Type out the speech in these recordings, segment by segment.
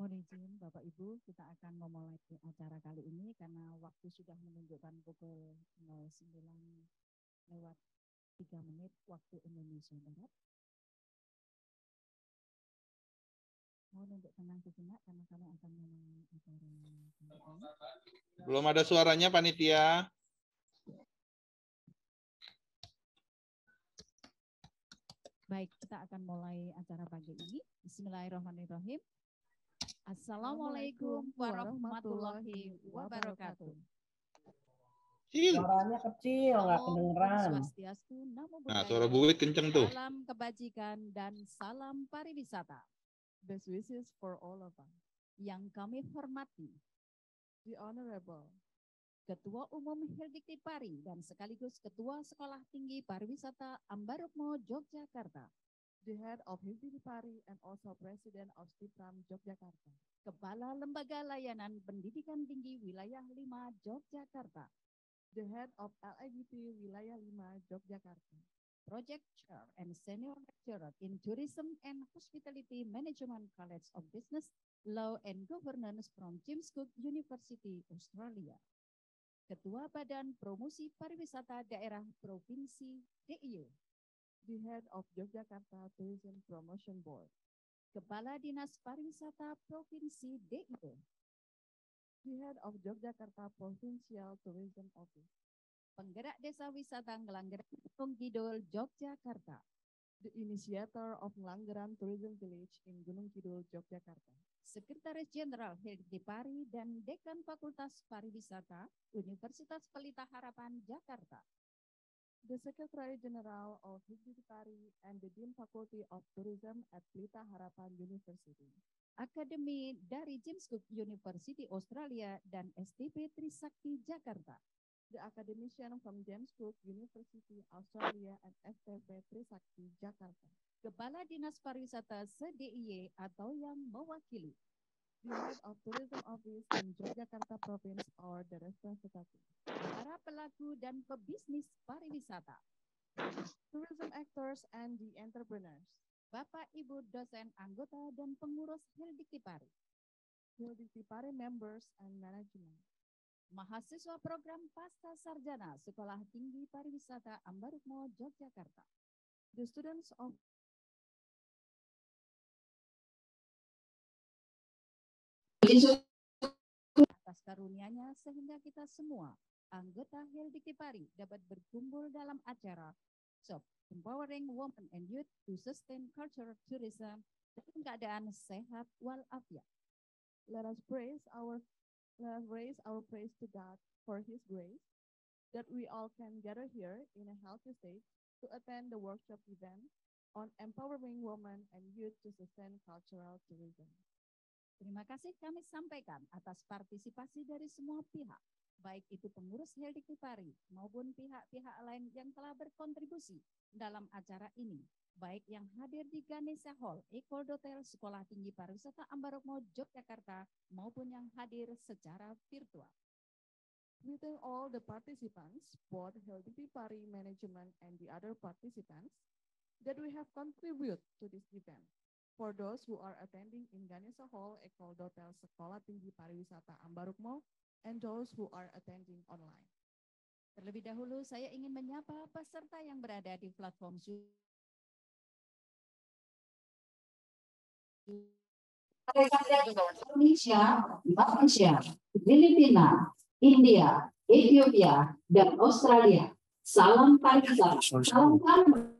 Mohon izin Bapak Ibu, kita akan memulai acara kali ini karena waktu sudah menunjukkan pukul 09 lewat 3 menit waktu Indonesia Barat. Mohon untuk tenang sejenak karena kami akan memulai acara. Belum ada suaranya panitia. Baik, kita akan mulai acara pagi ini. Bismillahirrahmanirrahim. Assalamualaikum warahmatullahi wabarakatuh. Suaranya kecil, nggak kedengeran. Nah, suara buit kenceng tuh. Salam kebajikan dan salam pariwisata. Best wishes for all of us. Yang kami hormati, The Honorable Ketua Umum Herdikti Pari dan sekaligus Ketua Sekolah Tinggi Pariwisata Ambarukmo, Yogyakarta, the head of Himpunan Pari and also President of Stipram Yogyakarta. Kepala Lembaga Layanan Pendidikan Tinggi Wilayah 5 Yogyakarta. The Head of LIDP Wilayah 5 Yogyakarta. Project Chair and Senior Lecturer in Tourism and Hospitality Management College of Business, Law and Governance from James Cook University, Australia. Ketua Badan Promosi Pariwisata Daerah Provinsi DIY the head of Yogyakarta Tourism Promotion Board, Kepala Dinas Pariwisata Provinsi DIY, the head of Yogyakarta Provincial Tourism Office, Penggerak Desa Wisata Ngelanggeran Gunung Kidul, Yogyakarta, the initiator of Ngelanggeran Tourism Village in Gunung Kidul, Yogyakarta, Sekretaris Jenderal Hildi Pari dan Dekan Fakultas Pariwisata Universitas Pelita Harapan Jakarta the Secretary General of Hizbutari and the Dean Faculty of Tourism at Pelita Harapan University. Akademi dari James Cook University Australia dan STP Trisakti Jakarta. The academician from James Cook University Australia and STP Trisakti Jakarta. Kepala Dinas Pariwisata SDIY atau yang mewakili. The Head of Tourism Office in Yogyakarta Province or the representative pelaku dan pebisnis pariwisata, tourism actors and the entrepreneurs, Bapak Ibu dosen anggota dan pengurus Hildikti Pari, Hildikti Pari members and management, mahasiswa program pasca sarjana Sekolah Tinggi Pariwisata Ambarukmo Yogyakarta, the students of atas karunianya sehingga kita semua anggota Heldik Tipari dapat berkumpul dalam acara So, Empowering Women and Youth to Sustain Cultural Tourism dalam keadaan sehat walafiat. Let us praise our let us raise our praise to God for His grace that we all can gather here in a healthy state to attend the workshop event on empowering women and youth to sustain cultural tourism. Terima kasih kami sampaikan atas partisipasi dari semua pihak baik itu pengurus Heldik maupun pihak-pihak lain yang telah berkontribusi dalam acara ini, baik yang hadir di Ganesha Hall, Eko Hotel Sekolah Tinggi Pariwisata Ambarukmo, Yogyakarta, maupun yang hadir secara virtual. We thank all the participants, both Heldik management and the other participants, that we have contributed to this event. For those who are attending in Ganesha Hall, Eko Hotel Sekolah Tinggi Pariwisata Ambarukmo, and those who are attending online. Terlebih dahulu, saya ingin menyapa peserta yang berada di platform Zoom. Indonesia, Malaysia, Filipina, India, Ethiopia, dan Australia. Salam pariwisata. Salam pariwisata.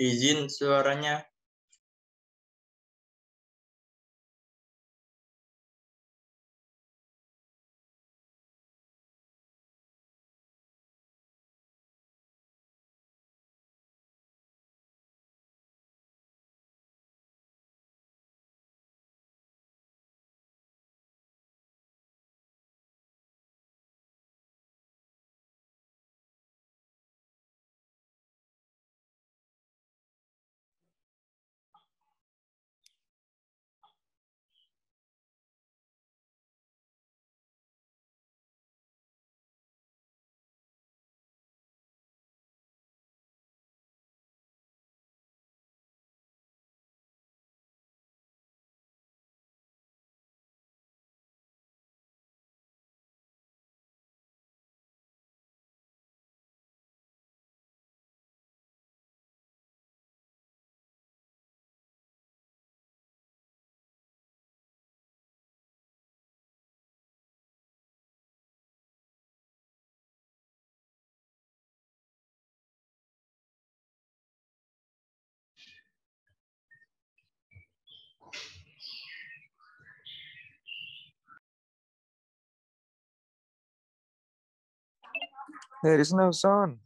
izin suaranya There is no sun.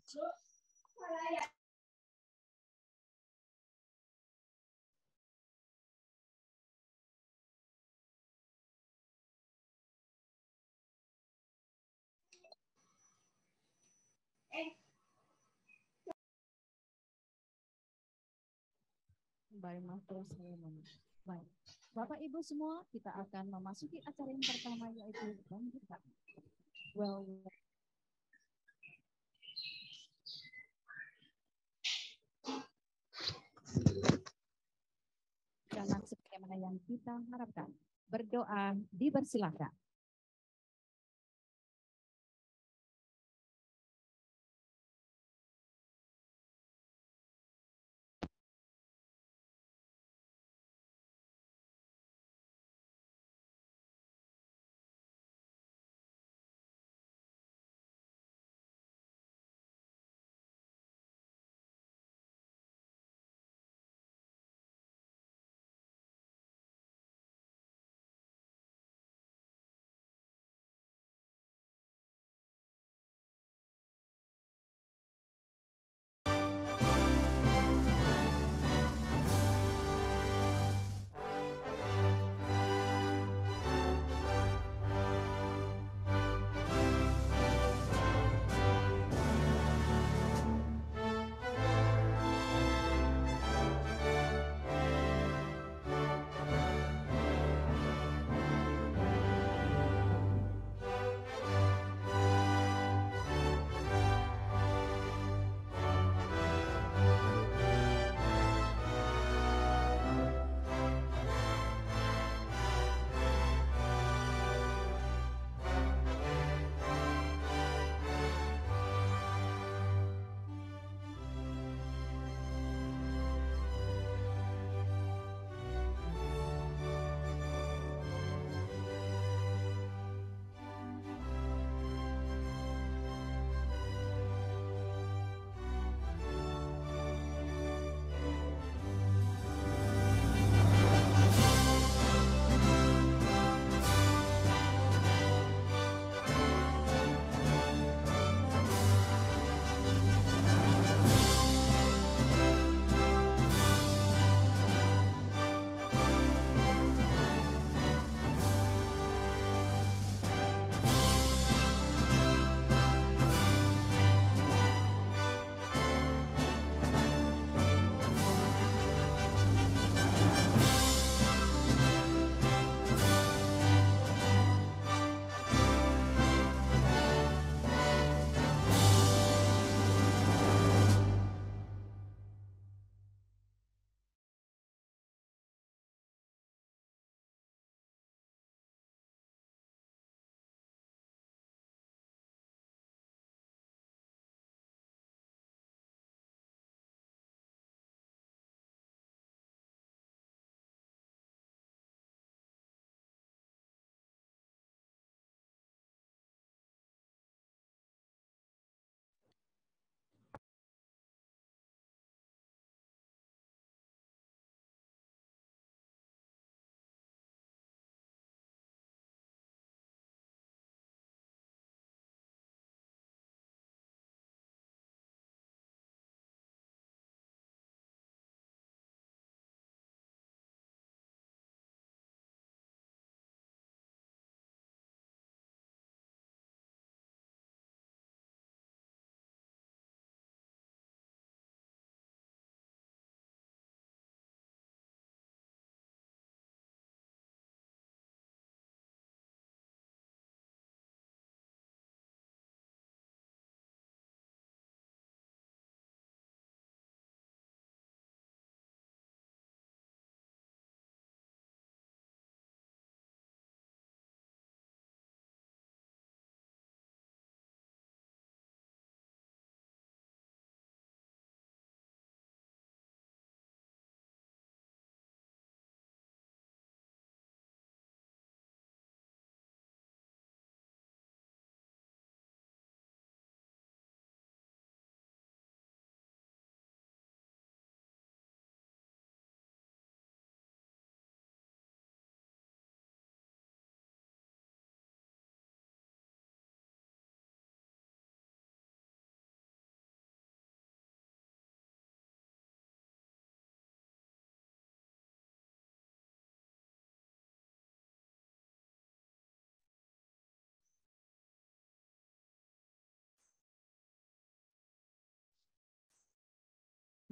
Bye, Master Baik. Bapak Ibu semua, kita akan memasuki acara yang pertama yaitu bangkitan. Well, Dan langsung yang kita harapkan. Berdoa dibersilakan.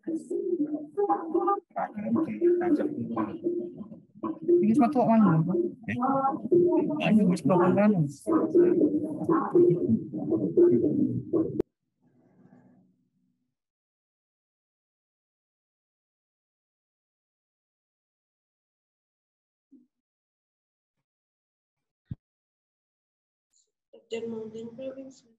Ini sepatu apa? sepatu mungkin provinsi.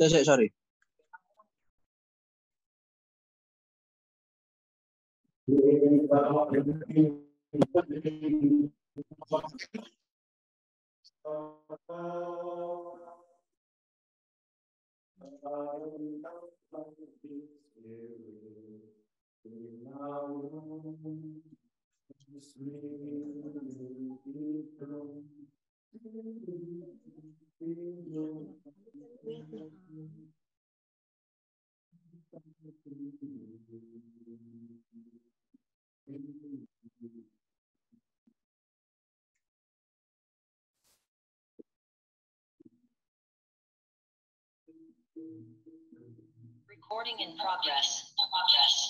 Sorry, sorry. Thank you. Recording in progress. progress.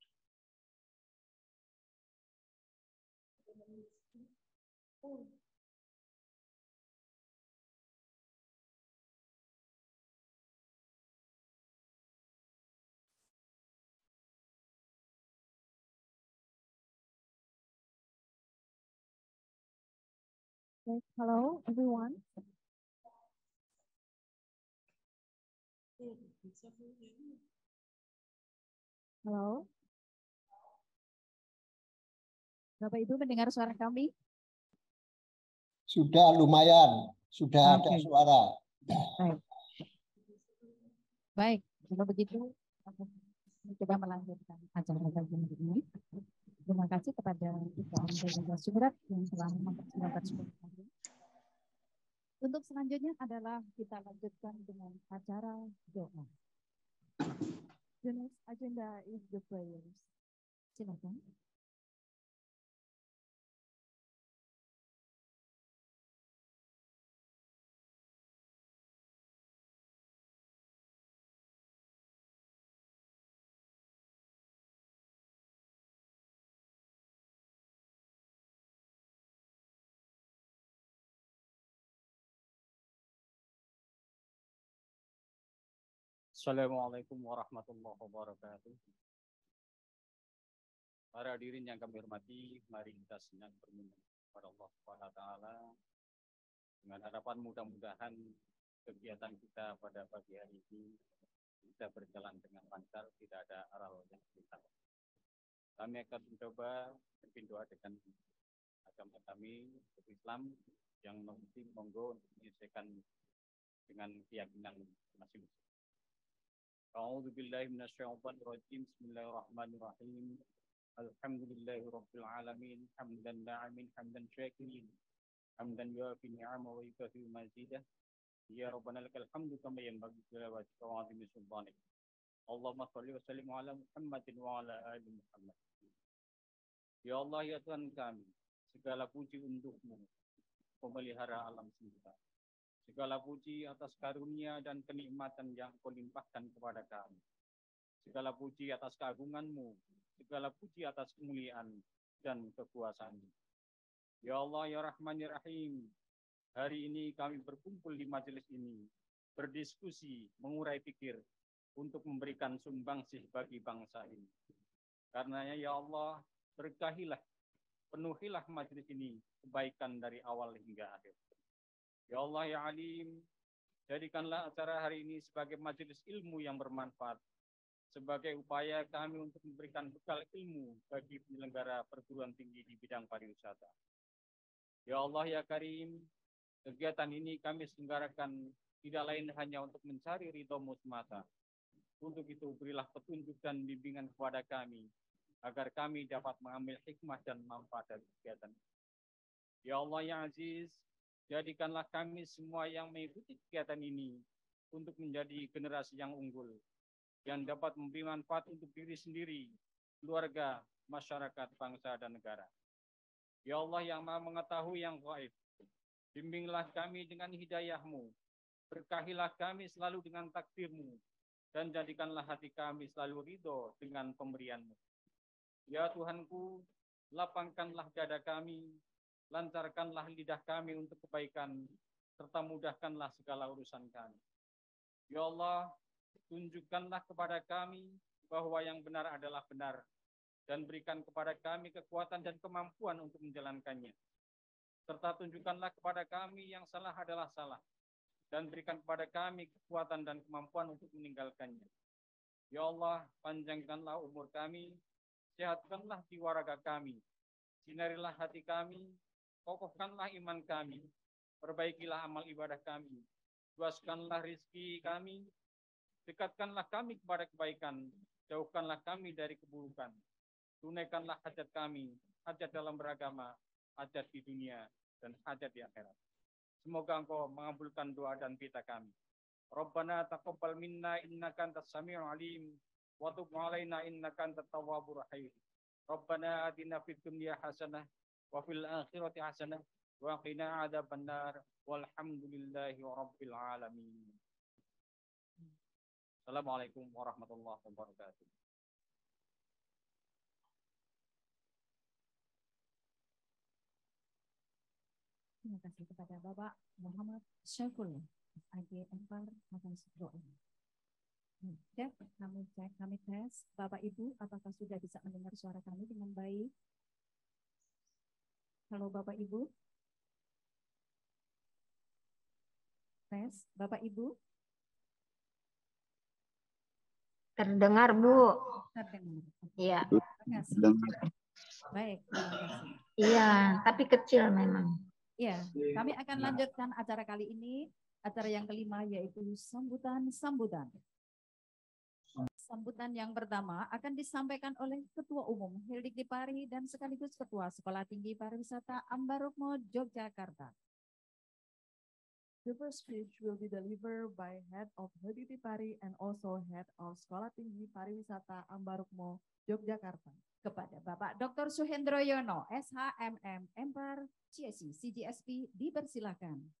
Yes, hello everyone. Halo. Bapak Ibu mendengar suara kami? Sudah lumayan, sudah okay. ada suara. Baik. Baik, kalau begitu kita coba melanjutkan acara ini. Terima kasih kepada Ibu Angelina Sumrat yang telah mempersilahkan semuanya. Untuk selanjutnya adalah kita lanjutkan dengan acara doa. The next agenda is the prayers. Silakan. Assalamualaikum warahmatullahi wabarakatuh. Para hadirin yang kami hormati, mari kita senang berminat kepada Allah Subhanahu wa taala dengan harapan mudah-mudahan kegiatan kita pada pagi hari ini bisa berjalan dengan lancar, tidak ada aral yang kita. Kami akan mencoba berpindah doa dengan agama kami, Islam, yang mungkin monggo untuk menyelesaikan dengan keyakinan masing-masing. أعوذ Ya Allah ya Tuhan kami, segala puji untukmu, pemelihara alam semesta. Segala puji atas karunia dan kenikmatan yang kau limpahkan kepada kami. Segala puji atas keagunganmu, segala puji atas kemuliaan dan kekuasaanmu. Ya Allah, Ya Rahman, Ya Rahim, hari ini kami berkumpul di majelis ini, berdiskusi, mengurai pikir, untuk memberikan sumbangsih bagi bangsa ini. Karenanya, Ya Allah, berkahilah, penuhilah majelis ini kebaikan dari awal hingga akhir. Ya Allah ya Alim, jadikanlah acara hari ini sebagai majelis ilmu yang bermanfaat, sebagai upaya kami untuk memberikan bekal ilmu bagi penyelenggara perguruan tinggi di bidang pariwisata. Ya Allah ya Karim, kegiatan ini kami selenggarakan tidak lain hanya untuk mencari ridhomu semata. Untuk itu berilah petunjuk dan bimbingan kepada kami, agar kami dapat mengambil hikmah dan manfaat dari kegiatan. Ya Allah yang Aziz, Jadikanlah kami semua yang mengikuti kegiatan ini untuk menjadi generasi yang unggul, yang dapat memberi manfaat untuk diri sendiri, keluarga, masyarakat, bangsa, dan negara. Ya Allah yang maha mengetahui yang gaib, bimbinglah kami dengan hidayahmu, berkahilah kami selalu dengan takdirmu, dan jadikanlah hati kami selalu ridho dengan pemberianmu. Ya Tuhanku, lapangkanlah dada kami lancarkanlah lidah kami untuk kebaikan, serta mudahkanlah segala urusan kami. Ya Allah, tunjukkanlah kepada kami bahwa yang benar adalah benar, dan berikan kepada kami kekuatan dan kemampuan untuk menjalankannya. Serta tunjukkanlah kepada kami yang salah adalah salah, dan berikan kepada kami kekuatan dan kemampuan untuk meninggalkannya. Ya Allah, panjangkanlah umur kami, sehatkanlah jiwa raga kami, sinarilah hati kami, kokohkanlah iman kami, perbaikilah amal ibadah kami, luaskanlah rizki kami, dekatkanlah kami kepada kebaikan, jauhkanlah kami dari keburukan, tunaikanlah hajat kami, hajat dalam beragama, hajat di dunia, dan hajat di akhirat. Semoga Engkau mengabulkan doa dan pita kami. Rabbana taqabbal minna innaka antas samiu alim wa tub alaina innaka antat tawwabur rahim. Rabbana atina fid dunya hasanah wa fil akhirati hasanah wa qina adzabannar walhamdulillahi rabbil alamin. Assalamualaikum warahmatullahi wabarakatuh. Terima kasih kepada Bapak Muhammad Syekhul AG ya, Envar atas doanya. Hmm, Dan kami cek, kami tes, Bapak Ibu, apakah sudah bisa mendengar suara kami dengan baik? Halo Bapak Ibu. Tes, Bapak Ibu. Terdengar, Bu. Terdengar. Iya. Terdengar. Baik, terima kasih. Iya, tapi kecil memang. Iya, kami akan lanjutkan acara kali ini, acara yang kelima yaitu sambutan-sambutan. Sambutan yang pertama akan disampaikan oleh Ketua Umum Hildik Dipari dan sekaligus Ketua Sekolah Tinggi Pariwisata Ambarukmo, Yogyakarta. The first speech will be delivered by Head of Hildik Dipari and also Head of Sekolah Tinggi Pariwisata Ambarukmo, Yogyakarta. Kepada Bapak Dr. Suhendro Yono, SHMM, Empar, CSI, CGSP, dipersilakan.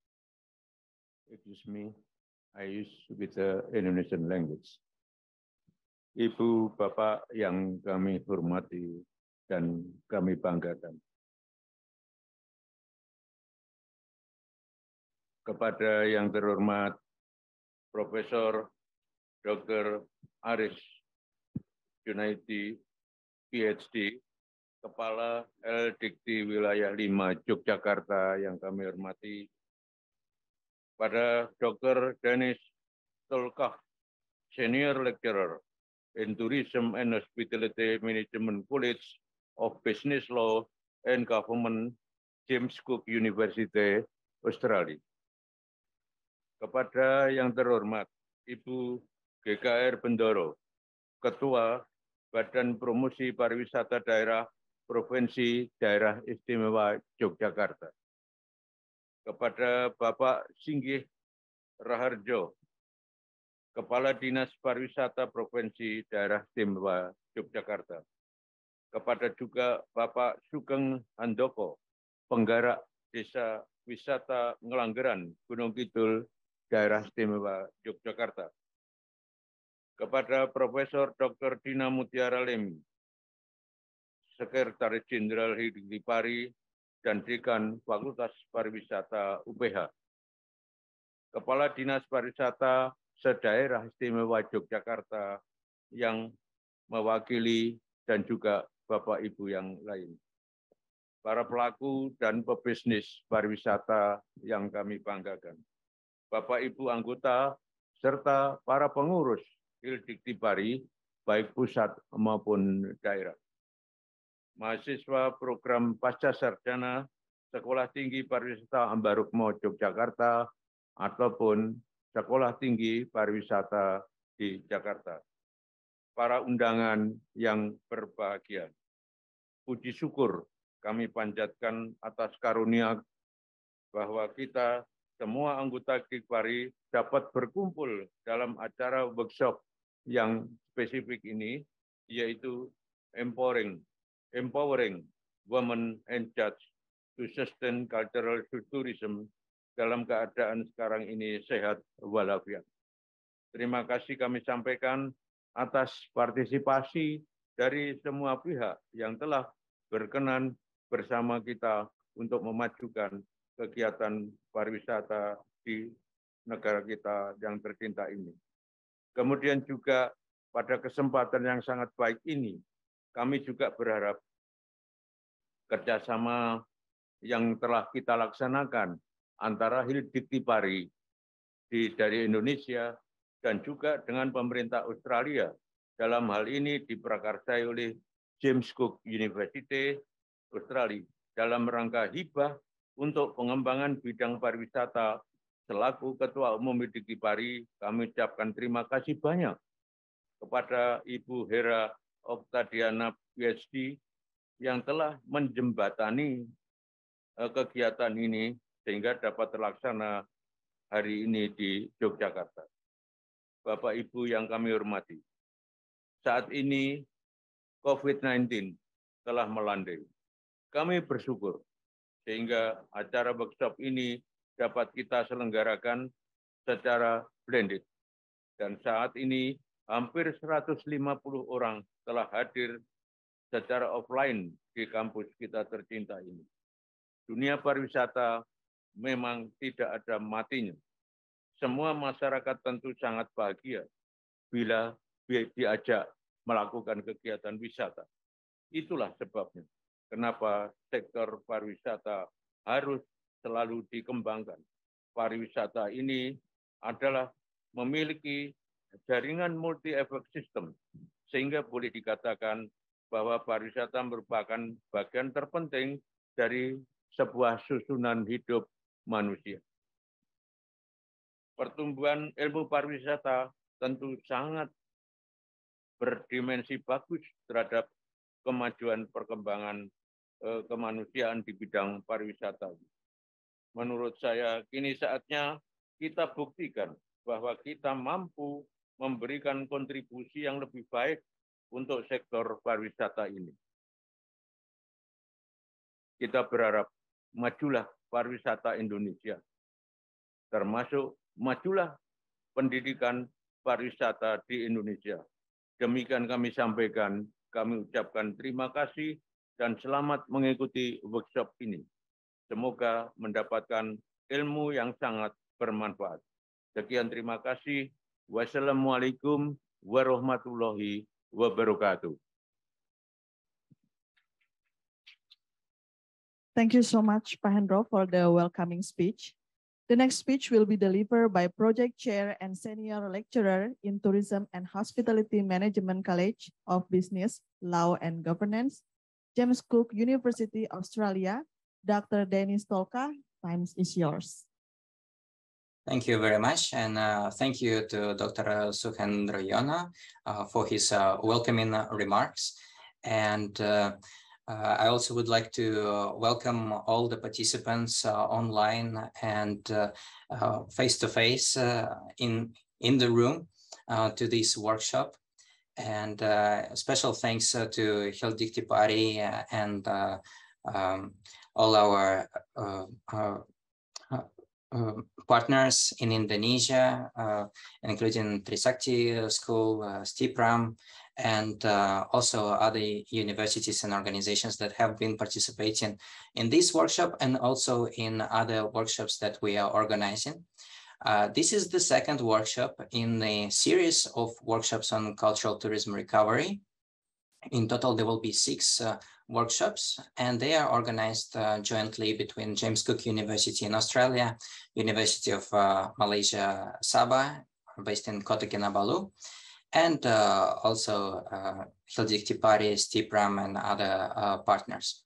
excuse me, I use with the Indonesian language. Ibu, Bapak yang kami hormati dan kami banggakan. Kepada yang terhormat Profesor Dr. Aris Junaidi, PhD, Kepala LDT Wilayah 5 Yogyakarta yang kami hormati, pada Dr. Dennis Tolkach, Senior Lecturer in Tourism and Hospitality Management College of Business Law and Government, James Cook University, Australia. Kepada yang terhormat, Ibu GKR Bendoro, Ketua Badan Promosi Pariwisata Daerah Provinsi Daerah Istimewa Yogyakarta kepada Bapak Singgih Raharjo, Kepala Dinas Pariwisata Provinsi Daerah Timba Yogyakarta, kepada juga Bapak Sugeng Handoko, penggarak Desa Wisata Ngelanggeran, Gunung Kidul, Daerah Istimewa Yogyakarta. Kepada Profesor Dr. Dina Mutiara Lim, Sekretaris Jenderal Hidupari dan Dekan Fakultas Pariwisata UPH. Kepala Dinas Pariwisata Sedaerah Istimewa Yogyakarta yang mewakili dan juga Bapak Ibu yang lain. Para pelaku dan pebisnis pariwisata yang kami banggakan. Bapak Ibu anggota serta para pengurus Hildik Pari baik pusat maupun daerah mahasiswa program pasca sarjana Sekolah Tinggi Pariwisata Ambarukmo Yogyakarta ataupun Sekolah Tinggi Pariwisata di Jakarta. Para undangan yang berbahagia. Puji syukur kami panjatkan atas karunia bahwa kita semua anggota Kikpari dapat berkumpul dalam acara workshop yang spesifik ini, yaitu empowering empowering women and church to sustain cultural tourism dalam keadaan sekarang ini sehat walafiat. Terima kasih kami sampaikan atas partisipasi dari semua pihak yang telah berkenan bersama kita untuk memajukan kegiatan pariwisata di negara kita yang tercinta ini. Kemudian juga pada kesempatan yang sangat baik ini, kami juga berharap kerjasama yang telah kita laksanakan antara Hildikti Pari di, dari Indonesia dan juga dengan pemerintah Australia. Dalam hal ini diprakarsai oleh James Cook University Australia dalam rangka hibah untuk pengembangan bidang pariwisata selaku Ketua Umum Hidiki Pari, kami ucapkan terima kasih banyak kepada Ibu Hera Oktadiana PhD yang telah menjembatani eh, kegiatan ini sehingga dapat terlaksana hari ini di Yogyakarta. Bapak Ibu yang kami hormati, saat ini COVID-19 telah melandai. Kami bersyukur sehingga acara workshop ini dapat kita selenggarakan secara blended. Dan saat ini hampir 150 orang telah hadir secara offline di kampus kita tercinta ini. Dunia pariwisata memang tidak ada matinya. Semua masyarakat tentu sangat bahagia bila diajak melakukan kegiatan wisata. Itulah sebabnya kenapa sektor pariwisata harus selalu dikembangkan. Pariwisata ini adalah memiliki jaringan multi efek system sehingga boleh dikatakan bahwa pariwisata merupakan bagian terpenting dari sebuah susunan hidup manusia. Pertumbuhan ilmu pariwisata tentu sangat berdimensi bagus terhadap kemajuan perkembangan eh, kemanusiaan di bidang pariwisata. Menurut saya, kini saatnya kita buktikan bahwa kita mampu memberikan kontribusi yang lebih baik untuk sektor pariwisata ini. Kita berharap majulah pariwisata Indonesia, termasuk majulah pendidikan pariwisata di Indonesia. Demikian kami sampaikan, kami ucapkan terima kasih dan selamat mengikuti workshop ini. Semoga mendapatkan ilmu yang sangat bermanfaat. Sekian terima kasih. Wassalamualaikum warahmatullahi wabarakatuh. Thank you so much, Pahendro, for the welcoming speech. The next speech will be delivered by Project Chair and Senior Lecturer in Tourism and Hospitality Management College of Business, Law and Governance, James Cook University, Australia, Dr. Dennis Tolka. Times is yours. Thank you very much. And uh, thank you to Dr. Suhendra Yona uh, for his uh, welcoming remarks. And uh, uh, I also would like to uh, welcome all the participants online and face-to-face -face, in, in the room to this workshop. And special thanks to Hildik Tipari and um, all our um, partners in Indonesia, uh, including Trisakti uh, School, uh, STIPRAM, and uh, also other universities and organizations that have been participating in this workshop and also in other workshops that we are organizing. Uh, this is the second workshop in the series of workshops on cultural tourism recovery. In total, there will be six uh, workshops, and they are organized uh, jointly between James Cook University in Australia, University of uh, Malaysia Sabah, based in Kota Kinabalu, and uh, also uh, Hildik Tipari, Stipram, and other uh, partners.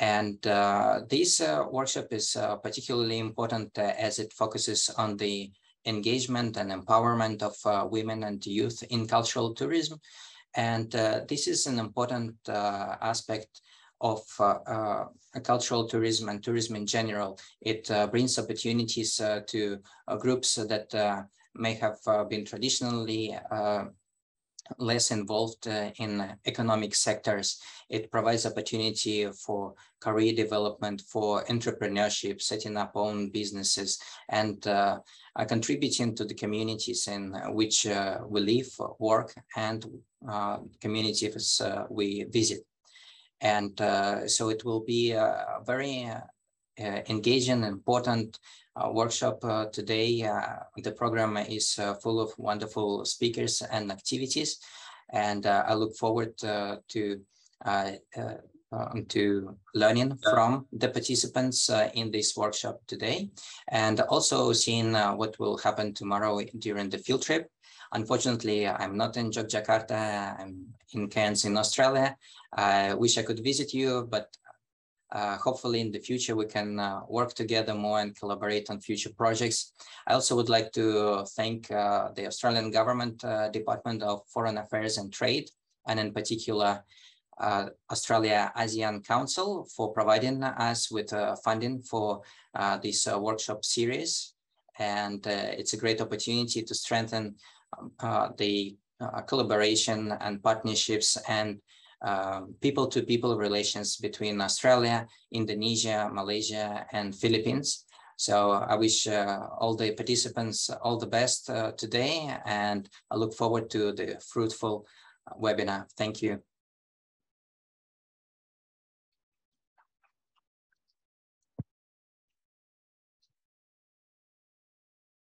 And uh, this workshop is particularly important as it focuses on the engagement and empowerment of women and youth in cultural tourism, and uh, this is an important uh, aspect of uh, uh cultural tourism and tourism in general. It uh, brings opportunities uh, to groups that may have been traditionally less involved uh, in uh, economic sectors. It provides opportunity for career development, for entrepreneurship, setting up own businesses, and uh, contributing to the communities in which we live, work, and communities we visit. And so it will be very engaging, important uh, workshop uh, today. Uh, the program is full of wonderful speakers and activities, and I look forward to um, to learning from the participants uh, in this workshop today and also seeing uh, what will happen tomorrow during the field trip. Unfortunately, I'm not in Jakarta, I'm in Cairns in Australia. I wish I could visit you, but uh, hopefully in the future we can uh, work together more and collaborate on future projects. I also would like to thank uh, the Australian government uh, Department of Foreign Affairs and Trade, and in particular uh, Australia ASEAN Council for providing us with funding for this workshop series. And it's a great opportunity to strengthen um, the collaboration and partnerships and people-to-people um, relations between Australia, Indonesia, Malaysia, and Philippines. So I wish uh, all the participants all the best uh, today, and I look forward to the fruitful uh, webinar. Thank you.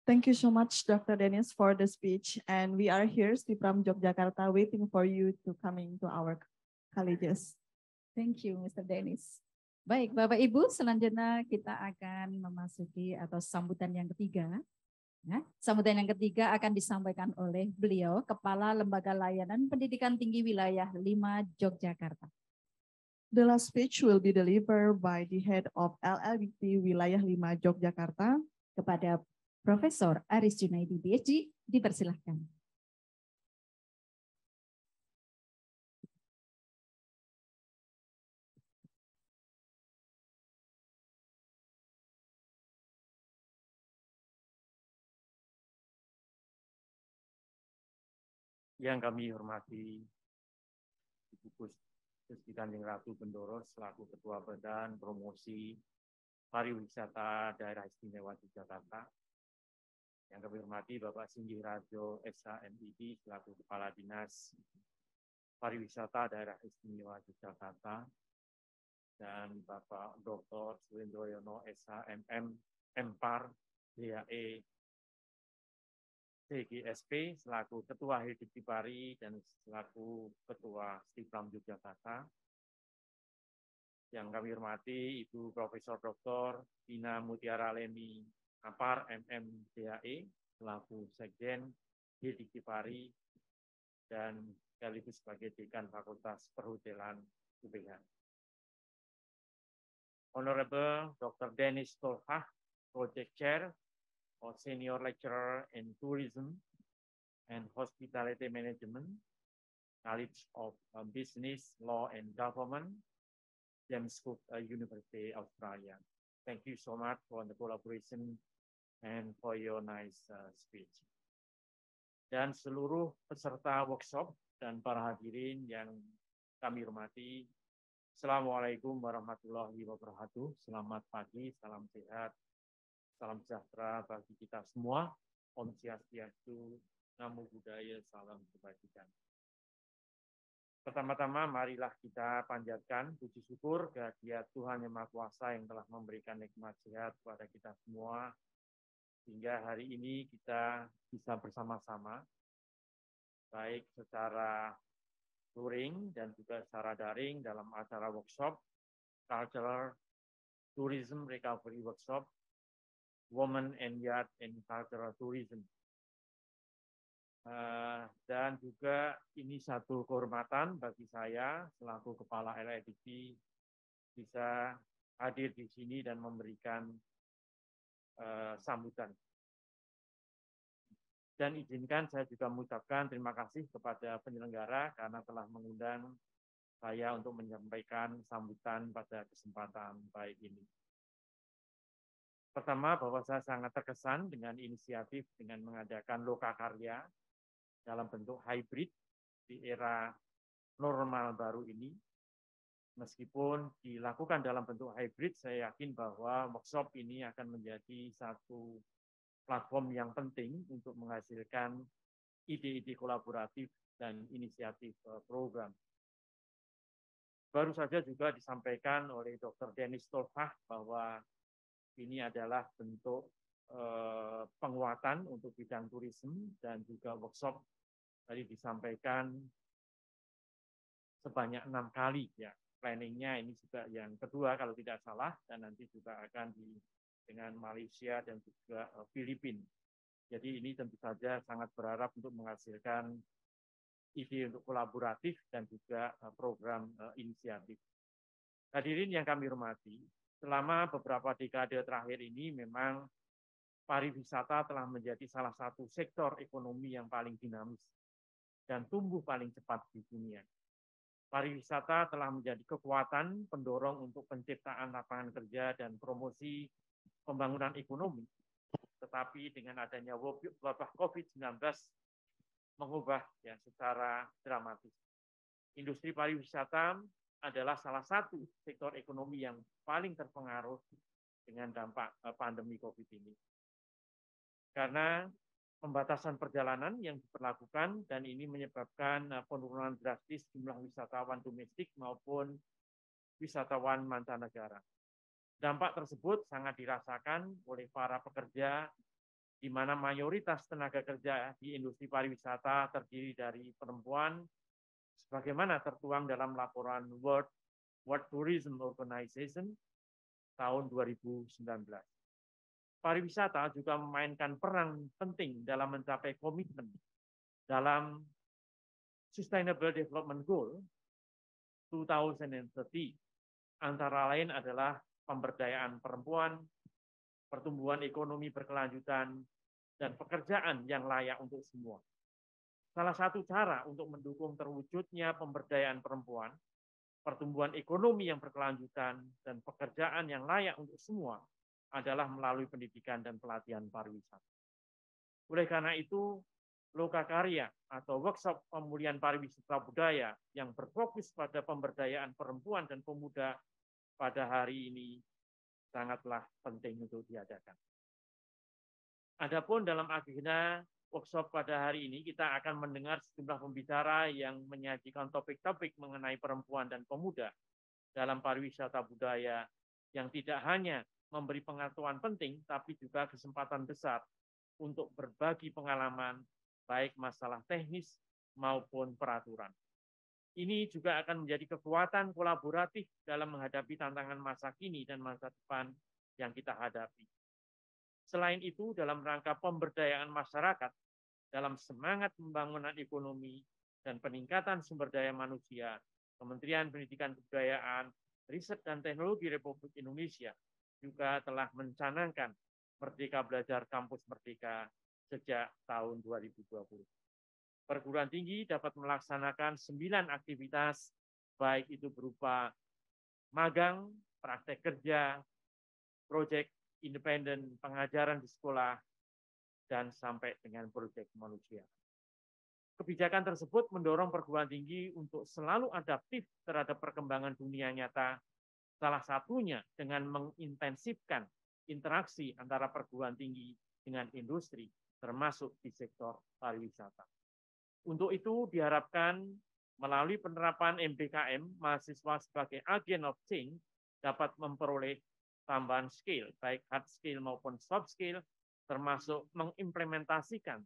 Thank you so much, Dr. Dennis, for the speech. And we are here, Stipram Yogyakarta, waiting for you to come into our Colleges. Thank you, Mr. Dennis. Baik, Bapak Ibu, selanjutnya kita akan memasuki atau sambutan yang ketiga. Ya, sambutan yang ketiga akan disampaikan oleh beliau, Kepala Lembaga Layanan Pendidikan Tinggi Wilayah 5 Yogyakarta. The last speech will be delivered by the head of LLBT Wilayah 5 Yogyakarta kepada Profesor Aris Junaidi PhD, Dipersilahkan. yang kami hormati Ibu Gusti Kanjeng Ratu Bendoro selaku Ketua Badan Promosi Pariwisata Daerah Istimewa Yogyakarta, yang kami hormati Bapak Singgih Rajo SHMID selaku Kepala Dinas Pariwisata Daerah Istimewa Yogyakarta, dan Bapak Dr. Suwendroyono SHMM, MPAR, DAE, DGSP selaku Ketua Hidup Tipari dan selaku Ketua Stiplam Yogyakarta. Yang kami hormati Ibu Profesor Dr. Dina Mutiara Lemi Apar MMDAE selaku Sekjen Hidup Tipari dan sekaligus sebagai Dekan Fakultas Perhotelan UPH. Honorable Dr. Dennis Tolhah, Project Chair or senior lecturer in tourism and hospitality management, College of uh, Business, Law and Government, James Cook uh, University, Australia. Thank you so much for the collaboration and for your nice uh, speech. Dan seluruh peserta workshop dan para hadirin yang kami hormati, Assalamualaikum warahmatullahi wabarakatuh. Selamat pagi, salam sehat, Salam sejahtera bagi kita semua. Om Swastiastu, Namo Buddhaya, Salam Kebajikan. Pertama-tama marilah kita panjatkan puji syukur kehadirat Tuhan Yang Maha Kuasa yang telah memberikan nikmat sehat kepada kita semua. sehingga hari ini kita bisa bersama-sama, baik secara luring dan juga secara daring dalam acara workshop Cultural Tourism Recovery Workshop women and yard and cultural tourism. Uh, dan juga ini satu kehormatan bagi saya selaku Kepala LIDP bisa hadir di sini dan memberikan uh, sambutan. Dan izinkan saya juga mengucapkan terima kasih kepada penyelenggara karena telah mengundang saya untuk menyampaikan sambutan pada kesempatan baik ini. Pertama, bahwa saya sangat terkesan dengan inisiatif dengan mengadakan loka karya dalam bentuk hybrid di era normal baru ini. Meskipun dilakukan dalam bentuk hybrid, saya yakin bahwa workshop ini akan menjadi satu platform yang penting untuk menghasilkan ide-ide kolaboratif dan inisiatif eh, program. Baru saja juga disampaikan oleh Dr. Dennis Tolfah bahwa ini adalah bentuk eh, penguatan untuk bidang turisme dan juga workshop tadi disampaikan sebanyak enam kali ya planningnya ini juga yang kedua kalau tidak salah dan nanti juga akan di dengan Malaysia dan juga eh, Filipina. Jadi ini tentu saja sangat berharap untuk menghasilkan ide untuk kolaboratif dan juga eh, program inisiatif. Hadirin yang kami hormati, selama beberapa dekade terakhir ini memang pariwisata telah menjadi salah satu sektor ekonomi yang paling dinamis dan tumbuh paling cepat di dunia. Pariwisata telah menjadi kekuatan pendorong untuk penciptaan lapangan kerja dan promosi pembangunan ekonomi. Tetapi dengan adanya wabah COVID-19 mengubah ya secara dramatis. Industri pariwisata adalah salah satu sektor ekonomi yang paling terpengaruh dengan dampak eh, pandemi COVID ini. Karena pembatasan perjalanan yang diperlakukan dan ini menyebabkan eh, penurunan drastis jumlah wisatawan domestik maupun wisatawan mancanegara. Dampak tersebut sangat dirasakan oleh para pekerja di mana mayoritas tenaga kerja di industri pariwisata terdiri dari perempuan, sebagaimana tertuang dalam laporan World World Tourism Organization tahun 2019. Pariwisata juga memainkan peran penting dalam mencapai komitmen dalam Sustainable Development Goal 2030. Antara lain adalah pemberdayaan perempuan, pertumbuhan ekonomi berkelanjutan, dan pekerjaan yang layak untuk semua. Salah satu cara untuk mendukung terwujudnya pemberdayaan perempuan, pertumbuhan ekonomi yang berkelanjutan, dan pekerjaan yang layak untuk semua adalah melalui pendidikan dan pelatihan pariwisata. Oleh karena itu, Loka Karya atau workshop pemulihan pariwisata budaya yang berfokus pada pemberdayaan perempuan dan pemuda pada hari ini sangatlah penting untuk diadakan. Adapun dalam agenda workshop pada hari ini kita akan mendengar sejumlah pembicara yang menyajikan topik-topik mengenai perempuan dan pemuda dalam pariwisata budaya yang tidak hanya memberi pengetahuan penting tapi juga kesempatan besar untuk berbagi pengalaman baik masalah teknis maupun peraturan. Ini juga akan menjadi kekuatan kolaboratif dalam menghadapi tantangan masa kini dan masa depan yang kita hadapi. Selain itu, dalam rangka pemberdayaan masyarakat, dalam semangat pembangunan ekonomi dan peningkatan sumber daya manusia, Kementerian Pendidikan Kebudayaan, Riset dan Teknologi Republik Indonesia juga telah mencanangkan Merdeka Belajar Kampus Merdeka sejak tahun 2020. Perguruan tinggi dapat melaksanakan sembilan aktivitas, baik itu berupa magang, praktek kerja, proyek independen, pengajaran di sekolah, dan sampai dengan proyek manusia. Kebijakan tersebut mendorong perguruan tinggi untuk selalu adaptif terhadap perkembangan dunia nyata, salah satunya dengan mengintensifkan interaksi antara perguruan tinggi dengan industri, termasuk di sektor pariwisata. Untuk itu diharapkan melalui penerapan MBKM, mahasiswa sebagai agen of change dapat memperoleh tambahan skill, baik hard skill maupun soft skill, termasuk mengimplementasikan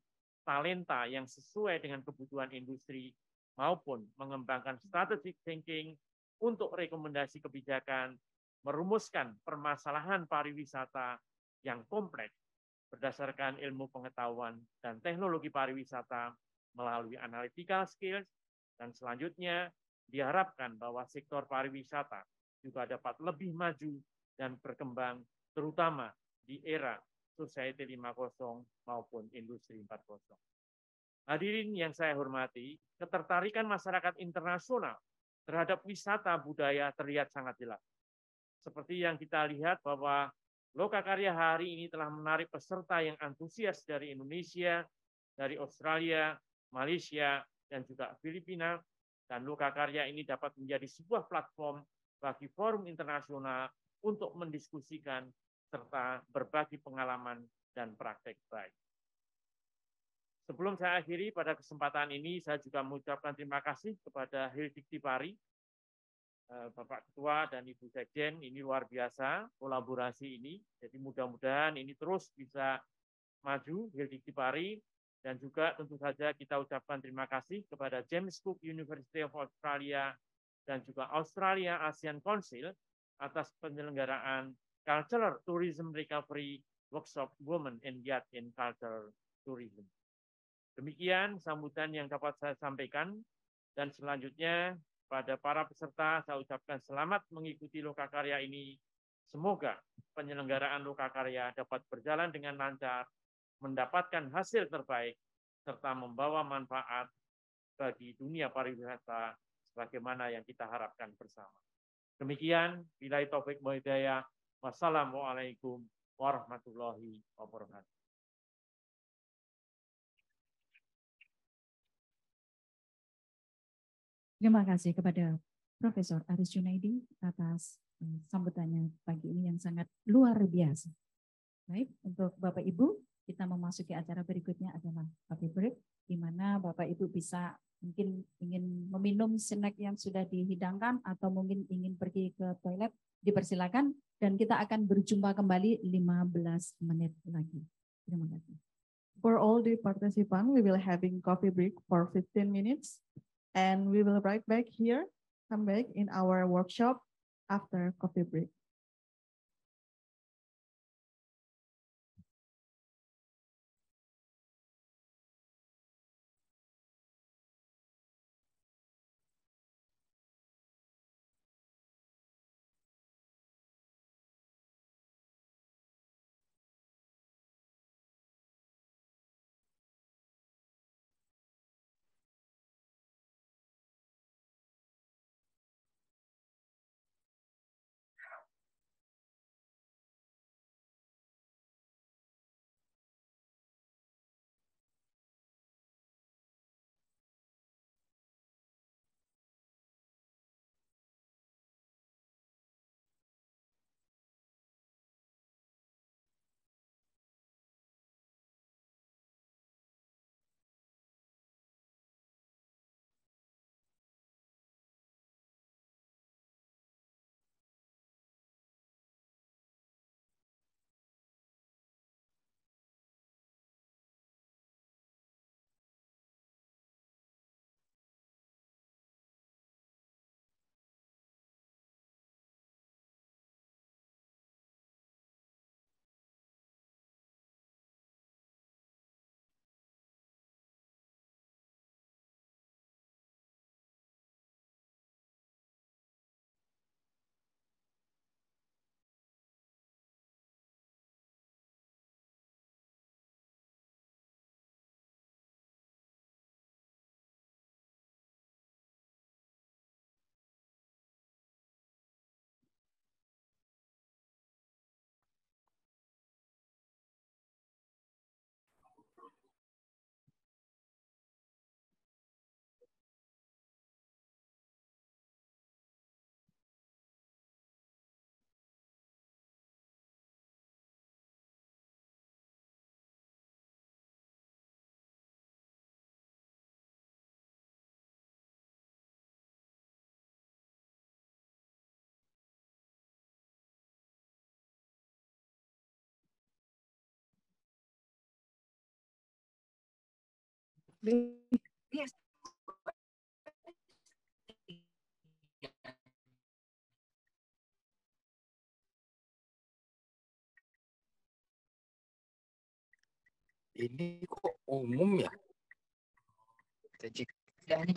talenta yang sesuai dengan kebutuhan industri maupun mengembangkan strategic thinking untuk rekomendasi kebijakan, merumuskan permasalahan pariwisata yang kompleks berdasarkan ilmu pengetahuan dan teknologi pariwisata melalui analytical skills, dan selanjutnya diharapkan bahwa sektor pariwisata juga dapat lebih maju dan berkembang terutama di era Society 50 maupun Industri 40. Hadirin yang saya hormati, ketertarikan masyarakat internasional terhadap wisata budaya terlihat sangat jelas. Seperti yang kita lihat bahwa Loka Karya hari ini telah menarik peserta yang antusias dari Indonesia, dari Australia, Malaysia, dan juga Filipina. Dan Loka Karya ini dapat menjadi sebuah platform bagi forum internasional untuk mendiskusikan serta berbagi pengalaman dan praktek baik. Sebelum saya akhiri pada kesempatan ini, saya juga mengucapkan terima kasih kepada Hildik Tipari, eh, Bapak Ketua dan Ibu Sekjen. Ini luar biasa kolaborasi ini. Jadi mudah-mudahan ini terus bisa maju Hildik Tipari. Dan juga tentu saja kita ucapkan terima kasih kepada James Cook University of Australia dan juga Australia ASEAN Council atas penyelenggaraan Cultural Tourism Recovery Workshop Women and in Cultural Tourism. Demikian sambutan yang dapat saya sampaikan dan selanjutnya pada para peserta saya ucapkan selamat mengikuti Loka Karya ini. Semoga penyelenggaraan Loka Karya dapat berjalan dengan lancar, mendapatkan hasil terbaik, serta membawa manfaat bagi dunia pariwisata sebagaimana yang kita harapkan bersama. Demikian, bila topik hidayah. Wassalamualaikum warahmatullahi wabarakatuh. Terima kasih kepada Profesor Aris Junaidi atas eh, sambutannya pagi ini yang sangat luar biasa. Baik, untuk Bapak Ibu, kita memasuki acara berikutnya adalah coffee break, di mana Bapak Ibu bisa mungkin ingin meminum snack yang sudah dihidangkan atau mungkin ingin pergi ke toilet dipersilakan dan kita akan berjumpa kembali 15 menit lagi. Terima kasih. For all the participants, we will having coffee break for 15 minutes and we will right back here, come back in our workshop after coffee break. Iya. ini kok umum ya jadi gedungnya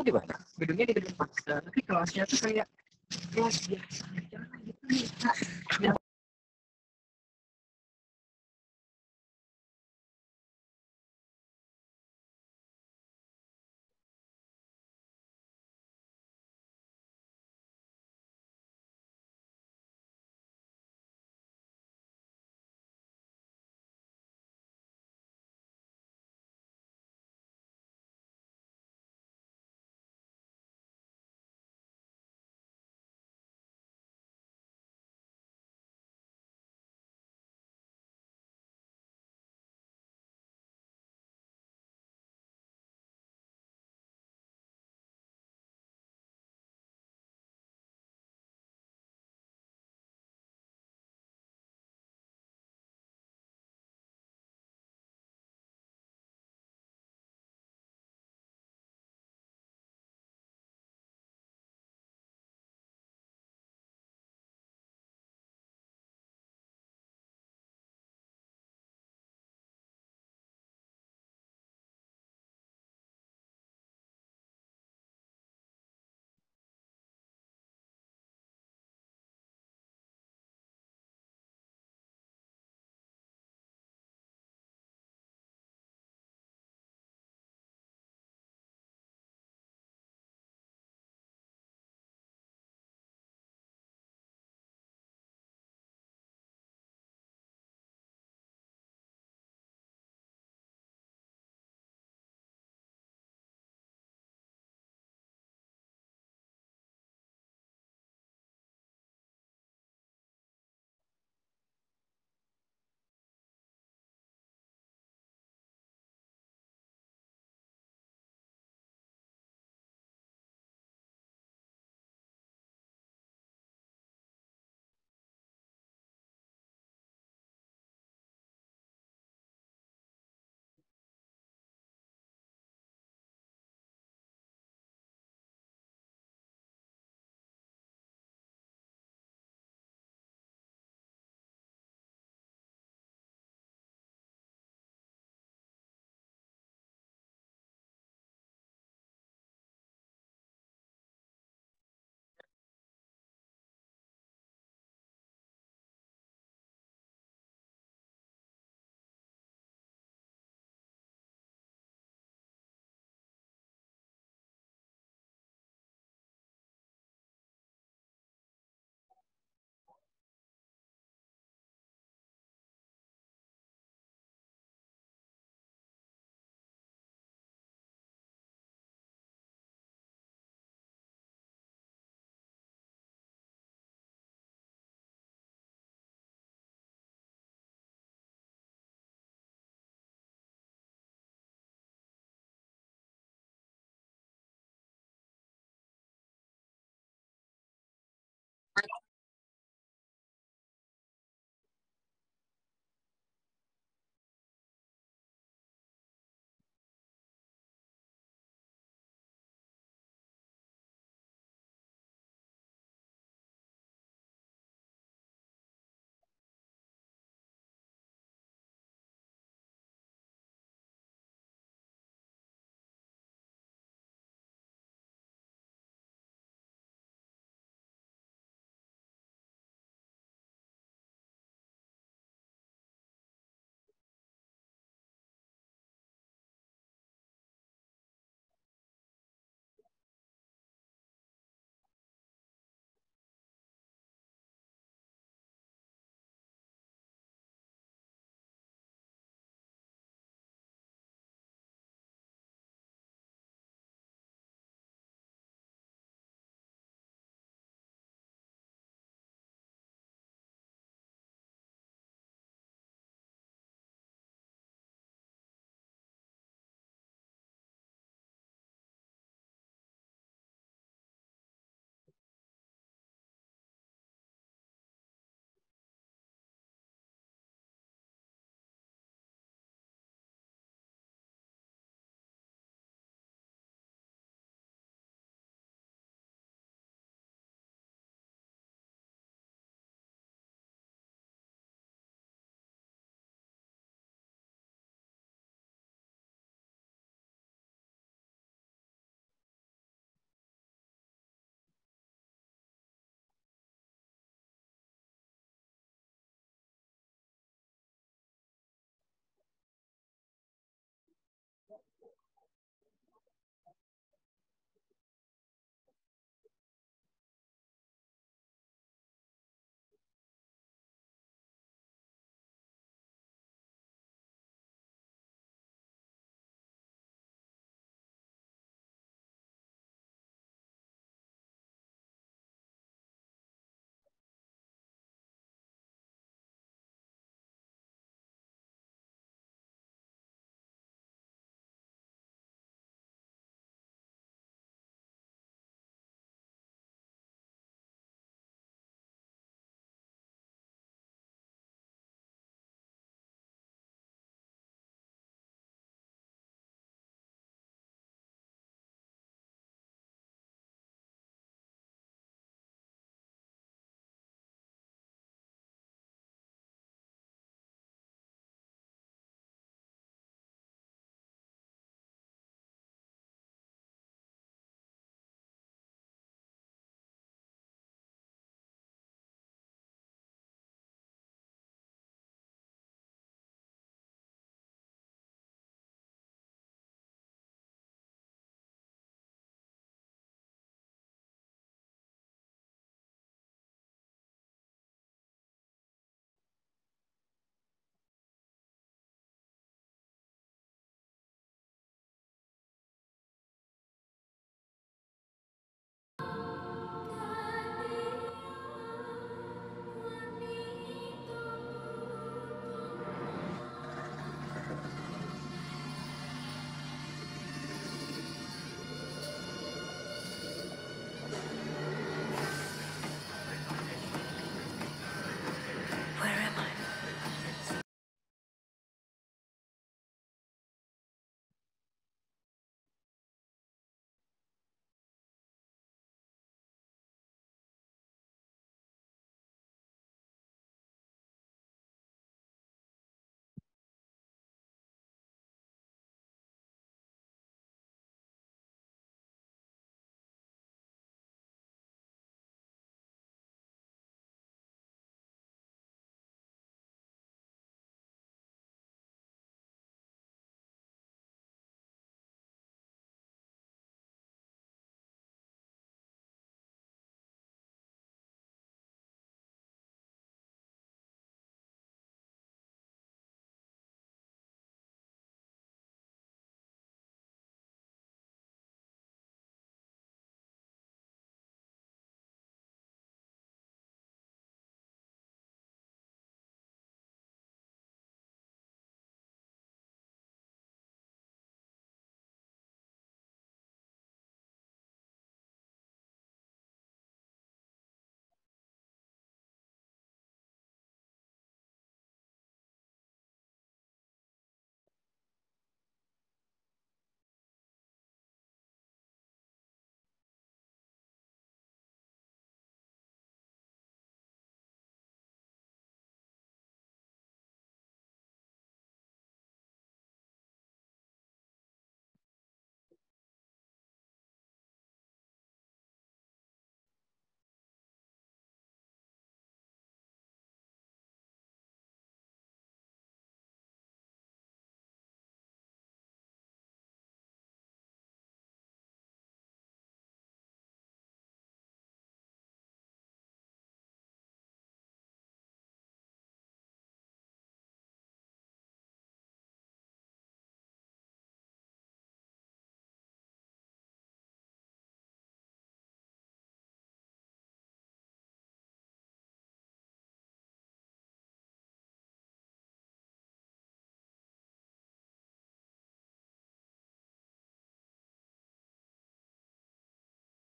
di mana gedungnya di gedung tapi kelasnya tuh kayak kelas biasa aja lah gitu ya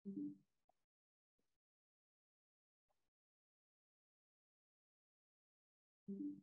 Mm-hmm. Mm-hmm.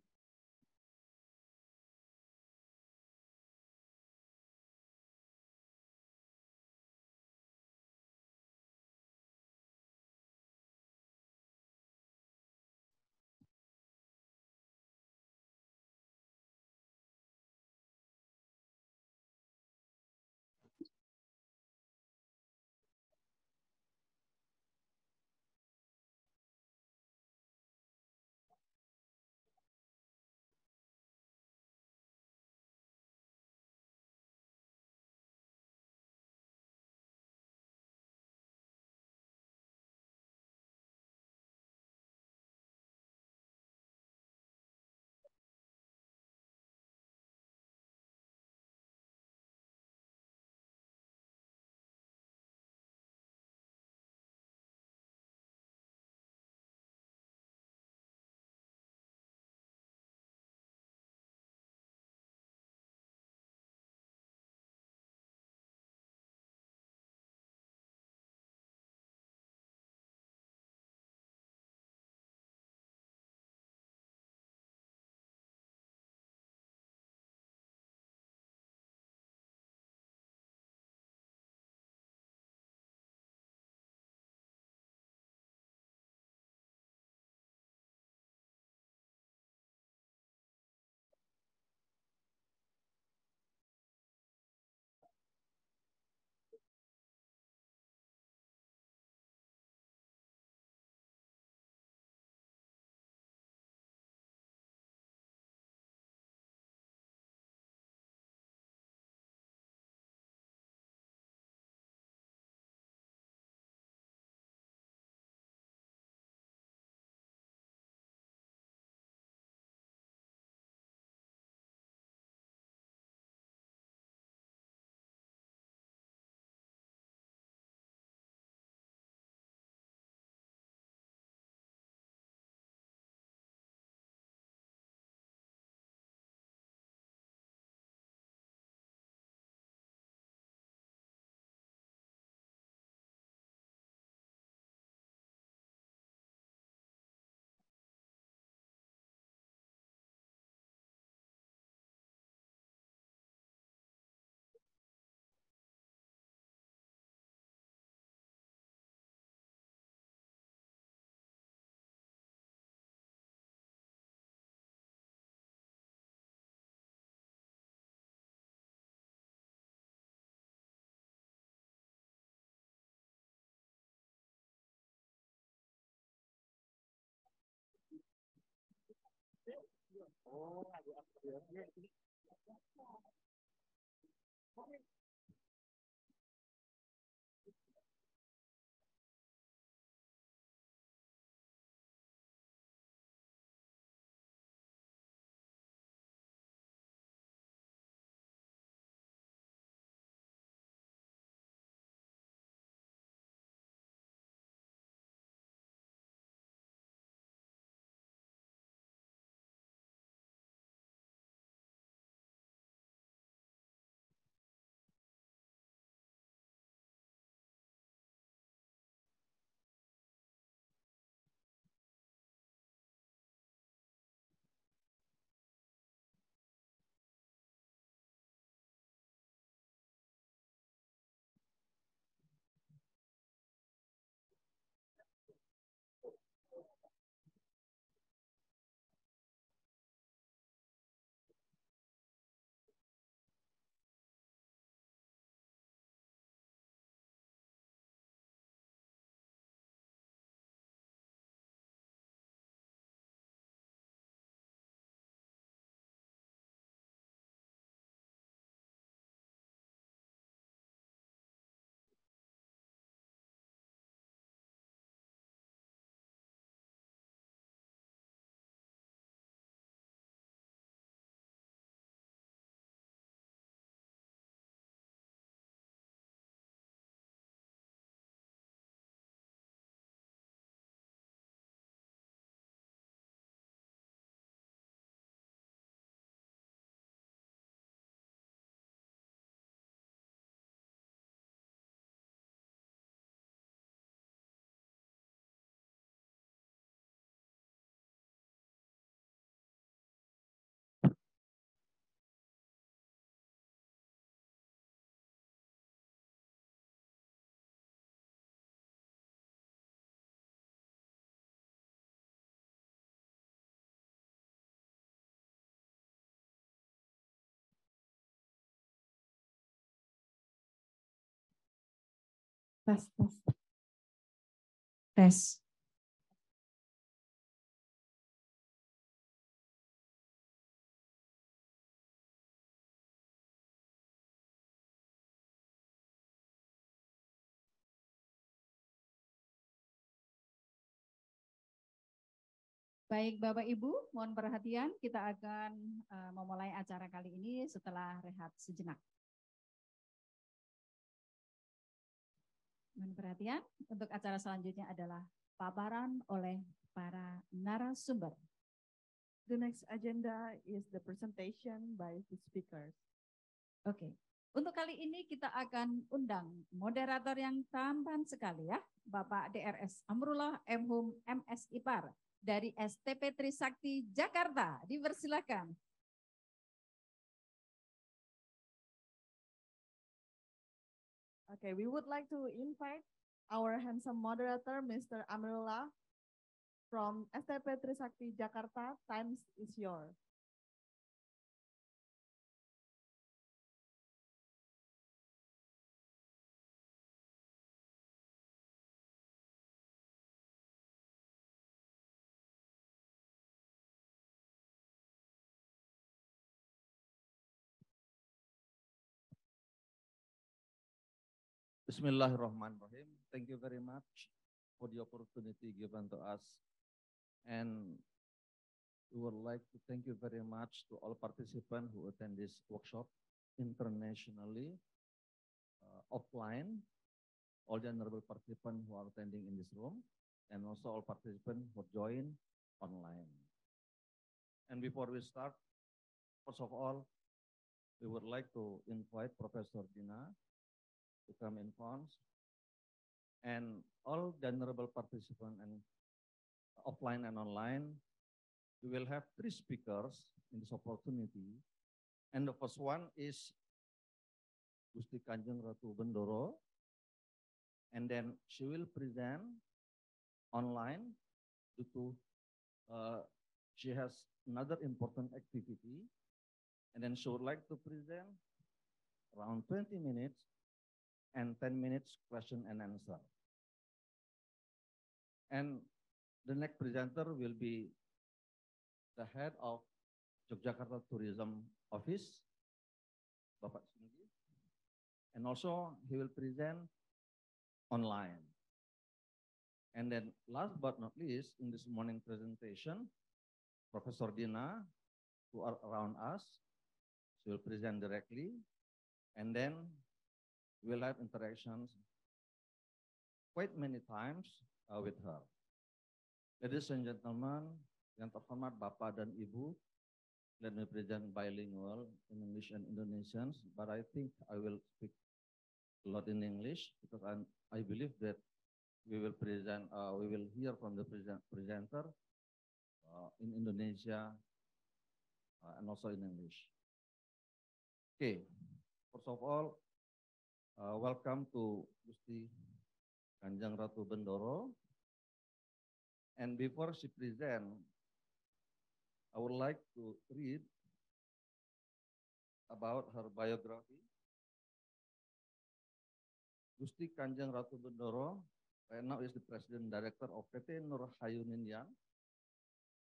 Oh, aku aku ya. tes tes tes Baik Bapak Ibu, mohon perhatian kita akan eh, memulai acara kali ini setelah rehat sejenak. mohon perhatian, untuk acara selanjutnya adalah paparan oleh para narasumber. The next agenda is the presentation by the speakers. Oke, okay. untuk kali ini kita akan undang moderator yang tampan sekali ya, Bapak DRS Amrullah Mhum MS IPAR dari STP Trisakti Jakarta. Dipersilakan. Okay, we would like to invite our handsome moderator, Mr. Amrullah from STP Trisakti Jakarta. Times is yours. Bismillahirrahmanirrahim. Thank you very much for the opportunity given to us. And we would like to thank you very much to all participants who attend this workshop internationally, uh, offline, all the honorable participants who are attending in this room, and also all participants who join online. And before we start, first of all, we would like to invite Professor Dina become enhanced. And all vulnerable participants and offline and online, we will have three speakers in this opportunity. And the first one is Gusti Kanjeng Ratu Bendoro. And then she will present online due to uh, she has another important activity. And then she would like to present around 20 minutes and 10 minutes question and answer. And the next presenter will be the head of Yogyakarta Tourism Office, Bapak Sungi. And also he will present online. And then last but not least, in this morning presentation, Professor Dina, who are around us, will present directly. And then We have interactions quite many times uh, with her. Ladies and gentlemen, yang terhormat Bapak dan Ibu, let me present bilingual in English and Indonesian, but I think I will speak a lot in English because I'm, I believe that we will present, uh, we will hear from the present, presenter uh, in Indonesia uh, and also in English. Okay, first of all, Uh, welcome to Gusti Kanjeng Ratu Bendoro. And before she present, I would like to read about her biography. Gusti Kanjeng Ratu Bendoro right now is the president director of PT Nur Hayunin Yang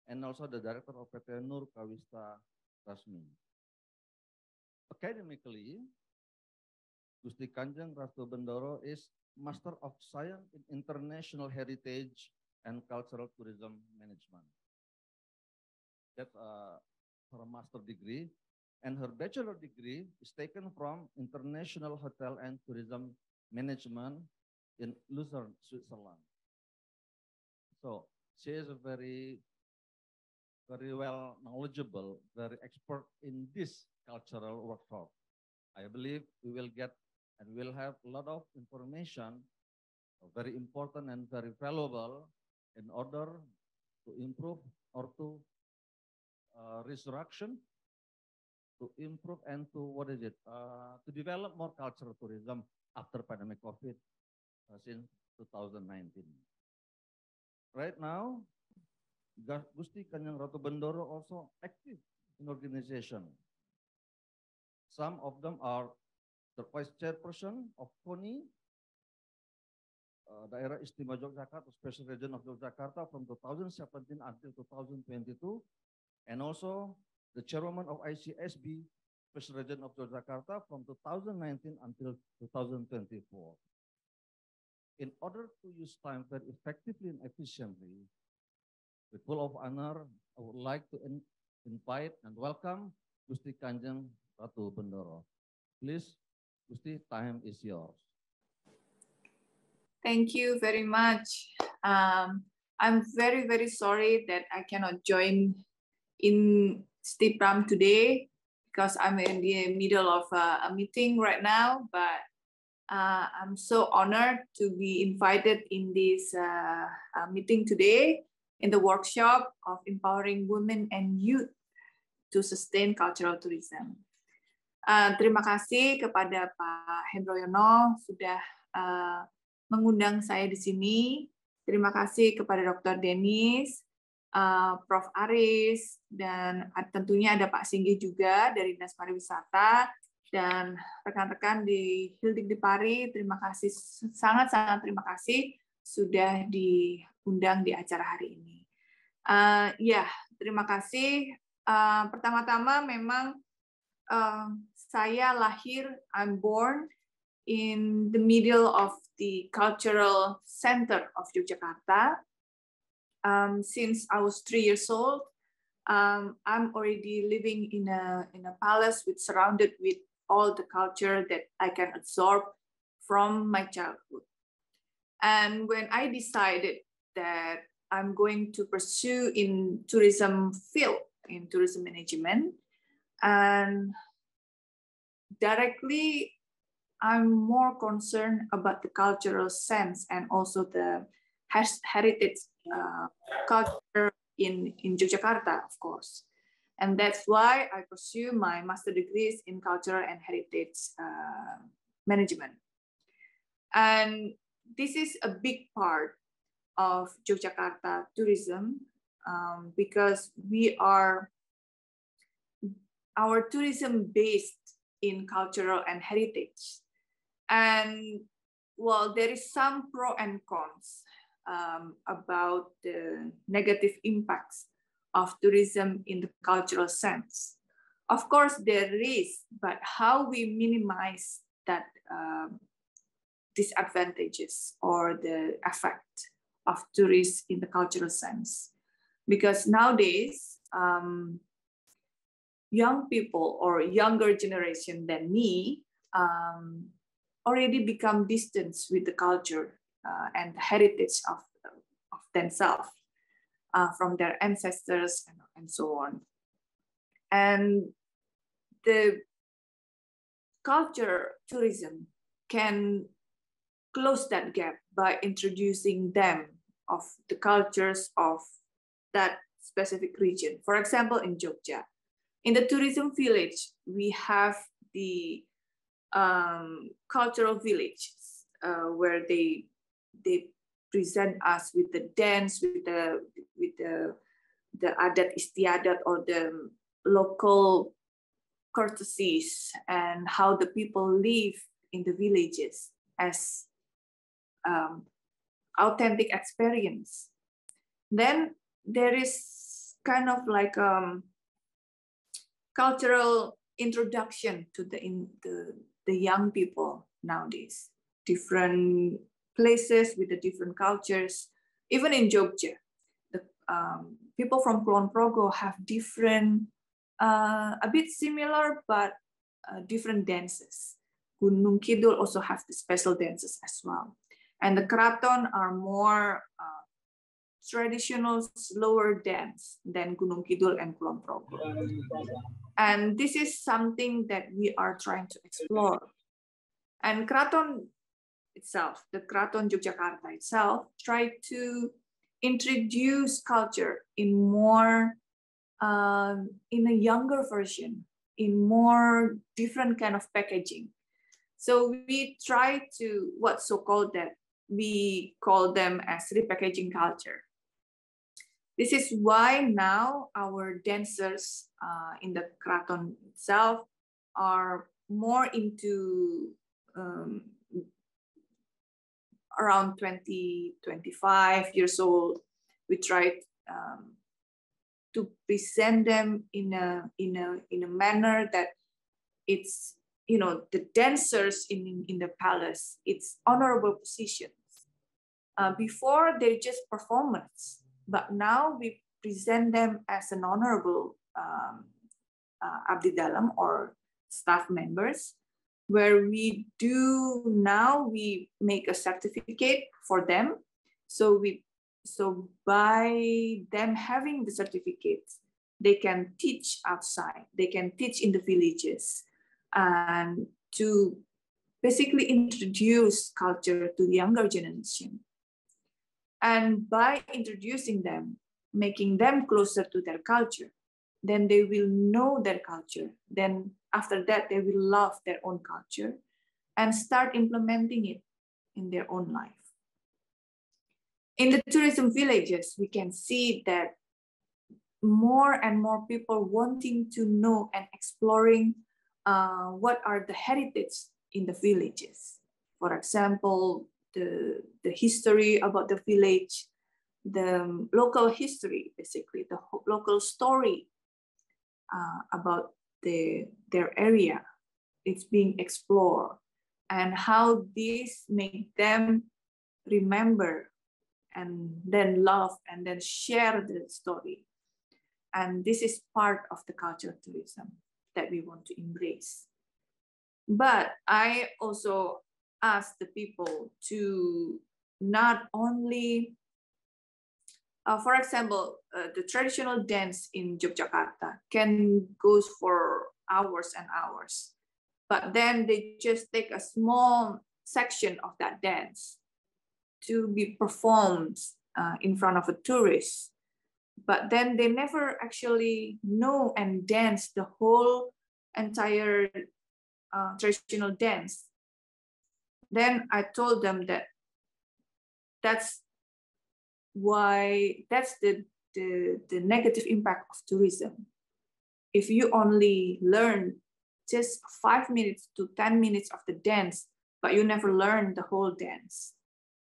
and also the director of PT Nur Kawista Rasmi. Academically, Gusti Kanjeng Ratu Bendoro is Master of Science in International Heritage and Cultural Tourism Management. That's uh, her master degree. And her bachelor degree is taken from International Hotel and Tourism Management in Luzern, Switzerland. So she is very, very well knowledgeable, very expert in this cultural workshop. I believe we will get and we'll have a lot of information, very important and very valuable, in order to improve or to uh, resurrection, to improve and to what is it? Uh, to develop more cultural tourism after pandemic COVID uh, since 2019. Right now, Gusti Kanyang Ratu Bendoro also active in organization. Some of them are the Vice Chairperson of Koni, uh, Daerah Istimewa Yogyakarta, Special Region of Yogyakarta from 2017 until 2022, and also the Chairwoman of ICSB, Special Region of Yogyakarta from 2019 until 2024. In order to use time very effectively and efficiently, the full of honor, I would like to in invite and welcome Gusti Kanjeng Ratu Bendoro. Please Gusti, time is yours. Thank you very much. Um, I'm very, very sorry that I cannot join in Stipram today because I'm in the middle of a, uh, a meeting right now, but uh, I'm so honored to be invited in this uh, uh meeting today in the workshop of empowering women and youth to sustain cultural tourism. Eh, terima kasih kepada Pak Hendroyono sudah uh, mengundang saya di sini. Terima kasih kepada Dr. Denis, uh, Prof. Aris, dan tentunya ada Pak Singgi juga dari Dinas Pariwisata, dan rekan-rekan di Hildik Pari, terima kasih, sangat-sangat terima kasih sudah diundang di acara hari ini. Uh, ya, terima kasih. Uh, pertama-tama memang uh, saya lahir, I'm born in the middle of the cultural center of Yogyakarta. Um, since I was three years old, um, I'm already living in a, in a palace with surrounded with all the culture that I can absorb from my childhood. And when I decided that I'm going to pursue in tourism field, in tourism management, and directly, I'm more concerned about the cultural sense and also the heritage uh, culture in, in Yogyakarta, of course. And that's why I pursue my master degrees in cultural and heritage uh, management. And this is a big part of Yogyakarta tourism um, because we are our tourism based in cultural and heritage. And well, there is some pro and cons um, about the negative impacts of tourism in the cultural sense. Of course, there is, but how we minimize that um, disadvantages or the effect of tourists in the cultural sense. Because nowadays, um, young people or younger generation than me um, already become distant with the culture uh, and the heritage of, of themselves uh, from their ancestors and, and so on. And the culture tourism can close that gap by introducing them of the cultures of that specific region. For example, in Jogja, in the tourism village, we have the um, cultural village uh, where they they present us with the dance, with the with the the adat istiadat or the local courtesies and how the people live in the villages as um, authentic experience. Then there is kind of like um, cultural introduction to the, in, the, the young people nowadays. Different places with the different cultures, even in Jogja, the um, people from Kulon Progo have different, uh, a bit similar but uh, different dances. Gunung Kidul also have the special dances as well. And the Kraton are more uh, traditional, slower dance than Gunung Kidul and Kulon Progo. And this is something that we are trying to explore. And Kraton itself, the Kraton Yogyakarta itself, tried to introduce culture in more, um, in a younger version, in more different kind of packaging. So we try to what so called that we call them as repackaging culture. This is why now our dancers uh, in the Kraton itself are more into um, around 20, 25 years old. We tried um, to present them in a, in, a, in a manner that it's, you know, the dancers in, in the palace, it's honorable positions. Uh, before, they're just performance, but now we present them as an honorable um, uh, or staff members, where we do now we make a certificate for them. So we so by them having the certificate, they can teach outside. They can teach in the villages, and to basically introduce culture to the younger generation. And by introducing them, making them closer to their culture, then they will know their culture. Then after that, they will love their own culture and start implementing it in their own life. In the tourism villages, we can see that more and more people wanting to know and exploring uh, what are the heritage in the villages. For example, the, the history about the village, the um, local history, basically, the local story uh, about the, their area. It's being explored and how this make them remember and then love and then share the story. And this is part of the culture tourism that we want to embrace. But I also ask the people to not only uh, for example, uh, the traditional dance in Yogyakarta can goes for hours and hours, but then they just take a small section of that dance to be performed uh, in front of a tourist. But then they never actually know and dance the whole entire uh, traditional dance. Then I told them that that's why that's the, the, the negative impact of tourism. If you only learn just five minutes to 10 minutes of the dance, but you never learn the whole dance.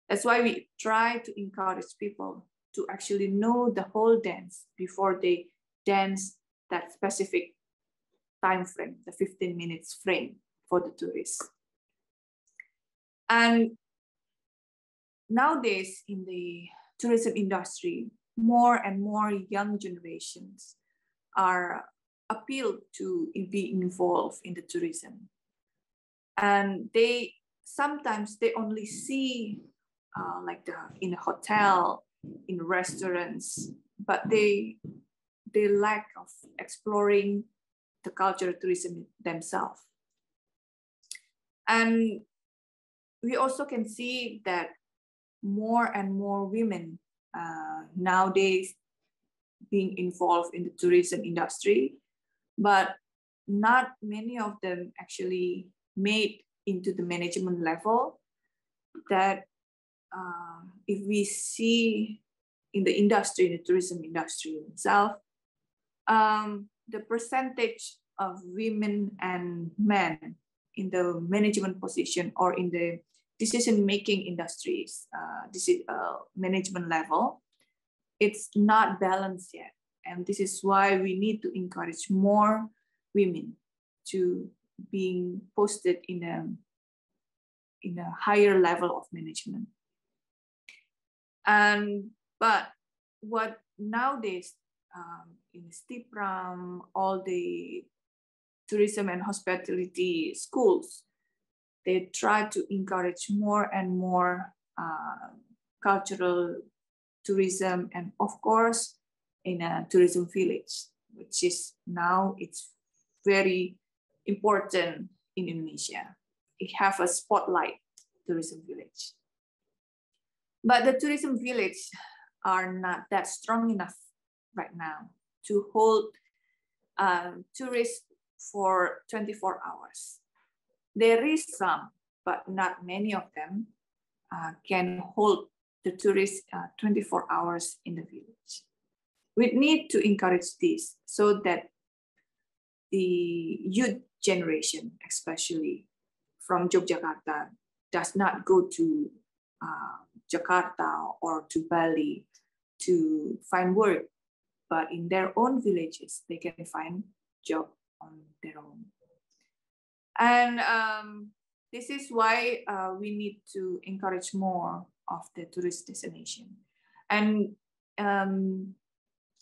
That's why we try to encourage people to actually know the whole dance before they dance that specific time frame, the 15 minutes frame for the tourists. And nowadays in the tourism industry, more and more young generations are appealed to be involved in the tourism. And they sometimes they only see uh, like the in a hotel, in restaurants, but they they lack of exploring the culture tourism themselves. And we also can see that more and more women uh, nowadays being involved in the tourism industry, but not many of them actually made into the management level that uh, if we see in the industry, the tourism industry itself, um, the percentage of women and men in the management position or in the decision-making industries, uh, this is, uh, management level, it's not balanced yet. And this is why we need to encourage more women to being posted in a, in a higher level of management. And, um, but what nowadays um, in STIPRAM, all the tourism and hospitality schools they try to encourage more and more uh, cultural tourism and of course in a tourism village which is now it's very important in indonesia it have a spotlight tourism village but the tourism village are not that strong enough right now to hold uh, tourists for 24 hours there is some, but not many of them uh, can hold the tourists uh, 24 hours in the village. We need to encourage this so that the youth generation, especially from Yogyakarta, does not go to uh, Jakarta or to Bali to find work, but in their own villages, they can find job on their own. And um, this is why uh, we need to encourage more of the tourist destination. And um,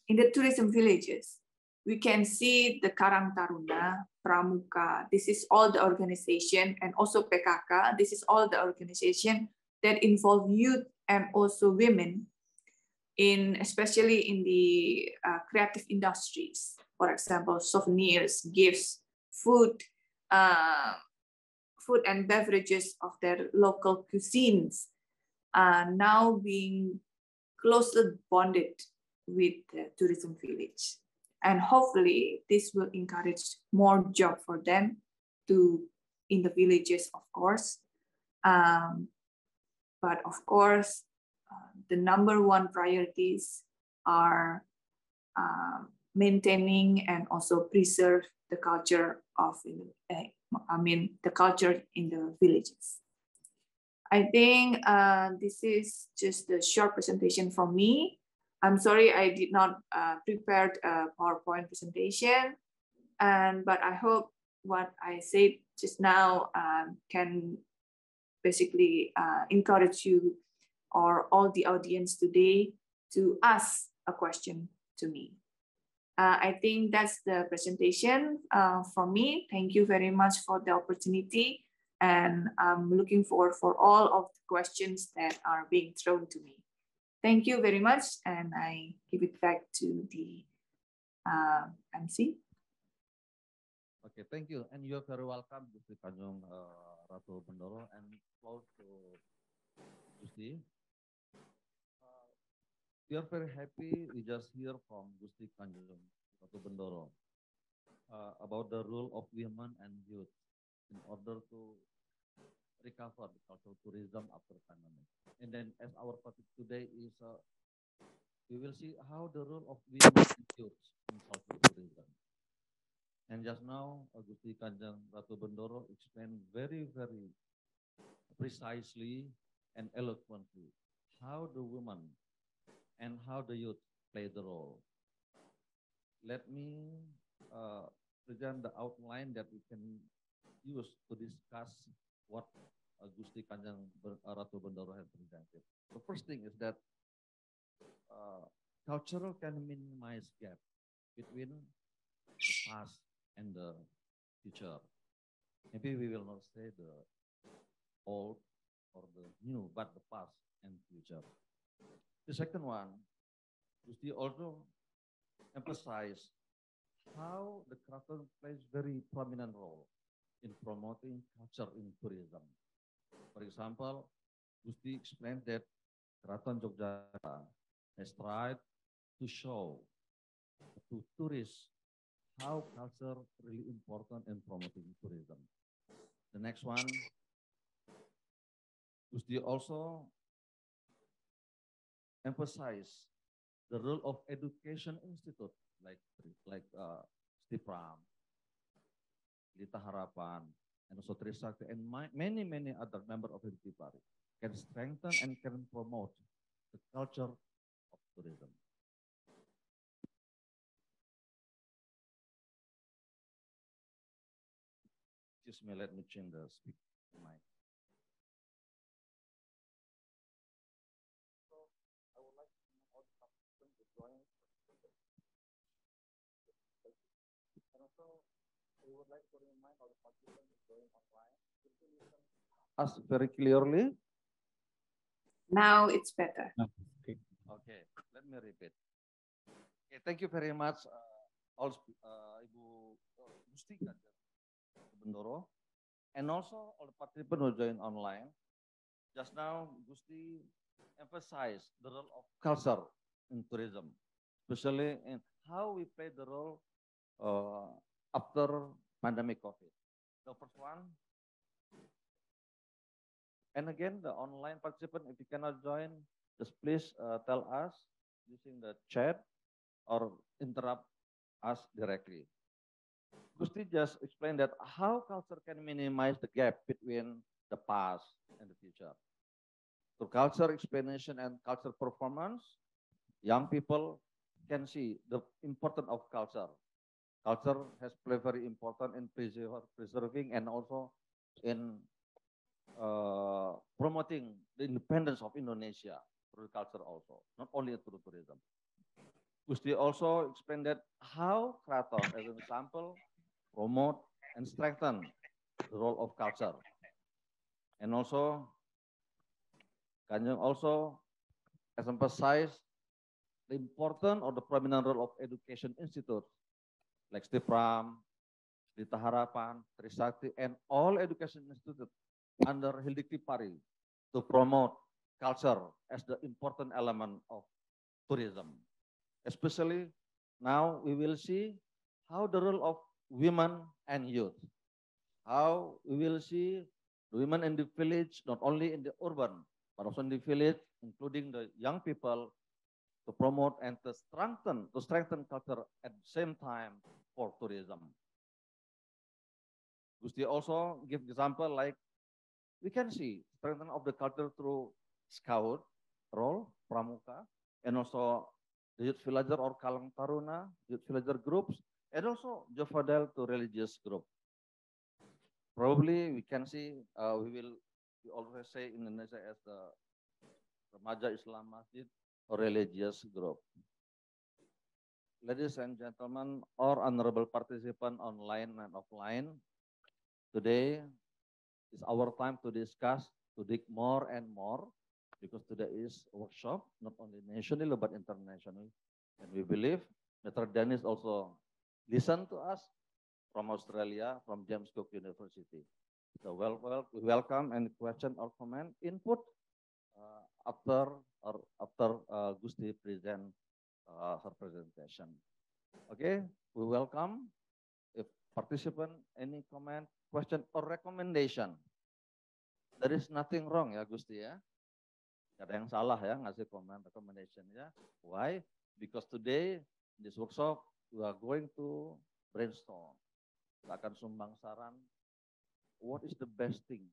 in the tourism villages, we can see the Karang Taruna, Pramuka. This is all the organization and also PKK. This is all the organization that involve youth and also women in especially in the uh, creative industries, for example, souvenirs, gifts, food, uh, food and beverages of their local cuisines are uh, now being closely bonded with the tourism village. And hopefully this will encourage more job for them to in the villages, of course. Um, but of course, uh, the number one priorities are uh, maintaining and also preserve the culture of, eh, I mean, the culture in the villages. I think uh, this is just a short presentation from me. I'm sorry I did not uh, prepare a PowerPoint presentation, and um, but I hope what I said just now um, can basically uh, encourage you or all the audience today to ask a question to me. Uh, I think that's the presentation uh, me. Thank you very much for the opportunity and I'm looking forward for all of the questions that are being thrown to me. Thank you very much and I give it back to the uh, MC. Okay, thank you. And you're very welcome, Gusti Tanjung uh, Ratu Bendoro and close to Gusti. We are very happy. We just hear from Gusti Kanjeng Ratu Bendoro uh, about the role of women and youth in order to recover the cultural tourism after pandemic. And then as our topic today is, uh, we will see how the role of women and youth in cultural tourism. And just now, uh, Gusti Kanjeng Ratu Bendoro explained very, very precisely and eloquently how the women and how do you play the role? Let me uh, present the outline that we can use to discuss what Gusti Kanjeng uh, Ratu Bendoro has presented. The first thing is that uh, cultural can minimize gap between the past and the future. Maybe we will not say the old or the new, but the past and future. The second one, Gusti also emphasized how the Kraton plays very prominent role in promoting culture in tourism. For example, Gusti explained that Kraton Yogyakarta has tried to show to tourists how culture really important in promoting tourism. The next one, Gusti also emphasize the role of education institute like like uh, Stipram, Lita Harapan, and also Trisakti, and my, many, many other members of the party can strengthen and can promote the culture of tourism. Excuse me, let me change the speaker mic. us very clearly? Now it's better. Okay, okay. let me repeat. Okay, thank you very much, uh, all, uh, Ibu Mustika uh, Bendoro, and also all the participants who joined online. Just now, Gusti emphasized the role of culture in tourism, especially in how we play the role uh, after pandemic COVID. the first one. And again, the online participant, if you cannot join, just please uh, tell us using the chat or interrupt us directly. Gusti just explained that how culture can minimize the gap between the past and the future. Through culture explanation and culture performance, young people can see the importance of culture culture has played very important in preserving and also in uh, promoting the independence of Indonesia through culture also, not only through tourism. Gusti also explained that how Kraton, as an example, promote and strengthen the role of culture. And also, Kanjeng also has emphasized the importance or the prominent role of education institutes like Stipram, Lita Harapan, Trisakti, and all education institute under Hildik Pari to promote culture as the important element of tourism. Especially now we will see how the role of women and youth, how we will see the women in the village, not only in the urban, but also in the village, including the young people to promote and to strengthen to strengthen culture at the same time for tourism. Gusti also give example like we can see strengthen of the culture through scout role, pramuka, and also the youth villager or kalang taruna, youth villager groups, and also Jovadel to religious group. Probably we can see uh, we will we always say Indonesia as the Remaja Islam Masjid religious group. Ladies and gentlemen, or honorable participant online and offline, today is our time to discuss, to dig more and more, because today is workshop, not only nationally, but internationally. And we believe Mr. Dennis also listened to us from Australia, from James Cook University. So well, well, welcome and question or comment input uh, after or after uh, Gusti present uh, her presentation. Okay, we welcome if participant any comment, question or recommendation. There is nothing wrong ya Gusti ya. Gak ada yang salah ya ngasih comment recommendation ya. Why? Because today in this workshop we are going to brainstorm. Kita akan sumbang saran what is the best thing?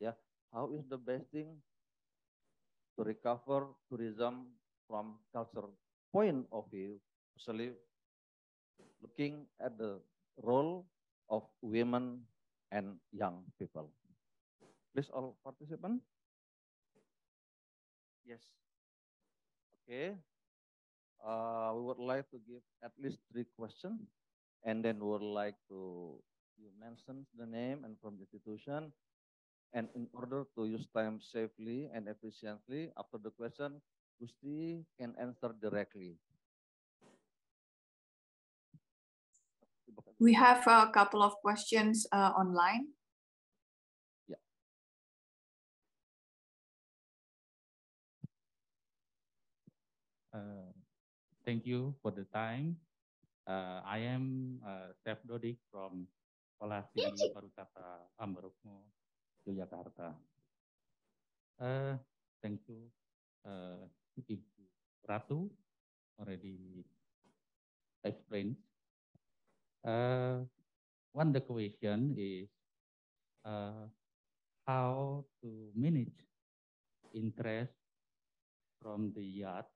Ya, yeah. how is the best thing to recover tourism from culture point of view, especially looking at the role of women and young people. Please all participants. Yes. Okay. Uh, we would like to give at least three questions, and then we would like to you mention the name and from the institution, And in order to use time safely and efficiently, after the question, Gusti can answer directly. We have a couple of questions uh, online. Yeah. Uh, thank you for the time. Uh, I am uh, Steph Dodik from Kolasi Parutata Ambarukmo Yogyakarta. Uh, thank you, uh, Ibu Ratu, already explained. Uh, one the question is uh, how to manage interest from the yacht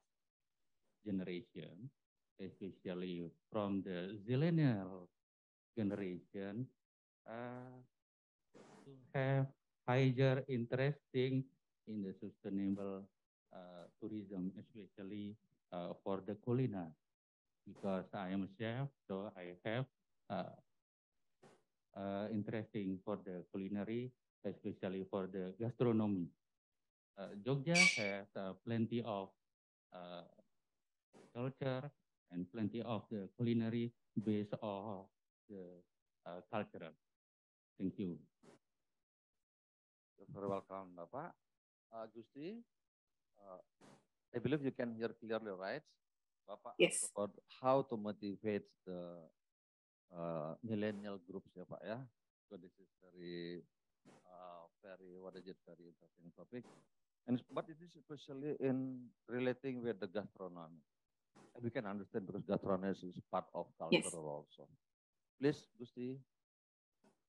generation, especially from the zillennial generation, uh, to have higher interesting in the sustainable uh, tourism, especially uh, for the culinary, because I am a chef, so I have uh, uh interesting for the culinary, especially for the gastronomy. Uh, Jogja has uh, plenty of uh, culture and plenty of the culinary based on the cultural. Thank you. You're very welcome, Bapak. Uh, Gusti, uh, I believe you can hear clearly, right? Bapak yes. about how to motivate the uh, millennial groups ya Pak ya. So this is very, uh, very what is it? Very interesting topic. And but it is especially in relating with the gastronomy. And we can understand because gastronomy is part of culture yes. also. Please, Gusti.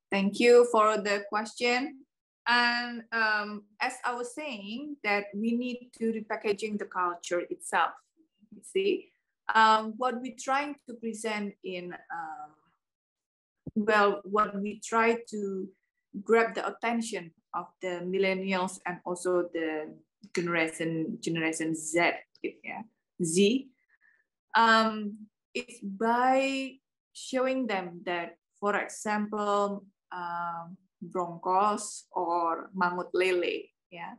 Thank you for the question. And um, as I was saying, that we need to repackaging the culture itself. You see, um, what we're trying to present in, um, well, what we try to grab the attention of the millennials and also the generation generation Z, yeah, Z, um, is by showing them that, for example. Um, broncos or mangut lele. Yeah,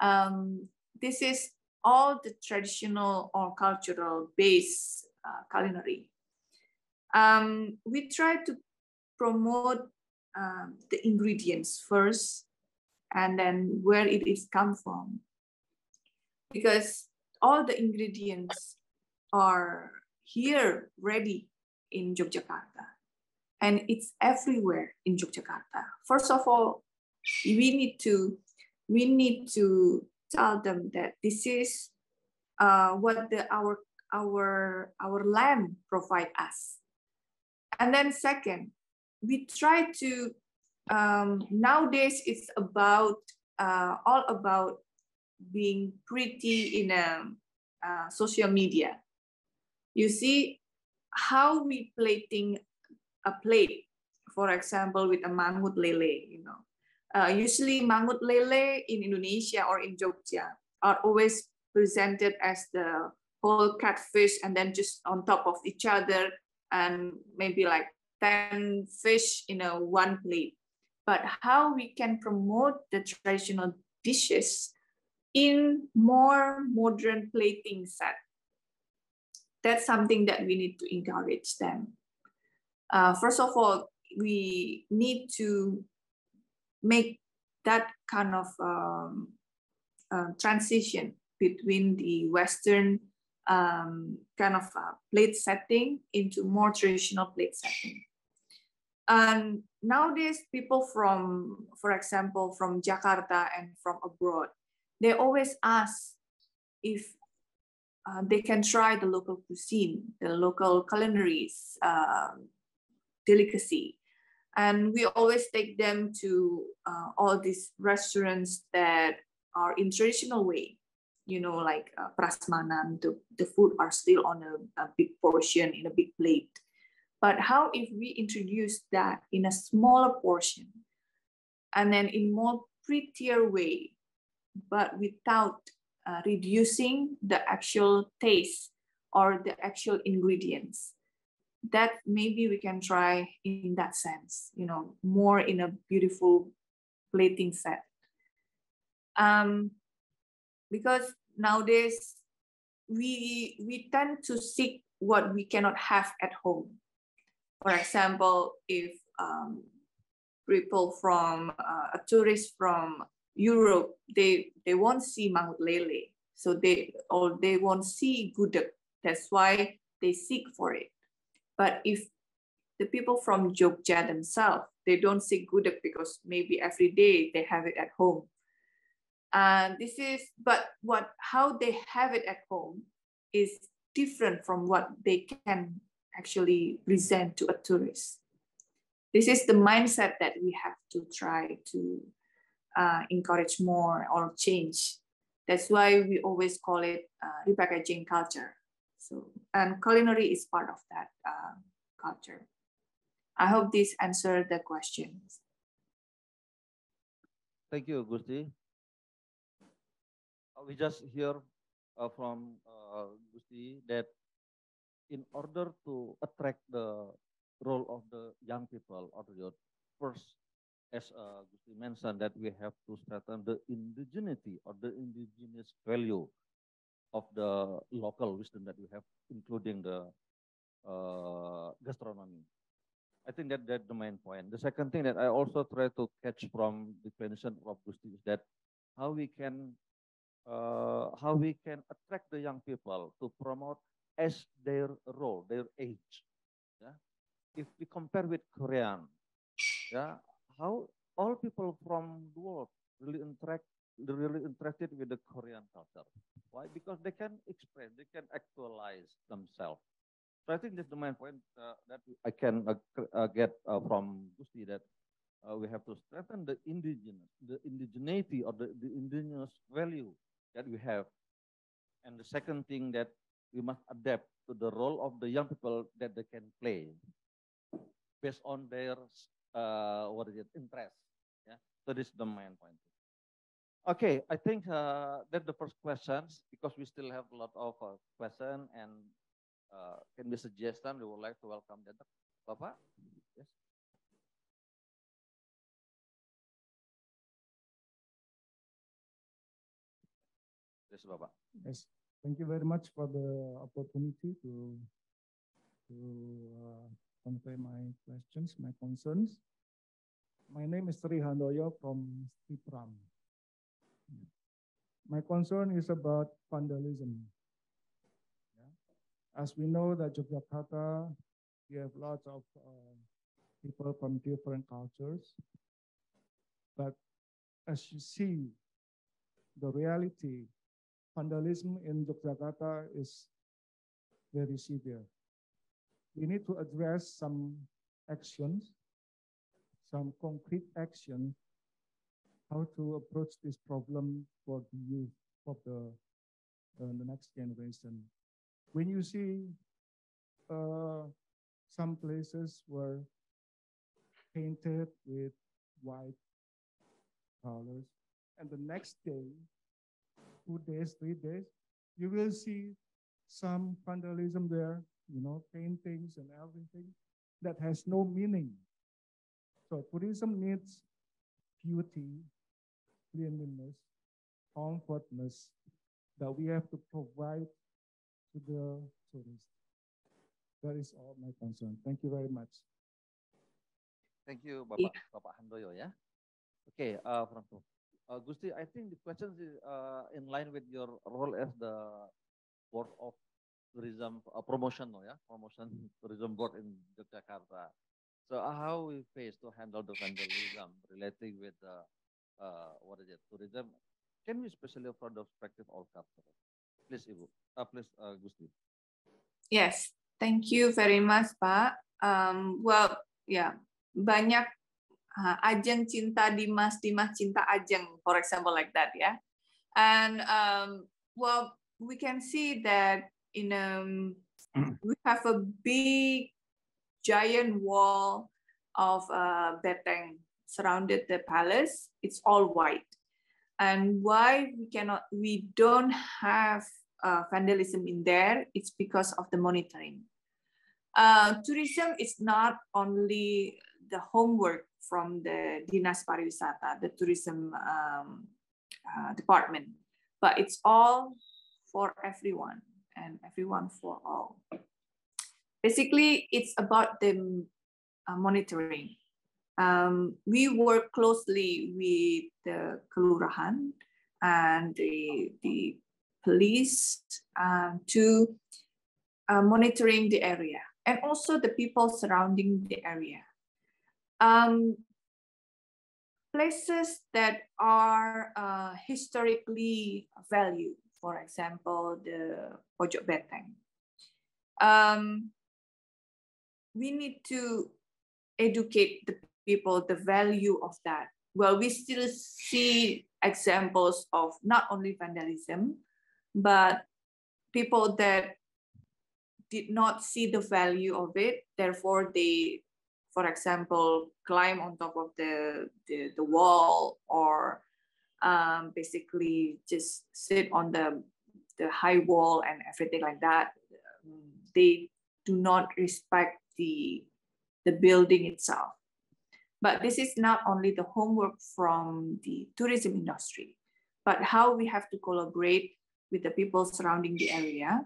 um, this is all the traditional or cultural base uh, culinary. Um, we try to promote um, the ingredients first, and then where it is come from, because all the ingredients are here ready in Yogyakarta and it's everywhere in Yogyakarta. First of all, we need to we need to tell them that this is uh, what the, our our our land provide us. And then second, we try to um, nowadays it's about uh, all about being pretty in a, uh, social media. You see how we play things a plate, for example, with a mangut lele, you know. Uh, usually mangut lele in Indonesia or in Jogja are always presented as the whole catfish and then just on top of each other and maybe like 10 fish in a one plate. But how we can promote the traditional dishes in more modern plating set. That's something that we need to encourage them uh, first of all, we need to make that kind of um, uh, transition between the Western um, kind of uh, plate setting into more traditional plate setting. And nowadays, people from, for example, from Jakarta and from abroad, they always ask if uh, they can try the local cuisine, the local culinaries, um, delicacy. And we always take them to uh, all these restaurants that are in traditional way, you know, like uh, prasmanan, the, the food are still on a, a big portion in a big plate. But how if we introduce that in a smaller portion and then in more prettier way, but without uh, reducing the actual taste or the actual ingredients that maybe we can try in that sense, you know, more in a beautiful plating set. Um, because nowadays we we tend to seek what we cannot have at home. For example, if um, people from uh, tourist from Europe they they won't see Mount Lele, so they or they won't see Gudeg. That's why they seek for it. But if the people from Jogja themselves, they don't see gudeg because maybe every day they have it at home. And this is, but what how they have it at home is different from what they can actually present to a tourist. This is the mindset that we have to try to uh, encourage more or change. That's why we always call it uh, repackaging culture. So, and culinary is part of that uh, culture. I hope this answered the questions. Thank you, Gusti. Uh, we just hear uh, from uh, Gusti that in order to attract the role of the young people or the youth, first, as uh, Gusti mentioned, that we have to strengthen the indigeneity or the indigenous value of the local wisdom that we have, including the uh, gastronomy. I think that that's the main point. The second thing that I also try to catch from the presentation of Gusti is that how we can uh, how we can attract the young people to promote as their role, their age. Yeah? If we compare with Korean, yeah, how all people from the world really interact really interested with the Korean culture. Why? Because they can express, they can actualize themselves. So I think that's the main point uh, that I can uh, uh get uh, from Gusti that uh, we have to strengthen the indigenous, the indigeneity or the, the indigenous value that we have. And the second thing that we must adapt to the role of the young people that they can play based on their uh, what is it, interest. Yeah? So this is the main point. Okay, I think uh, that the first questions because we still have a lot of uh, question and uh, can be suggestion. We would like to welcome Jatak. Bapak, yes. Yes, Bapak. Yes, thank you very much for the opportunity to to uh, convey my questions, my concerns. My name is Sri Handoyo from Stipram. My concern is about vandalism. Yeah. As we know that Yogyakarta, we have lots of uh, people from different cultures. But as you see, the reality, vandalism in Yogyakarta is very severe. We need to address some actions, some concrete action how to approach this problem for the youth of the, uh, the next generation. When you see uh, some places were painted with white colors, and the next day, two days, three days, you will see some vandalism there, you know, paintings and everything that has no meaning. So tourism needs beauty cleanliness, comfortness that we have to provide to the tourists. That is all my concern. Thank you very much. Thank you, Bapak, yeah. Bapak Handoyo. Yeah. Okay, uh, from uh, Gusti, I think the question is uh, in line with your role as the board of tourism uh, promotion, no, yeah, promotion tourism board in Jakarta. So uh, how we face to handle the vandalism relating with the uh, what is it, tourism, can we especially from the perspective all customers? Please, Ibu. Uh, please, uh, Gusti. Yes, thank you very much, Pak. Um, well, ya, yeah, banyak uh, ajeng cinta Dimas, Dimas cinta ajeng, for example, like that, ya. Yeah? And um, well, we can see that in um, we have a big giant wall of uh, beteng surrounded the palace. It's all white. And why we cannot, we don't have uh, vandalism in there, it's because of the monitoring. Uh, tourism is not only the homework from the Dinas Pariwisata, the tourism um, uh, department, but it's all for everyone and everyone for all. Basically, it's about the uh, monitoring. Um, we work closely with the Kelurahan and the, the police um, to uh, monitoring the area and also the people surrounding the area. Um, places that are uh, historically valued, for example, the Pojok Beteng. Um, we need to educate the people the value of that. Well, we still see examples of not only vandalism, but people that did not see the value of it. Therefore, they, for example, climb on top of the, the, the wall or um, basically just sit on the, the high wall and everything like that. They do not respect the, the building itself. But this is not only the homework from the tourism industry, but how we have to collaborate with the people surrounding the area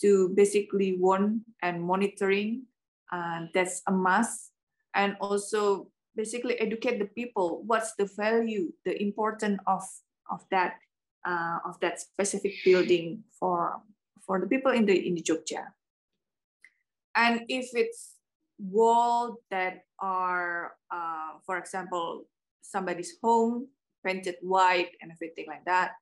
to basically warn and monitoring. Uh, that's a must. And also basically educate the people what's the value, the importance of, of that uh, of that specific building for for the people in the in the Jogja. And if it's Wall that are, uh, for example, somebody's home, painted white and everything like that.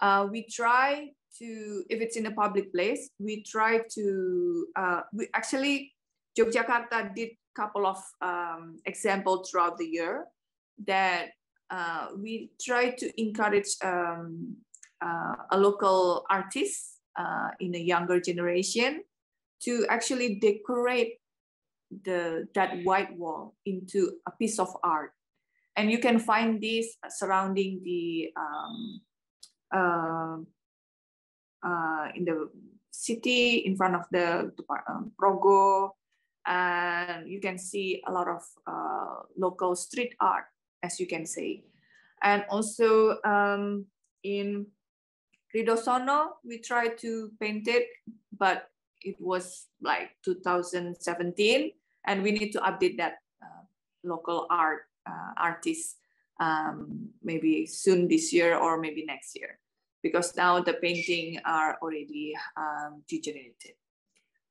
Uh, we try to, if it's in a public place, we try to, uh, we actually, Yogyakarta did a couple of um, examples throughout the year that uh, we try to encourage um, uh, a local artist uh, in a younger generation to actually decorate the, that white wall into a piece of art. And you can find this surrounding the, um, uh, uh, in the city, in front of the um, Progo, and you can see a lot of uh, local street art, as you can say. And also um, in Ridosono, we tried to paint it, but it was like 2017 and we need to update that uh, local art uh, artists um, maybe soon this year or maybe next year because now the painting are already um, degenerated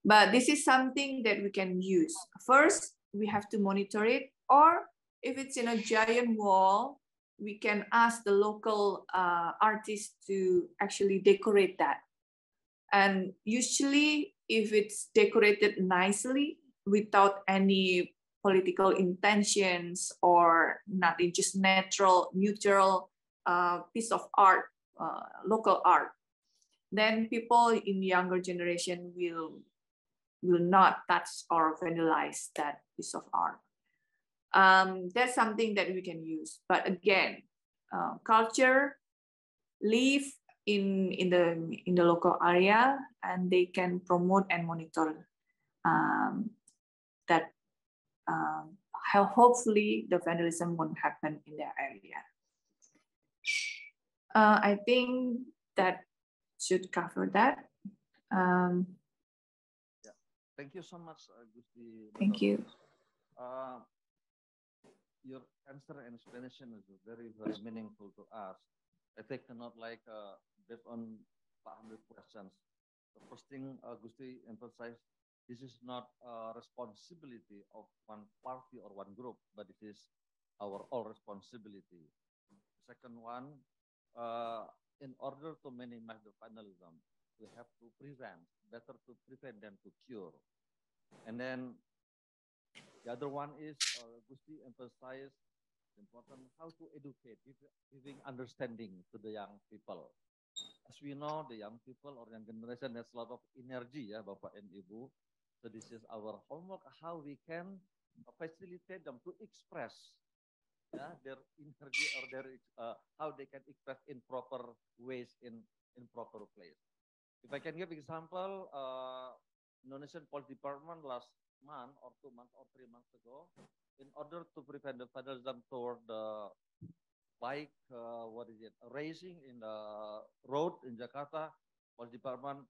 but this is something that we can use first we have to monitor it or if it's in a giant wall we can ask the local uh, artists to actually decorate that and usually if it's decorated nicely without any political intentions or nothing, just natural, neutral uh, piece of art, uh, local art. Then people in younger generation will will not touch or vandalize that piece of art. Um, that's something that we can use. But again, uh, culture live in in the in the local area, and they can promote and monitor um, um, hopefully the vandalism won't happen in their area. Uh, I think that should cover that. Um, yeah. Thank you so much, uh, Gusti. Thank you. Uh, your answer and explanation is very, very meaningful to us. I think not like uh, based on 500 questions. The first thing uh, Gusti emphasized this is not a responsibility of one party or one group, but it is our all responsibility. Second one, uh, in order to minimize the finalism, we have to prevent, better to prevent than to cure. And then the other one is uh, Gusti emphasized important how to educate, giving understanding to the young people. As we know, the young people or young generation has a lot of energy, yeah, Bapak and Ibu. So this is our homework, how we can facilitate them to express yeah, their energy or their uh, how they can express in proper ways in in proper place. If I can give example, uh, Indonesian Police Department last month or two months or three months ago, in order to prevent the vandalism toward the bike, uh, what is it, racing in the road in Jakarta, Police Department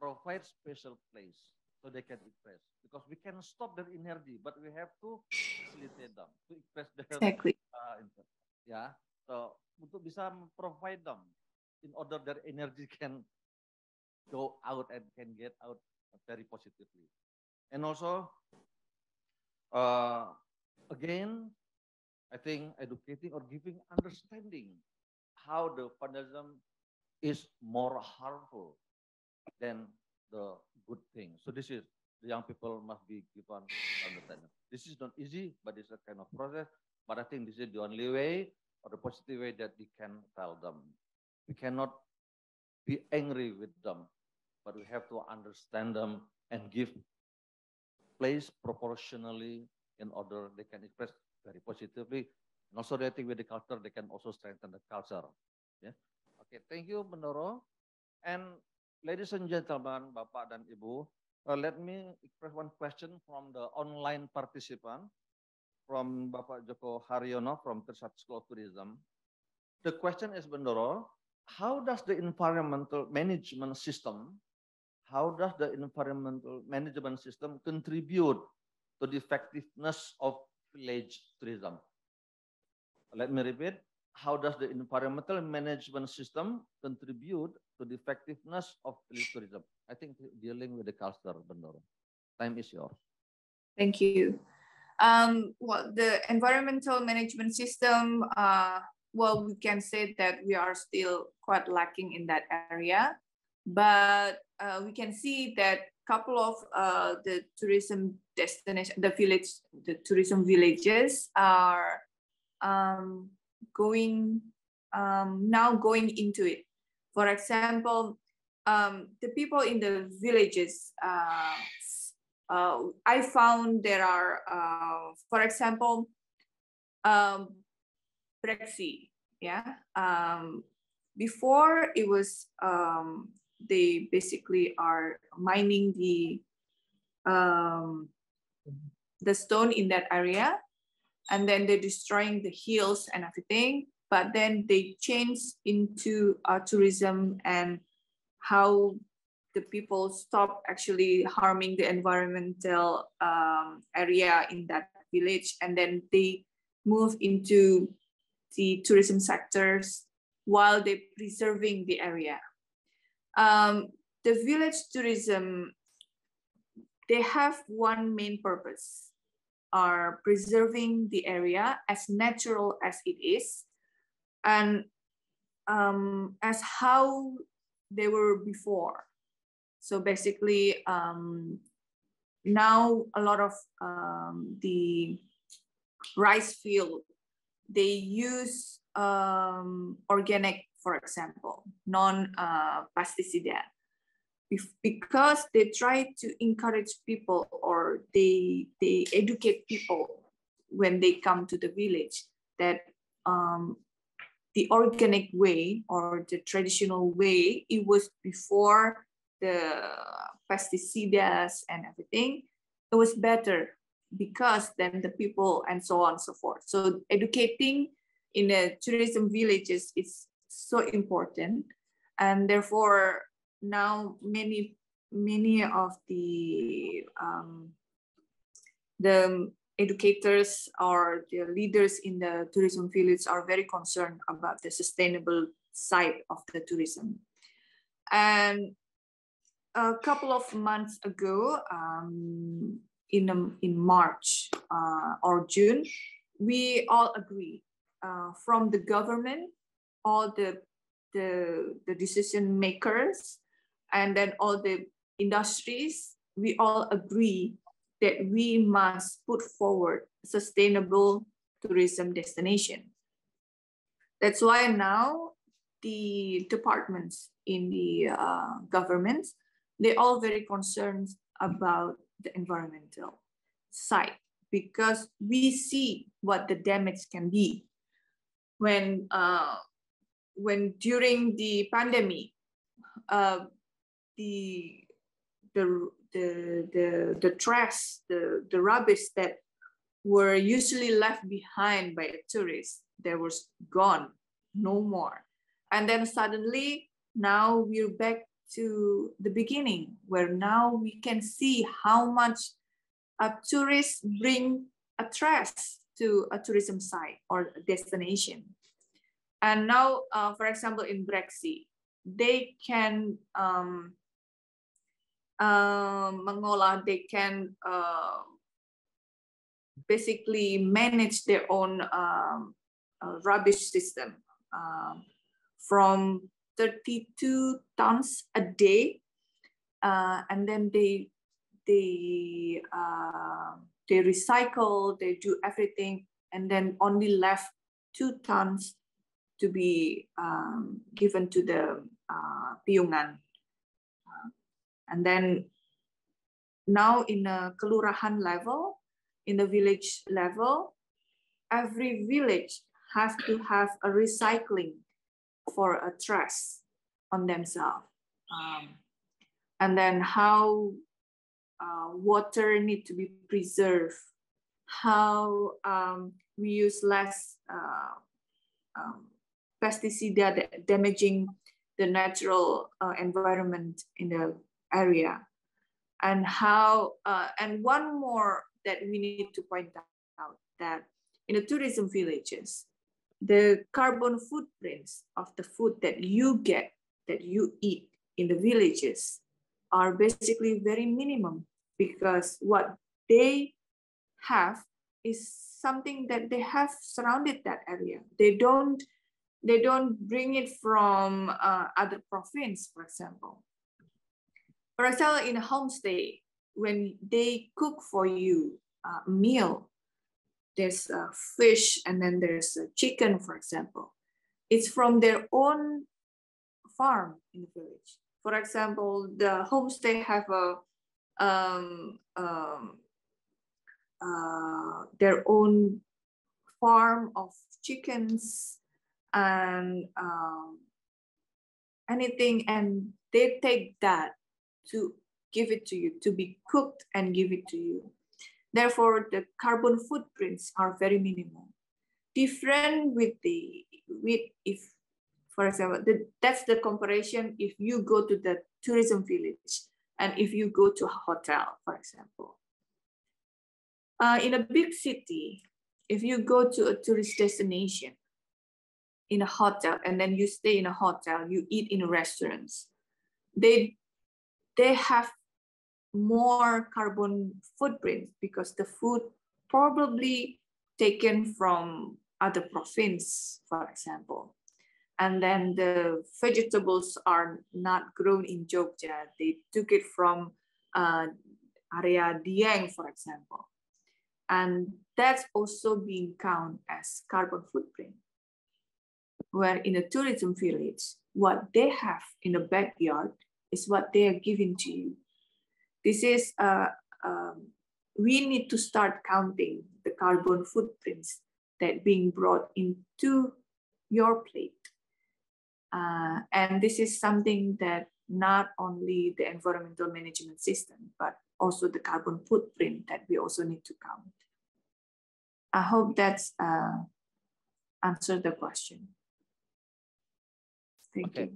provide special place so they can express. Because we can stop their energy, but we have to facilitate them to express their exactly. uh, interest. Ya. so untuk bisa provide them in order their energy can go out and can get out very positively. And also, uh, again, I think educating or giving understanding how the fundamentalism is more harmful than the good thing. So this is the young people must be given understanding. This is not easy, but it's a kind of process. But I think this is the only way or the positive way that we can tell them. We cannot be angry with them, but we have to understand them and give place proportionally in order they can express very positively. And also relating with the culture, they can also strengthen the culture. Yeah. Okay, thank you, Menoro. And Ladies and gentlemen, Bapak dan Ibu, uh, let me express one question from the online participant from Bapak Joko Haryono from Trisat School of Tourism. The question is, Bendoro, how does the environmental management system, how does the environmental management system contribute to the effectiveness of village tourism? Let me repeat. how does the environmental management system contribute to the effectiveness of tourism? I think dealing with the culture, Bendoro. Time is yours. Thank you. Um, well, the environmental management system, uh, well, we can say that we are still quite lacking in that area, but uh, we can see that a couple of uh, the tourism destination, the village, the tourism villages are um, going um, now going into it. For example, um, the people in the villages, uh, uh, I found there are, uh, for example, um, Brexit. Yeah. Um, before it was, um, they basically are mining the um, the stone in that area and then they're destroying the hills and everything. But then they change into uh, tourism and how the people stop actually harming the environmental um, area in that village, and then they move into the tourism sectors while they're preserving the area. Um, the village tourism, they have one main purpose, are preserving the area as natural as it is and um, as how they were before. So basically, um, now a lot of um, the rice field, they use um, organic, for example, non uh, pesticide Uh, because they try to encourage people or they they educate people when they come to the village that um, the organic way or the traditional way it was before the pesticides and everything it was better because then the people and so on and so forth so educating in the tourism villages is so important and therefore now many many of the um, the educators or the leaders in the tourism fields are very concerned about the sustainable side of the tourism. And a couple of months ago, um, in, um, in March uh, or June, we all agree uh, from the government, all the, the, the decision makers, and then all the industries, we all agree that we must put forward sustainable tourism destination. That's why now the departments in the uh, governments, they're all very concerned about the environmental side because we see what the damage can be when uh, when during the pandemic uh, the the the the, the trash, the, the rubbish that were usually left behind by tourists, there was gone, no more. And then suddenly now we're back to the beginning where now we can see how much a tourist bring a trash to a tourism site or destination. And now, uh, for example, in Brexit, they can um, uh, they can uh, basically manage their own um, uh, rubbish system um, from 32 tons a day, uh, and then they they um, they recycle, they do everything, and then only left two tons to be um, given to the uh, Pyongan and then now in a kelurahan level, in the village level, every village has to have a recycling for a trash on themselves. Um, and then how uh, water need to be preserved, how um, we use less uh, um, pesticide damaging the natural uh, environment in the area and how uh, and one more that we need to point out that in the tourism villages the carbon footprints of the food that you get that you eat in the villages are basically very minimum because what they have is something that they have surrounded that area they don't they don't bring it from uh, other province for example for example, in a homestay, when they cook for you a meal, there's a fish and then there's a chicken, for example. It's from their own farm in the village. For example, the homestay have a um, um, uh, their own farm of chickens and um, anything, and they take that to give it to you, to be cooked and give it to you. Therefore, the carbon footprints are very minimal. Different with the, with if, for example, the, that's the comparison if you go to the tourism village and if you go to a hotel, for example. Uh, in a big city, if you go to a tourist destination, in a hotel and then you stay in a hotel, you eat in restaurants. They they have more carbon footprint because the food probably taken from other province, for example. And then the vegetables are not grown in Jogja. They took it from uh, area Dieng, for example. And that's also being counted as carbon footprint. Where in a tourism village, what they have in the backyard is what they are giving to you. This is, uh, um, we need to start counting the carbon footprints that being brought into your plate. Uh, and this is something that not only the environmental management system, but also the carbon footprint that we also need to count. I hope that's uh, answered the question. Thank okay. you.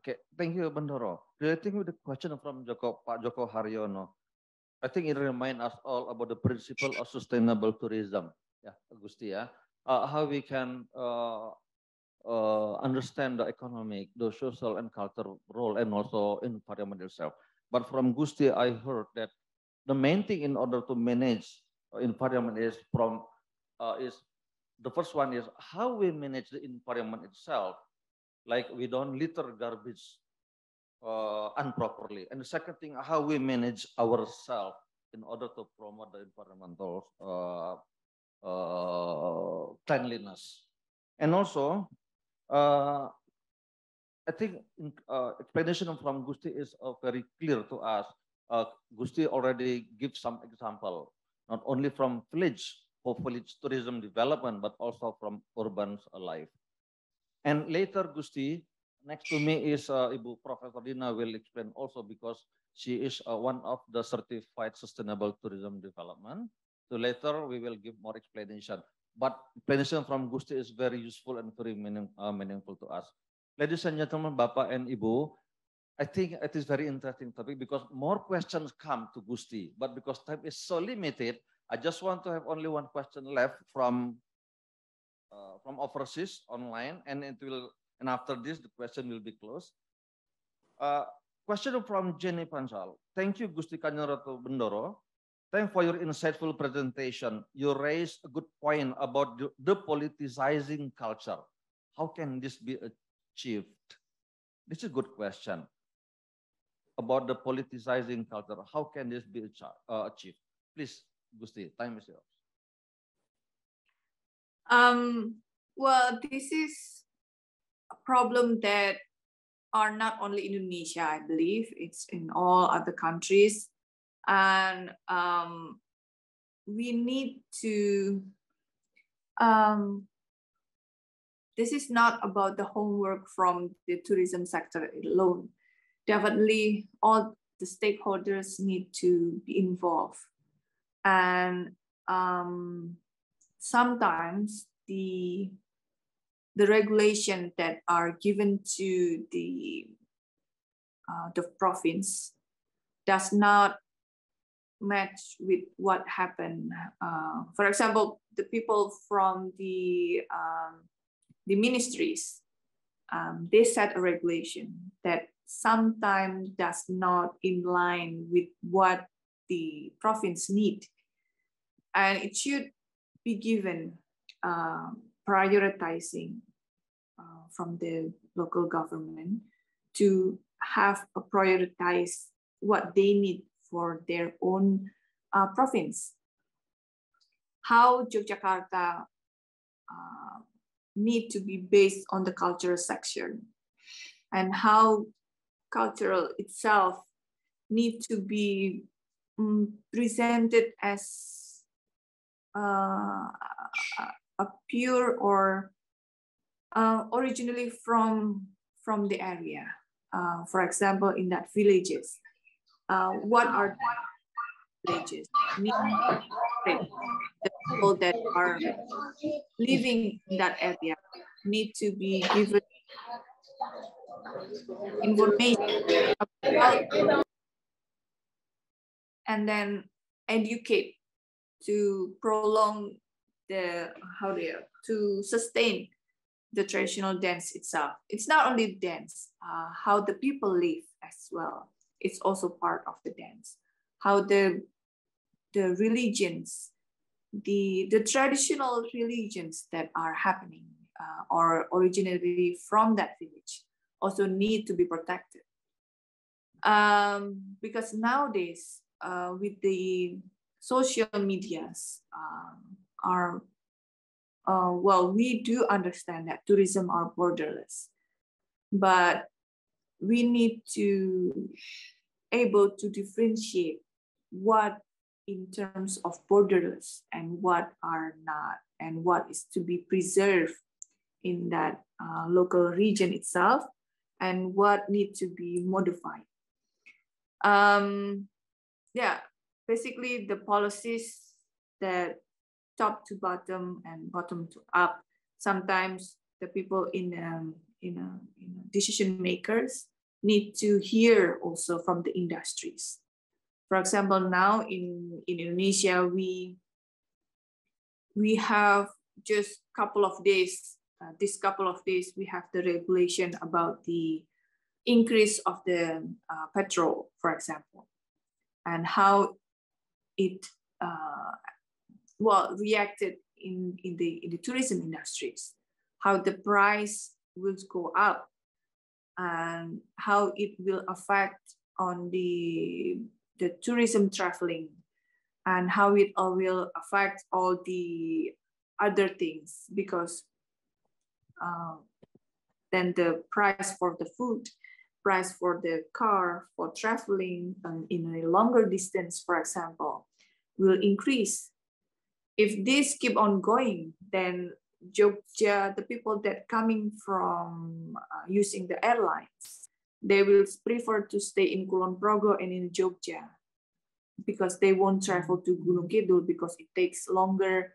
Okay, thank you, Bendoro. Relating with the question from Joko, Pak Joko Haryono, I think it reminds us all about the principle of sustainable tourism. Yeah, Gusti, yeah. Uh, how we can uh, uh, understand the economic, the social and cultural role and also environment itself. But from Gusti, I heard that the main thing in order to manage uh, environment is from uh, is the first one is how we manage the environment itself. Like we don't litter garbage uh, improperly. And the second thing, how we manage ourselves in order to promote the environmental uh, uh, cleanliness. And also, uh, I think uh, explanation from Gusti is uh, very clear to us. Uh, Gusti already gives some example, not only from village, for village tourism development, but also from urban life. And later, Gusti next to me is uh, Ibu Professor Dina will explain also because she is uh, one of the certified sustainable tourism development. So later we will give more explanation. But explanation from Gusti is very useful and very meaning, uh, meaningful to us. Ladies and gentlemen, Bapa and Ibu, I think it is very interesting topic because more questions come to Gusti. But because time is so limited, I just want to have only one question left from uh, from overseas online, and it will and after this, the question will be closed. Uh, question from Jenny Pansal. Thank you, Gusti Kanyarato Bendoro. you for your insightful presentation. You raised a good point about the, the politicizing culture. How can this be achieved? This is a good question about the politicizing culture. How can this be uh, achieved? Please, Gusti, time is yours. Um, well, this is a problem that are not only Indonesia, I believe, it's in all other countries. And um, we need to, um, this is not about the homework from the tourism sector alone. Definitely, all the stakeholders need to be involved. And um, sometimes the the regulation that are given to the uh, the province does not match with what happened. Uh, for example, the people from the um, the ministries um, they set a regulation that sometimes does not in line with what the province need, and it should be given. Um, prioritizing uh, from the local government to have a prioritize what they need for their own uh, province. How Yogyakarta uh, need to be based on the cultural section and how cultural itself need to be um, presented as uh, Pure or uh, originally from from the area. Uh, for example, in that villages, uh, what are villages? The people that are living in that area need to be given information about and then educate to prolong the how do you to sustain the traditional dance itself. It's not only dance, uh, how the people live as well. It's also part of the dance. How the the religions, the the traditional religions that are happening uh, or originally from that village also need to be protected. Um, because nowadays, uh, with the social medias, um, are, uh, well, we do understand that tourism are borderless, but we need to able to differentiate what in terms of borderless and what are not and what is to be preserved in that uh, local region itself and what need to be modified um, yeah basically the policies that top to bottom and bottom to up. Sometimes the people in um, in, a, uh, in a decision makers need to hear also from the industries. For example, now in, in Indonesia, we we have just couple of days. Uh, this couple of days, we have the regulation about the increase of the uh, petrol, for example, and how it uh, well reacted in, in the in the tourism industries, how the price will go up and how it will affect on the the tourism traveling and how it all will affect all the other things because uh, then the price for the food price for the car for traveling in a longer distance for example will increase if this keep on going, then Jogja, the people that coming from uh, using the airlines, they will prefer to stay in Kulon Progo and in Jogja because they won't travel to Gunung Kidul because it takes longer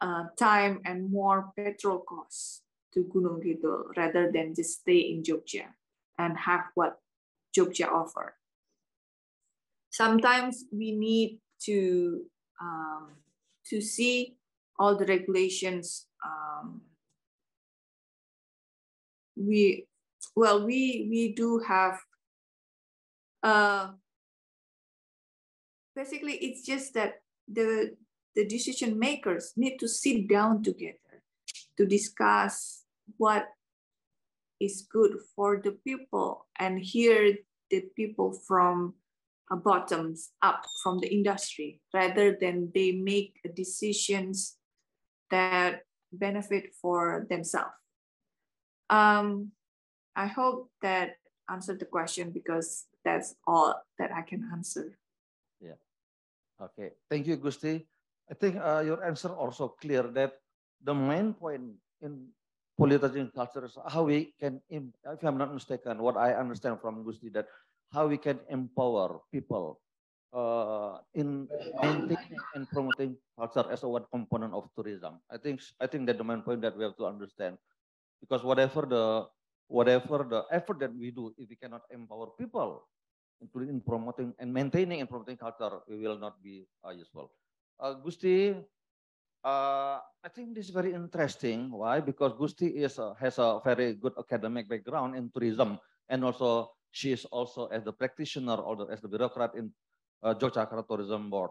uh, time and more petrol costs to Gunung Kidul rather than just stay in Jogja and have what Jogja offer. Sometimes we need to um, to see all the regulations um, we well we we do have uh, basically it's just that the the decision makers need to sit down together to discuss what is good for the people and hear the people from uh, bottoms up from the industry rather than they make decisions that benefit for themselves. Um, I hope that answered the question because that's all that I can answer. Yeah. Okay. Thank you, Gusti. I think uh, your answer also clear that the main point in political culture is how we can, if I'm not mistaken, what I understand from Gusti that how we can empower people uh, in maintaining and promoting culture as a one component of tourism. I think I think that the main point that we have to understand, because whatever the whatever the effort that we do, if we cannot empower people, including in promoting and maintaining and promoting culture, we will not be uh, useful. Uh, Gusti, uh, I think this is very interesting. Why? Because Gusti is has a very good academic background in tourism and also she is also as the practitioner or the, as the bureaucrat in uh, Jogjakarta Tourism Board.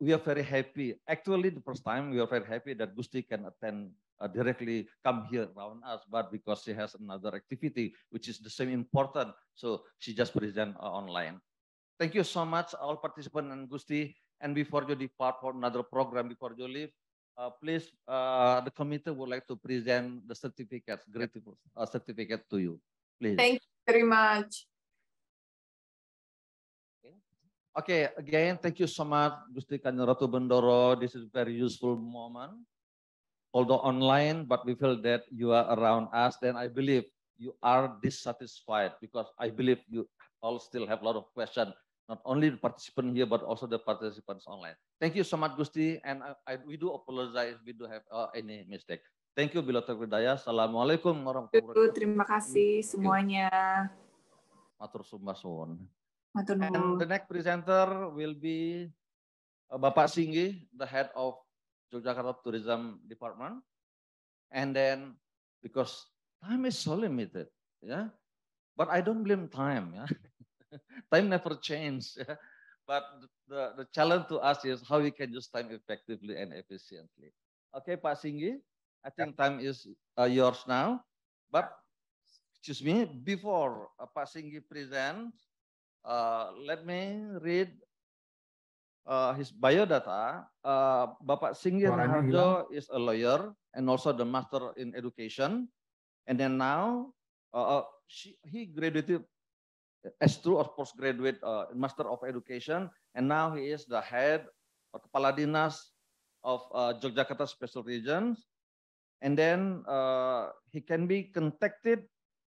We are very happy. Actually, the first time we are very happy that Gusti can attend uh, directly come here around us, but because she has another activity, which is the same important, so she just present uh, online. Thank you so much, all participants and Gusti. And before you depart for another program, before you leave, uh, please, uh, the committee would like to present the certificates, grateful uh, certificate to you. Please. Thank much. Okay, again, thank you so much, Gusti Ratu Bendoro. This is a very useful moment. Although online, but we feel that you are around us, then I believe you are dissatisfied because I believe you all still have a lot of questions, not only the participant here, but also the participants online. Thank you so much, Gusti. And I, I, we do apologize if we do have uh, any mistake. Thank you Bila Terkudaya. Assalamualaikum warahmatullahi wabarakatuh. Terima kasih semuanya. Matur Sumba Suwon. Matur nuwun. The next presenter will be uh, Bapak Singgi, the head of Yogyakarta Tourism Department. And then because time is so limited, yeah. But I don't blame time, yeah. time never change, yeah. But the, the challenge to us is how we can use time effectively and efficiently. Okay, Pak Singgi, I think time is uh, yours now. But excuse me, before uh, passing the present, uh, let me read uh, his biodata. Uh, Bapak Singgi Raharjo is a lawyer and also the master in education. And then now, uh, uh she, he graduated uh, as true or postgraduate uh, Master of Education, and now he is the head or Kepala Dinas of uh, Yogyakarta Special Regions and then uh, he can be contacted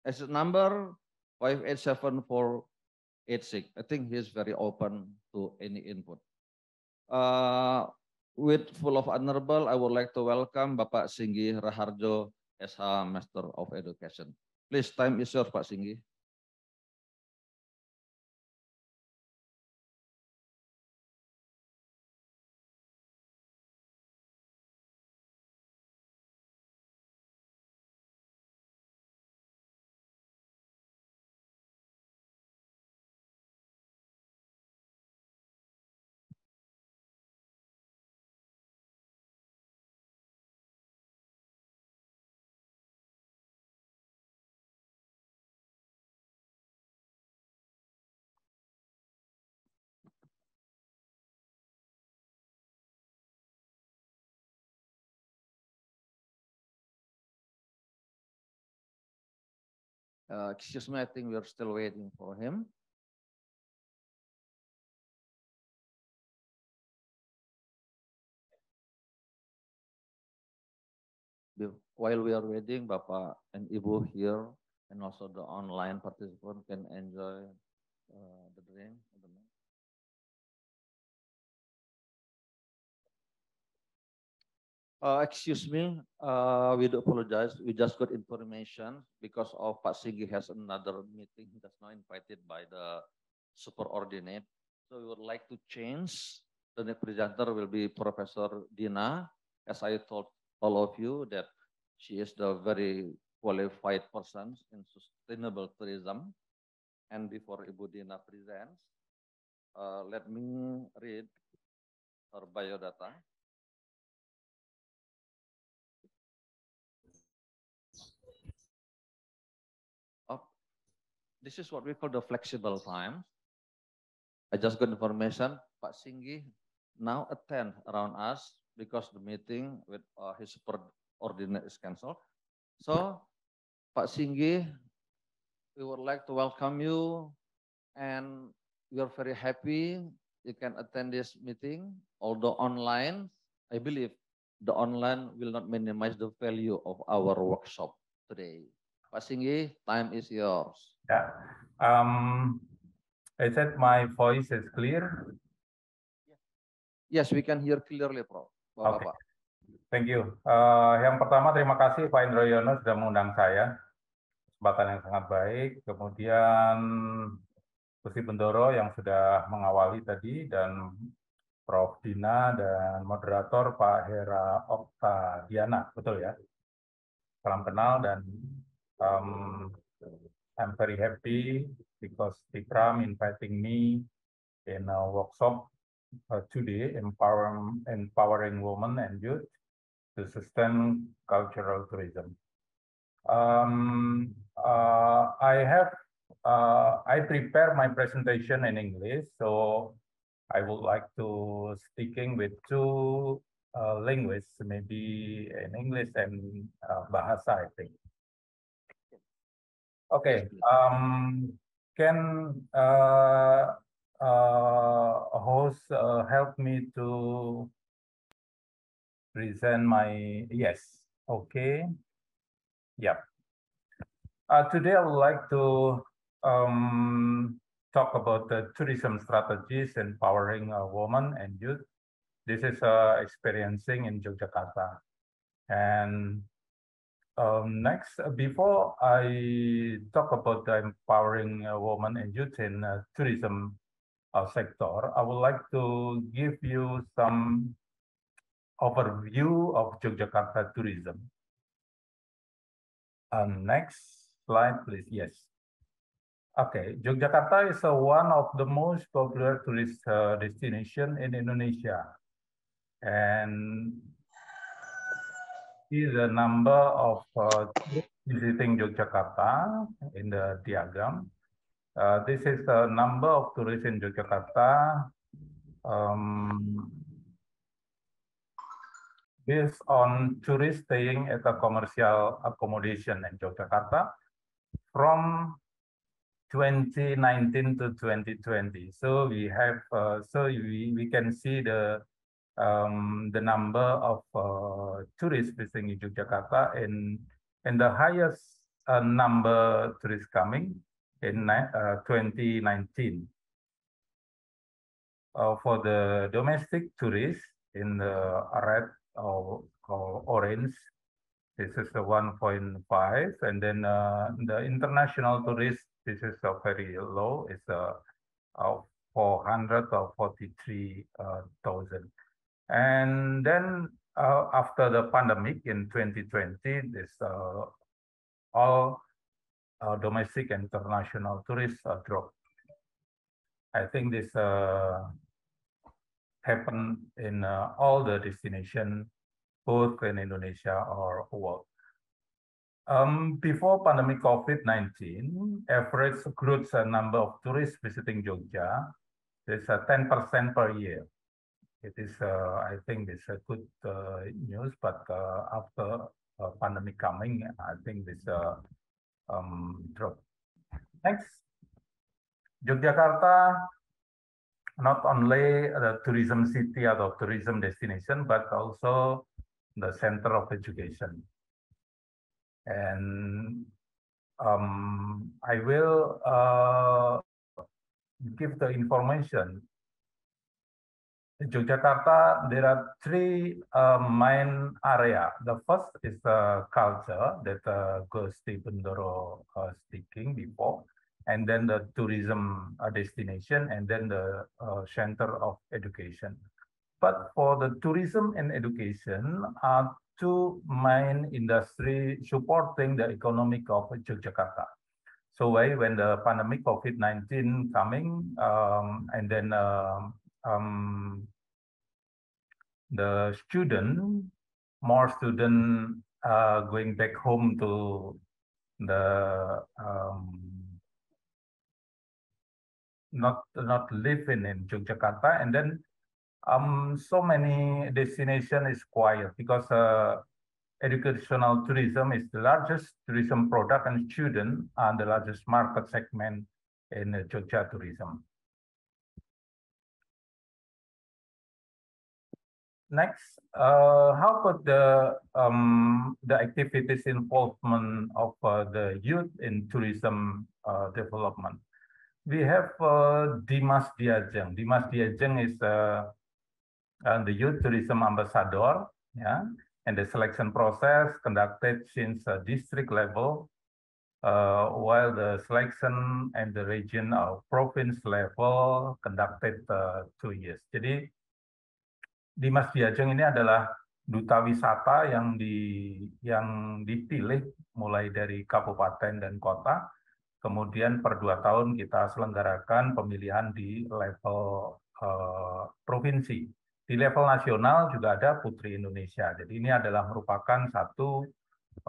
as a number 587486. I think he is very open to any input. Uh, with full of honorable, I would like to welcome Bapak Singgi Raharjo SH Master of Education. Please, time is yours, Pak Singgi. Uh, excuse me, I think we are still waiting for him. While we are waiting, Bapa and Ibu here and also the online participant can enjoy uh, the drink. Uh, excuse me, uh, we do apologize. We just got information because of Pak Sigi has another meeting that's not invited by the superordinate. So we would like to change. The next presenter will be Professor Dina. As I told all of you that she is the very qualified person in sustainable tourism. And before Ibu Dina presents, uh, let me read her biodata. This is what we call the flexible time. I just got information, Pak Singgi now attend around us because the meeting with uh, his subordinate is cancelled. So, Pak Singgi, we would like to welcome you and we are very happy you can attend this meeting, although online, I believe the online will not minimize the value of our workshop today. Pak Singgi, time is yours. Yeah. Um, I said my voice is clear. Yes, we can hear clearly, Prof. Bapak. Okay. Thank you. Uh, yang pertama, terima kasih Pak Indro Yono sudah mengundang saya. Kesempatan yang sangat baik. Kemudian Gusti Bendoro yang sudah mengawali tadi, dan Prof. Dina dan moderator Pak Hera Okta Diana. Betul ya? Salam kenal dan Um, I'm very happy because Tikram inviting me in a workshop uh, today, empowering, empowering women and youth to sustain cultural tourism. Um, uh, I have uh, I prepare my presentation in English, so I would like to speaking with two uh, languages, maybe in English and uh, Bahasa, I think. Okay. Um, can uh, uh, host uh, help me to present my yes? Okay. Yeah. Uh, today I would like to um, talk about the tourism strategies empowering uh, women and youth. This is uh, experiencing in Yogyakarta, and um, next, uh, before I talk about the empowering uh, women and youth in uh, tourism sector, I would like to give you some overview of Yogyakarta tourism. Um, next slide, please. Yes. Okay, Yogyakarta is one of the most popular tourist destination in Indonesia, and see the number of uh, visiting Yogyakarta in the diagram. Uh, this is the number of tourists in Yogyakarta um, based on tourists staying at a commercial accommodation in Yogyakarta from 2019 to 2020. So we have, uh, so we, we can see the um, the number of uh, tourists visiting Yogyakarta and and the highest uh, number tourists coming in uh, 2019. Uh, for the domestic tourists in the red or, or orange, this is 1.5, and then uh, the international tourists, this is a very low, it's a, uh, a 443,000. And then uh, after the pandemic in 2020, this uh, all uh, domestic and international tourists dropped. I think this uh, happened in uh, all the destinations, both in Indonesia or world. Um, before pandemic COVID-19, average growth number of tourists visiting Jogja is 10% per year. It is, uh, I think, it's a good uh, news, but uh, after pandemic coming, I think this um, drop. Next, Yogyakarta, not only the tourism city or the tourism destination, but also the center of education. And um, I will uh, give the information Yogyakarta, there are three uh, main area. The first is uh, culture that uh, Gusti Bendoro uh, speaking before, and then the tourism uh, destination, and then the uh, center of education. But for the tourism and education are two main industry supporting the economic of Yogyakarta. So when the pandemic COVID-19 coming, um, and then um, um, the student, more student uh, going back home to the um, not not living in Yogyakarta, and then um, so many destination is quiet because uh, educational tourism is the largest tourism product, and student and the largest market segment in Jogja tourism. Next, uh, how about the um, the activities involvement of uh, the youth in tourism uh, development? We have uh, Dimas Diajeng. Dimas Diajeng is uh, uh, the youth tourism ambassador, yeah, and the selection process conducted since district level, while the selection and the region or province level conducted two years. Jadi di Mas Diajeng ini adalah duta wisata yang di yang dipilih mulai dari kabupaten dan kota. Kemudian per dua tahun kita selenggarakan pemilihan di level uh, provinsi. Di level nasional juga ada Putri Indonesia. Jadi ini adalah merupakan satu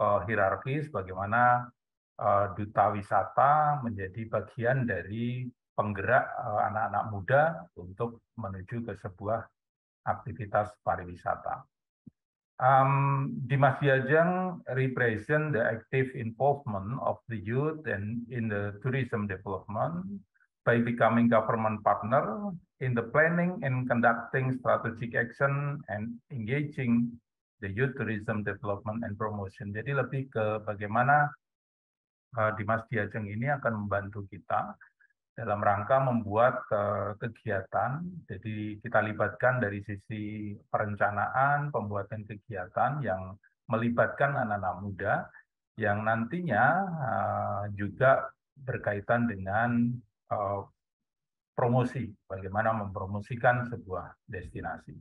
uh, eh, hierarki bagaimana uh, eh, duta wisata menjadi bagian dari penggerak anak-anak muda untuk menuju ke sebuah aktivitas pariwisata. Um, di Mas Yajang represent the active involvement of the youth and in the tourism development by becoming government partner in the planning and conducting strategic action and engaging the youth tourism development and promotion. Jadi lebih ke bagaimana uh, Dimas Diajeng ini akan membantu kita dalam rangka membuat eh, kegiatan. Jadi kita libatkan dari sisi perencanaan, pembuatan kegiatan yang melibatkan anak-anak muda yang nantinya eh, juga berkaitan dengan eh, promosi, bagaimana mempromosikan sebuah destinasi.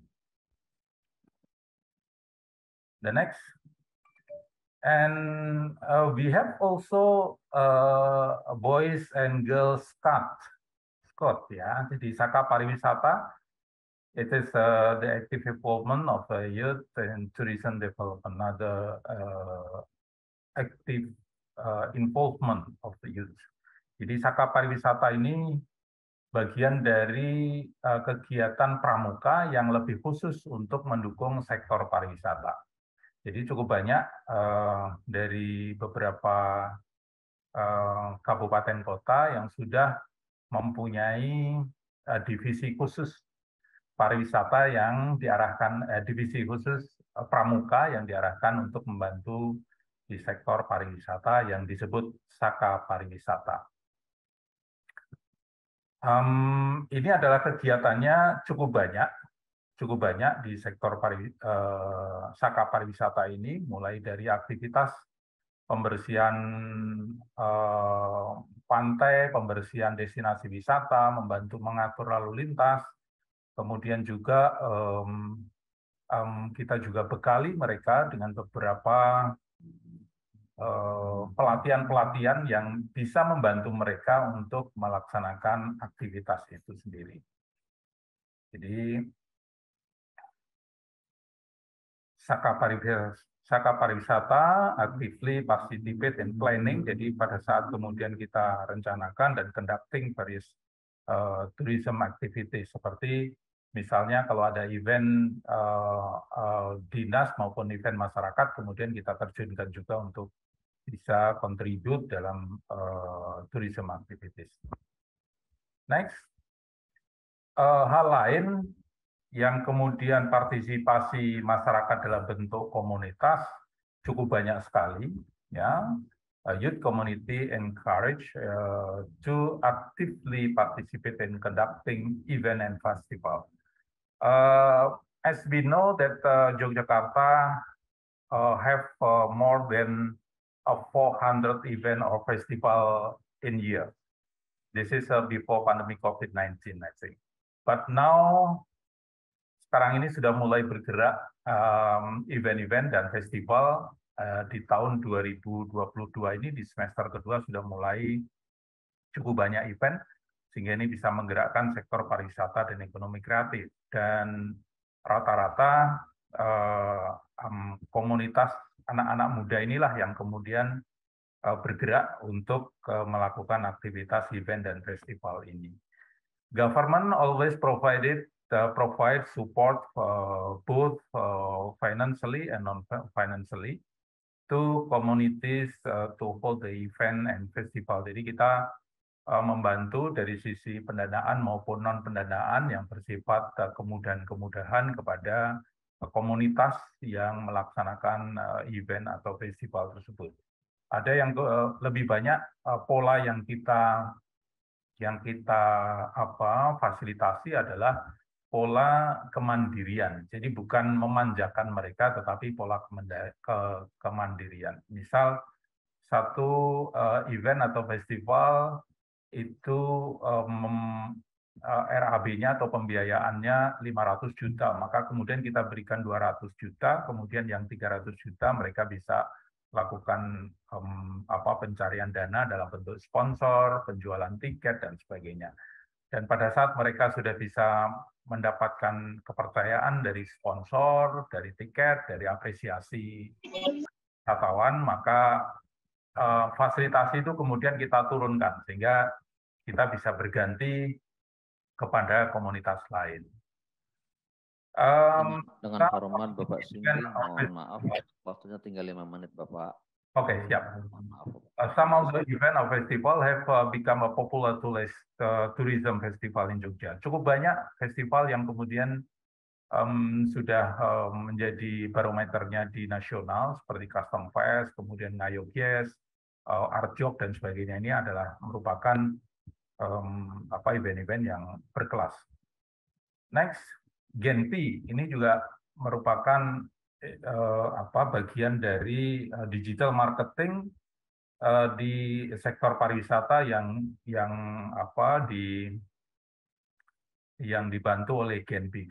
The next. And uh, we have also uh, boys and girls scout, scout ya, jadi Saka Pariwisata. It is uh, the active involvement of the youth and tourism development, another uh, active uh, involvement of the youth. Jadi Saka Pariwisata ini bagian dari uh, kegiatan pramuka yang lebih khusus untuk mendukung sektor pariwisata. Jadi cukup banyak uh, dari beberapa uh, kabupaten kota yang sudah mempunyai uh, divisi khusus pariwisata yang diarahkan eh, divisi khusus pramuka yang diarahkan untuk membantu di sektor pariwisata yang disebut Saka Pariwisata. Um, ini adalah kegiatannya cukup banyak cukup banyak di sektor pari, eh, saka pariwisata ini, mulai dari aktivitas pembersihan eh, pantai, pembersihan destinasi wisata, membantu mengatur lalu lintas, kemudian juga eh, eh, kita juga bekali mereka dengan beberapa eh, pelatihan-pelatihan pelatihan -pelatihan yang bisa membantu mereka untuk melaksanakan aktivitas itu sendiri. Jadi Saka pariwisata, Saka pariwisata actively participate in planning. Jadi pada saat kemudian kita rencanakan dan conducting various uh, tourism activity seperti misalnya kalau ada event uh, uh, dinas maupun event masyarakat, kemudian kita terjunkan juga untuk bisa contribute dalam uh, tourism activities. Next, uh, hal lain yang kemudian partisipasi masyarakat dalam bentuk komunitas cukup banyak sekali ya youth community encourage uh, to actively participate in conducting event and festival uh, as we know that uh, Yogyakarta uh, have uh, more than a 400 event or festival in year this is uh, before pandemic covid-19 i think but now sekarang ini sudah mulai bergerak um, event-event um, dan festival uh, di tahun 2022 ini di semester kedua sudah mulai cukup banyak event sehingga ini bisa menggerakkan sektor pariwisata dan ekonomi kreatif dan rata-rata uh, um, komunitas anak-anak muda inilah yang kemudian uh, bergerak untuk uh, melakukan aktivitas event dan festival ini. Government always provided The provide support uh, both uh, financially and non-financially to communities uh, to hold the event and festival. Jadi kita uh, membantu dari sisi pendanaan maupun non pendanaan yang bersifat uh, kemudahan-kemudahan kepada komunitas yang melaksanakan uh, event atau festival tersebut. Ada yang uh, lebih banyak uh, pola yang kita yang kita apa fasilitasi adalah pola kemandirian. Jadi bukan memanjakan mereka, tetapi pola ke kemandirian. Misal satu uh, event atau festival itu um, eh, uh, eh, RAB-nya atau pembiayaannya 500 juta, maka kemudian kita berikan 200 juta, kemudian yang 300 juta mereka bisa lakukan um, apa pencarian dana dalam bentuk sponsor, penjualan tiket dan sebagainya. Dan pada saat mereka sudah bisa mendapatkan kepercayaan dari sponsor, dari tiket, dari apresiasi wisatawan, maka uh, fasilitasi itu kemudian kita turunkan sehingga kita bisa berganti kepada komunitas lain. Um, dengan hormat Bapak Singgi, mohon maaf, waktunya tinggal lima menit Bapak. Okay, yeah. Uh, some of the event or festival have uh, become a popular tourist uh, tourism festival in Jogja. Cukup banyak festival yang kemudian um, sudah um, menjadi barometernya di nasional seperti Custom Fest, kemudian Ngayogjes, uh, Arjok dan sebagainya ini adalah merupakan um, apa event-event yang berkelas. Next, Genpi ini juga merupakan eh, apa bagian dari eh, digital marketing eh, di sektor pariwisata yang yang apa di yang dibantu oleh GNP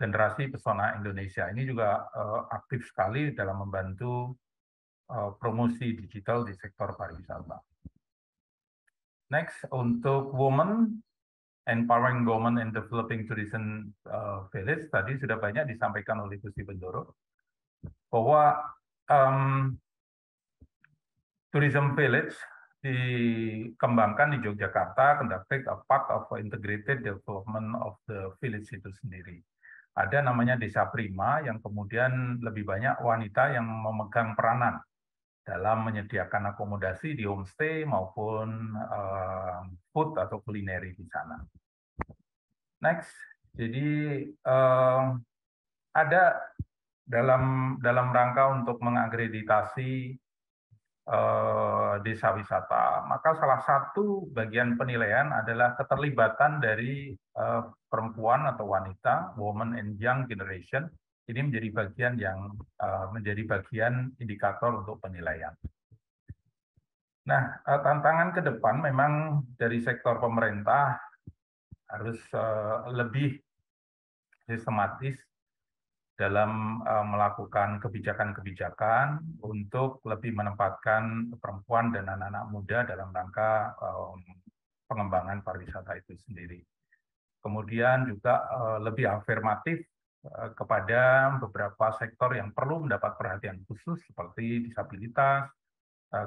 generasi pesona Indonesia ini juga eh, aktif sekali dalam membantu eh, promosi digital di sektor pariwisata. Next untuk women empowering women and developing tourism uh, village tadi sudah banyak disampaikan oleh Gusti Bendoro bahwa um, tourism village dikembangkan di Yogyakarta, conducted a part of integrated development of the village itu sendiri. Ada namanya Desa Prima yang kemudian lebih banyak wanita yang memegang peranan dalam menyediakan akomodasi di homestay maupun uh, food atau kulineri di sana. Next, jadi uh, ada dalam dalam rangka untuk mengakreditasi eh, desa wisata. Maka salah satu bagian penilaian adalah keterlibatan dari eh, perempuan atau wanita, woman and young generation. Ini menjadi bagian yang eh, menjadi bagian indikator untuk penilaian. Nah, eh, tantangan ke depan memang dari sektor pemerintah harus eh, lebih sistematis dalam eh, melakukan kebijakan-kebijakan untuk lebih menempatkan perempuan dan anak-anak muda dalam rangka eh, pengembangan pariwisata itu sendiri. Kemudian juga eh, lebih afirmatif kepada beberapa sektor yang perlu mendapat perhatian khusus seperti disabilitas,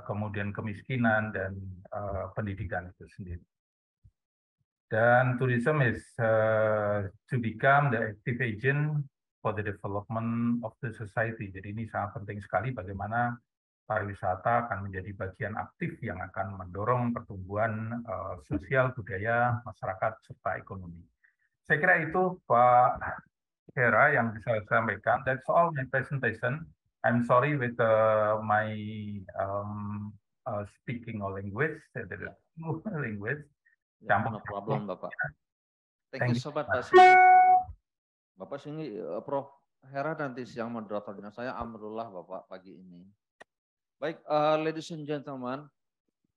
kemudian kemiskinan dan pendidikan itu sendiri. Dan tourism is uh, to become the active agent for the development of the society. Jadi ini sangat penting sekali bagaimana pariwisata akan menjadi bagian aktif yang akan mendorong pertumbuhan uh, sosial, budaya, masyarakat, serta ekonomi. Saya kira itu Pak Hera yang bisa saya sampaikan. That's all my presentation. I'm sorry with uh, my um, uh, speaking or language. Language. yeah, no problem, Bapak. Thank, Thank you so much, Pak. Bapak sini eh, Prof Hera nanti siang moderatornya saya Amrullah Bapak pagi ini. Baik, uh, ladies and gentlemen,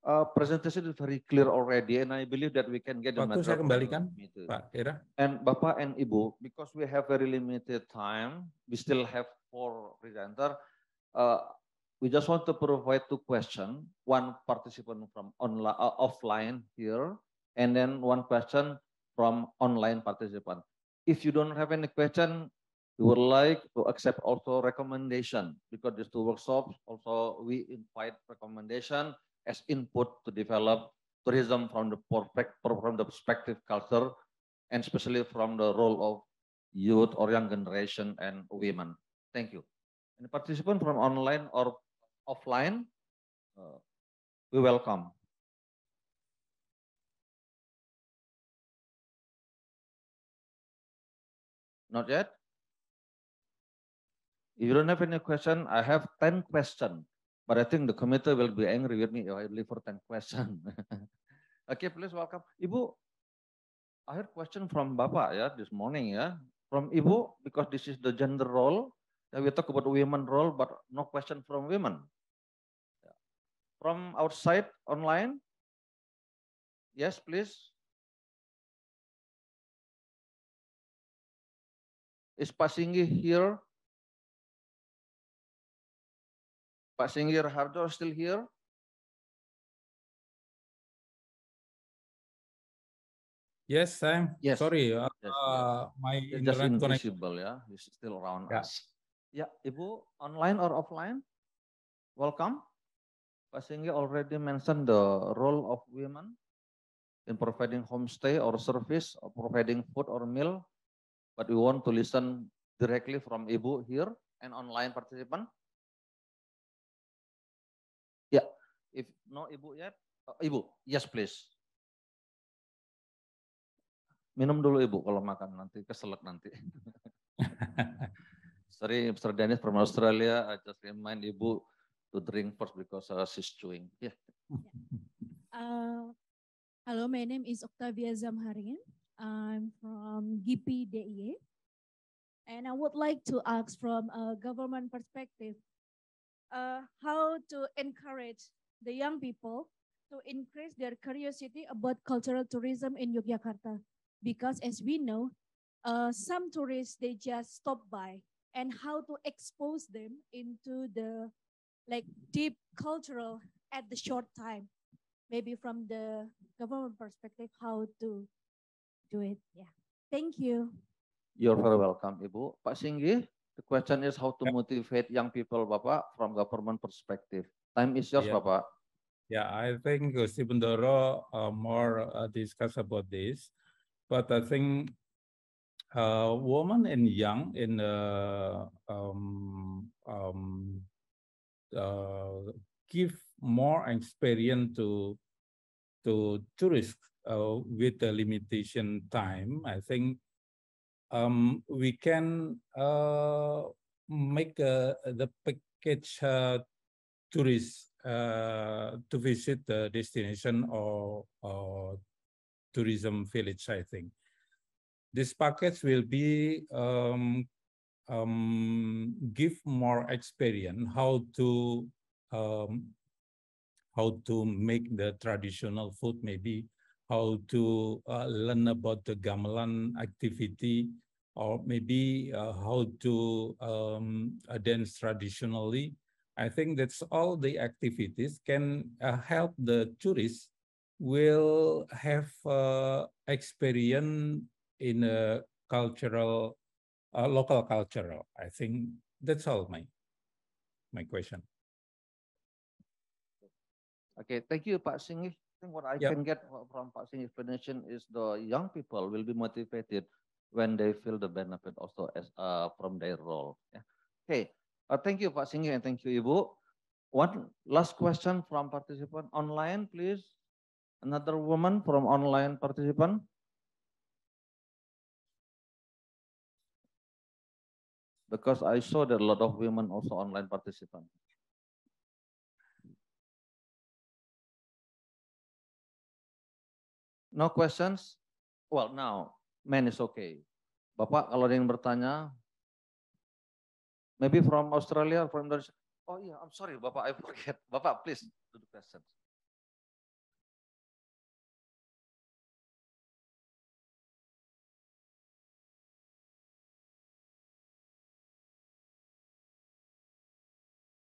uh, presentation is very clear already and I believe that we can get the Waktu saya kembalikan, itu. Pak Hera. And Bapak and Ibu, because we have very limited time, we still have four presenter. Uh, we just want to provide two question, one participant from online uh, offline here, and then one question from online participant. If you don't have any question, we would like to accept also recommendation because these two workshops also we invite recommendation as input to develop tourism from the from the perspective culture and especially from the role of youth or young generation and women. Thank you. And participant from online or offline, uh, we welcome. Not yet? If you don't have any question, I have 10 question, But I think the committee will be angry with me if I leave for 10 question. okay, please welcome. Ibu, I heard question from Bapak ya this morning ya. From Ibu, because this is the gender role. Yeah, we talk about women role, but no question from women. From outside, online? Yes, please. is Pasinggi here? Pasinggi Harjo still here? Yes, Sam. Yes. Sorry, uh, yes, my It's internet just invisible connection. yeah. It's still around yeah. us. Ya, Ibu online or offline? Welcome. Pak already mentioned the role of women in providing homestay or service or providing food or meal But we want to listen directly from Ibu here and online participant. Yeah, if no Ibu yet, uh, Ibu, yes please. Minum dulu Ibu kalau makan nanti, keselak nanti. Sorry, Mr. Dennis from Australia, I just remind Ibu to drink first because uh, she's chewing. Yeah. Uh, hello, my name is Octavia Zamharin. I'm from GIPI And I would like to ask from a government perspective, uh, how to encourage the young people to increase their curiosity about cultural tourism in Yogyakarta. Because as we know, uh, some tourists, they just stop by and how to expose them into the like deep cultural at the short time. Maybe from the government perspective, how to do it. Yeah. Thank you. You're very welcome, Ibu. Pak Singgi, the question is how to yeah. motivate young people, Bapak, from government perspective. Time is yours, yeah. Bapak. Yeah, I think Stephen Doro uh, more uh, discuss about this, but I think uh, women and young in uh, um, um, uh, give more experience to to tourists uh, with the limitation time, I think um, we can uh, make uh, the package uh, tourists uh, to visit the destination or, or tourism village, I think. This package will be um, um, give more experience how to um, how to make the traditional food maybe how to uh, learn about the gamelan activity, or maybe uh, how to um, uh, dance traditionally. I think that's all the activities can help the tourists will have experience in a cultural, uh, local cultural. I think that's all my my question. Okay, thank you, Pak Singih. I think what I yeah. can get from Pak explanation is the young people will be motivated when they feel the benefit also as uh, from their role. Yeah. Okay, uh, thank you Pak Singgi and thank you Ibu. One last question from participant online, please. Another woman from online participant. Because I saw that a lot of women also online participant. No questions? Well, now, man is okay. Bapak, kalau ada yang bertanya, maybe from Australia or from Indonesia. Oh iya, yeah, I'm sorry, Bapak, I forget. Bapak, please, do the questions.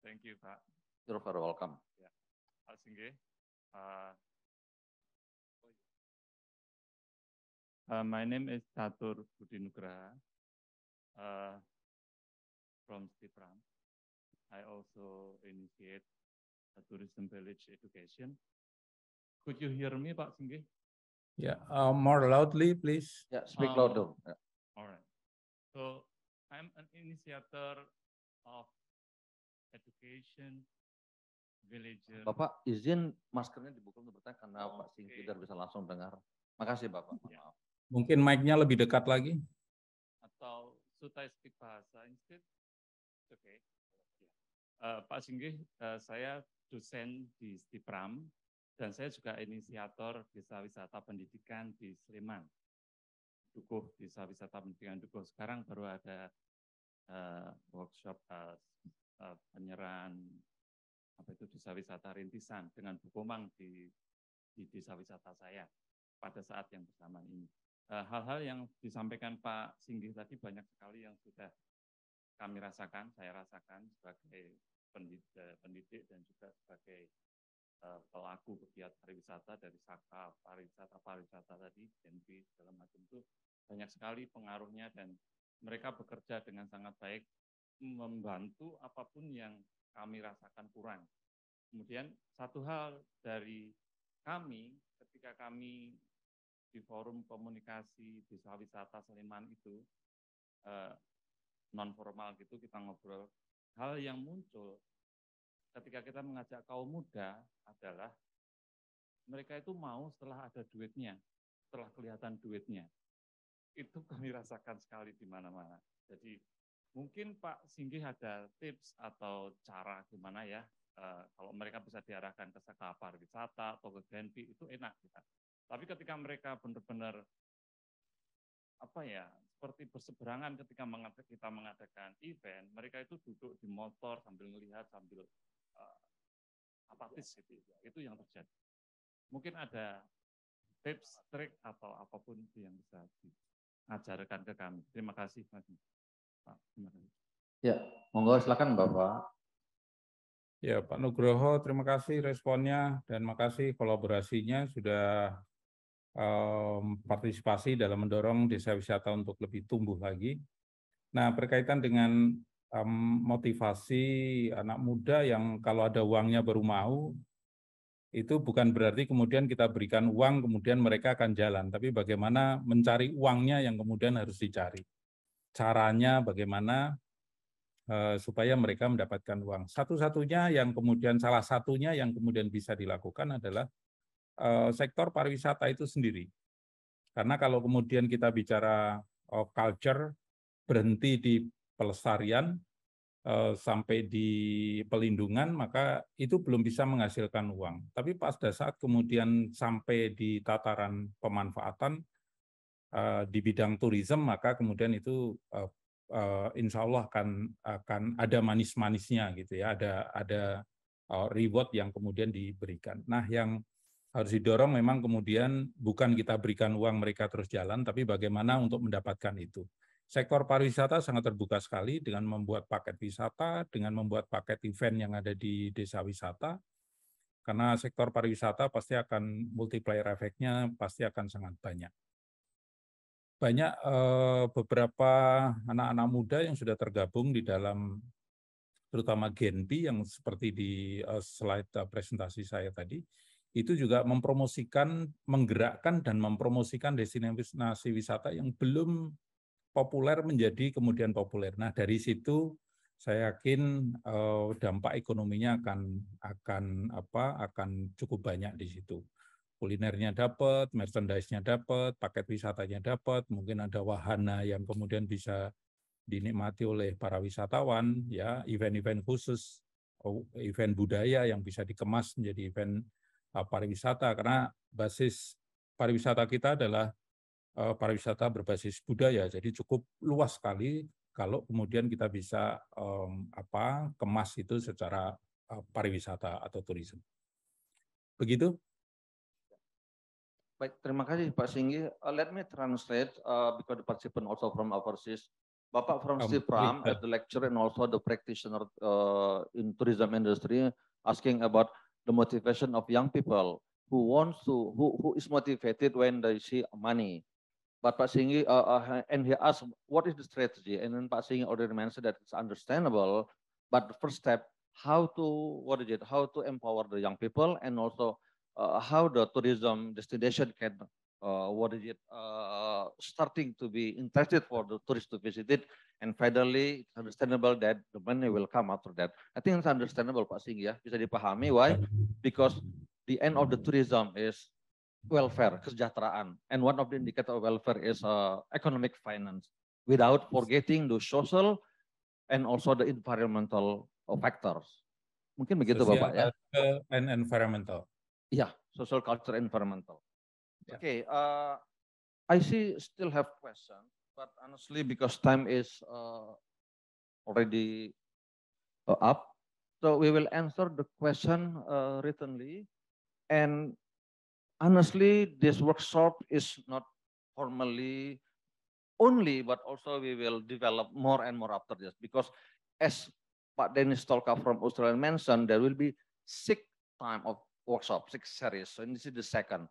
Thank you, Pak. You're very welcome. Yeah. uh, Uh, my name is Tatur Budi Nugraha uh, from Stipram. I also initiate a tourism village education. Could you hear me, Pak Singgi? Yeah, uh, more loudly, please. Yeah, speak um, louder. Yeah. All right. So I'm an initiator of education village. Bapak izin maskernya dibuka untuk bertanya karena okay. Pak Singgi tidak bisa langsung dengar. Makasih Bapak. Yeah. Maaf. Mungkin mic-nya lebih dekat lagi. Atau should speak bahasa instead? Okay. Uh, eh, Pak Singgih, uh, saya dosen di Stipram dan saya juga inisiator Desa Wisata Pendidikan di Sleman. Dukuh, Desa Wisata Pendidikan Dukuh. Sekarang baru ada uh, workshop uh, uh, penyerahan apa itu desa wisata rintisan dengan Bu di di desa wisata saya pada saat yang bersamaan ini. Eh, hal-hal yang disampaikan Pak Singgih tadi banyak sekali yang sudah kami rasakan, saya rasakan sebagai eh, pendidik, dan juga sebagai eh, pelaku kegiatan pariwisata dari Saka, pariwisata, pariwisata tadi, Genpi, dalam macam itu banyak sekali pengaruhnya dan mereka bekerja dengan sangat baik membantu apapun yang kami rasakan kurang. Kemudian satu hal dari kami ketika kami di forum komunikasi desa wisata Sleman itu eh, non formal gitu kita ngobrol hal yang muncul ketika kita mengajak kaum muda adalah mereka itu mau setelah ada duitnya, setelah kelihatan duitnya. Itu kami rasakan sekali di mana-mana. Jadi mungkin Pak Singgih ada tips atau cara gimana ya, eh, kalau mereka bisa diarahkan ke sekapar wisata atau ke Genpi, itu enak kita. Tapi ketika mereka benar-benar apa ya seperti berseberangan ketika kita mengadakan event, mereka itu duduk di motor sambil melihat sambil uh, apatis gitu. Ya. Itu yang terjadi. Mungkin ada tips, trik atau apapun itu yang bisa diajarkan ke kami. Terima kasih Mas. Pak, terima kasih. Ya, monggo silakan Bapak. Ya, Pak Nugroho, terima kasih responnya dan makasih kolaborasinya sudah partisipasi dalam mendorong desa wisata untuk lebih tumbuh lagi. Nah, berkaitan dengan motivasi anak muda yang kalau ada uangnya baru mau, itu bukan berarti kemudian kita berikan uang kemudian mereka akan jalan, tapi bagaimana mencari uangnya yang kemudian harus dicari. Caranya bagaimana e, supaya mereka mendapatkan uang. Satu-satunya yang kemudian salah satunya yang kemudian bisa dilakukan adalah Eh, sektor pariwisata itu sendiri. Karena kalau kemudian kita bicara culture berhenti di pelestarian eh, sampai di pelindungan maka itu belum bisa menghasilkan uang. Tapi pada saat kemudian sampai di tataran pemanfaatan eh, di bidang turisme maka kemudian itu insya Allah akan akan ada manis-manisnya gitu ya, ada ada reward yang kemudian diberikan. Nah yang harus didorong memang kemudian bukan kita berikan uang mereka terus jalan, tapi bagaimana untuk mendapatkan itu. Sektor pariwisata sangat terbuka sekali dengan membuat paket wisata, dengan membuat paket event yang ada di desa wisata, karena sektor pariwisata pasti akan multiplier efeknya pasti akan sangat banyak. Banyak eh, beberapa anak-anak muda yang sudah tergabung di dalam terutama Genpi yang seperti di eh, slide eh, presentasi saya tadi, itu juga mempromosikan, menggerakkan dan mempromosikan destinasi wisata yang belum populer menjadi kemudian populer. Nah, dari situ saya yakin eh, dampak ekonominya akan akan apa akan cukup banyak di situ kulinernya dapat merchandise-nya dapat paket wisatanya dapat mungkin ada wahana yang kemudian bisa dinikmati oleh para wisatawan ya event-event khusus oh, event budaya yang bisa dikemas menjadi event Eh, pariwisata karena basis pariwisata kita adalah eh, pariwisata berbasis budaya. Jadi cukup luas sekali kalau kemudian kita bisa um, apa kemas itu secara uh, pariwisata atau turisme. Begitu? Baik, terima kasih Pak Singgi. Uh, let me translate uh, because the participant also from overseas. Bapak from um, Sipram, uh, the lecturer and also the practitioner uh, in tourism industry, asking about the motivation of young people who wants to, who, who is motivated when they see money. But Pak Singi, uh, uh, and he asked, what is the strategy? And then Pak Singi already mentioned that it's understandable, but the first step, how to, what is it, how to empower the young people and also uh, how the tourism destination can uh, what is it, uh, starting to be interested for the tourists to visit it. And finally, it's understandable that the money will come after that. I think it's understandable, Pak Singh, ya. Bisa dipahami, why? Because the end of the tourism is welfare, kesejahteraan. And one of the indicator of welfare is uh, economic finance, without forgetting the social and also the environmental factors. Mungkin begitu, social, Bapak, ya. and environmental. Ya, yeah, social, culture, environmental. Yeah. Okay. Uh, I see still have questions, but honestly, because time is uh, already uh, up, so we will answer the question uh, writtenly. And honestly, this workshop is not formally only, but also we will develop more and more after this because as Pak Dennis Tolka from Australia mentioned, there will be six time of workshop, six series. So this is the second.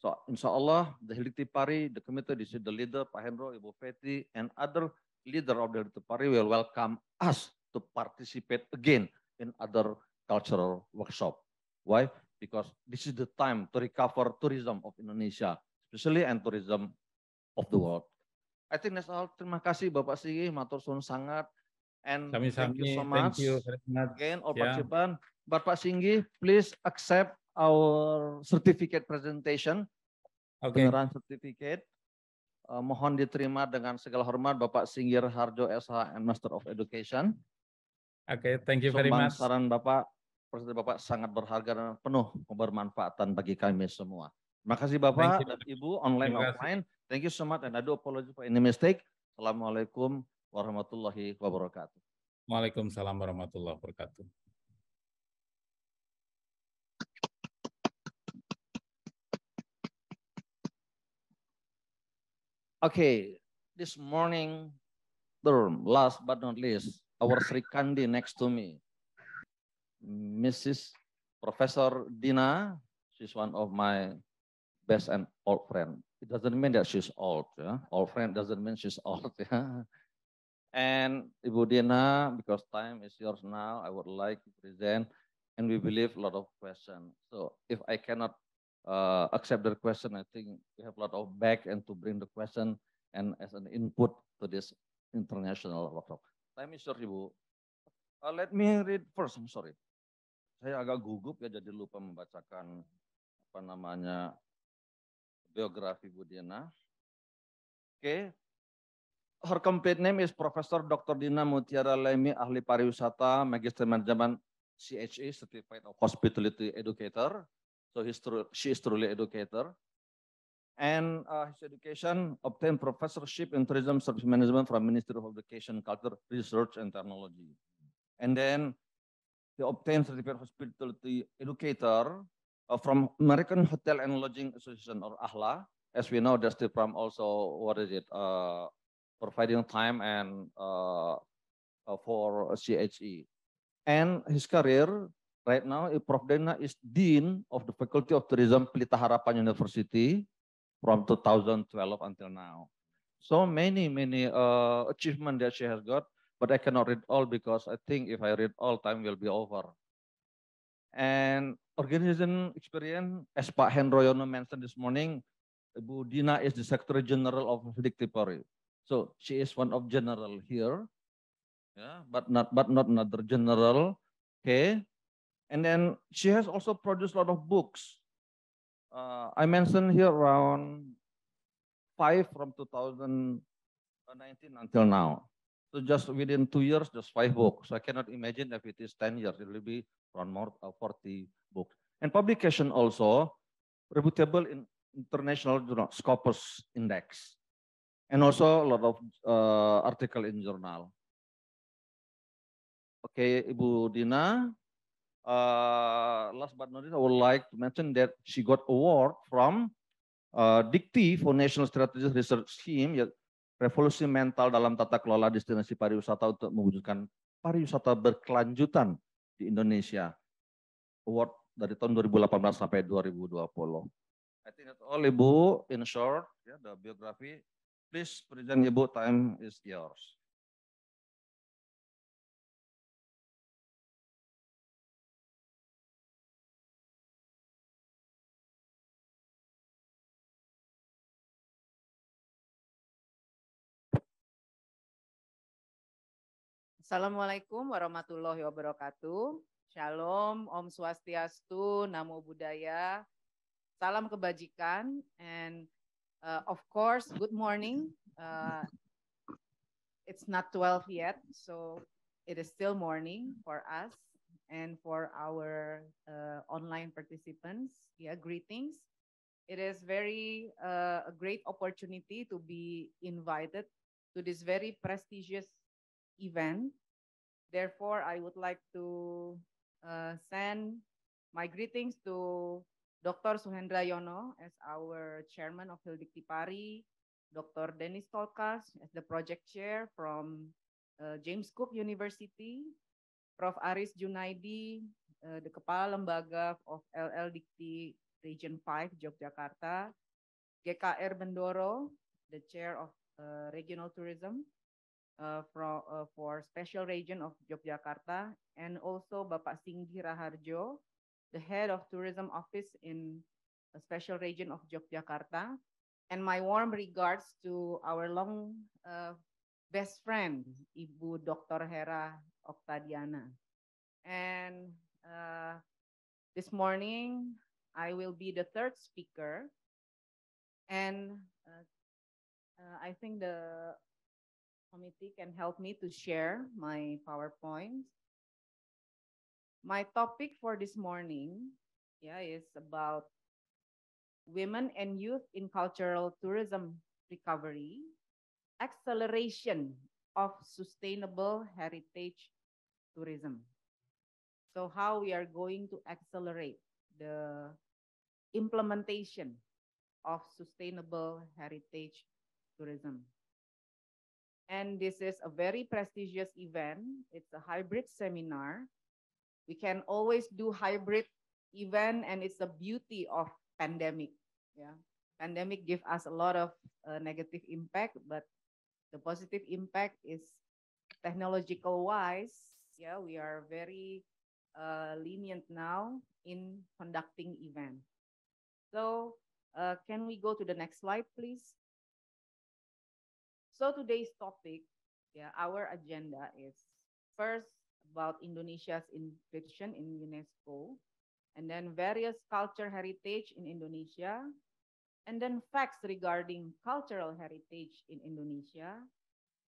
So, Allah, the Hilti Pari, the committee, this is the leader, Pak Hendro, Ibu Feti, and other leader of the Hilti Pari will welcome us to participate again in other cultural workshop. Why? Because this is the time to recover tourism of Indonesia, especially and tourism of the world. I think that's all. Terima kasih Bapak Sigi, matur Sun sangat. And Sami -sami. thank you so much. Thank you very much. Again, all yeah. participants. Bapak Singgi, please accept our certificate presentation. Okay. Penyerahan certificate. Uh, mohon diterima dengan segala hormat Bapak Singir Harjo SH and Master of Education. Oke, okay, thank you Sumbang very much. saran Bapak, presiden Bapak sangat berharga dan penuh kebermanfaatan bagi kami semua. Terima kasih Bapak dan Ibu online offline. Thank you so much and I do apologize for any mistake. Assalamualaikum warahmatullahi wabarakatuh. Waalaikumsalam warahmatullahi wabarakatuh. Okay, this morning, term, last but not least, our Sri Kandi next to me, Mrs. Professor Dina, she's one of my best and old friend. It doesn't mean that she's old. Yeah? Old friend doesn't mean she's old. Yeah? And Ibu Dina, because time is yours now, I would like to present, and we believe a lot of questions. So if I cannot uh, accept the question. I think we have a lot of back and to bring the question and as an input to this international workshop. Time is short, Ibu. Uh, let me read first. I'm sorry. Saya agak gugup ya, jadi lupa membacakan apa namanya biografi Bu Dina. Oke. Okay. Her complete name is Professor Dr. Dina Mutiara Lemi, ahli pariwisata, magister manajemen CHA e, Certified of Hospitality Educator, So he's is truly educator. And uh, his education obtained professorship in tourism service management from Ministry of Education, Culture, Research, and Technology. And then he obtained certificate hospitality educator uh, from American Hotel and Lodging Association or AHLA. As we know, the program also, what is it, uh, providing time and uh, uh for CHE. And his career Right now, eh, Prof. Dana is Dean of the Faculty of Tourism Pelita Harapan University from 2012 until now. So many, many uh, achievements that she has got, but I cannot read all because I think if I read all, time will be over. And organization experience, as Pak Hendroyono mentioned this morning, Bu Dina is the Secretary General of Dictatory. So she is one of general here, yeah, but not but not another general. Okay, and then she has also produced a lot of books. Uh, I mentioned here around five from 2019 until now. So just within two years, just five books. So I cannot imagine if it is 10 years, it will be around more uh, 40 books. And publication also, reputable in international journal, Scopus Index. And also a lot of uh, article in journal. okay, Ibu Dina, Eh, last but not least, I would like to mention that she got award from uh, Dikti for National Strategic Research Scheme, ya, revolusi mental dalam tata kelola destinasi pariwisata untuk mewujudkan pariwisata berkelanjutan di Indonesia. Award dari tahun 2018 sampai 2020. I think that's all Ibu, in short, ya, yeah, the biography. Please present Ibu, time is yours. Assalamualaikum warahmatullahi wabarakatuh. Shalom, Om Swastiastu, Namo Buddhaya, salam kebajikan, and uh, of course, good morning. Uh, it's not 12 yet, so it is still morning for us and for our uh, online participants. Yeah, greetings. It is very uh, a great opportunity to be invited to this very prestigious event Therefore, I would like to uh, send my greetings to Dr. Suhendra Yono as our chairman of Hildik Pari, Dr. Dennis Tolkas as the project chair from uh, James Cook University, Prof. Aris Junaidi, uh, the Kepala Lembaga of LLDT Region 5, Yogyakarta, GKR Bendoro, the chair of uh, regional tourism, Uh, from, uh, for Special Region of Yogyakarta, and also Bapak Singgi Raharjo, the head of Tourism Office in Special Region of Yogyakarta, and my warm regards to our long uh, best friend, Ibu Dr. Hera Octadiana. And uh, this morning, I will be the third speaker. And uh, uh I think the committee can help me to share my PowerPoint. My topic for this morning yeah, is about women and youth in cultural tourism recovery, acceleration of sustainable heritage tourism. So how we are going to accelerate the implementation of sustainable heritage tourism. And this is a very prestigious event. It's a hybrid seminar. We can always do hybrid event and it's the beauty of pandemic. Yeah, Pandemic give us a lot of uh, negative impact, but the positive impact is technological wise. Yeah, we are very uh, lenient now in conducting event. So uh, can we go to the next slide, please? So today's topic, yeah, our agenda is first about Indonesia's inclusion in UNESCO, and then various culture heritage in Indonesia, and then facts regarding cultural heritage in Indonesia,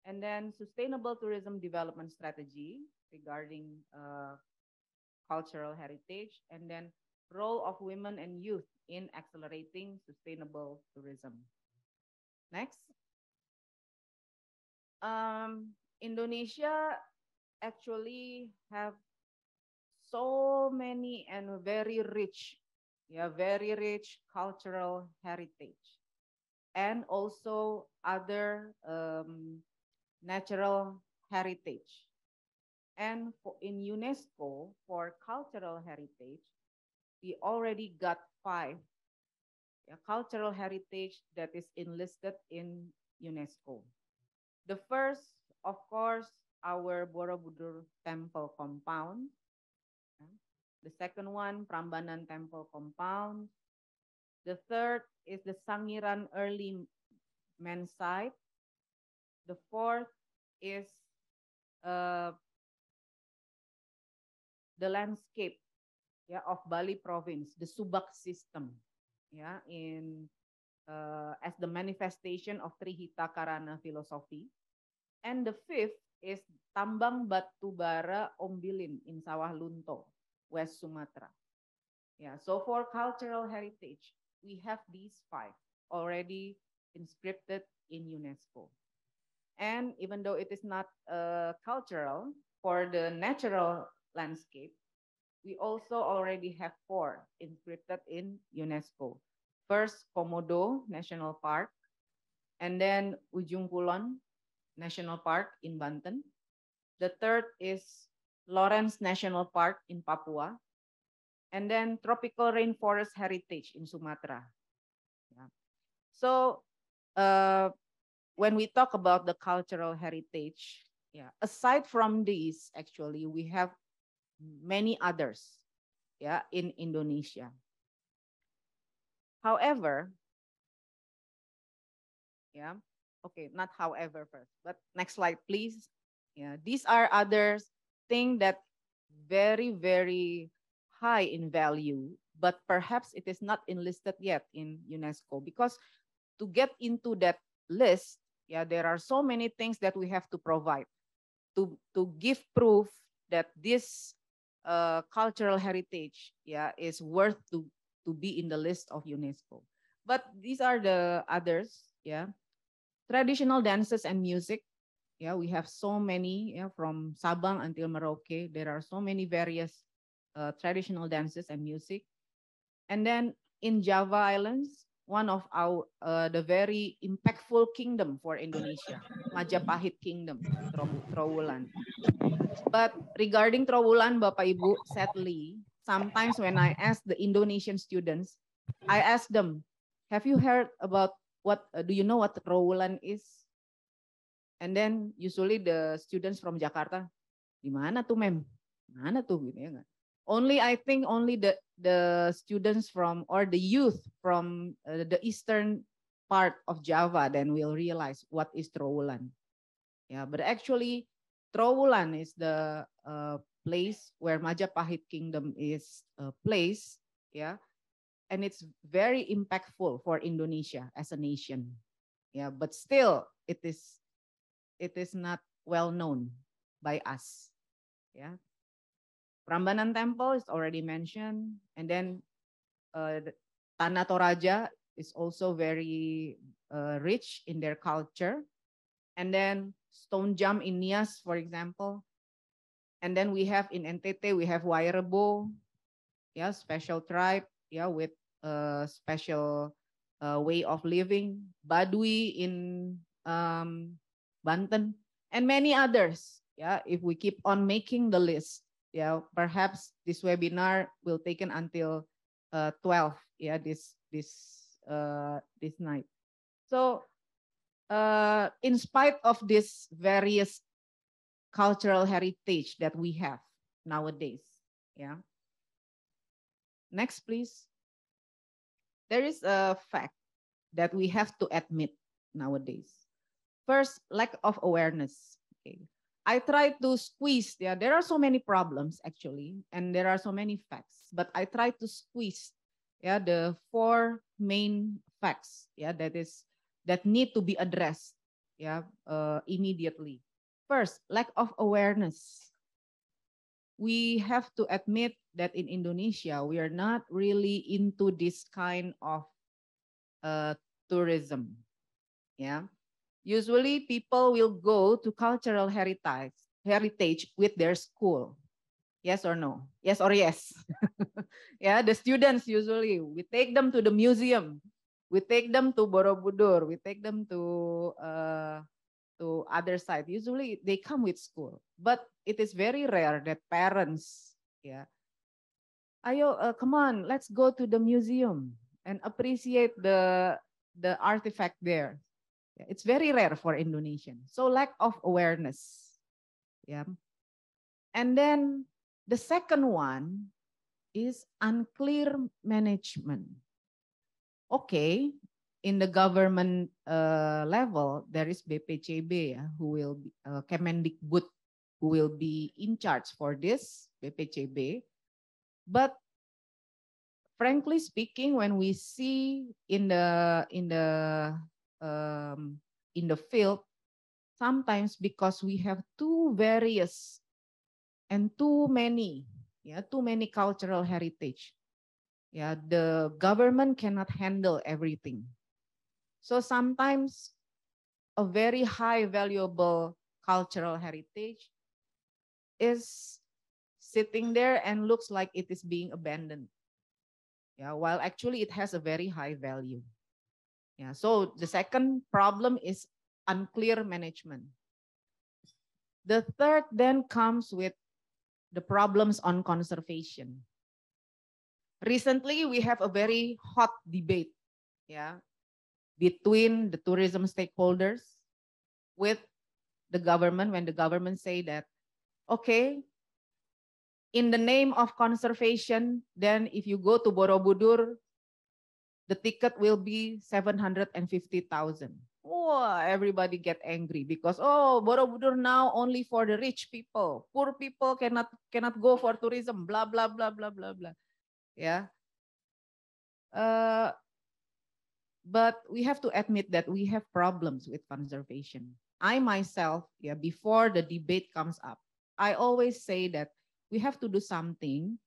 and then sustainable tourism development strategy regarding uh, cultural heritage, and then role of women and youth in accelerating sustainable tourism. Next um, Indonesia actually have so many and very rich, yeah, very rich cultural heritage, and also other um, natural heritage. And for, in UNESCO for cultural heritage, we already got five yeah, cultural heritage that is enlisted in UNESCO. The first, of course, our Borobudur Temple compound. The second one, Prambanan Temple compound. The third is the Sangiran Early Men's Site. The fourth is uh, the landscape yeah, of Bali province, the Subak system, yeah, in uh, as the manifestation of Trihita Karana philosophy. And the fifth is tambang batu bara Ombilin in Sawah Lunto, West Sumatra. Yeah, so for cultural heritage, we have these five already inscribed in UNESCO. And even though it is not uh, cultural, for the natural landscape, we also already have four inscribed in UNESCO. First, Komodo National Park, and then Ujung Kulon, National Park in Banten. The third is Lawrence National Park in Papua. And then Tropical Rainforest Heritage in Sumatra. Yeah. So uh, when we talk about the cultural heritage, yeah, aside from these, actually, we have many others yeah, in Indonesia. However, yeah, Okay, not however first, but next slide, please. Yeah, these are others thing that very, very high in value, but perhaps it is not enlisted yet in UNESCO because to get into that list, yeah, there are so many things that we have to provide to, to give proof that this uh, cultural heritage yeah, is worth to, to be in the list of UNESCO. But these are the others, yeah traditional dances and music. Yeah, we have so many yeah, from Sabang until Merauke. There are so many various uh, traditional dances and music. And then in Java Islands, one of our uh, the very impactful kingdom for Indonesia, Majapahit Kingdom, Trawulan. But regarding Trawulan, Bapak Ibu, sadly, sometimes when I ask the Indonesian students, I ask them, have you heard about what uh, do you know what Rowland is? And then usually the students from Jakarta, di mana tuh mem? Mana tuh gitu ya kan. Only I think only the the students from or the youth from uh, the eastern part of Java then will realize what is Trowulan. Yeah, but actually Trowulan is the uh, place where Majapahit kingdom is uh, placed. Yeah, and it's very impactful for Indonesia as a nation. Yeah, but still it is it is not well known by us. Yeah. Prambanan Temple is already mentioned and then uh, Tanah Toraja is also very uh, rich in their culture. And then Stone Jam in Nias, for example. And then we have in NTT, we have Wairebo, yeah, special tribe, yeah, with a special uh, way of living, Badui in um, Banten, and many others. Yeah, if we keep on making the list, yeah, perhaps this webinar will take until uh, 12. Yeah, this this uh, this night. So, uh, in spite of this various cultural heritage that we have nowadays, yeah. Next, please there is a fact that we have to admit nowadays. First, lack of awareness. Okay. I try to squeeze, yeah, there are so many problems actually, and there are so many facts, but I try to squeeze yeah, the four main facts yeah, that is that need to be addressed yeah, uh, immediately. First, lack of awareness we have to admit that in Indonesia, we are not really into this kind of uh, tourism. Yeah. Usually people will go to cultural heritage, heritage with their school. Yes or no? Yes or yes? yeah, the students usually, we take them to the museum. We take them to Borobudur. We take them to uh, to other side. Usually they come with school, but it is very rare that parents, yeah, ayo, uh, come on, let's go to the museum and appreciate the the artifact there. Yeah, it's very rare for Indonesian. So lack of awareness. Yeah. And then the second one is unclear management. Okay, in the government uh, level, there is BPCB yeah, uh, who will be, uh, Kemendikbud who will be in charge for this BPCB. But frankly speaking, when we see in the in the um, in the field, sometimes because we have too various and too many, yeah, too many cultural heritage. Yeah, the government cannot handle everything so sometimes a very high valuable cultural heritage is sitting there and looks like it is being abandoned. Yeah, while actually it has a very high value. Yeah, so the second problem is unclear management. The third then comes with the problems on conservation. Recently, we have a very hot debate yeah, between the tourism stakeholders with the government when the government say that, okay, in the name of conservation, then if you go to Borobudur, the ticket will be 750,000. Oh, everybody get angry because, oh, Borobudur now only for the rich people. Poor people cannot, cannot go for tourism, blah, blah, blah, blah, blah, blah. Yeah. Uh, but we have to admit that we have problems with conservation. I myself, yeah, before the debate comes up, I always say that we have to do something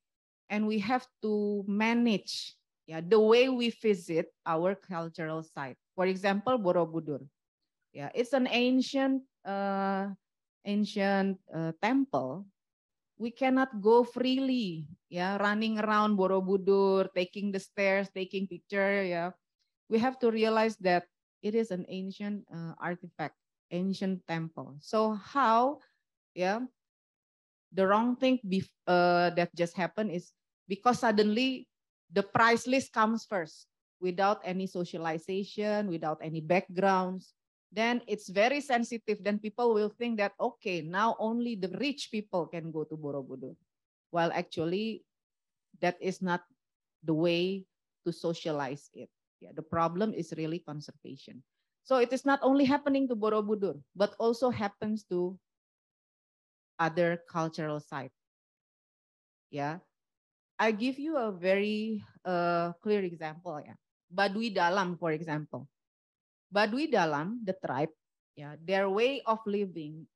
and we have to manage yeah, the way we visit our cultural site. For example, Borobudur. Yeah, it's an ancient uh, ancient uh, temple. We cannot go freely, yeah, running around Borobudur, taking the stairs, taking picture, yeah we have to realize that it is an ancient uh, artifact, ancient temple. So how, yeah, the wrong thing uh, that just happened is because suddenly the price list comes first without any socialization, without any backgrounds, then it's very sensitive. Then people will think that, okay, now only the rich people can go to Borobudur. Well, actually, that is not the way to socialize it. Yeah, the problem is really conservation. So it is not only happening to Borobudur, but also happens to other cultural sites. Yeah. I give you a very uh, clear example. Yeah. Badui Dalam, for example. Badui Dalam, the tribe, yeah, their way of living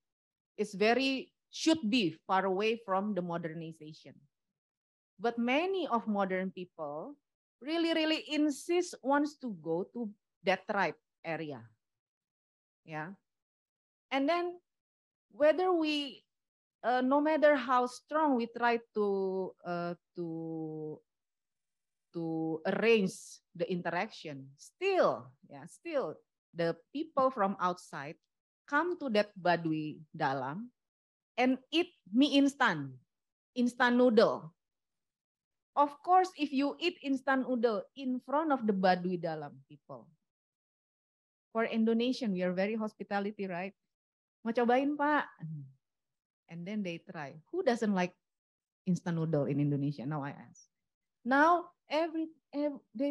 is very, should be far away from the modernization. But many of modern people really really insist wants to go to that tribe area. Yeah. And then whether we uh, no matter how strong we try to uh, to to arrange the interaction still yeah still the people from outside come to that badui dalam and eat mie instan instant noodle Of course, if you eat instant noodle in front of the Baduy Dalam people. For Indonesian, we are very hospitality, right? Mau cobain, Pak. And then they try. Who doesn't like instant noodle in Indonesia? Now I ask. Now every, every they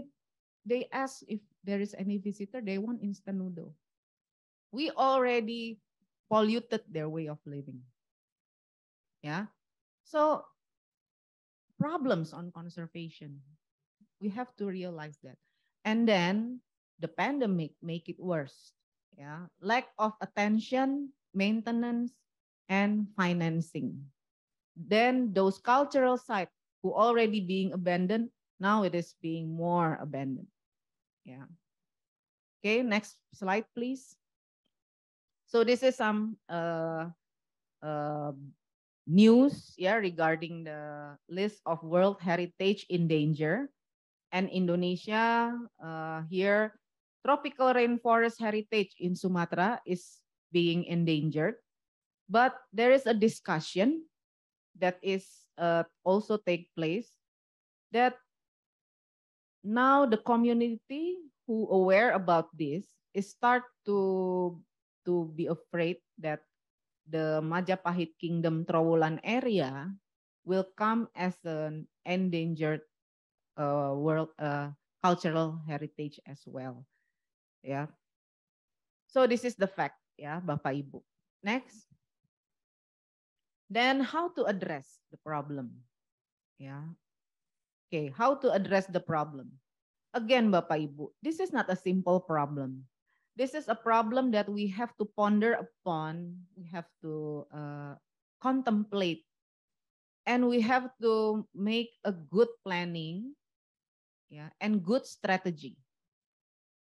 they ask if there is any visitor, they want instant noodle. We already polluted their way of living. Yeah. So problems on conservation. We have to realize that. And then the pandemic make it worse. Yeah, lack of attention, maintenance, and financing. Then those cultural sites who already being abandoned, now it is being more abandoned. Yeah. Okay, next slide, please. So this is some uh, uh, news yeah regarding the list of world heritage in danger and indonesia uh, here tropical rainforest heritage in sumatra is being endangered but there is a discussion that is uh, also take place that now the community who aware about this is start to to be afraid that the Majapahit Kingdom Trawulan area will come as an endangered uh, world uh, cultural heritage as well. Yeah. So this is the fact yeah, Bapak Ibu. Next. Then how to address the problem? Yeah. Okay, how to address the problem? Again Bapak Ibu, this is not a simple problem. this is a problem that we have to ponder upon, we have to uh, contemplate, and we have to make a good planning yeah, and good strategy.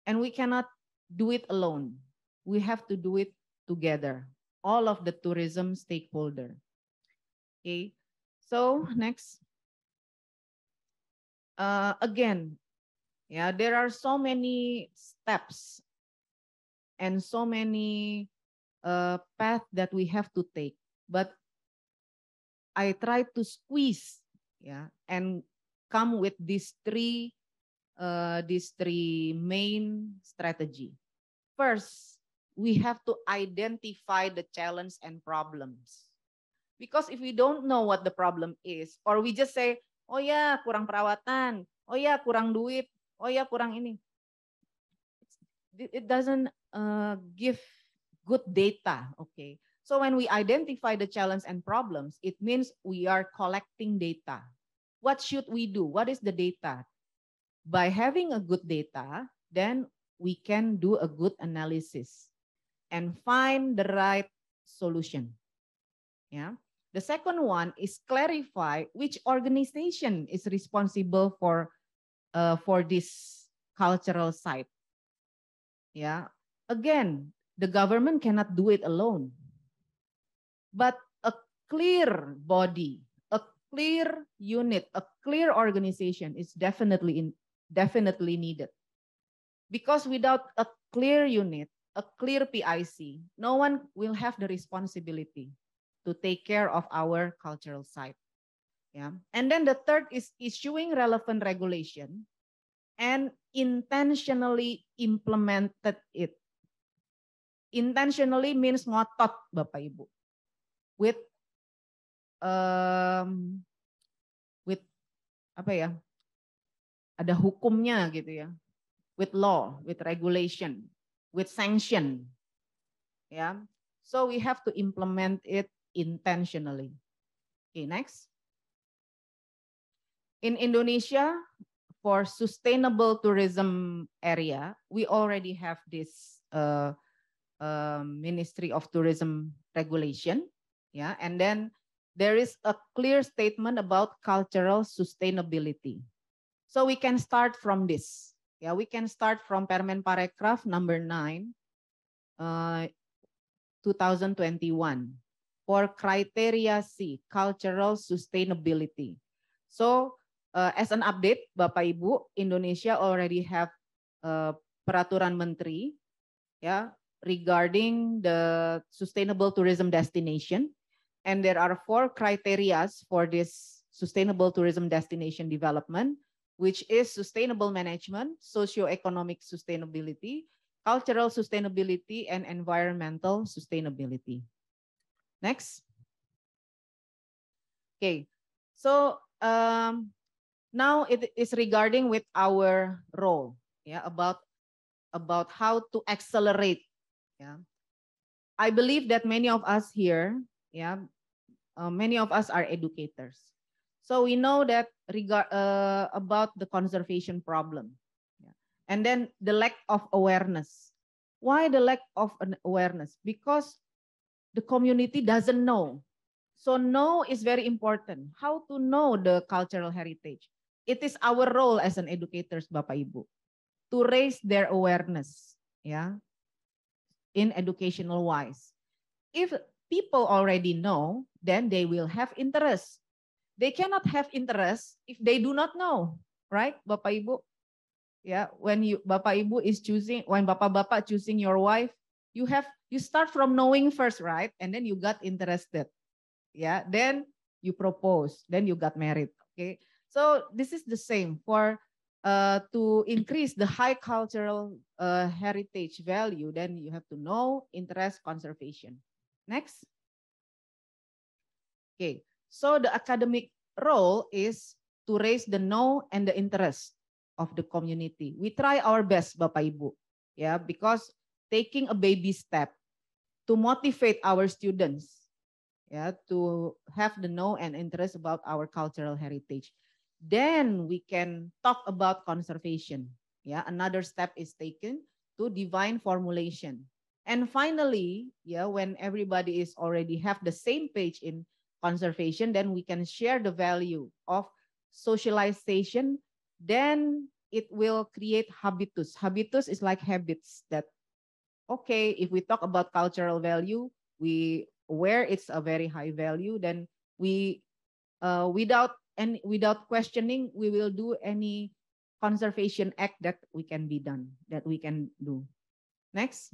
And we cannot do it alone. We have to do it together, all of the tourism stakeholder. Okay, so next. Uh, again, yeah, there are so many steps and so many uh, path that we have to take. But I try to squeeze, yeah, and come with these three, uh, these three main strategy. First, we have to identify the challenge and problems. Because if we don't know what the problem is, or we just say, oh yeah, kurang perawatan, oh yeah, kurang duit, oh yeah, kurang ini, it doesn't uh, give good data, okay? So when we identify the challenge and problems, it means we are collecting data. What should we do? What is the data? By having a good data, then we can do a good analysis and find the right solution. Yeah. The second one is clarify which organization is responsible for uh, for this cultural site. Yeah, Again, the government cannot do it alone. But a clear body, a clear unit, a clear organization is definitely in, definitely needed. Because without a clear unit, a clear PIC, no one will have the responsibility to take care of our cultural site. Yeah. And then the third is issuing relevant regulation and intentionally implemented it Intentionally means ngotot, Bapak Ibu. With um, with apa ya? Ada hukumnya gitu ya. With law, with regulation, with sanction. Ya. Yeah. So we have to implement it intentionally. Okay, next. In Indonesia, for sustainable tourism area, we already have this uh, um, Ministry of Tourism regulation. Yeah, and then there is a clear statement about cultural sustainability. So we can start from this. Yeah, we can start from Permen Parekraf number nine, uh, 2021 for criteria C, cultural sustainability. So uh, as an update, Bapak Ibu, Indonesia already have uh, peraturan menteri, yeah regarding the sustainable tourism destination. And there are four criterias for this sustainable tourism destination development, which is sustainable management, socio-economic sustainability, cultural sustainability, and environmental sustainability. Next. Okay, so um, now it is regarding with our role, yeah, about about how to accelerate yeah. I believe that many of us here, yeah, uh, many of us are educators. So we know that regard uh, about the conservation problem. Yeah. And then the lack of awareness. Why the lack of awareness? Because the community doesn't know. So know is very important. How to know the cultural heritage? It is our role as an educators, Bapak Ibu, to raise their awareness. Yeah, in educational wise. If people already know, then they will have interest. They cannot have interest if they do not know, right, Bapak Ibu? Yeah, when you Bapak Ibu is choosing, when Bapak Bapak choosing your wife, you have you start from knowing first, right? And then you got interested. Yeah, then you propose, then you got married. Okay, so this is the same for uh, to increase the high cultural uh, heritage value, then you have to know interest conservation. Next. Okay, so the academic role is to raise the know and the interest of the community. We try our best, Bapak Ibu, yeah, because taking a baby step to motivate our students yeah, to have the know and interest about our cultural heritage. Then we can talk about conservation. Yeah, another step is taken to divine formulation. And finally, yeah, when everybody is already have the same page in conservation, then we can share the value of socialization. Then it will create habitus. Habitus is like habits that, okay, if we talk about cultural value, we where it's a very high value, then we, uh, without and without questioning we will do any conservation act that we can be done that we can do next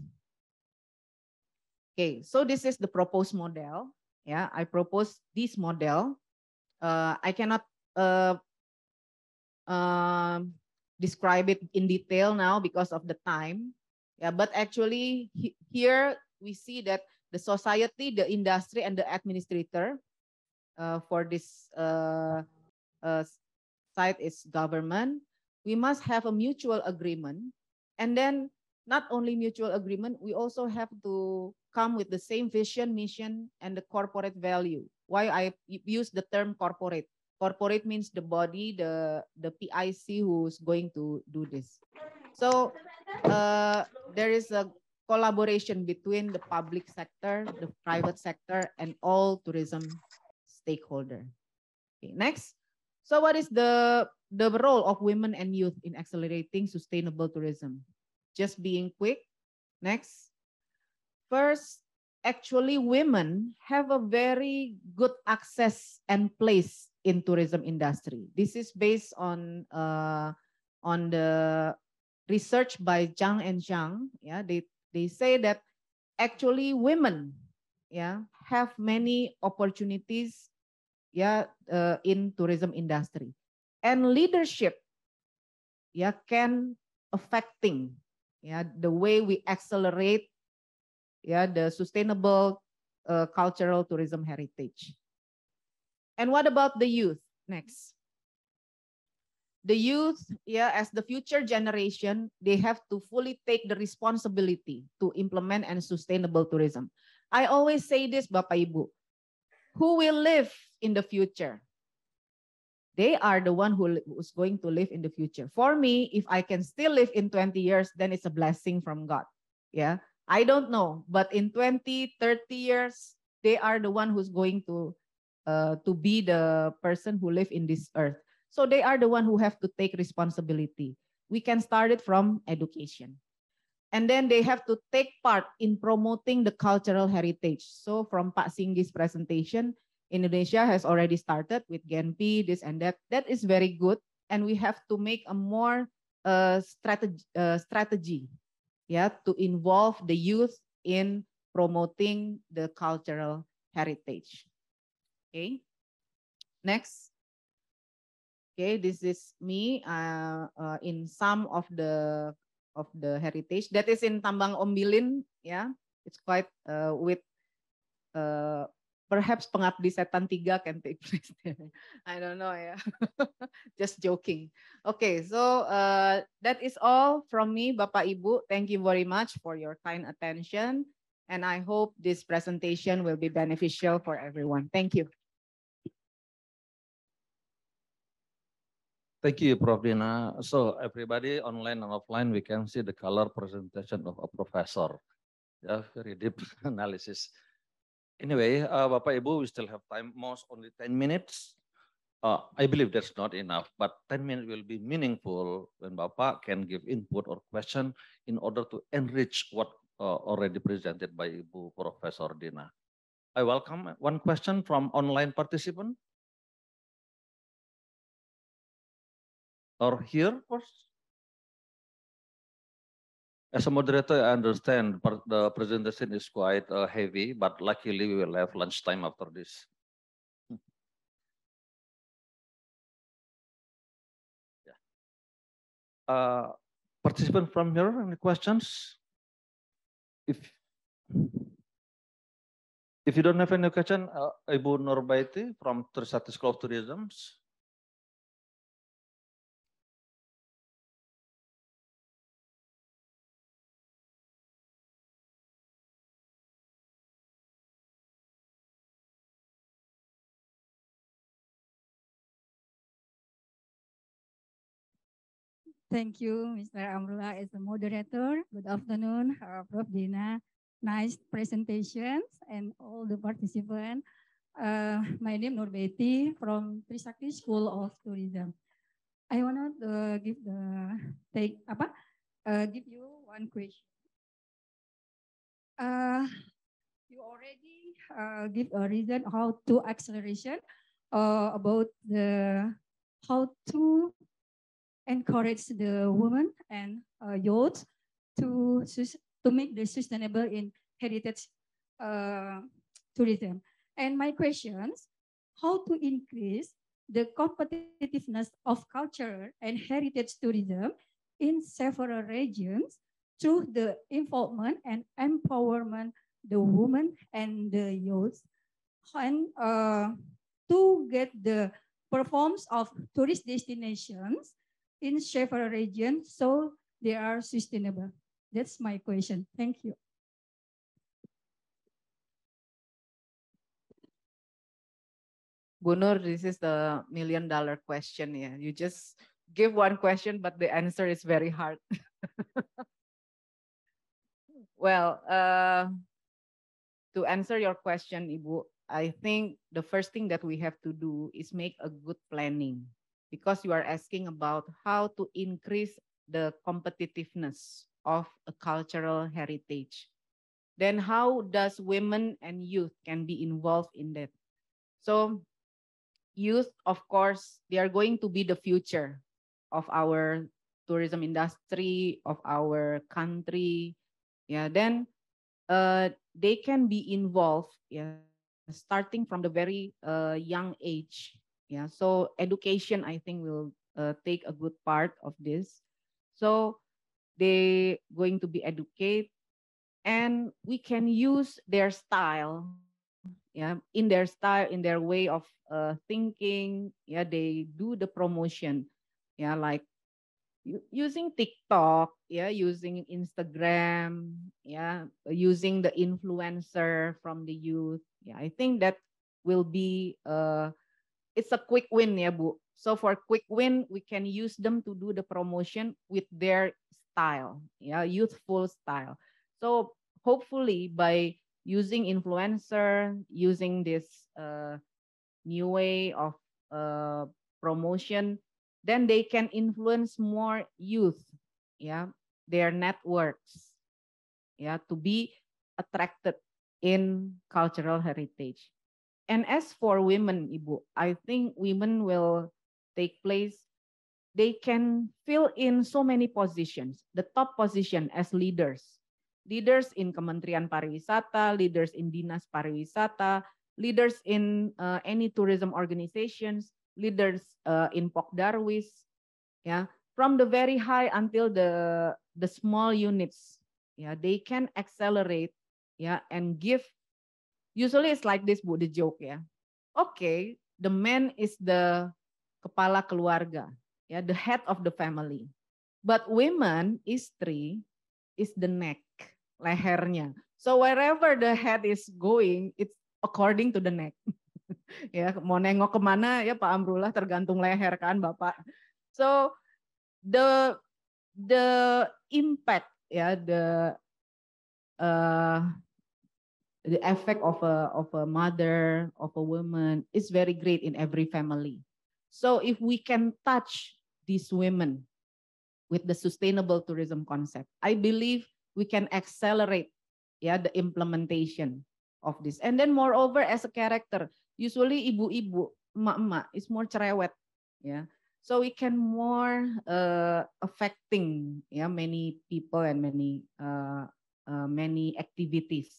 okay so this is the proposed model yeah i propose this model uh, i cannot uh, uh, describe it in detail now because of the time yeah but actually he, here we see that the society the industry and the administrator uh, for this uh, uh, site is government, we must have a mutual agreement. And then not only mutual agreement, we also have to come with the same vision, mission, and the corporate value. Why I use the term corporate. Corporate means the body, the, the PIC who's going to do this. So uh, there is a collaboration between the public sector, the private sector, and all tourism stakeholder. Okay, next. So what is the, the role of women and youth in accelerating sustainable tourism? Just being quick. Next. First, actually women have a very good access and place in tourism industry. This is based on uh, on the research by Zhang and Zhang. Yeah, they, they say that actually women yeah, have many opportunities ya uh, in tourism industry. And leadership ya can affecting ya the way we accelerate ya the sustainable uh, cultural tourism heritage. And what about the youth? Next. The youth, yeah, as the future generation, they have to fully take the responsibility to implement and sustainable tourism. I always say this, Bapak Ibu. who will live in the future. They are the one who is going to live in the future. For me, if I can still live in 20 years, then it's a blessing from God. Yeah. I don't know, but in 20, 30 years, they are the one who's going to uh, to be the person who live in this earth. So they are the one who have to take responsibility. We can start it from education. and then they have to take part in promoting the cultural heritage. So from Pak Singgi's presentation, Indonesia has already started with Genpi, this and that. That is very good, and we have to make a more uh, strategy, uh, strategy, yeah, to involve the youth in promoting the cultural heritage. Okay, next. Okay, this is me uh, uh in some of the of the heritage that is in Tambang Ombilin ya yeah. it's quite uh, with uh, perhaps Pengabdi Setan tiga can take place there. I don't know ya yeah. just joking okay so uh, that is all from me Bapak Ibu thank you very much for your kind attention and I hope this presentation will be beneficial for everyone thank you Thank you, Prof. Dina. So everybody online and offline, we can see the color presentation of a professor. Yeah, very deep analysis. Anyway, uh, Bapak Ibu, we still have time, most only 10 minutes. Uh, I believe that's not enough, but 10 minutes will be meaningful when Bapak can give input or question in order to enrich what uh, already presented by Ibu Professor Dina. I welcome one question from online participant. or here first? As a moderator, I understand the presentation is quite uh, heavy, but luckily we will have lunchtime after this. yeah. Uh, participant from here, any questions? If if you don't have any question, uh, Ibu Norbaiti from Trisakti School of Tourism. Thank you, Mr. Amrua, as the moderator. Good afternoon, uh, Prof. Dina. Nice presentations and all the participants. Uh, my name is Norbeti from Trisakti School of Tourism. I want to uh, give the take apa, uh, give you one question. Uh, you already uh, give a reason how to acceleration uh, about the how to encourage the women and uh, youth to, to make the sustainable in heritage uh, tourism. And my questions, how to increase the competitiveness of cultural and heritage tourism in several regions through the involvement and empowerment the women and the youth and uh, to get the performance of tourist destinations in safer region so they are sustainable? That's my question. Thank you. Gunur, this is the million dollar question. Yeah, you just give one question, but the answer is very hard. well, uh, to answer your question, Ibu, I think the first thing that we have to do is make a good planning because you are asking about how to increase the competitiveness of a cultural heritage. Then how does women and youth can be involved in that? So youth, of course, they are going to be the future of our tourism industry, of our country. Yeah, then uh, they can be involved, yeah, starting from the very uh, young age yeah so education i think will uh, take a good part of this so they going to be educated and we can use their style yeah in their style in their way of uh, thinking yeah they do the promotion yeah like using tiktok yeah using instagram yeah using the influencer from the youth yeah i think that will be uh, it's a quick win ya Bu. So for quick win, we can use them to do the promotion with their style, yeah, youthful style. So hopefully by using influencer, using this uh, new way of uh, promotion, then they can influence more youth, yeah, their networks, yeah, to be attracted in cultural heritage. And as for women, Ibu, I think women will take place. They can fill in so many positions, the top position as leaders. Leaders in Kementerian Pariwisata, leaders in Dinas Pariwisata, leaders in uh, any tourism organizations, leaders uh, in Pok Darwis, yeah, from the very high until the the small units, yeah, they can accelerate, yeah, and give Usually it's like this Bu, the joke ya. Oke, okay, the man is the kepala keluarga, ya, the head of the family. But women, istri, is the neck, lehernya. So wherever the head is going, it's according to the neck. ya, mau nengok kemana ya Pak Amrullah tergantung leher kan Bapak. So the the impact ya the uh, the effect of a, of a mother, of a woman is very great in every family. So if we can touch these women with the sustainable tourism concept, I believe we can accelerate yeah, the implementation of this. And then moreover, as a character, usually ibu-ibu, emak-emak is more cerewet. Yeah. So we can more uh, affecting yeah, many people and many uh, uh, many activities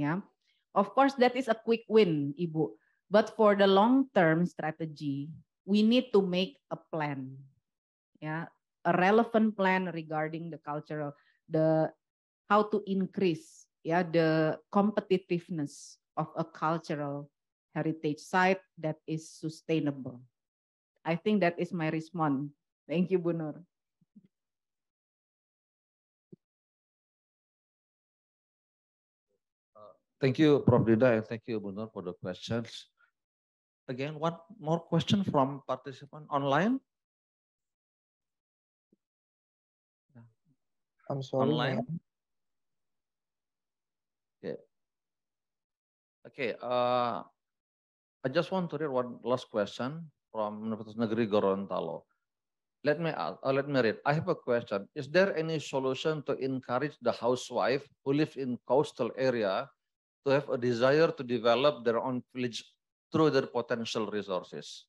ya. Of course that is a quick win, Ibu. But for the long term strategy, we need to make a plan. Ya, a relevant plan regarding the cultural the how to increase ya the competitiveness of a cultural heritage site that is sustainable. I think that is my response. Thank you, Bu Nur. Thank you, Prof. Dida, and thank you, Bunur, for the questions. Again, one more question from participant online. I'm sorry. Online. Okay. Okay. Uh, I just want to read one last question from Universitas Negeri Gorontalo. Let me ask, uh, let me read. I have a question. Is there any solution to encourage the housewife who lives in coastal area to have a desire to develop their own village through their potential resources.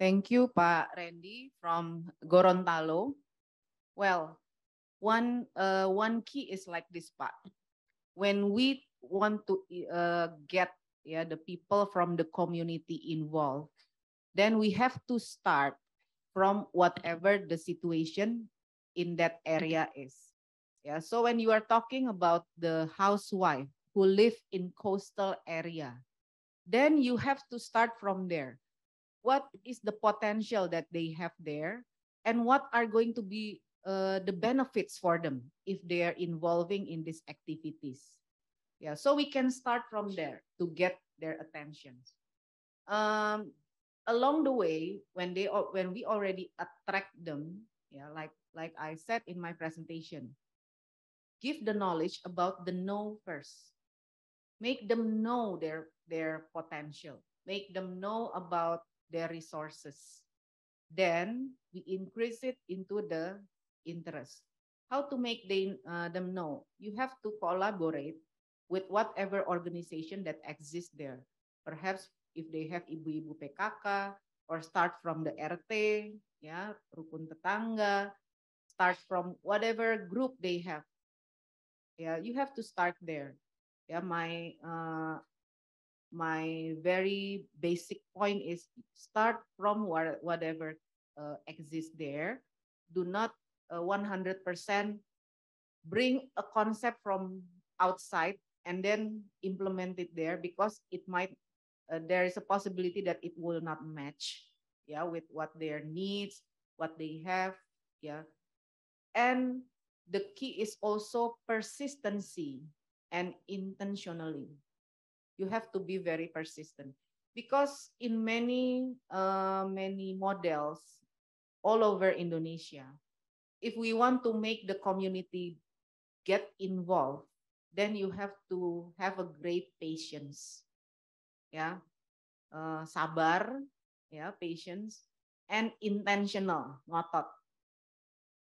Thank you, Pak Randy from Gorontalo. Well, one uh, one key is like this, Pak. When we want to uh, get yeah the people from the community involved, then we have to start from whatever the situation in that area is. Yeah, so when you are talking about the housewife who live in coastal area, then you have to start from there. What is the potential that they have there? And what are going to be uh, the benefits for them if they are involving in these activities? Yeah, so we can start from there to get their attention. Um, along the way, when they when we already attract them, yeah, like like I said in my presentation. Give the knowledge about the know first. Make them know their, their potential. Make them know about their resources. Then we increase it into the interest. How to make they, uh, them know? You have to collaborate with whatever organization that exists there. Perhaps if they have ibu-ibu PKK or start from the RT, ya, rukun tetangga, start from whatever group they have. Yeah, you have to start there. Yeah, my uh, my very basic point is start from wh whatever uh, exists there. Do not 100% uh, bring a concept from outside and then implement it there because it might uh, there is a possibility that it will not match yeah with what their needs what they have yeah and the key is also persistency and intentionally. You have to be very persistent because in many uh, many models all over Indonesia, if we want to make the community get involved, then you have to have a great patience, yeah. uh, sabar, yeah, patience, and intentional, ngotot,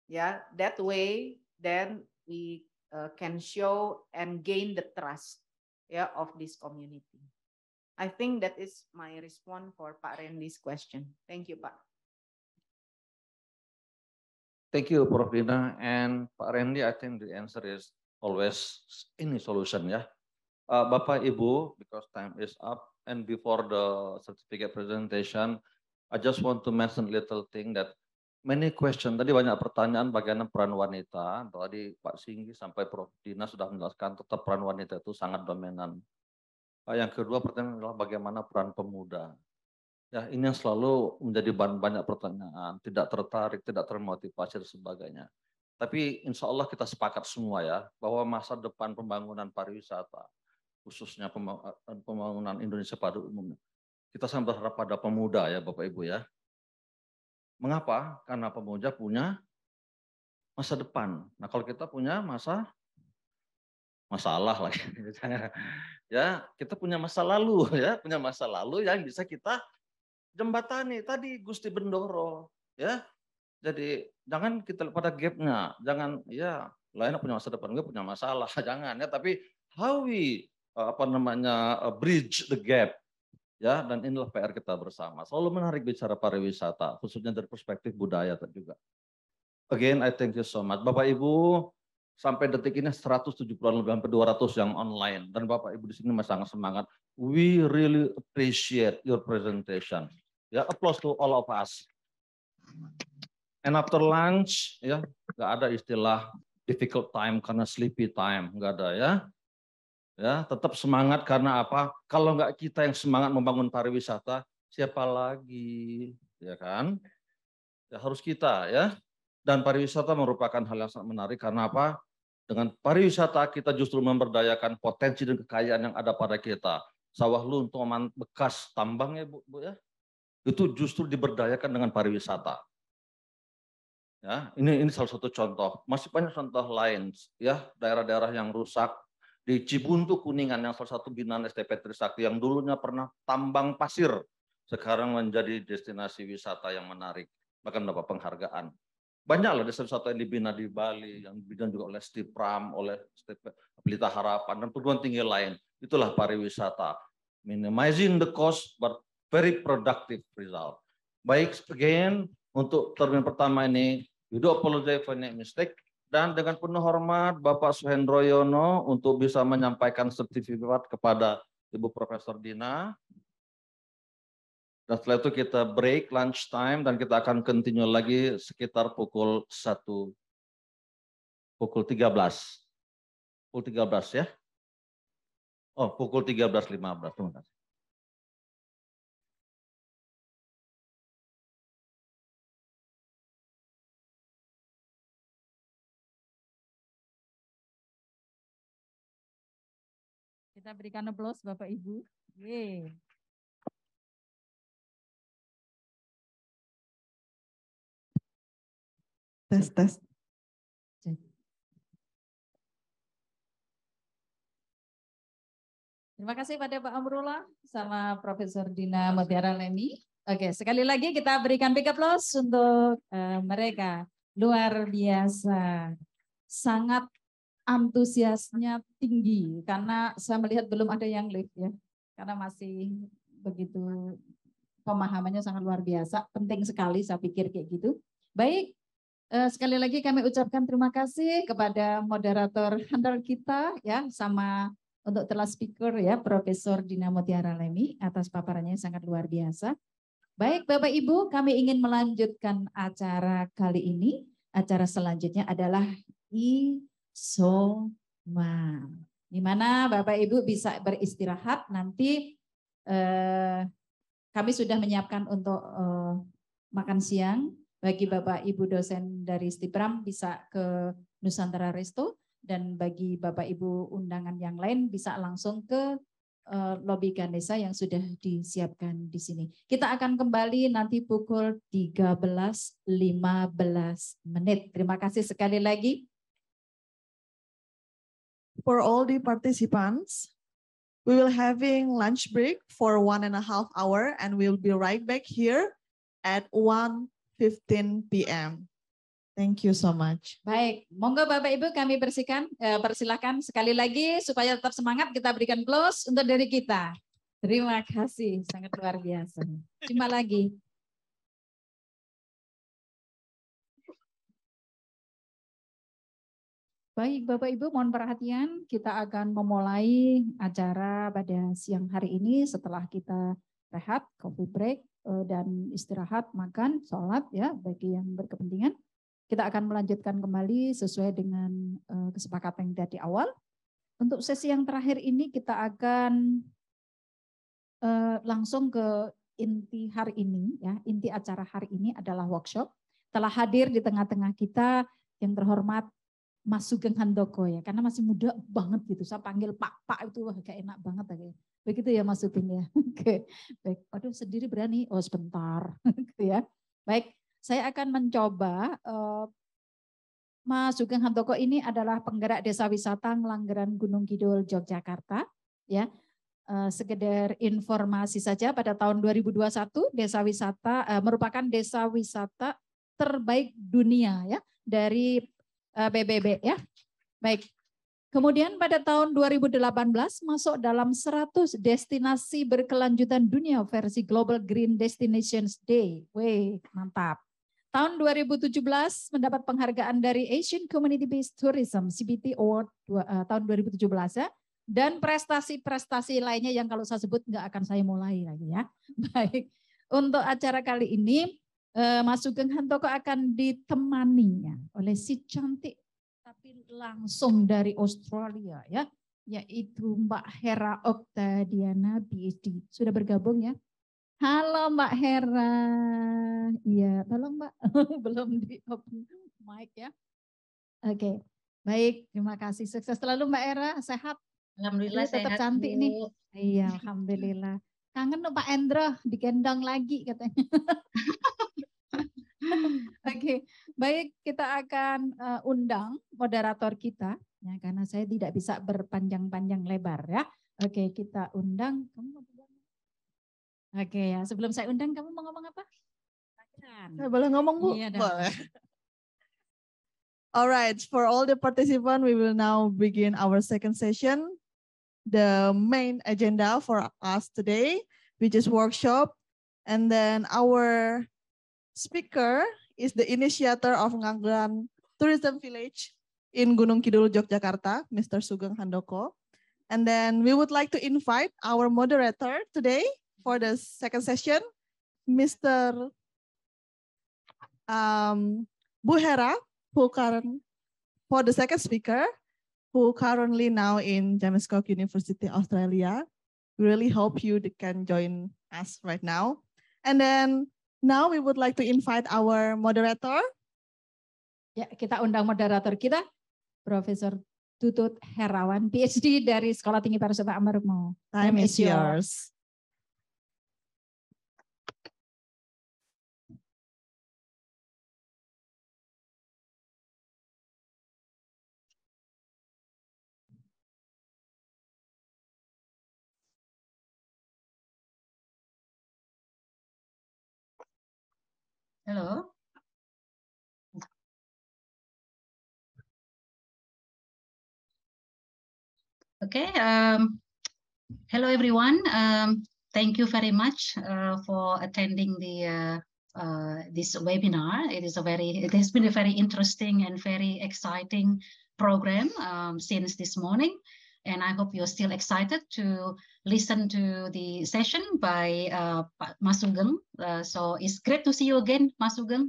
yeah that way then we uh, can show and gain the trust yeah of this community i think that is my response for pak randy's question thank you pak thank you prof Dina. and pak randy i think the answer is always any solution ya yeah. uh, bapak ibu because time is up and before the certificate presentation i just want to mention little thing that Many question. Tadi banyak pertanyaan bagaimana peran wanita. Tadi Pak Singgi sampai Prof. Dina sudah menjelaskan tetap peran wanita itu sangat dominan. Yang kedua pertanyaan adalah bagaimana peran pemuda. Ya, ini yang selalu menjadi bahan banyak pertanyaan, tidak tertarik, tidak termotivasi dan sebagainya. Tapi insya Allah kita sepakat semua ya, bahwa masa depan pembangunan pariwisata, khususnya eh, pembangunan Indonesia pada umumnya, kita sangat berharap pada pemuda ya Bapak Ibu ya. Mengapa? Karena pemuda punya masa depan. Nah, kalau kita punya masa masalah lagi ya, misalnya. ya, kita punya masa lalu ya, punya masa lalu yang bisa kita jembatani. Tadi Gusti Bendoro ya. Jadi jangan kita pada gapnya, jangan ya lainnya punya masa depan gue punya masalah, jangan ya. Tapi how we eh, apa namanya eh, bridge the gap ya dan inilah PR kita bersama. Selalu menarik bicara pariwisata, khususnya dari perspektif budaya juga. Again, I thank you so much. Bapak Ibu, sampai detik ini 170 lebih hampir 200 yang online. Dan Bapak Ibu di sini masih sangat semangat. We really appreciate your presentation. Ya, applause to all of us. And after lunch, ya, nggak ada istilah difficult time karena sleepy time, nggak ada ya. Ya, tetap semangat karena apa? Kalau nggak kita yang semangat membangun pariwisata, siapa lagi? Ya kan? Ya, harus kita ya. Dan pariwisata merupakan hal yang sangat menarik karena apa? Dengan pariwisata kita justru memberdayakan potensi dan kekayaan yang ada pada kita. Sawah luntung bekas tambang ya Bu, Bu ya. Itu justru diberdayakan dengan pariwisata. Ya, ini ini salah satu contoh. Masih banyak contoh lain ya, daerah-daerah yang rusak di Cibuntu Kuningan yang salah satu binaan STP Trisakti yang dulunya pernah tambang pasir sekarang menjadi destinasi wisata yang menarik bahkan mendapat penghargaan banyaklah desa wisata yang dibina di Bali yang dibina juga oleh Steve Pram, oleh STP Pelita Harapan dan perguruan tinggi lain itulah pariwisata minimizing the cost but very productive result baik again untuk termin pertama ini you do apologize for any mistake dan dengan penuh hormat Bapak Suhendroyono untuk bisa menyampaikan sertifikat kepada Ibu Profesor Dina. Dan setelah itu kita break lunch time dan kita akan continue lagi sekitar pukul 1 pukul 13. Pukul 13 ya. Oh, pukul 13.15. Terima kasih. Kita berikan aplaus Bapak Ibu. Yeay. Tes tes. Terima kasih pada Pak Amrullah sama Profesor Dina Mutiara Lemi. Oke, sekali lagi kita berikan big applause untuk uh, mereka. Luar biasa. Sangat antusiasnya tinggi karena saya melihat belum ada yang lift ya karena masih begitu pemahamannya sangat luar biasa penting sekali saya pikir kayak gitu baik eh, sekali lagi kami ucapkan terima kasih kepada moderator handal kita ya sama untuk telah speaker ya Profesor Dina Mutiara Lemi atas paparannya yang sangat luar biasa. Baik Bapak Ibu, kami ingin melanjutkan acara kali ini. Acara selanjutnya adalah I soma. Di mana Bapak Ibu bisa beristirahat nanti eh, kami sudah menyiapkan untuk eh, makan siang bagi Bapak Ibu dosen dari Stipram bisa ke Nusantara Resto dan bagi Bapak Ibu undangan yang lain bisa langsung ke eh, lobi Ganesa yang sudah disiapkan di sini. Kita akan kembali nanti pukul 13.15 menit. Terima kasih sekali lagi for all the participants. We will having lunch break for one and a half hour and we'll be right back here at 1.15 p.m. Thank you so much. Baik, monggo Bapak Ibu kami bersihkan, eh, persilahkan sekali lagi supaya tetap semangat kita berikan plus untuk dari kita. Terima kasih, sangat luar biasa. Cuma lagi. Baik, Bapak Ibu, mohon perhatian. Kita akan memulai acara pada siang hari ini setelah kita rehat, coffee break, eh, dan istirahat, makan, sholat ya bagi yang berkepentingan. Kita akan melanjutkan kembali sesuai dengan eh, kesepakatan yang tadi awal. Untuk sesi yang terakhir ini kita akan eh, langsung ke inti hari ini ya. Inti acara hari ini adalah workshop. Telah hadir di tengah-tengah kita yang terhormat Mas Sugeng Handoko ya, karena masih muda banget gitu. Saya panggil Pak Pak itu wah kayak enak banget ya, kayak Begitu ya Mas Sugeng ya. Oke, baik. Aduh sendiri berani. Oh sebentar, gitu ya. Baik, saya akan mencoba. Uh, eh, Mas Sugeng Handoko ini adalah penggerak desa wisata Ngelanggeran Gunung Kidul, Yogyakarta. Ya, eh, sekedar informasi saja pada tahun 2021 desa wisata eh, merupakan desa wisata terbaik dunia ya dari BBB eh, ya. Baik. Kemudian pada tahun 2018 masuk dalam 100 destinasi berkelanjutan dunia versi Global Green Destinations Day. Weh, mantap. Tahun 2017 mendapat penghargaan dari Asian Community Based Tourism CBT Award eh, tahun 2017 ya. Dan prestasi-prestasi lainnya yang kalau saya sebut nggak akan saya mulai lagi ya. Baik. Untuk acara kali ini Eh, Mas Sugeng Hantoko akan ditemaninya oleh si cantik tapi langsung dari Australia ya yaitu Mbak Hera Okta Diana PhD sudah bergabung ya Halo Mbak Hera iya tolong Mbak belum di open mic ya Oke okay. baik terima kasih sukses selalu Mbak Hera sehat Alhamdulillah sehat. tetap cantik nih iya Alhamdulillah kangen dong Pak Endro digendong lagi katanya okay. baik kita akan uh, undang moderator kita ya karena saya tidak bisa berpanjang-panjang lebar ya. Oke, okay, kita undang kamu Oke okay, ya, sebelum saya undang kamu mau ngomong apa? Saya boleh ngomong Bu? Iya, boleh. Alright, for all the participants, we will now begin our second session. The main agenda for us today, which is workshop, and then our speaker is the initiator of Ngangran Tourism Village in Gunung Kidul, Yogyakarta, Mr. Sugeng Handoko. And then we would like to invite our moderator today for the second session, Mr. Um, Buhera, who current, for the second speaker, who currently now in James Cook University, Australia. We really hope you can join us right now. And then Now we would like to invite our moderator. Ya, kita undang moderator kita, Profesor Tutut Herawan, PhD dari Sekolah Tinggi Pariwisata Amarukmo. Time is yours. Hello. Okay. Um, hello, everyone. Um, thank you very much uh, for attending the uh, uh, this webinar. It is a very it has been a very interesting and very exciting program um, since this morning and I hope you're still excited to listen to the session by uh, Masugeng. Uh, so it's great to see you again, Masugeng.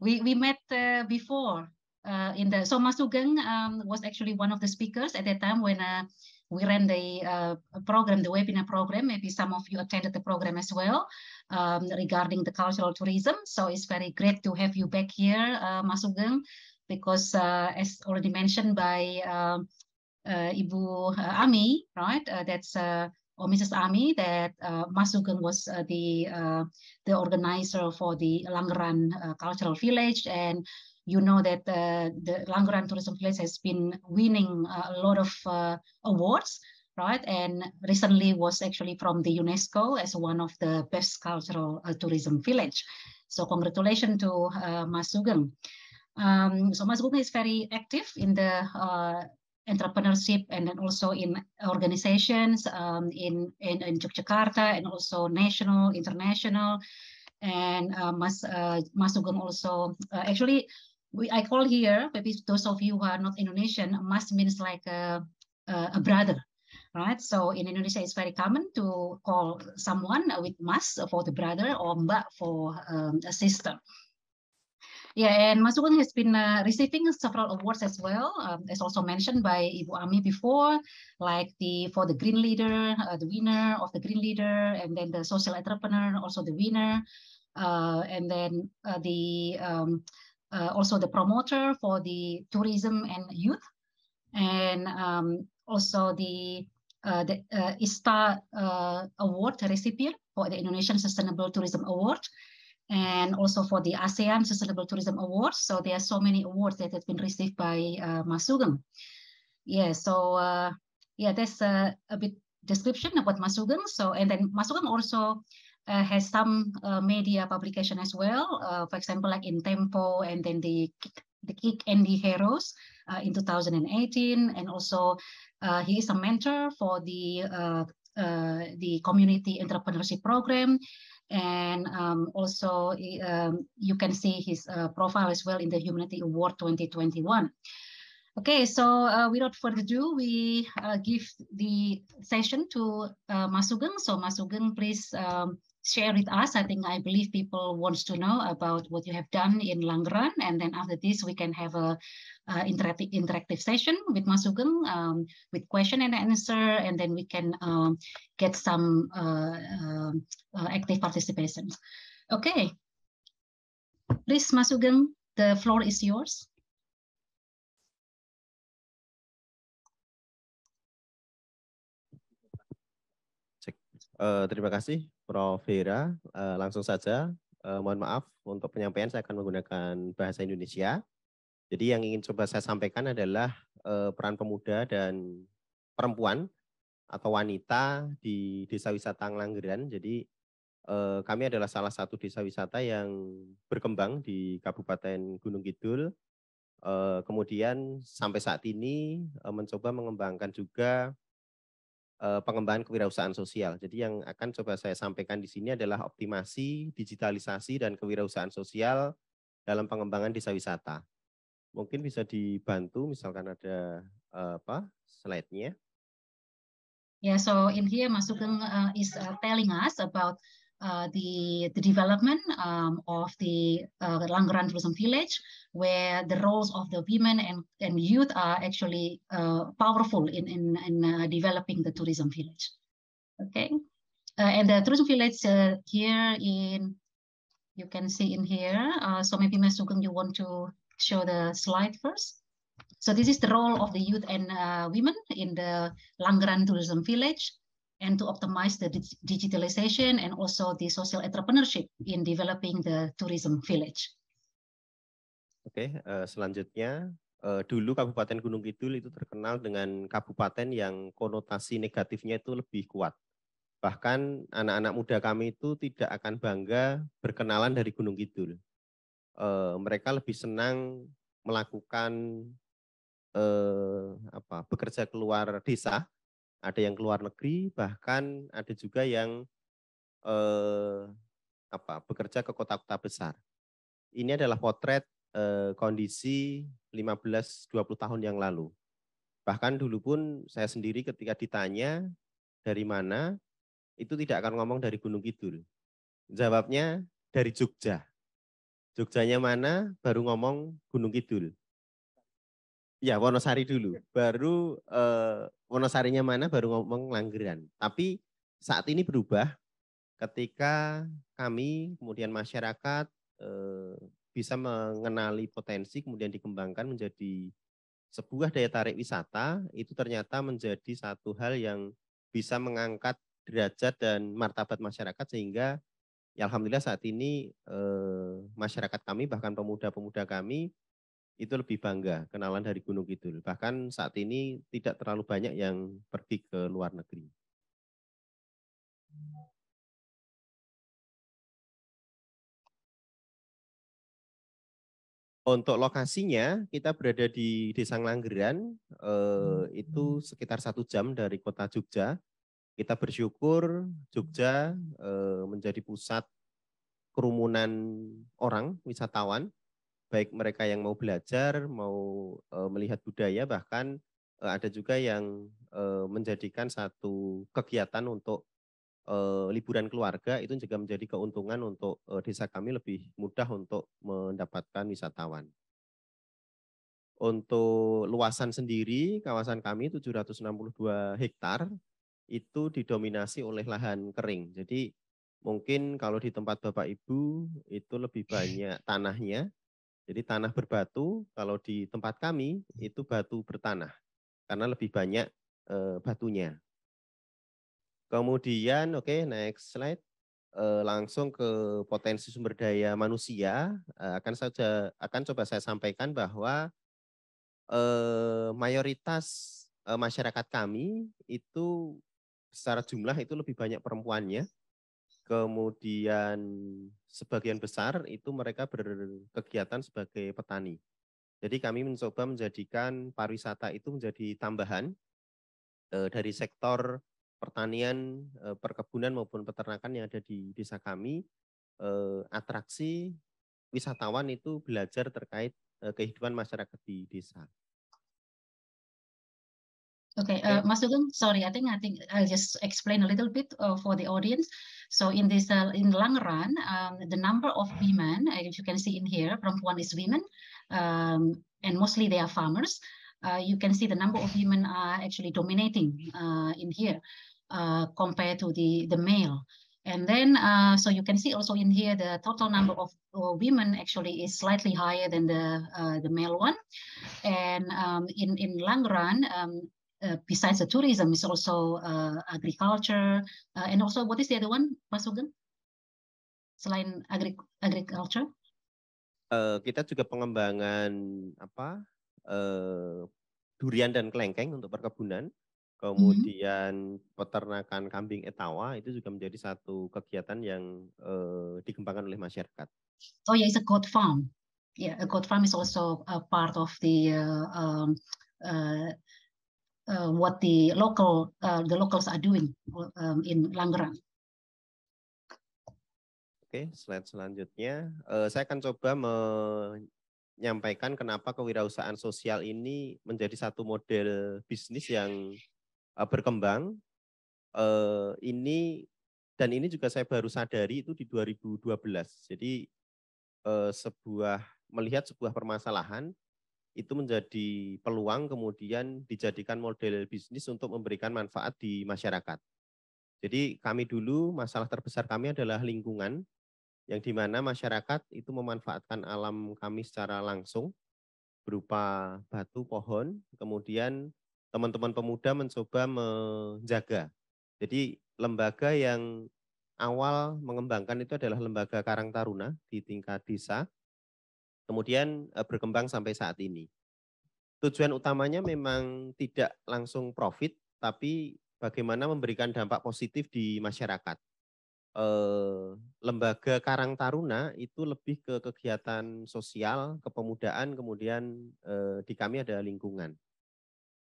We we met uh, before uh, in the so Masugeng um, was actually one of the speakers at that time when uh, we ran the uh, program, the webinar program. Maybe some of you attended the program as well um, regarding the cultural tourism. So it's very great to have you back here, uh, Masugeng because uh, as already mentioned by um, uh, Ibu uh, Ami, right? that's or Mrs. Ami that uh, was uh, the uh, the organizer for the Langran uh, Cultural Village, and you know that the Langran Tourism Village has been winning a lot of awards, right? And recently was actually from the UNESCO as one of the best cultural tourism village. So congratulations to uh, um, so Mas is very active in the uh, entrepreneurship and then also in organizations um, in, in, in Jakarta and also national, international. And uh, Mas, uh, also, uh, actually, we, I call here, maybe those of you who are not Indonesian, Mas means like a, a, a brother, right? So in Indonesia, it's very common to call someone with Mas for the brother or Mbak for um, a sister. Yeah, and Mas has been uh, receiving several awards as well, um, as also mentioned by Ibu Ami before, like the for the Green Leader, uh, the winner of the Green Leader, and then the Social Entrepreneur, also the winner, uh, and then uh, the um, uh, also the promoter for the tourism and youth, and um, also the uh, the ISTA award recipient for the Indonesian Sustainable Tourism Award and also for the ASEAN Sustainable Tourism Awards. So there are so many awards that have been received by uh, Masugam. Yeah, so uh, yeah, that's a bit description about Masugam. So and then Masugam also uh, has some uh, media publication as well. Uh, for example, like in Tempo and then the the Kick and the Heroes uh, in 2018, and also he is a mentor for the the community entrepreneurship program and um, also um, you can see his uh, profile as well in the Humanity Award 2021. Okay, so uh, without further ado, we uh, give the session to uh, Masugeng. So Masugeng, please um, share with us. I think I believe people wants to know about what you have done in long run, and then after this we can have a, a interactive interactive session with Mas um, with question and answer, and then we can um, get some uh, um, uh, active participation. Okay, please Mas the floor is yours. Uh, terima kasih Prof. Vera. Eh, langsung saja, eh, mohon maaf untuk penyampaian saya akan menggunakan bahasa Indonesia. Jadi yang ingin coba saya sampaikan adalah eh, peran pemuda dan perempuan atau wanita di Desa Wisata Ngelanggeran. Jadi kami adalah salah satu desa wisata yang berkembang di Kabupaten Gunung Kidul. kemudian sampai saat ini mencoba mengembangkan juga Eh, pengembangan kewirausahaan sosial. Jadi yang akan coba saya sampaikan di sini adalah optimasi, digitalisasi, dan kewirausahaan sosial dalam pengembangan desa wisata. Mungkin bisa dibantu misalkan ada eh, apa slide-nya. Yeah, so in here Masukeng uh, eh, is uh, telling us about Uh, the, the development um, of the uh, Langran tourism village, where the roles of the women and, and youth are actually uh, powerful in, in, in uh, developing the tourism village. Okay, uh, and the tourism village here in, you can see in here. so maybe Ms. Sugeng, you want to show the slide first? So this is the role of the youth and women in the Langran tourism village. and to optimize the digitalization and also the social entrepreneurship in developing the tourism village. Oke, okay, uh, eh, selanjutnya uh, dulu Kabupaten Gunung Kidul itu terkenal dengan kabupaten yang konotasi negatifnya itu lebih kuat. Bahkan anak-anak muda kami itu tidak akan bangga berkenalan dari Gunung Kidul. Uh, mereka lebih senang melakukan uh, apa bekerja keluar desa ada yang keluar negeri, bahkan ada juga yang eh, apa bekerja ke kota-kota besar. Ini adalah potret eh, kondisi 15-20 tahun yang lalu. Bahkan dulu pun saya sendiri ketika ditanya dari mana, itu tidak akan ngomong dari Gunung Kidul. Jawabnya dari Jogja. Jogjanya mana, baru ngomong Gunung Kidul. Ya Wonosari dulu, baru eh, Wonosarinya mana baru ngomong Langgeran. Tapi saat ini berubah ketika kami kemudian masyarakat eh, bisa mengenali potensi kemudian dikembangkan menjadi sebuah daya tarik wisata itu ternyata menjadi satu hal yang bisa mengangkat derajat dan martabat masyarakat sehingga ya alhamdulillah saat ini eh, masyarakat kami bahkan pemuda-pemuda kami itu lebih bangga kenalan dari Gunung Kidul. Bahkan saat ini tidak terlalu banyak yang pergi ke luar negeri. Untuk lokasinya, kita berada di Desa Langgeran, eh, itu sekitar satu jam dari kota Jogja. Kita bersyukur Jogja eh, menjadi pusat kerumunan orang, wisatawan, baik mereka yang mau belajar, mau eh, melihat budaya, bahkan eh, ada juga yang eh, menjadikan satu kegiatan untuk liburan keluarga itu juga menjadi keuntungan untuk desa kami lebih mudah untuk mendapatkan wisatawan. Untuk luasan sendiri kawasan kami 762 hektar itu didominasi oleh lahan kering. Jadi mungkin kalau di tempat Bapak Ibu itu lebih banyak tanahnya, jadi tanah berbatu kalau di tempat kami itu batu bertanah karena lebih banyak e, batunya. Kemudian oke okay, next slide e, langsung ke potensi sumber daya manusia e, akan saja akan coba saya sampaikan bahwa e, mayoritas e, masyarakat kami itu secara jumlah itu lebih banyak perempuannya Kemudian sebagian besar itu mereka berkegiatan sebagai petani. Jadi kami mencoba menjadikan pariwisata itu menjadi tambahan eh, dari sektor pertanian, eh, perkebunan maupun peternakan yang ada di desa kami. Eh, atraksi wisatawan itu belajar terkait eh, kehidupan masyarakat di desa. Okay, uh, eh, Mas Dugeng, sorry, I think I think I'll just explain a little bit uh, for the audience. So in this uh, in long run, um, the number of women, if uh, you can see in here, perempuan is women, um, and mostly they are farmers. Uh, you can see the number of women are actually dominating uh, in here uh, compared to the the male. And then, uh, so you can see also in here, the total number of uh, women actually is slightly higher than the uh, the male one. And um, in in long run, um, Uh, besides the tourism is also uh, agriculture uh, and also what is the other one, Mas Sugeng? Selain agri agriculture? kita juga pengembangan apa durian dan kelengkeng untuk perkebunan. Kemudian mm-hmm. peternakan kambing etawa itu juga menjadi satu kegiatan yang uh, dikembangkan oleh masyarakat. Oh ya, yeah, it's a goat farm. Yeah, a goat farm is also a part of the uh, um, uh, what the local uh, the locals are doing um, in Langgeran. Oke, okay, slide selanjutnya uh, saya akan coba menyampaikan kenapa kewirausahaan sosial ini menjadi satu model bisnis yang uh, berkembang. Uh, ini dan ini juga saya baru sadari itu di 2012. Jadi uh, sebuah melihat sebuah permasalahan itu menjadi peluang kemudian dijadikan model bisnis untuk memberikan manfaat di masyarakat. Jadi kami dulu masalah terbesar kami adalah lingkungan yang di mana masyarakat itu memanfaatkan alam kami secara langsung berupa batu pohon, kemudian teman-teman pemuda mencoba menjaga. Jadi lembaga yang awal mengembangkan itu adalah lembaga Karang Taruna di tingkat desa kemudian e, berkembang sampai saat ini. Tujuan utamanya memang tidak langsung profit, tapi bagaimana memberikan dampak positif di masyarakat. E, lembaga Karang Taruna itu lebih ke kegiatan sosial, kepemudaan, kemudian e, di kami ada lingkungan.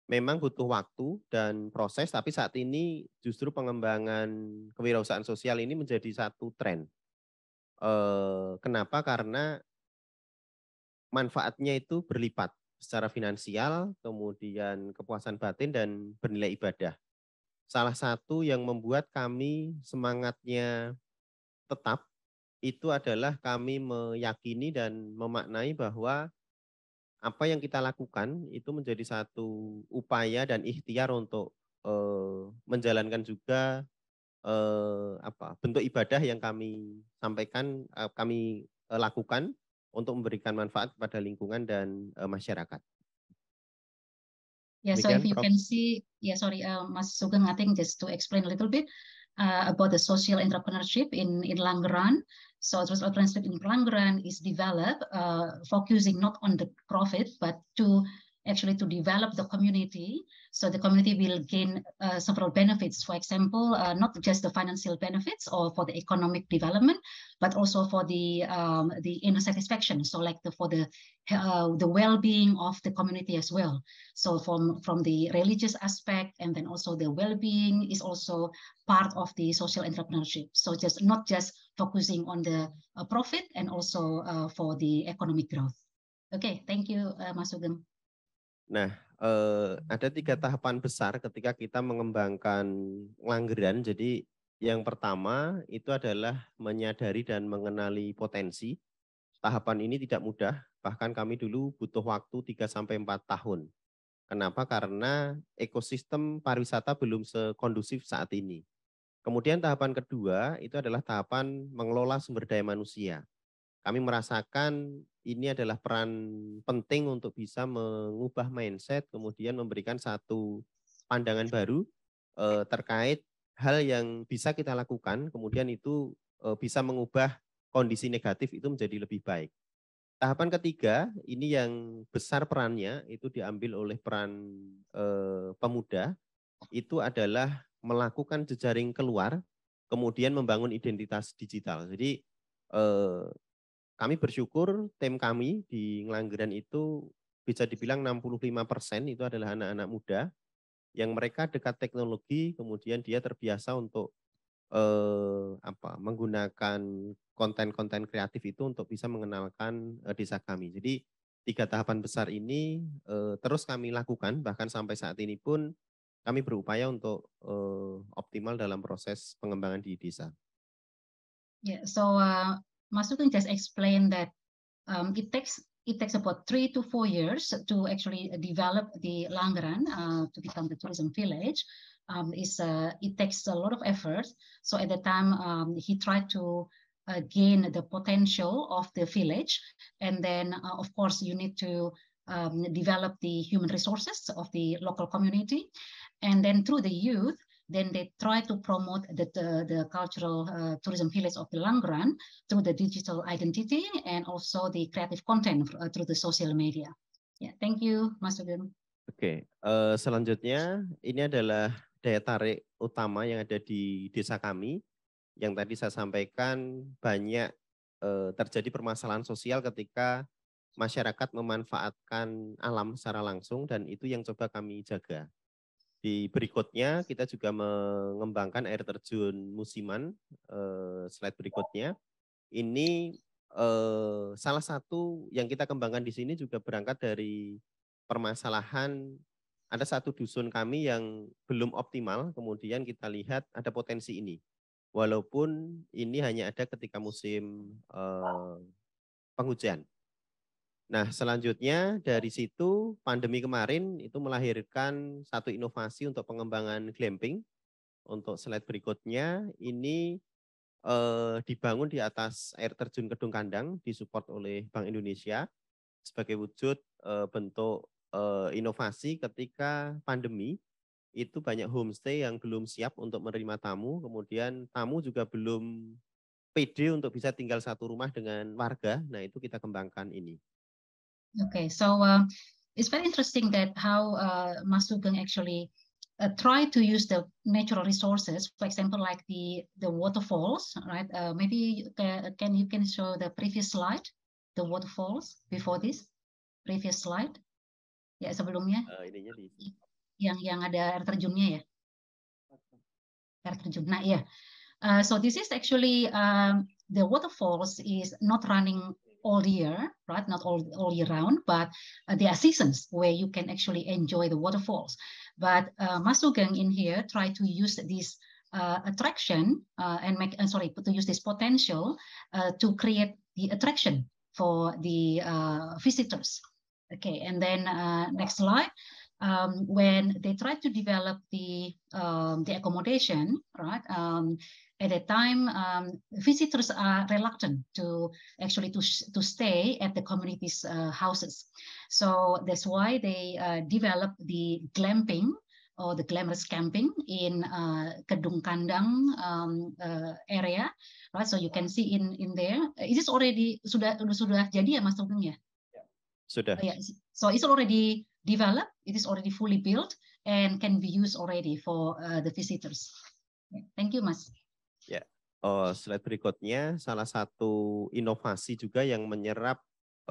Memang butuh waktu dan proses, tapi saat ini justru pengembangan kewirausahaan sosial ini menjadi satu tren. Kenapa? Karena manfaatnya itu berlipat secara finansial, kemudian kepuasan batin dan bernilai ibadah. Salah satu yang membuat kami semangatnya tetap itu adalah kami meyakini dan memaknai bahwa apa yang kita lakukan itu menjadi satu upaya dan ikhtiar untuk eh, menjalankan juga eh, apa bentuk ibadah yang kami sampaikan eh, kami eh, lakukan untuk memberikan manfaat kepada lingkungan dan uh, masyarakat. Yeah, so if you Prof. can see, yeah, sorry, uh, Mas Sugeng, I think just to explain a little bit uh, about the social entrepreneurship in, in run. So social entrepreneurship in run is developed uh, focusing not on the profit, but to actually to develop the community. So the community will gain uh, several benefits, for example, uh, not just the financial benefits or for the economic development, but also for the um, the inner satisfaction. So like the, for the uh, the well-being of the community as well. So from, from the religious aspect and then also the well-being is also part of the social entrepreneurship. So just not just focusing on the uh, profit and also uh, for the economic growth. Okay, thank you, uh, Masugam. Nah, eh, ada tiga tahapan besar ketika kita mengembangkan langgeran. Jadi yang pertama itu adalah menyadari dan mengenali potensi. Tahapan ini tidak mudah, bahkan kami dulu butuh waktu 3-4 tahun. Kenapa? Karena ekosistem pariwisata belum sekondusif saat ini. Kemudian tahapan kedua itu adalah tahapan mengelola sumber daya manusia. Kami merasakan ini adalah peran penting untuk bisa mengubah mindset, kemudian memberikan satu pandangan baru eh, terkait hal yang bisa kita lakukan, kemudian itu eh, bisa mengubah kondisi negatif itu menjadi lebih baik. Tahapan ketiga, ini yang besar perannya itu diambil oleh peran eh, pemuda, itu adalah melakukan jejaring keluar, kemudian membangun identitas digital. Jadi eh, kami bersyukur tim kami di Ngelanggeran itu bisa dibilang 65% persen itu adalah anak-anak muda yang mereka dekat teknologi kemudian dia terbiasa untuk eh, apa menggunakan konten-konten kreatif itu untuk bisa mengenalkan eh, desa kami. Jadi tiga tahapan besar ini eh, terus kami lakukan bahkan sampai saat ini pun kami berupaya untuk eh, optimal dalam proses pengembangan di desa. Yeah, so uh, Mas just explained that um, it takes it takes about three to four years to actually develop the Langran uh, to become the tourism village. Um, uh, it takes a lot of effort. So at the time, um, he tried to uh, gain the potential of the village. And then, uh, of course, you need to um, develop the human resources of the local community. And then through the youth, Then they try to promote the, the, the cultural uh, tourism village of Pelangran through the digital identity and also the creative content uh, through the social media. yeah, thank you, Mas Agung. Oke, okay. uh, eh, selanjutnya ini adalah daya tarik utama yang ada di desa kami. Yang tadi saya sampaikan banyak uh, terjadi permasalahan sosial ketika masyarakat memanfaatkan alam secara langsung dan itu yang coba kami jaga. Di berikutnya kita juga mengembangkan air terjun musiman. Eh, slide berikutnya ini eh, salah satu yang kita kembangkan di sini juga berangkat dari permasalahan ada satu dusun kami yang belum optimal. Kemudian kita lihat ada potensi ini. Walaupun ini hanya ada ketika musim eh, penghujan. Nah, selanjutnya dari situ pandemi kemarin itu melahirkan satu inovasi untuk pengembangan glamping. Untuk slide berikutnya ini eh, dibangun di atas air terjun Kedung Kandang disupport oleh Bank Indonesia sebagai wujud eh, bentuk eh, inovasi ketika pandemi itu banyak homestay yang belum siap untuk menerima tamu, kemudian tamu juga belum PD untuk bisa tinggal satu rumah dengan warga. Nah, itu kita kembangkan ini. Okay, so um, it's very interesting that how uh, Mas actually uh, try to use the natural resources, for example, like the the waterfalls, right? Uh, maybe you can, can you can show the previous slide, the waterfalls before this previous slide, ya sebelumnya. Uh, Yang yang ada air terjunnya ya. Air terjun. Nah Yeah. Uh, so this is actually um, the waterfalls is not running all year, right? Not all, all year round, but uh, there are seasons where you can actually enjoy the waterfalls. But uh, Masugang in here try to use this uh, attraction uh, and make, uh, sorry, to use this potential uh, to create the attraction for the uh, visitors. Okay, and then next slide. Um, when they try to develop the um, the accommodation, right? Um, at that time, um, visitors are reluctant to actually to, to stay at the community's uh, houses. So that's why they uh, developed the glamping or the glamorous camping in uh, Kedung Kandang um, uh, area, right? So you can see in in there. Is this already sudah sudah jadi ya, Mas Tunggung ya? Yeah. Sudah. Oh, yeah. So it's already developed. It is already fully built and can be used already for uh, the visitors. Thank you, Mas. Ya. Uh, slide berikutnya salah satu inovasi juga yang menyerap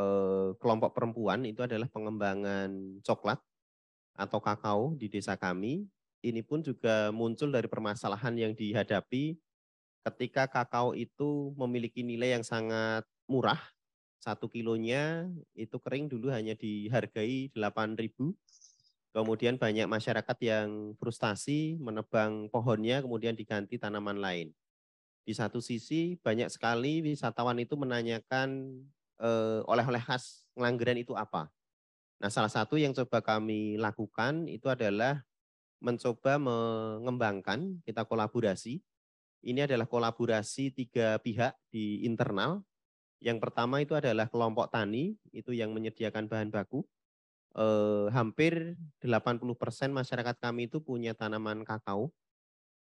uh, kelompok perempuan itu adalah pengembangan coklat atau kakao di desa kami. Ini pun juga muncul dari permasalahan yang dihadapi ketika kakao itu memiliki nilai yang sangat murah. Satu kilonya itu kering dulu hanya dihargai 8.000 Kemudian banyak masyarakat yang frustasi menebang pohonnya kemudian diganti tanaman lain. Di satu sisi banyak sekali wisatawan itu menanyakan eh, oleh-oleh khas Langgeran itu apa. Nah, salah satu yang coba kami lakukan itu adalah mencoba mengembangkan kita kolaborasi. Ini adalah kolaborasi tiga pihak di internal. Yang pertama itu adalah kelompok tani, itu yang menyediakan bahan baku. Eh, hampir 80% masyarakat kami itu punya tanaman kakao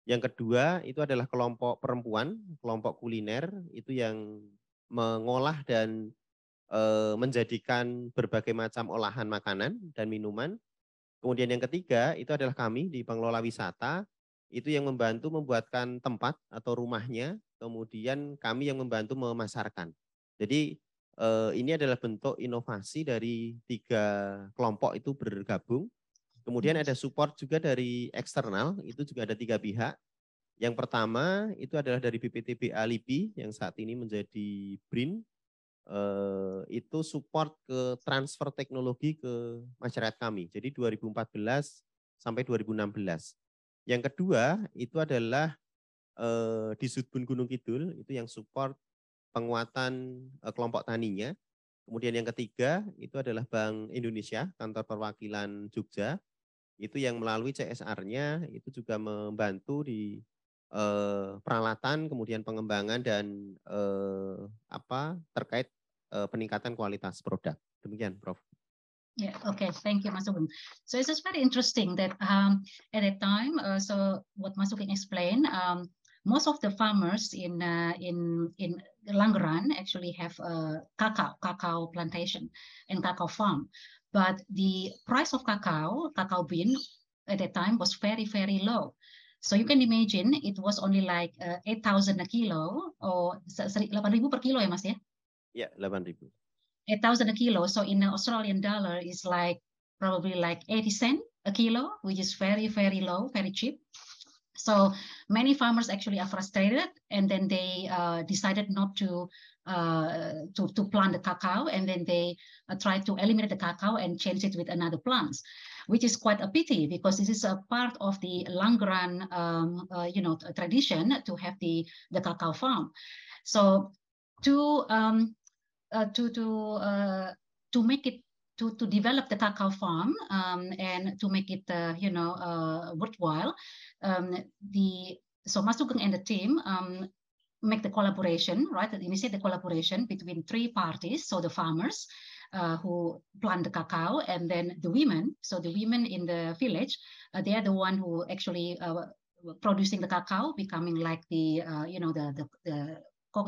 yang kedua itu adalah kelompok perempuan, kelompok kuliner itu yang mengolah dan e, menjadikan berbagai macam olahan makanan dan minuman. Kemudian yang ketiga itu adalah kami di pengelola wisata itu yang membantu membuatkan tempat atau rumahnya, kemudian kami yang membantu memasarkan. Jadi ini adalah bentuk inovasi dari tiga kelompok itu bergabung Kemudian hmm. ada support juga dari eksternal, itu juga ada tiga pihak. Yang pertama itu adalah dari BPTBA LIPI yang saat ini menjadi BRIN. Eh, itu support ke transfer teknologi ke masyarakat kami. Jadi 2014 sampai 2016. Yang kedua itu adalah eh, di Sudbun Gunung Kidul itu yang support penguatan eh, kelompok taninya. Kemudian yang ketiga itu adalah Bank Indonesia, kantor perwakilan Jogja itu yang melalui CSR-nya itu juga membantu di eh, peralatan kemudian pengembangan dan eh, apa terkait eh, peningkatan kualitas produk. Demikian, Prof. Yeah, okay, thank you, Mas Ugun. So it's just very interesting that um, at that time, uh, so what Mas Ugun explained, um, most of the farmers in uh, in in Langgeran actually have a cacao cacao plantation and cacao farm. But the price of cacao, cacao bean at that time was very, very low. So you can imagine it was only like uh, 8,000 a kilo or 8,000 per kilo yeah, mas yeah, Yeah, 8,000. 8,000 a kilo. So in Australian dollar is like probably like 80 cent a kilo, which is very, very low, very cheap. So many farmers actually are frustrated, and then they uh, decided not to, uh, to, to plant the cacao, and then they uh, try to eliminate the cacao and change it with another plants, which is quite a pity because this is a part of the long run, um, uh, you know, tradition to have the the cacao farm. So to um, uh, to to uh, to make it to, to develop the cacao farm um, and to make it, uh, you know, uh, worthwhile, um, the so Masugeng and the team um, make the collaboration, right? initiate the collaboration between three parties, so the farmers uh, who plant the cacao, and then the women. So the women in the village, uh, they are the one who actually uh, producing the cacao, becoming like the, uh, you know, the, the, the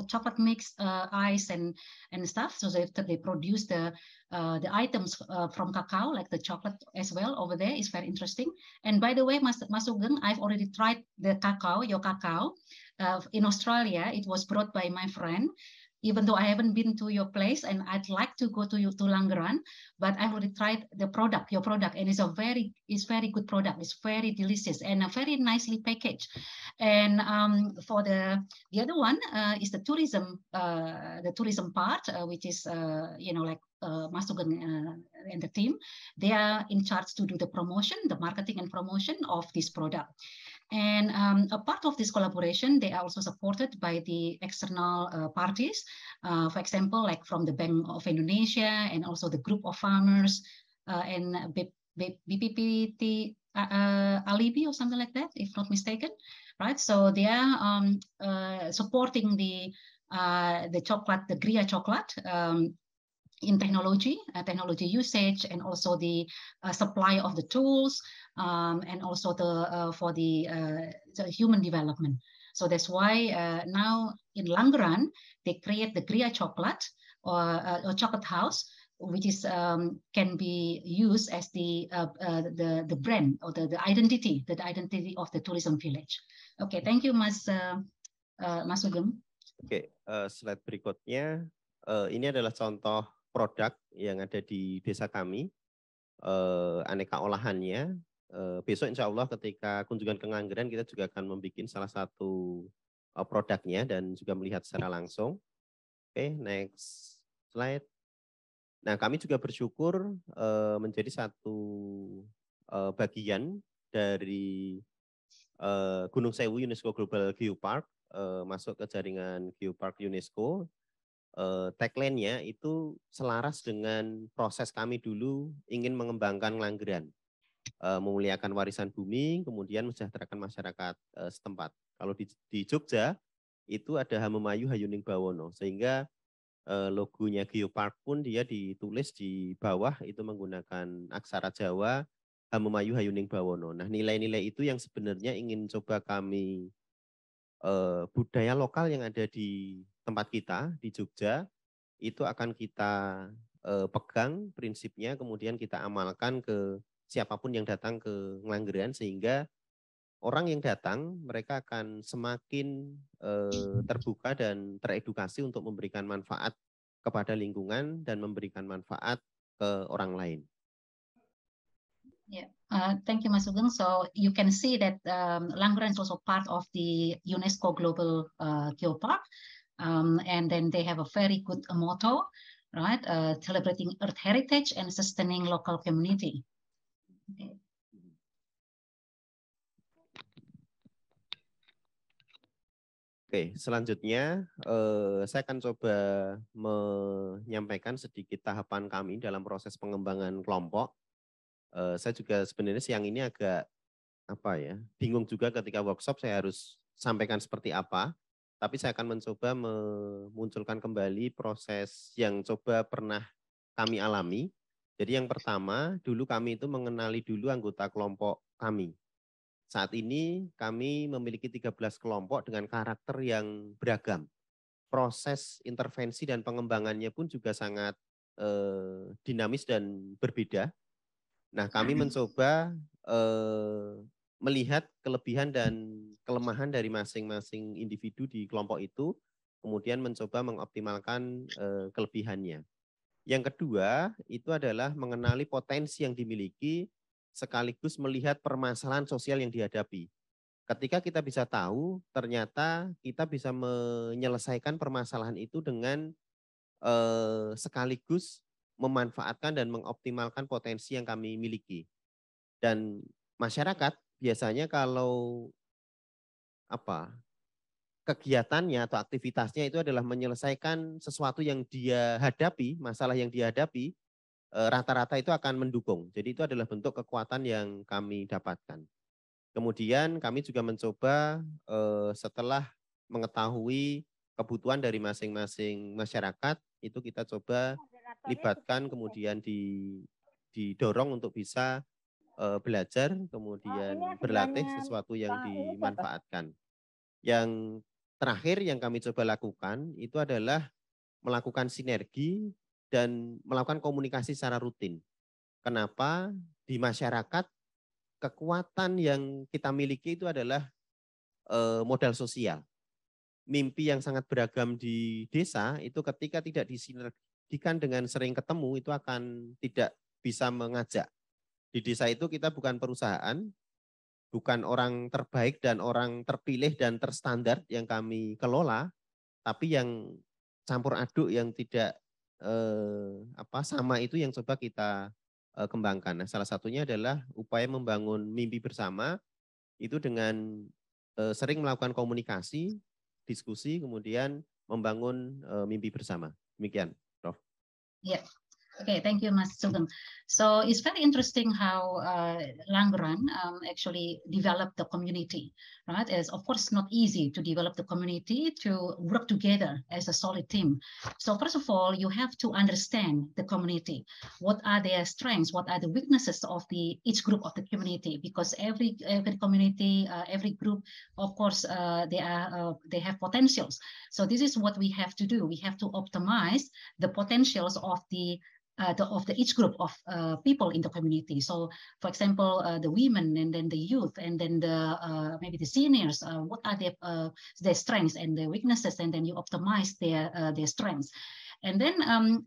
chocolate mix, uh, ice, and and stuff. So they, they produce the uh, the items uh, from cacao, like the chocolate as well over there is very interesting. And by the way, Mas Masugeng, I've already tried the cacao, your cacao, uh, in Australia. It was brought by my friend even though I haven't been to your place and I'd like to go to you to Langeran, but I already tried the product, your product, and it's a very it's very good product. It's very delicious and a very nicely packaged. And um, for the the other one uh, is the tourism uh, the tourism part, uh, which is uh, you know like uh, uh, and the team, they are in charge to do the promotion, the marketing and promotion of this product. And um, a part of this collaboration, they are also supported by the external uh, parties, uh, for example, like from the Bank of Indonesia and also the Group of Farmers uh, and B- B- uh, uh, Alibi or something like that, if not mistaken, right? So they are um, uh, supporting the the chocolate, the Gria chocolate um, in technology, uh, technology usage, and also the uh, supply of the tools, um, and also the uh, for the, uh, the, human development. So that's why uh, now in run they create the Gria chocolate or, uh, chocolate house, which is um, can be used as the the the brand or the, the identity, the identity of the tourism village. Okay, thank you, Mas Mas Sugeng. Oke, okay, slide berikutnya. Uh, ini adalah contoh produk yang ada di desa kami, eh, aneka olahannya. Eh, besok insya Allah ketika kunjungan ke kengangguran kita juga akan membuat salah satu eh, produknya dan juga melihat secara langsung. Oke, okay, next slide. Nah, kami juga bersyukur menjadi satu bagian dari Gunung Sewu UNESCO Global Geopark masuk ke jaringan Geopark UNESCO eh, tagline-nya itu selaras dengan proses kami dulu ingin mengembangkan Langgeran, eh, memuliakan warisan bumi, kemudian mensejahterakan masyarakat eh, setempat. Kalau di, di Jogja itu ada Hamemayu Hayuning Bawono, sehingga eh, logonya Geopark pun dia ditulis di bawah itu menggunakan aksara Jawa Hamemayu Hayuning Bawono. Nah nilai-nilai itu yang sebenarnya ingin coba kami eh, budaya lokal yang ada di tempat kita di Jogja itu akan kita eh, pegang prinsipnya kemudian kita amalkan ke siapapun yang datang ke Ngelanggeran sehingga orang yang datang mereka akan semakin eh, terbuka dan teredukasi untuk memberikan manfaat kepada lingkungan dan memberikan manfaat ke orang lain. Yeah. Uh, thank you, Mas Sugeng. So you can see that um, is also part of the UNESCO Global uh, Geopark. Um, and then they have a very good motto, right? Uh, celebrating Earth heritage and sustaining local community. Okay. Oke, selanjutnya uh, saya akan coba menyampaikan sedikit tahapan kami dalam proses pengembangan kelompok. Uh, saya juga sebenarnya siang ini agak apa ya bingung juga ketika workshop saya harus sampaikan seperti apa. Tapi saya akan mencoba memunculkan kembali proses yang coba pernah kami alami. Jadi yang pertama, dulu kami itu mengenali dulu anggota kelompok kami. Saat ini kami memiliki 13 kelompok dengan karakter yang beragam. Proses intervensi dan pengembangannya pun juga sangat eh, dinamis dan berbeda. Nah, kami hmm. mencoba eh, melihat kelebihan dan kelemahan dari masing-masing individu di kelompok itu, kemudian mencoba mengoptimalkan eh, kelebihannya. Yang kedua, itu adalah mengenali potensi yang dimiliki sekaligus melihat permasalahan sosial yang dihadapi. Ketika kita bisa tahu, ternyata kita bisa menyelesaikan permasalahan itu dengan eh, sekaligus memanfaatkan dan mengoptimalkan potensi yang kami miliki. Dan masyarakat biasanya kalau apa kegiatannya atau aktivitasnya itu adalah menyelesaikan sesuatu yang dia hadapi, masalah yang dia hadapi, e, rata-rata itu akan mendukung. Jadi itu adalah bentuk kekuatan yang kami dapatkan. Kemudian kami juga mencoba e, setelah mengetahui kebutuhan dari masing-masing masyarakat, itu kita coba libatkan kemudian didorong untuk bisa uh, belajar nah, kemudian nah, berlatih sesuatu yang dimanfaatkan. Yang terakhir yang kami coba lakukan itu adalah melakukan sinergi dan melakukan komunikasi secara rutin. Kenapa di masyarakat kekuatan yang kita miliki itu adalah uh, modal sosial. Mimpi yang sangat beragam di desa itu ketika tidak disinergikan dengan sering ketemu itu akan tidak bisa mengajak di desa itu kita bukan perusahaan, bukan orang terbaik dan orang terpilih dan terstandar yang kami kelola, tapi yang campur aduk yang tidak eh, apa sama itu yang coba kita eh, kembangkan. Nah, salah satunya adalah upaya membangun mimpi bersama itu dengan eh, sering melakukan komunikasi, diskusi, kemudian membangun eh, mimpi bersama. Demikian, Prof. Ya, Okay, thank you, Mas Sugeng. So it's very interesting how uh, Langran um, actually developed the community, right? It's of course not easy to develop the community to work together as a solid team. So first of all, you have to understand the community. What are their strengths? What are the weaknesses of the each group of the community? Because every every community, uh, every group, of course, uh, they are uh, they have potentials. So this is what we have to do. We have to optimize the potentials of the uh, the, of the each group of uh, people in the community. So, for example, uh, the women and then the youth and then the uh, maybe the seniors. Uh, what are their uh, their strengths and their weaknesses? And then you optimize their their strengths. And then um,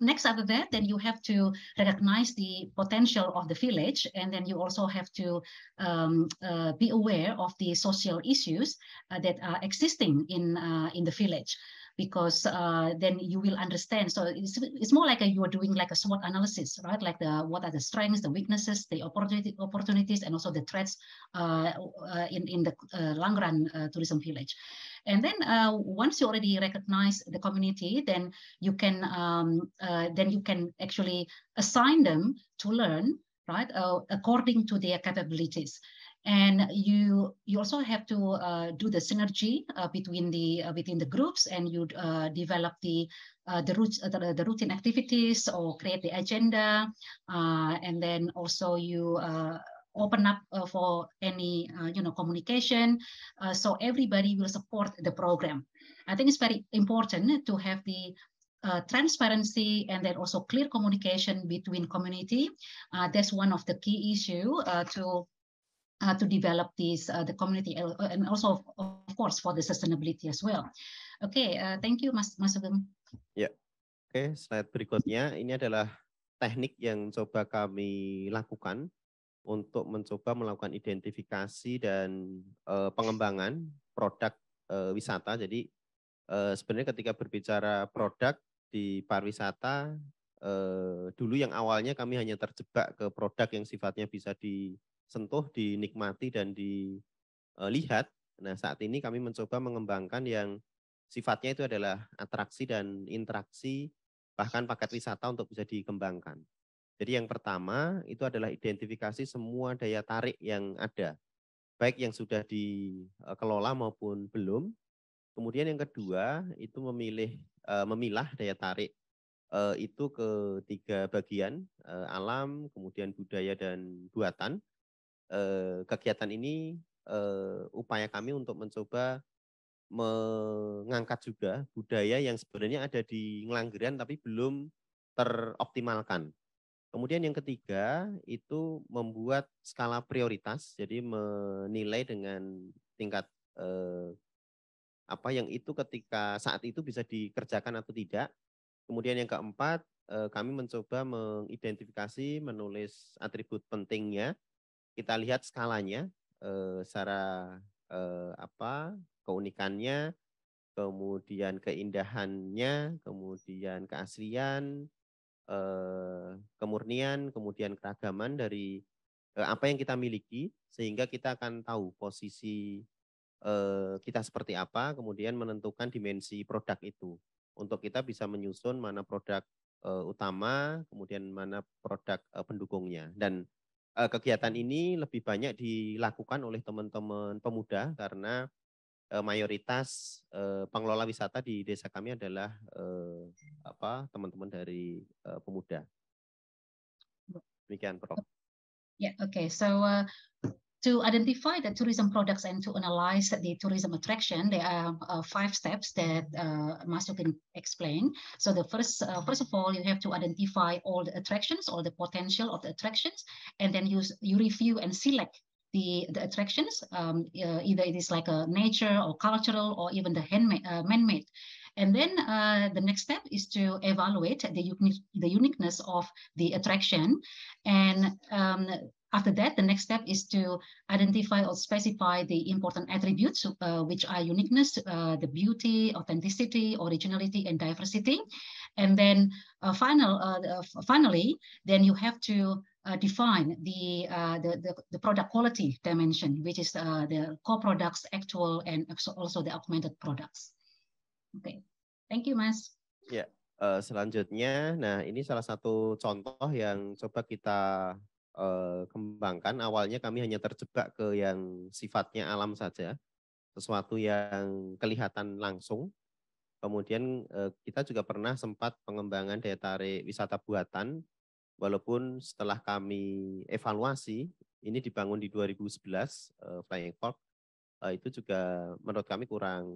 next after that then you have to recognize the potential of the village and then you also have to um, uh, be aware of the social issues uh, that are existing in uh, in the village because uh, then you will understand. So it's, it's more like a, you are doing like a SWOT analysis, right? Like the what are the strengths, the weaknesses, the opportunity, opportunities, and also the threats uh, uh in in the uh, long run uh, tourism village. And then once you already recognize the community, then you can um, then you can actually assign them to learn right uh, according to their capabilities and you you also have to uh, do the synergy uh, between the uh, the groups and you uh, develop the uh, the routes the, the, routine activities or create the agenda uh, and then also you open up for any you know communication so everybody will support the program i think it's very important to have the uh, transparency and then also clear communication between community. Uh, that's one of the key issue uh, to uh, to develop this uh, the community and also of course for the sustainability as well. okay, uh, thank you Mas Mas Agung. Ya. Oke, okay, slide berikutnya ini adalah teknik yang coba kami lakukan untuk mencoba melakukan identifikasi dan uh, pengembangan produk uh, wisata. Jadi uh, sebenarnya ketika berbicara produk di pariwisata uh, dulu yang awalnya kami hanya terjebak ke produk yang sifatnya bisa di disentuh, dinikmati dan dilihat. E, nah, saat ini kami mencoba mengembangkan yang sifatnya itu adalah atraksi dan interaksi bahkan paket wisata untuk bisa dikembangkan. Jadi yang pertama itu adalah identifikasi semua daya tarik yang ada, baik yang sudah dikelola maupun belum. Kemudian yang kedua itu memilih e, memilah daya tarik e, itu ke tiga bagian alam, kemudian budaya dan buatan. Eh, kegiatan ini eh, upaya kami untuk mencoba mengangkat juga budaya yang sebenarnya ada di Ngelanggeran tapi belum teroptimalkan. Kemudian yang ketiga itu membuat skala prioritas, jadi menilai dengan tingkat eh, apa yang itu ketika saat itu bisa dikerjakan atau tidak. Kemudian yang keempat eh, kami mencoba mengidentifikasi, menulis atribut pentingnya, kita lihat skalanya eh, secara eh, apa keunikannya, kemudian keindahannya, kemudian keaslian, eh, kemurnian, kemudian keragaman dari eh, apa yang kita miliki, sehingga kita akan tahu posisi eh, kita seperti apa, kemudian menentukan dimensi produk itu untuk kita bisa menyusun mana produk eh, utama, kemudian mana produk eh, pendukungnya. Dan Eh, kegiatan ini lebih banyak dilakukan oleh teman-teman pemuda karena eh, mayoritas eh, pengelola wisata di desa kami adalah apa teman-teman dari pemuda. Demikian, Prof. Yeah, okay. So uh, to identify the tourism products and to analyze the tourism attraction, there are uh, five steps that uh, Masu can explain. So the first, uh, first of all, you have to identify all the attractions, all the potential of the attractions, and then you, you review and select the, the attractions, um, uh, either it is like a nature or cultural or even the handmade, uh, man-made. And then uh, the next step is to evaluate the, unique, the uniqueness of the attraction. And um, after that, the next step is to identify or specify the important attributes, uh, which are uniqueness, uh, the beauty, authenticity, originality, and diversity. And then uh, final, uh, uh, finally, then you have to uh, define the, the, the, the, product quality dimension, which is the core products, actual, and also the augmented products. Okay, thank you, Mas. Yeah. selanjutnya, nah ini salah satu contoh yang coba kita Eh, kembangkan. Awalnya kami hanya terjebak ke yang sifatnya alam saja, sesuatu yang kelihatan langsung. Kemudian eh, kita juga pernah sempat pengembangan daya tarik wisata buatan, walaupun setelah kami evaluasi, ini dibangun di 2011 eh, Flying Fork, itu juga menurut kami kurang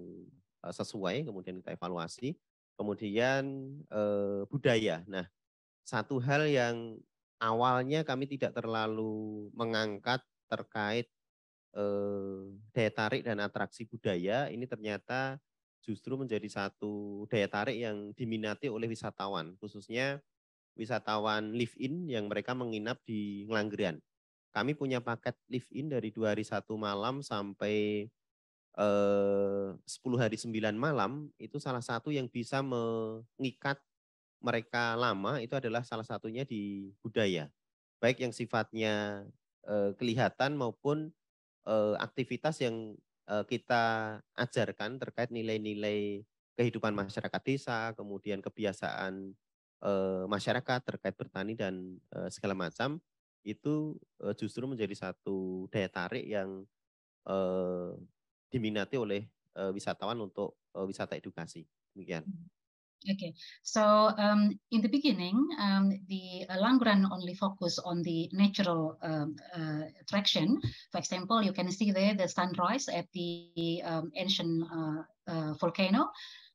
sesuai. Kemudian kita evaluasi. Kemudian budaya. Nah, satu hal yang awalnya kami tidak terlalu mengangkat terkait eh, daya tarik dan atraksi budaya. Ini ternyata justru menjadi satu daya tarik yang diminati oleh wisatawan, khususnya wisatawan live-in yang mereka menginap di Ngelanggerian. Kami punya paket live-in dari dua hari satu malam sampai eh, 10 hari 9 malam, itu salah satu yang bisa mengikat mereka lama itu adalah salah satunya di budaya, baik yang sifatnya eh, kelihatan maupun eh, aktivitas yang eh, kita ajarkan terkait nilai-nilai kehidupan masyarakat desa, kemudian kebiasaan eh, masyarakat terkait bertani dan eh, segala macam itu eh, justru menjadi satu daya tarik yang eh, diminati oleh eh, wisatawan untuk eh, wisata edukasi. Demikian. Okay, so um, in the beginning, um, the uh, run only focus on the natural um, uh, attraction. For example, you can see there the sunrise at the um, ancient uh, uh volcano.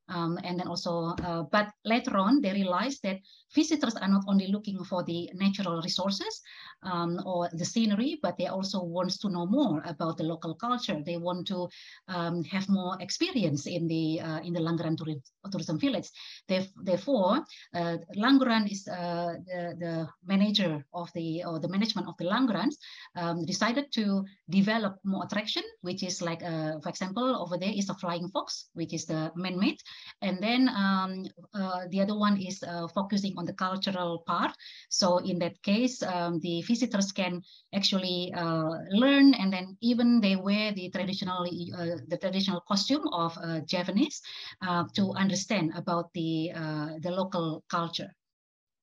Um, and then also, uh, but later on, they realized that visitors are not only looking for the natural resources um, or the scenery, but they also want to know more about the local culture. They want to um, have more experience in the uh, in the Langeran tourism, village. therefore, uh, Langeran is uh, the, the manager of the or the management of the Langerans um, decided to develop more attraction, which is like, uh, for example, over there is a flying fox, which is the man-made and then um, uh, the other one is uh, focusing on the cultural part. So in that case, um, the visitors can actually uh, learn, and then even they wear the traditional uh, the traditional costume of uh, Japanese uh, to understand about the the local culture.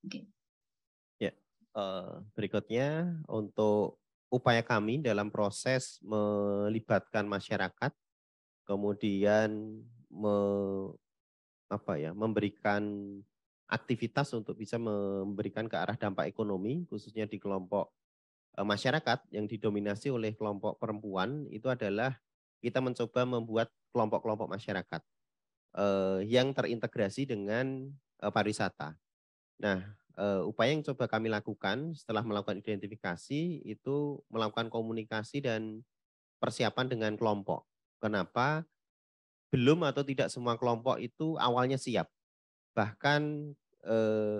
Okay. yeah. uh, berikutnya untuk upaya kami dalam proses melibatkan masyarakat, kemudian me apa ya memberikan aktivitas untuk bisa memberikan ke arah dampak ekonomi khususnya di kelompok eh, masyarakat yang didominasi oleh kelompok perempuan itu adalah kita mencoba membuat kelompok-kelompok masyarakat eh, yang terintegrasi dengan eh, pariwisata. Nah, upaya yang coba kami lakukan setelah melakukan identifikasi itu melakukan komunikasi dan persiapan dengan kelompok. Kenapa? belum atau tidak semua kelompok itu awalnya siap. Bahkan e,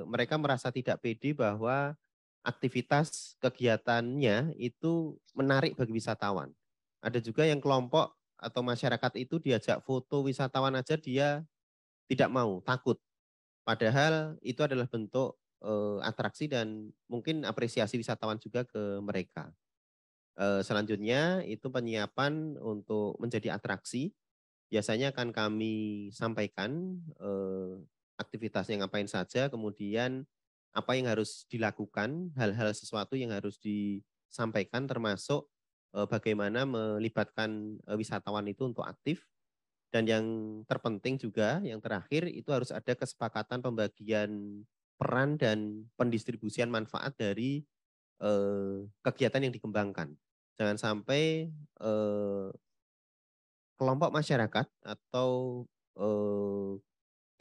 mereka merasa tidak pede bahwa aktivitas kegiatannya itu menarik bagi wisatawan. Ada juga yang kelompok atau masyarakat itu diajak foto wisatawan aja dia tidak mau, takut. Padahal itu adalah bentuk e, atraksi dan mungkin apresiasi wisatawan juga ke mereka. E, selanjutnya itu penyiapan untuk menjadi atraksi biasanya akan kami sampaikan eh, aktivitasnya ngapain saja, kemudian apa yang harus dilakukan, hal-hal sesuatu yang harus disampaikan termasuk eh, bagaimana melibatkan eh, wisatawan itu untuk aktif. Dan yang terpenting juga yang terakhir itu harus ada kesepakatan pembagian peran dan pendistribusian manfaat dari eh, kegiatan yang dikembangkan. Jangan sampai eh, kelompok masyarakat atau eh,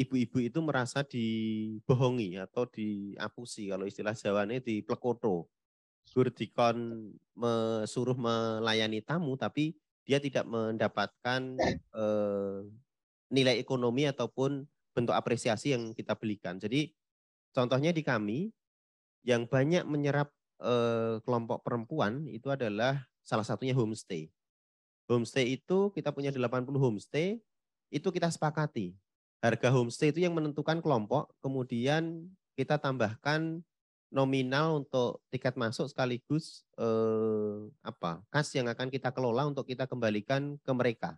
ibu-ibu itu merasa dibohongi atau diapusi kalau istilah Jawanya di plekoto. Gurdikon suruh melayani tamu tapi dia tidak mendapatkan eh, nilai ekonomi ataupun bentuk apresiasi yang kita belikan. Jadi contohnya di kami yang banyak menyerap eh, kelompok perempuan itu adalah salah satunya homestay. Homestay itu kita punya 80 homestay, itu kita sepakati. Harga homestay itu yang menentukan kelompok, kemudian kita tambahkan nominal untuk tiket masuk sekaligus eh, apa kas yang akan kita kelola untuk kita kembalikan ke mereka.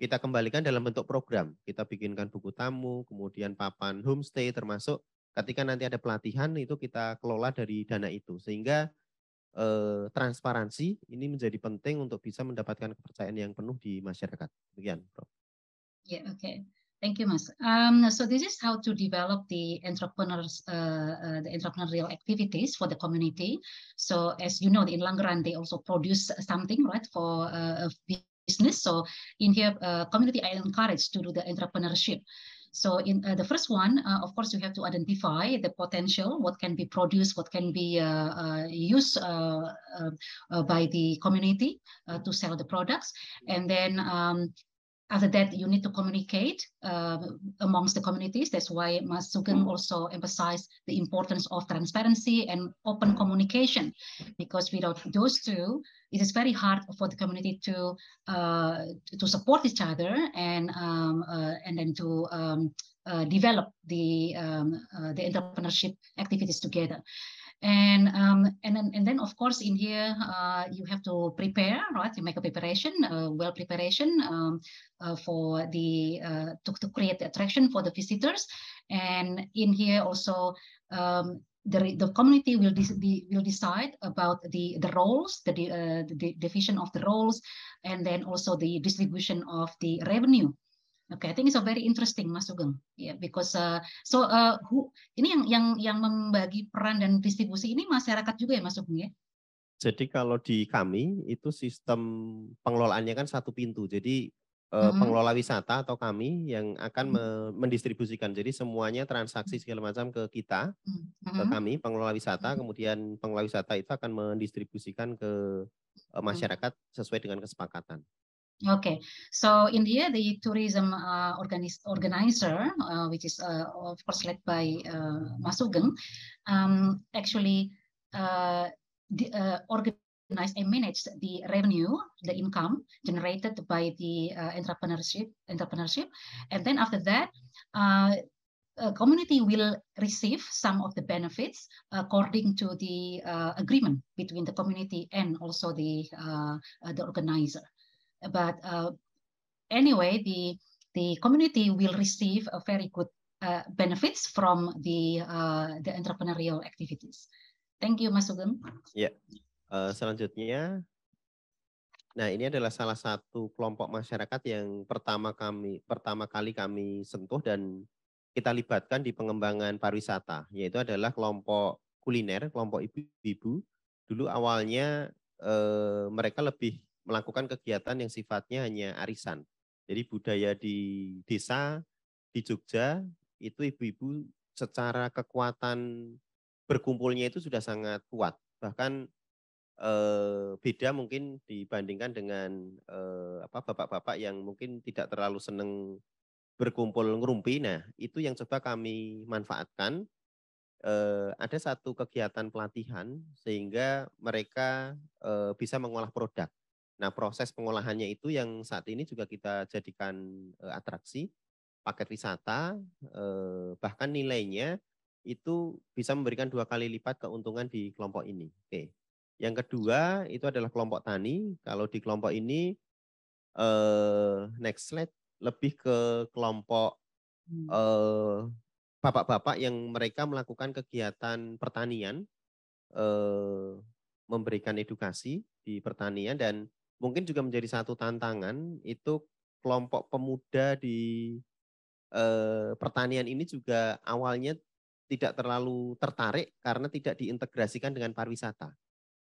Kita kembalikan dalam bentuk program. Kita bikinkan buku tamu, kemudian papan homestay termasuk ketika nanti ada pelatihan itu kita kelola dari dana itu. Sehingga eh, transparansi ini menjadi penting untuk bisa mendapatkan kepercayaan yang penuh di masyarakat. Demikian, Prof. Yeah, okay. Thank you, Mas. Um, nah, so this is how to develop the entrepreneurs, uh, uh, the entrepreneurial activities for the community. So as you know, in Langran, they also produce something, right, for uh, business. So in here, uh, community, I encourage to do the entrepreneurship. So in uh, the first one, uh, of course, you have to identify the potential, what can be produced, what can be uh, used by the community to sell the products. And then um, after that, you need to communicate uh, amongst the communities. That's why Mas Sugeng mm. also emphasized the importance of transparency and open communication, because without those two, it is very hard for the community to uh, to support each other and um, uh, and then to um, uh, develop the um, uh, the entrepreneurship activities together and um, and then and then of course in here uh, you have to prepare right you make a preparation a well preparation um, uh, for the uh, to, to create attraction for the visitors and in here also um, the, the community will, de will decide about the, the roles, the, uh, the, the division of the roles, and then also the distribution of the revenue. Okay, I think it's a very interesting, Mas Sugeng. Yeah, because uh, so uh, who, ini yang yang yang membagi peran dan distribusi ini masyarakat juga ya, Mas Sugeng ya? Jadi kalau di kami itu sistem pengelolaannya kan satu pintu. Jadi uh, hmm pengelola wisata atau kami yang akan hmm mendistribusikan. Jadi semuanya transaksi mm-hmm. segala macam ke kita, mm-hmm. ke kami pengelola wisata. hmm Kemudian pengelola wisata itu akan mendistribusikan ke uh, mm-hmm. masyarakat sesuai dengan kesepakatan. Okay, so in here the tourism uh, organis- organizer, uh, which is uh, of course led by uh, Masugeng, um, actually uh, the, uh, organized and managed the revenue, the income generated by the uh, entrepreneurship, entrepreneurship, and then after that. community will receive some of the benefits according to the agreement between the community and also the the organizer. But uh, anyway, the the community will receive a very good uh, benefits from the uh, the entrepreneurial activities. Thank you, Mas Sugeng. Ya, uh, selanjutnya, nah ini adalah salah satu kelompok masyarakat yang pertama kami pertama kali kami sentuh dan kita libatkan di pengembangan pariwisata, yaitu adalah kelompok kuliner, kelompok ibu-ibu. Dulu awalnya eh, mereka lebih melakukan kegiatan yang sifatnya hanya arisan. Jadi budaya di desa di Jogja itu ibu-ibu secara kekuatan berkumpulnya itu sudah sangat kuat. Bahkan eh, beda mungkin dibandingkan dengan eh, apa bapak-bapak yang mungkin tidak terlalu seneng berkumpul ngerumpi. Nah, itu yang coba kami manfaatkan. Eh, ada satu kegiatan pelatihan sehingga mereka eh, bisa mengolah produk. Nah, proses pengolahannya itu yang saat ini juga kita jadikan eh, atraksi, paket wisata, eh, bahkan nilainya itu bisa memberikan dua kali lipat keuntungan di kelompok ini. Oke. Yang kedua itu adalah kelompok tani. Kalau di kelompok ini eh, next slide lebih ke kelompok hmm. bapak-bapak yang mereka melakukan kegiatan pertanian, memberikan edukasi di pertanian dan mungkin juga menjadi satu tantangan itu kelompok pemuda di eh, pertanian ini juga awalnya tidak terlalu tertarik karena tidak diintegrasikan dengan pariwisata.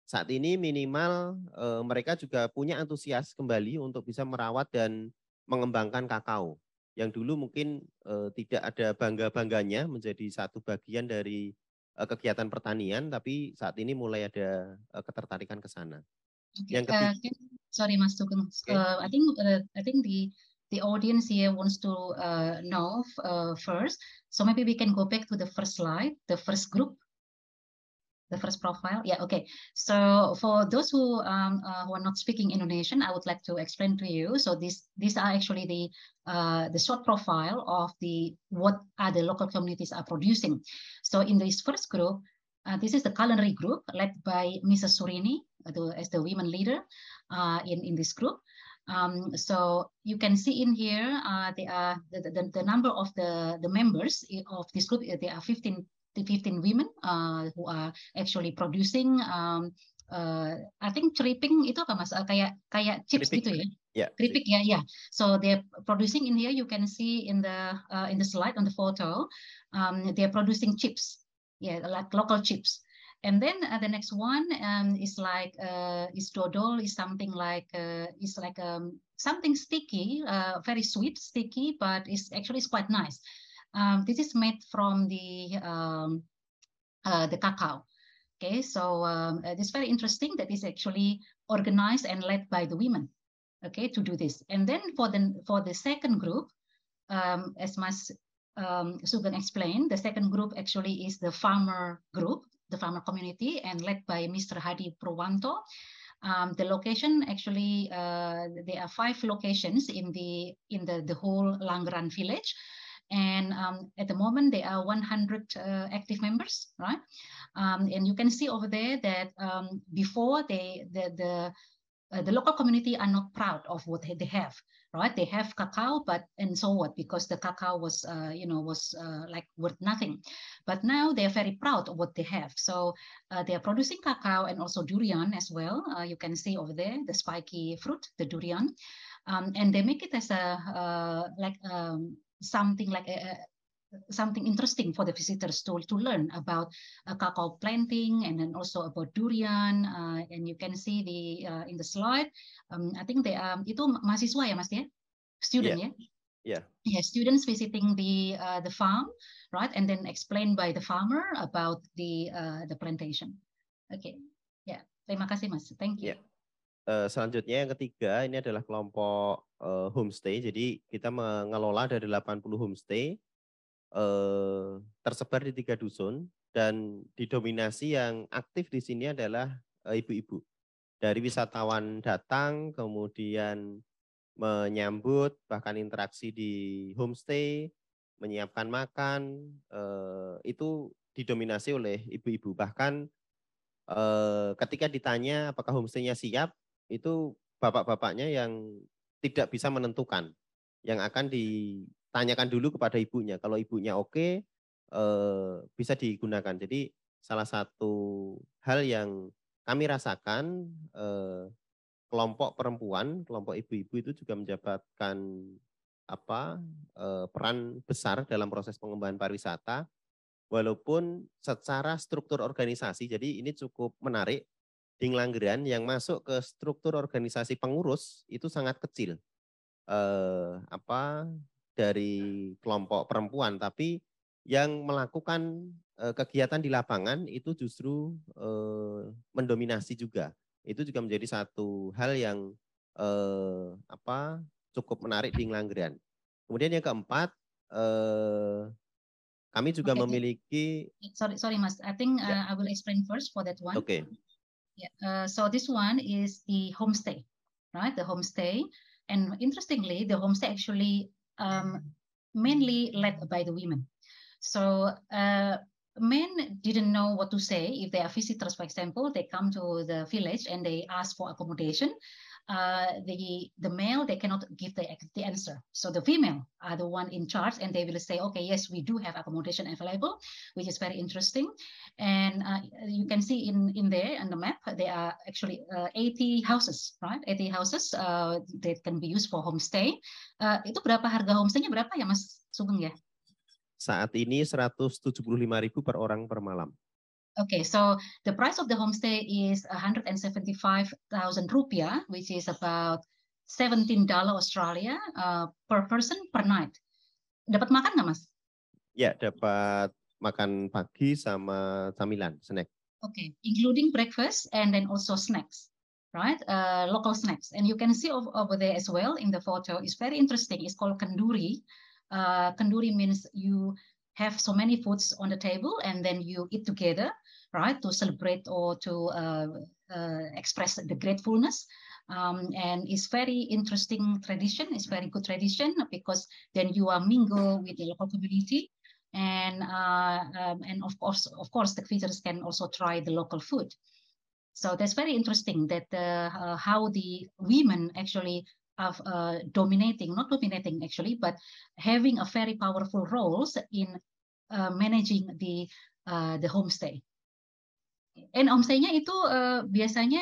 Saat ini minimal eh, mereka juga punya antusias kembali untuk bisa merawat dan mengembangkan kakao yang dulu mungkin eh, tidak ada bangga-bangganya menjadi satu bagian dari eh, kegiatan pertanian tapi saat ini mulai ada eh, ketertarikan ke sana. Yang eh, ketiga, Sorry, Master. Okay. Uh, I think uh, I think the the audience here wants to uh, know uh, first. So maybe we can go back to the first slide, the first group, the first profile. Yeah. Okay. So for those who um, uh, who are not speaking Indonesian, I would like to explain to you. So these these are actually the uh, the short profile of the what are the local communities are producing. So in this first group, uh, this is the culinary group led by Mrs. Surini, uh, the, as the women leader uh, in, in this group. Um, so you can see in here, uh, they are, the, the, the, number of the, the members of this group, there are 15, 15 women who are actually producing um, uh, I think tripping itu apa mas? Uh, kayak kayak chips Kripik. gitu ya? Yeah. ya, yeah, yeah. So they're producing in here. You can see in the uh, in the slide on the photo, um, they're producing chips. Yeah, like local chips. And then uh, the next one um, is like uh, is dodol is something like uh, is like um, something sticky, uh, very sweet, sticky, but it's actually it's quite nice. Um, this is made from the um, uh, the cacao. Okay, so um, uh, it's very interesting that it's actually organized and led by the women. Okay, to do this. And then for the for the second group, um, as Mas um, Sugan explained, the second group actually is the farmer group, the farmer community and led by Mr. Hadi Purwanto. Um, the location actually uh, there are five locations in the in the the whole Langran village, and um, at the moment there are 100 uh, active members, right? Um, and you can see over there that um, before they the the uh, the local community are not proud of what they have right they have cacao but and so what because the cacao was uh, you know was uh, like worth nothing but now they're very proud of what they have so uh, they are producing cacao and also durian as well uh, you can see over there the spiky fruit the durian um, and they make it as a like um, something like a, something interesting for the visitors to, to learn about uh, cacao planting and then also about durian uh, and you can see the uh, in the slide um, I think they um, itu mahasiswa ya mas ya student yeah. ya yeah yeah students visiting the uh, the farm right and then explained by the farmer about the uh, the plantation okay. yeah. terima kasih mas thank you yeah. Uh, selanjutnya yang ketiga ini adalah kelompok uh, homestay. Jadi kita mengelola dari 80 homestay Eh, tersebar di tiga dusun dan didominasi yang aktif di sini adalah eh, ibu-ibu. Dari wisatawan datang, kemudian menyambut, bahkan interaksi di homestay, menyiapkan makan, eh, itu didominasi oleh ibu-ibu. Bahkan eh, ketika ditanya apakah homestaynya siap, itu bapak-bapaknya yang tidak bisa menentukan yang akan di tanyakan dulu kepada ibunya. Kalau ibunya oke, okay, eh, bisa digunakan. Jadi salah satu hal yang kami rasakan eh, kelompok perempuan, kelompok ibu-ibu itu juga mendapatkan apa eh, peran besar dalam proses pengembangan pariwisata. Walaupun secara struktur organisasi, jadi ini cukup menarik. Ding Langgeran yang masuk ke struktur organisasi pengurus itu sangat kecil eh, apa dari kelompok perempuan, tapi yang melakukan eh, kegiatan di lapangan itu justru eh, mendominasi juga. Itu juga menjadi satu hal yang eh, apa cukup menarik di Ngelanggeran. Kemudian yang keempat, eh, kami juga okay. memiliki. Sorry, sorry, Mas. I think yeah. uh, I will explain first for that one. Okay. Yeah. Uh, so this one is the homestay, right? The homestay, and interestingly, the homestay actually um, mainly led by the women. So uh, men didn't know what to say if they are visitors, for example. They come to the village and they ask for accommodation. uh, the the male they cannot give the, the answer so the female are the one in charge and they will say okay yes we do have accommodation available which is very interesting and uh, you can see in in there on the map there are actually uh, 80 houses right 80 houses uh, that can be used for homestay uh, itu berapa harga homestaynya berapa ya mas Sugeng ya saat ini 175.000 per orang per malam Okay, so the price of the homestay is 175,000 rupiah, which is about 17 dollar Australia uh, per person per night. Dapat makan nggak, Mas? Ya, dapat makan pagi sama camilan, snack. Okay, including breakfast and then also snacks, right? Uh, local snacks. And you can see over, over there as well in the photo. It's very interesting. It's called kenduri. Uh, kenduri means you have so many foods on the table and then you eat together, right, to celebrate or to uh, uh, express the gratefulness. Um, and it's very interesting tradition. It's very good tradition because then you are mingle with the local community, and uh, um, and of course, of course, the visitors can also try the local food. So that's very interesting that uh, uh how the women actually are uh, dominating, not dominating actually, but having a very powerful roles in uh, managing the uh, the homestay. And homestaynya itu uh, biasanya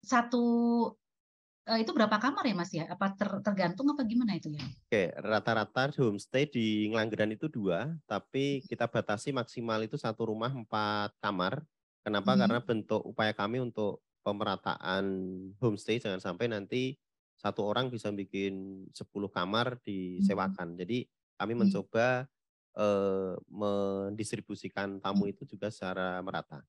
satu uh, itu berapa kamar ya Mas ya? Apa ter, tergantung apa gimana itu ya? Oke, rata-rata homestay di Ngelanggeran itu dua, tapi kita batasi maksimal itu satu rumah empat kamar. Kenapa? Hmm. Karena bentuk upaya kami untuk pemerataan homestay jangan sampai nanti satu orang bisa bikin 10 kamar hmm. disewakan. Hmm. Jadi kami hmm. mencoba uh, mendistribusikan tamu hmm. itu juga secara merata.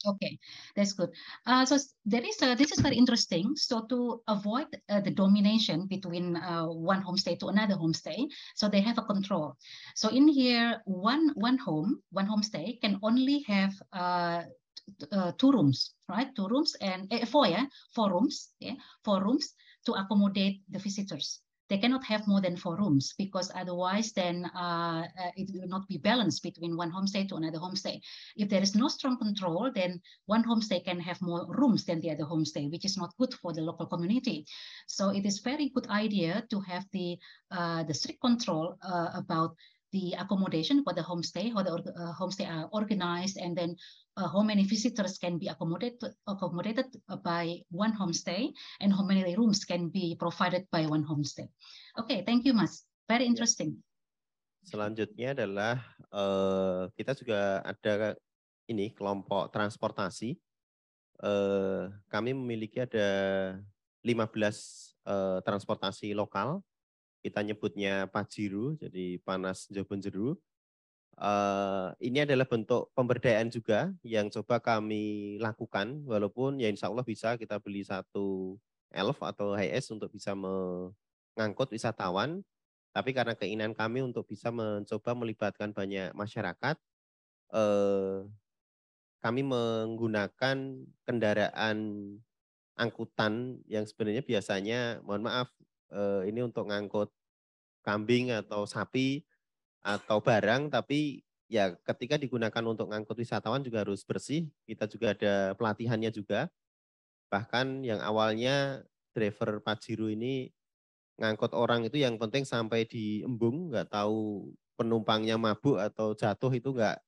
Okay, that's good. Ah, uh, so there is a, this is very interesting. So to avoid uh, the domination between uh, one homestay to another homestay, so they have a control. So in here, one one home, one homestay can only have uh, uh, two rooms, right? Two rooms and eh, four, yeah, four rooms, yeah, four rooms to accommodate the visitors they cannot have more than four rooms because otherwise then uh, uh, it will not be balanced between one homestay to another homestay. If there is no strong control, then one homestay can have more rooms than the other homestay, which is not good for the local community. So it is very good idea to have the, uh, the strict control uh, about the accommodation for the homestay, how the uh, homestay are organized, and then uh, how many visitors can be accommodated, accommodated by one homestay, and how many rooms can be provided by one homestay. Okay, thank you, Mas. Very ya. interesting. Selanjutnya adalah uh, kita juga ada ini kelompok transportasi. Uh, kami memiliki ada 15 uh, eh, transportasi lokal kita nyebutnya pajiru, jadi panas jawaban jeru. Uh, ini adalah bentuk pemberdayaan juga yang coba kami lakukan, walaupun ya insya Allah bisa kita beli satu elf atau HS untuk bisa mengangkut wisatawan, tapi karena keinginan kami untuk bisa mencoba melibatkan banyak masyarakat, eh, kami menggunakan kendaraan angkutan yang sebenarnya biasanya, mohon maaf, eh, ini untuk ngangkut kambing atau sapi atau barang tapi ya ketika digunakan untuk ngangkut wisatawan juga harus bersih kita juga ada pelatihannya juga bahkan yang awalnya driver Pajero ini ngangkut orang itu yang penting sampai di embung nggak tahu penumpangnya mabuk atau jatuh itu nggak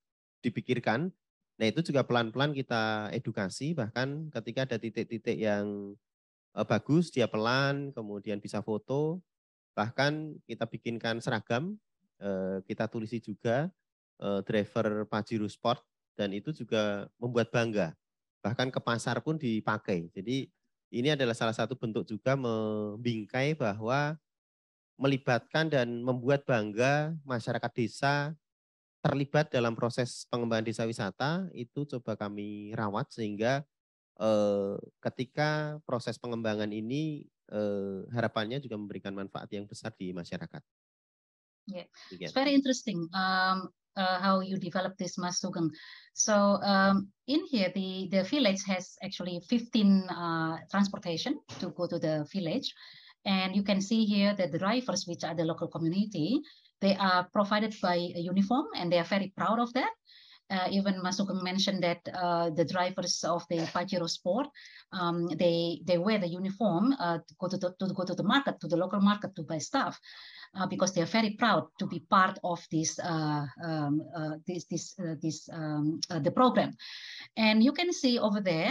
dipikirkan Nah itu juga pelan-pelan kita edukasi bahkan ketika ada titik-titik yang Eh, bagus, dia pelan, kemudian bisa foto, bahkan kita bikinkan seragam, eh, kita tulisi juga eh, driver Pajero Sport dan itu juga membuat bangga. Bahkan ke pasar pun dipakai. Jadi ini adalah salah satu bentuk juga membingkai bahwa melibatkan dan membuat bangga masyarakat desa terlibat dalam proses pengembangan desa wisata itu coba kami rawat sehingga Eh, ketika proses pengembangan ini eh, harapannya juga memberikan manfaat yang besar di masyarakat. Yeah, ya. it's very interesting um, uh, how you develop this Mas Sugeng. So um, in here, the the village has actually 15 uh, transportation to go to the village, and you can see here that the drivers, which are the local community, they are provided by a uniform and they are very proud of that. uh, even Masuk mentioned that uh, the drivers of the Pajero Sport, um, they they wear the uniform uh, to go to the to go to the market, to the local market to buy stuff, uh, because they are very proud to be part of this uh, um, uh, this this this um, the program, and you can see over there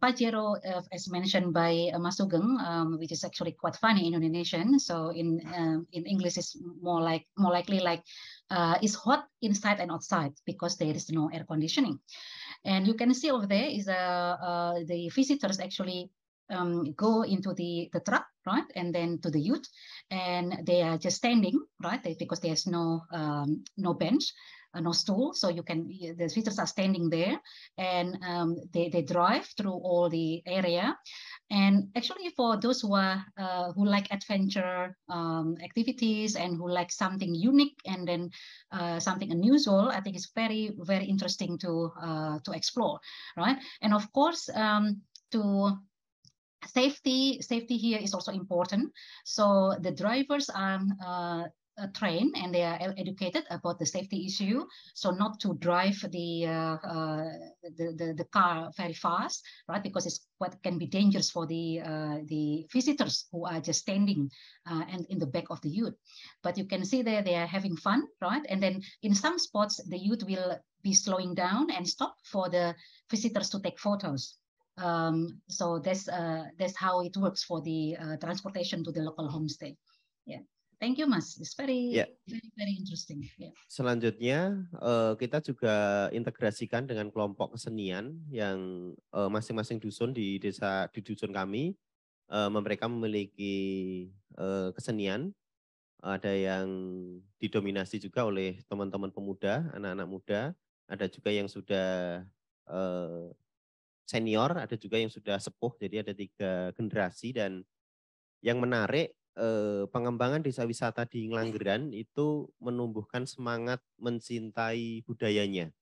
Pajero, as mentioned by Masugeng, um, which is actually quite funny in Indonesian. So in um, in English is more like more likely like uh, is hot inside and outside because there is no air conditioning. And you can see over there is uh, uh the visitors actually um, go into the, the truck, right? And then to the youth, and they are just standing, right? They, because there's no um, no bench. Uh, no stool. So you can, the visitors are standing there and um, they, they drive through all the area. And actually for those who are, uh, who like adventure um, activities and who like something unique and then uh, something unusual, I think it's very, very interesting to, uh, to explore, right? And of course, um, to safety safety here is also important so the drivers are uh, uh, trained and they are educated about the safety issue. So not to drive the, uh, uh, the, the, the car very fast, right? Because it's what can be dangerous for the uh, the visitors who are just standing uh, and in the back of the youth. But you can see there they are having fun, right? And then in some spots the youth will be slowing down and stop for the visitors to take photos. Um, so that's uh, that's how it works for the uh, transportation to the local homestay. Yeah. Thank you Mas, it's very yeah. very very interesting. Yeah. Selanjutnya uh, kita juga integrasikan dengan kelompok kesenian yang eh, masing-masing uh, dusun di desa di dusun kami uh, mereka memiliki uh, kesenian. Ada yang didominasi juga oleh teman-teman pemuda, anak-anak muda. Ada juga yang sudah senior, ada juga yang sudah sepuh. Jadi ada tiga generasi dan yang menarik Eh, pengembangan desa wisata di Ngelanggeran itu menumbuhkan semangat mencintai budayanya.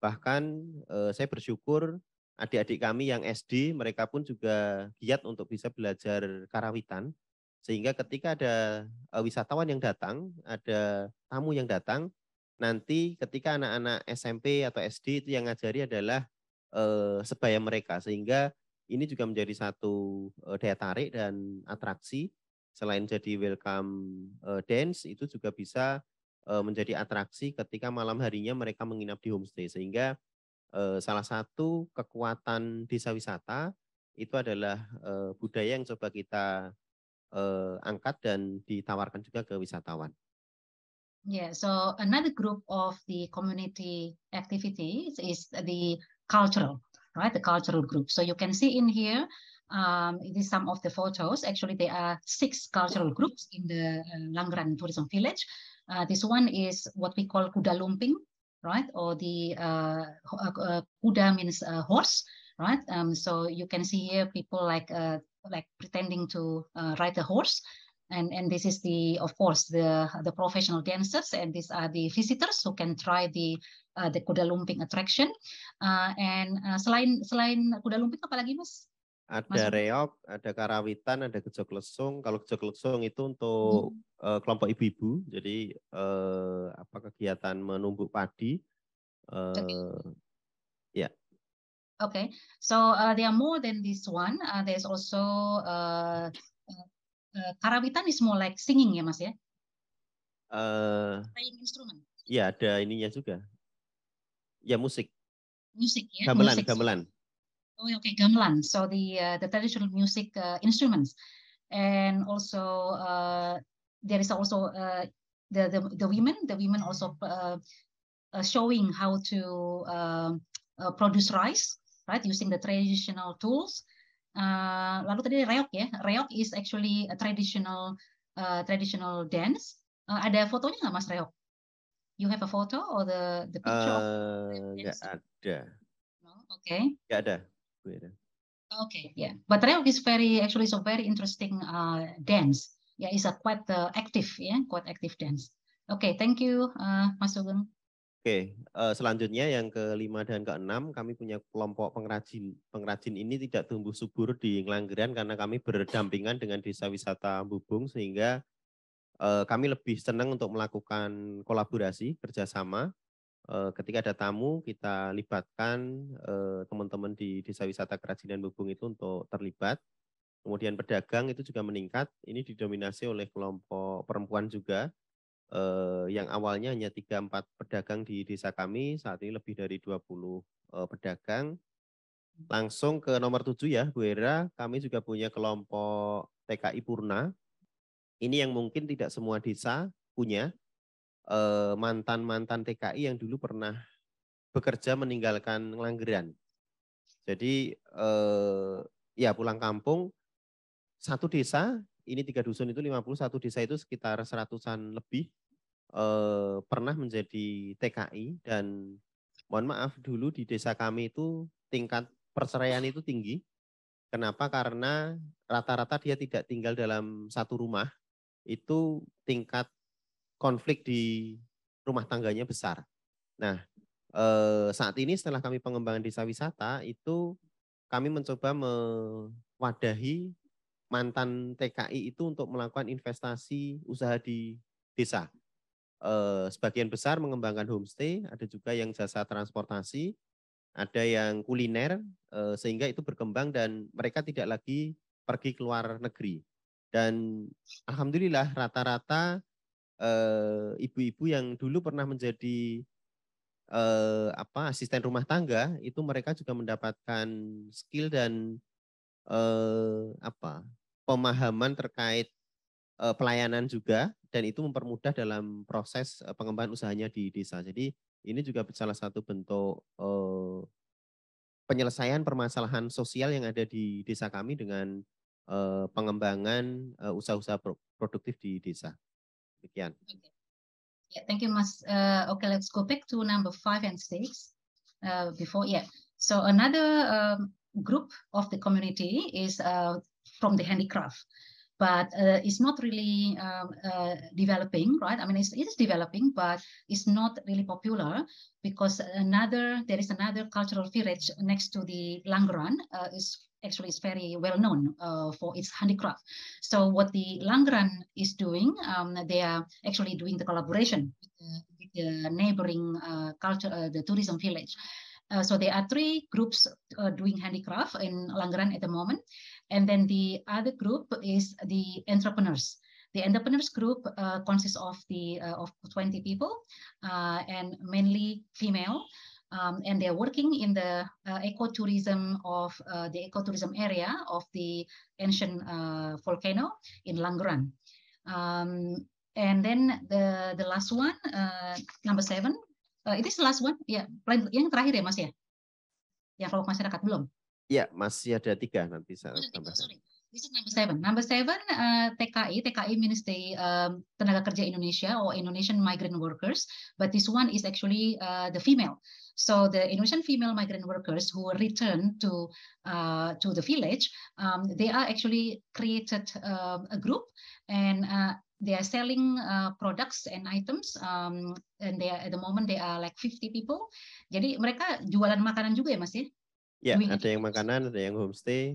Bahkan eh, saya bersyukur adik-adik kami yang SD mereka pun juga giat untuk bisa belajar karawitan sehingga ketika ada eh, wisatawan yang datang, ada tamu yang datang, nanti ketika anak-anak SMP atau SD itu yang ngajari adalah eh, sebaya mereka sehingga ini juga menjadi satu daya tarik dan atraksi selain jadi welcome uh, dance itu juga bisa uh, menjadi atraksi ketika malam harinya mereka menginap di homestay sehingga uh, salah satu kekuatan desa wisata itu adalah uh, budaya yang coba kita uh, angkat dan ditawarkan juga ke wisatawan. Yeah, so another group of the community activities is the cultural, right? The cultural group. So you can see in here um, it is some of the photos. Actually, there are six cultural oh. groups in the uh, Langran Tourism Village. Uh, this one is what we call kuda lumping, right? Or the uh, uh, kuda means uh, horse, right? Um, so you can see here people like uh, like pretending to ride a horse. And, and this is the of course the the professional dancers and these are the visitors who can try the the kuda lumping attraction and selain selain kuda lumping apalagi mas Ada Masuk. reok, ada karawitan, ada gejok lesung. Kalau gejok lesung itu untuk hmm. uh, kelompok ibu-ibu. Jadi uh, apa kegiatan menumbuk padi? Uh, eh, okay. Ya. Yeah. Okay, so uh, there are more than this one. Uh, there's also uh, karawitan is more like singing ya mas ya? Uh, Playing instrument. Ya ada ininya juga. Ya musik. Musik ya. Gamelan, gamelan. Oh, ya, okay, gamelan. So the uh, the traditional music uh, instruments, and also uh, there is also uh, the, the the women. The women also uh, uh showing how to uh, uh, produce rice, right, using the traditional tools. Uh, lalu tadi reok ya, reok is actually a traditional uh, traditional dance. Uh, ada fotonya nggak Mas reok? You have a photo or the the picture? Uh, of ada. No, oke. Okay. Gak ada. Oke, gitu ya, Okay, yeah, but Reog is very actually so very interesting uh, dance. Yeah, it's a quite uh, active, yeah, quite active dance. Okay, thank you, uh, Mas Sugeng. Oke, okay, uh, selanjutnya yang kelima dan keenam kami punya kelompok pengrajin. Pengrajin ini tidak tumbuh subur di Ngelanggeran karena kami berdampingan dengan desa wisata Bubung sehingga uh, kami lebih senang untuk melakukan kolaborasi kerjasama Eh, ketika ada tamu kita libatkan eh, teman-teman di desa wisata kerajinan Bubung itu untuk terlibat. Kemudian pedagang itu juga meningkat. Ini didominasi oleh kelompok perempuan juga eh, yang awalnya hanya 3-4 pedagang di desa kami, saat ini lebih dari 20 pedagang. Langsung ke nomor 7 ya, Bu Hera, kami juga punya kelompok TKI Purna. Ini yang mungkin tidak semua desa punya, Eh, mantan-mantan TKI yang dulu pernah bekerja meninggalkan Langgeran. Jadi eh, ya pulang kampung satu desa ini tiga dusun itu 51 desa itu sekitar seratusan lebih eh, pernah menjadi TKI dan mohon maaf dulu di desa kami itu tingkat perceraian itu tinggi. Kenapa? Karena rata-rata dia tidak tinggal dalam satu rumah. Itu tingkat konflik di rumah tangganya besar. Nah, eh, saat ini setelah kami pengembangan desa wisata itu kami mencoba mewadahi mantan TKI itu untuk melakukan investasi usaha di desa. Eh, sebagian besar mengembangkan homestay, ada juga yang jasa transportasi, ada yang kuliner, eh, sehingga itu berkembang dan mereka tidak lagi pergi keluar negeri. Dan alhamdulillah rata-rata Eh, ibu-ibu uh, yang dulu pernah menjadi uh, apa asisten rumah tangga itu mereka juga mendapatkan skill dan uh, apa pemahaman terkait pelayanan juga dan itu mempermudah dalam proses pengembangan usahanya di desa. Jadi ini juga salah satu bentuk penyelesaian permasalahan sosial yang ada di desa kami dengan pengembangan usaha-usaha produktif di desa. again. Okay. Yeah, thank you, Mas. Uh, okay, let's go back to number five and six uh, before. Yeah. So another um, group of the community is uh, from the handicraft but uh, it's not really um, uh, developing, right? I mean, it's, it's developing, but it's not really popular because another there is another cultural village next to the Langran uh, is actually is very well known uh, for its handicraft. So what the Langran is doing, um, they are actually doing the collaboration with the, with the neighboring uh, culture, uh, the tourism village. Uh, so there are three groups uh, doing handicraft in Langran at the moment. And then the other group is the entrepreneurs. The entrepreneurs group uh, consists of the uh, of 20 people uh, and mainly female. Um, and they're working in the uh, ecotourism of uh, the ecotourism area of the ancient uh, volcano in Langran. Um, and then the the last one, uh, number seven, it is the last one, yeah, yang terakhir ya mas ya, yang kelompok masyarakat belum. Ya masih ada tiga nanti saya oh, tambah. sorry. This is number seven. Number seven, uh, TKI, TKI means the um, tenaga kerja Indonesia or Indonesian migrant workers, but this one is actually uh, the female. So the Indonesian female migrant workers who return to uh, to the village, um, they are actually created uh, a group and uh, they are selling uh, products and items um, and they are, at the moment they are like 50 people. Jadi mereka jualan makanan juga ya Mas ya? Ya, yeah, ada yang makanan, ada yang homestay.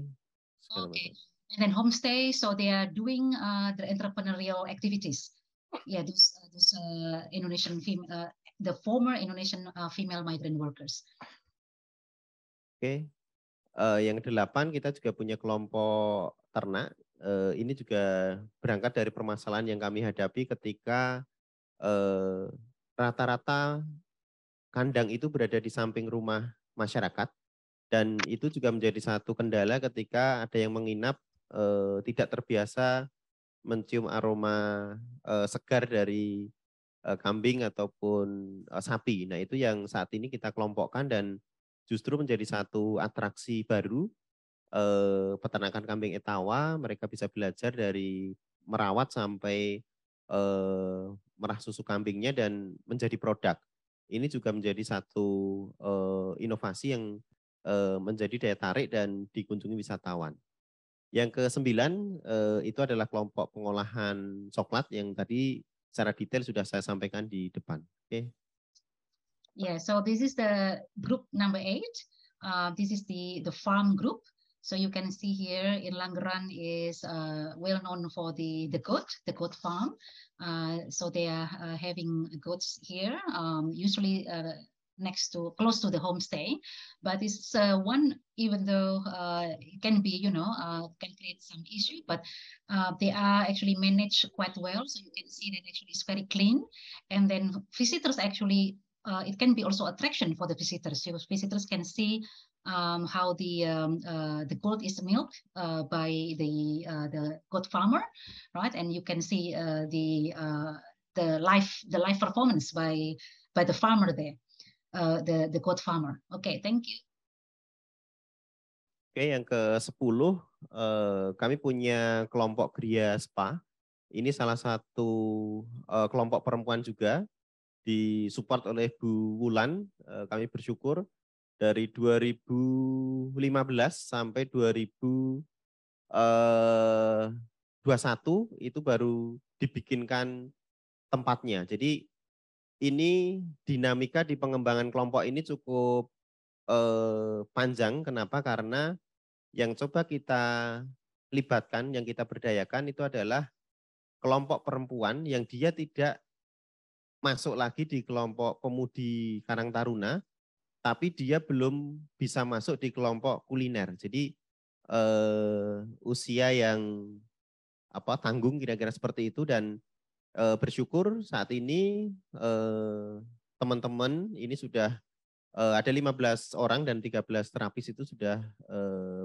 Okay. And then homestay, so they are doing uh, the entrepreneurial activities. Yeah, those, uh, those uh, Indonesian female, uh, the former Indonesian uh, female migrant workers. Oke, okay. uh, yang delapan kita juga punya kelompok ternak. Uh, ini juga berangkat dari permasalahan yang kami hadapi ketika rata uh, rata-rata kandang itu berada di samping rumah masyarakat dan itu juga menjadi satu kendala ketika ada yang menginap e, tidak terbiasa mencium aroma e, segar dari e, kambing ataupun e, sapi. Nah itu yang saat ini kita kelompokkan dan justru menjadi satu atraksi baru e, peternakan kambing Etawa. Mereka bisa belajar dari merawat sampai e, merah susu kambingnya dan menjadi produk. Ini juga menjadi satu e, inovasi yang Eh, menjadi daya tarik dan dikunjungi wisatawan. Yang ke sembilan eh, itu adalah kelompok pengolahan coklat yang tadi secara detail sudah saya sampaikan di depan. Oke. Okay. Yeah, so this is the group number eight. Uh, this is the the farm group. So you can see here in Langeran is uh, well known for the, the goat, the goat farm. Uh, so they are uh, having goats here. Um, usually uh, next to close to the homestay but it's uh, one even though uh, it can be you know uh, can create some issue but uh, they are actually managed quite well so you can see that actually it's very clean and then visitors actually uh, it can be also attraction for the visitors because visitors can see um, how the um, uh, the goat is milked uh, by the uh, the goat farmer, right? And you can see uh, the the live the live performance by by the farmer there. Uh, the the goat farmer. okay, thank you. Oke, okay, yang ke-10 uh, kami punya kelompok kria Spa. Ini salah satu uh, kelompok perempuan juga disupport oleh Bu Wulan. Uh, kami bersyukur dari 2015 sampai 2021 uh, itu baru dibikinkan tempatnya. Jadi ini dinamika di pengembangan kelompok ini cukup eh, panjang. Kenapa? Karena yang coba kita libatkan, yang kita berdayakan itu adalah kelompok perempuan yang dia tidak masuk lagi di kelompok pemudi Karang Taruna, tapi dia belum bisa masuk di kelompok kuliner. Jadi eh, usia yang apa tanggung kira-kira seperti itu dan Eh, bersyukur saat ini eh, teman-teman ini sudah eh, ada ada 15 orang dan 13 terapis itu sudah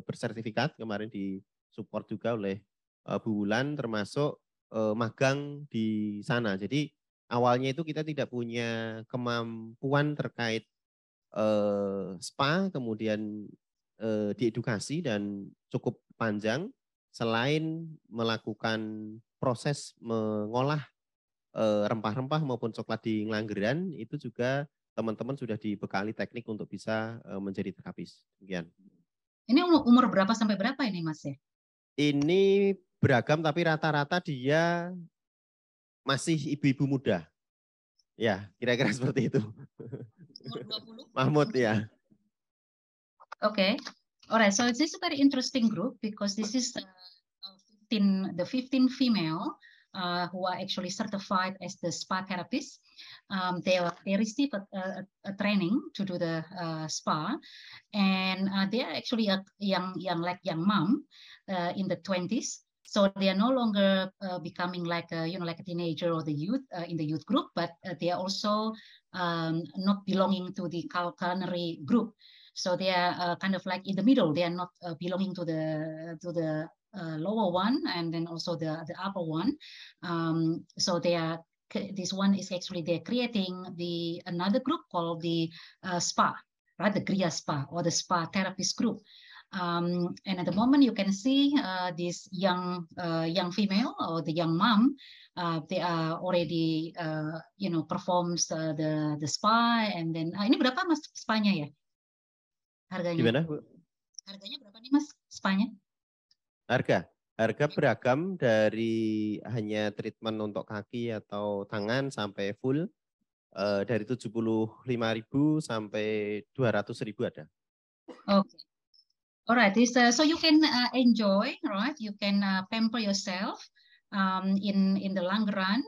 bersertifikat kemarin di support juga oleh Bu Wulan termasuk magang di sana. Jadi awalnya itu kita tidak punya kemampuan terkait spa kemudian diedukasi dan cukup panjang selain melakukan proses mengolah Eh, rempah-rempah maupun coklat di Ngelanggeran itu juga teman-teman sudah dibekali teknik untuk bisa eh, menjadi terapis. Demikian. Ini umur berapa sampai berapa ini Mas ya? Ini beragam tapi rata-rata dia masih ibu-ibu muda. Ya, kira-kira seperti itu. Mahmud ya. Oke. Okay. Alright, so this is a very interesting group because this is uh, the 15 the 15 female Uh, who are actually certified as the spa therapists. Um, they, are, they receive a, a, a, training to do the uh, spa, and uh, they are actually a young, young like young mom uh, in the 20s. So they are no longer uh, becoming like a, you know like a teenager or the youth in the youth group, but they are also um, not belonging to the culinary group. So they are kind of like in the middle. They are not belonging to the to the uh, lower one and then also the, the upper one. Um, so they are this one is actually they're creating the another group called the uh, SPA, right? The GRIA SPA or the SPA therapist group. Um, and at the moment, you can see uh, this young uh, young female or the young mom. Uh, they are already uh, you know performs the the spa and then ini berapa mas spanya ya harganya? Gimana? Harganya berapa nih mas spanya? Harga. Harga hmm. beragam dari hanya treatment untuk kaki atau tangan sampai full eh, dari 75.000 sampai 200.000 ada. Oke. Okay. Alright, uh, so you can uh, enjoy, right? You can uh, pamper yourself um, in in the long run.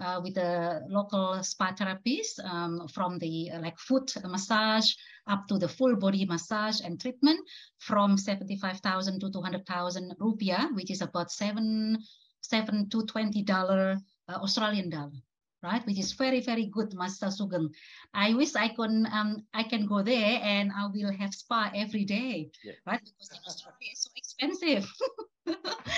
uh, with the local spa therapist um, from the uh, like foot massage up to the full body massage and treatment from 75,000 to 200,000 rupiah, which is about seven, seven to $20 uh, Australian dollar right which is very very good master sugan i wish i can um, i can go there and i will have spa every day yeah. right because in australia it's so expensive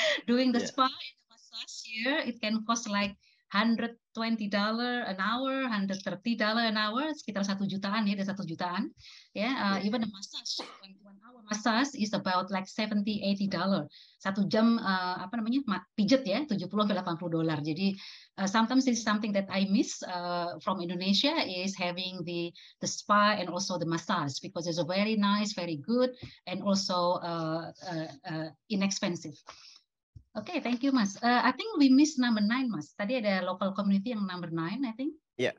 doing the yeah. spa and the massage here it can cost like 120 dollar an hour, 130 dollar an hour, sekitar satu jutaan ya, ada satu jutaan. Ya, uh, yeah, uh, even a massage, one, one hour massage is about like 70, 80 dollar. Satu jam uh, apa namanya pijat ya, 70 sampai 80 dolar. Jadi uh, sometimes is something that I miss uh, from Indonesia is having the the spa and also the massage because it's a very nice, very good and also uh, uh, uh, inexpensive. Oke, okay, thank you, Mas. Uh, I think we miss number nine, Mas. Tadi ada local community yang number nine, I think. Ya. Yeah.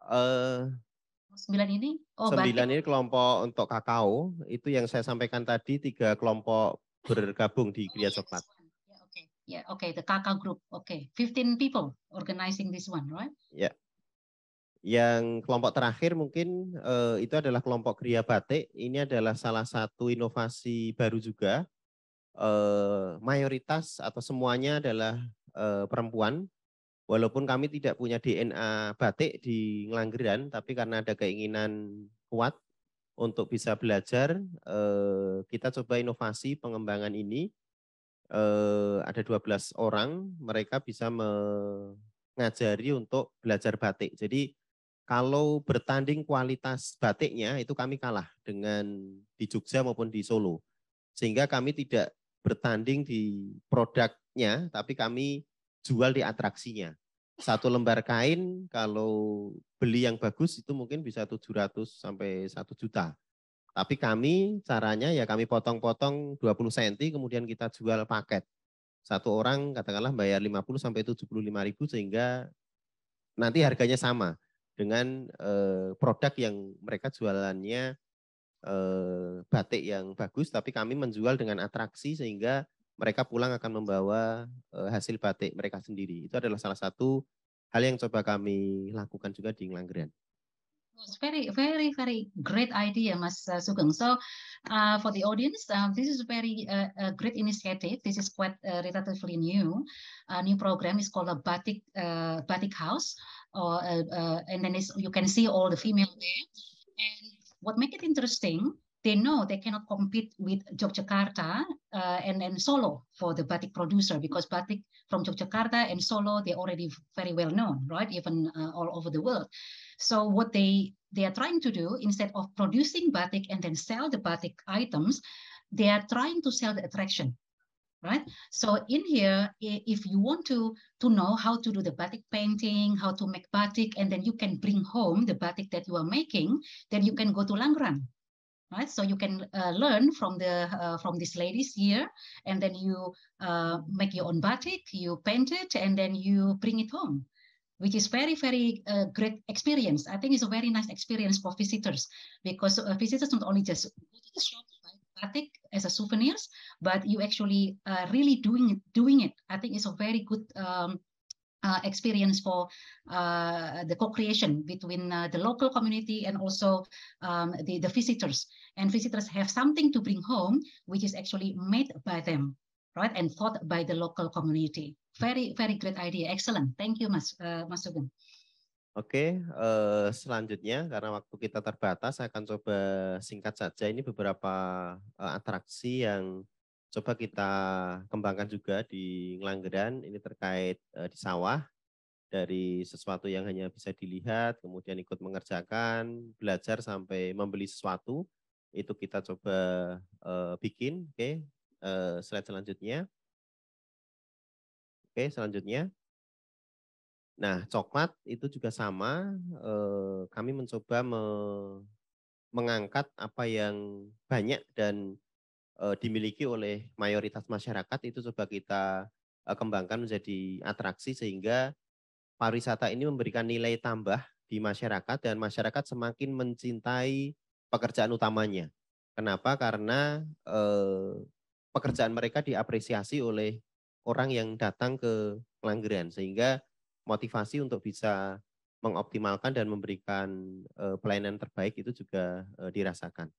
Uh, sembilan ini? Oh, sembilan ini kelompok untuk kakao. Itu yang saya sampaikan tadi tiga kelompok bergabung di Kriya Coklat. Yeah, okay. Yeah, okay. The Kakao Group. Okay, 15 people organizing this one, right? Ya. Yeah. Yang kelompok terakhir mungkin uh, itu adalah kelompok Kriya Batik. Ini adalah salah satu inovasi baru juga eh, mayoritas atau semuanya adalah eh, perempuan. Walaupun kami tidak punya DNA batik di Ngelanggeran, tapi karena ada keinginan kuat untuk bisa belajar, eh, kita coba inovasi pengembangan ini. Eh, ada 12 orang, mereka bisa mengajari untuk belajar batik. Jadi kalau bertanding kualitas batiknya itu kami kalah dengan di Jogja maupun di Solo. Sehingga kami tidak bertanding di produknya, tapi kami jual di atraksinya. Satu lembar kain kalau beli yang bagus itu mungkin bisa 700 sampai 1 juta. Tapi kami caranya ya kami potong-potong 20 cm kemudian kita jual paket. Satu orang katakanlah bayar 50 sampai 75 ribu sehingga nanti harganya sama dengan eh, produk yang mereka jualannya Eh, batik yang bagus, tapi kami menjual dengan atraksi sehingga mereka pulang akan membawa eh, hasil batik mereka sendiri. Itu adalah salah satu hal yang coba kami lakukan juga di Langgren. It's very, very, very great idea, Mas eh, Sugeng. So, uh, for the audience, uh, this is very uh, a great initiative. This is quite uh, relatively new. A new program is called a Batik uh, Batik House, or uh, and then you can see all the female there. And what make it interesting, they know they cannot compete with Yogyakarta uh, and, and Solo for the batik producer because batik from Yogyakarta and Solo, they're already very well known, right? Even uh, all over the world. So what they they are trying to do instead of producing batik and then sell the batik items, they are trying to sell the attraction right? So in here, if you want to, to know how to do the batik painting, how to make batik, and then you can bring home the batik that you are making, then you can go to Langran, right? So you can uh, learn from the uh, from these ladies here, and then you uh, make your own batik, you paint it, and then you bring it home, which is very very uh, great experience. I think it's a very nice experience for visitors because uh, visitors not only just go to the shop static as a souvenirs, but you actually uh, really doing it, doing it. I think it's a very good um, uh, experience for uh, the co-creation between uh, the local community and also um, the, the visitors. And visitors have something to bring home, which is actually made by them, right? And thought by the local community. Very, very great idea. Excellent. Thank you, Mas, uh, Mas Sugeng. Oke, eh, selanjutnya karena waktu kita terbatas, saya akan coba singkat saja ini beberapa eh, atraksi yang coba kita kembangkan juga di Ngelanggeran. Ini terkait eh, di sawah dari sesuatu yang hanya bisa dilihat, kemudian ikut mengerjakan, belajar sampai membeli sesuatu itu kita coba bikin. Oke, slide selanjutnya. Oke, selanjutnya. Nah, coklat itu juga sama. Eh, kami mencoba me mengangkat apa yang banyak dan eh, dimiliki oleh mayoritas masyarakat itu coba kita eh, kembangkan menjadi atraksi sehingga pariwisata ini memberikan nilai tambah di masyarakat dan masyarakat semakin mencintai pekerjaan utamanya. Kenapa? Karena eh, pekerjaan mereka diapresiasi oleh orang yang datang ke pelanggaran sehingga motivasi untuk bisa mengoptimalkan dan memberikan uh, pelayanan terbaik itu juga uh, dirasakan.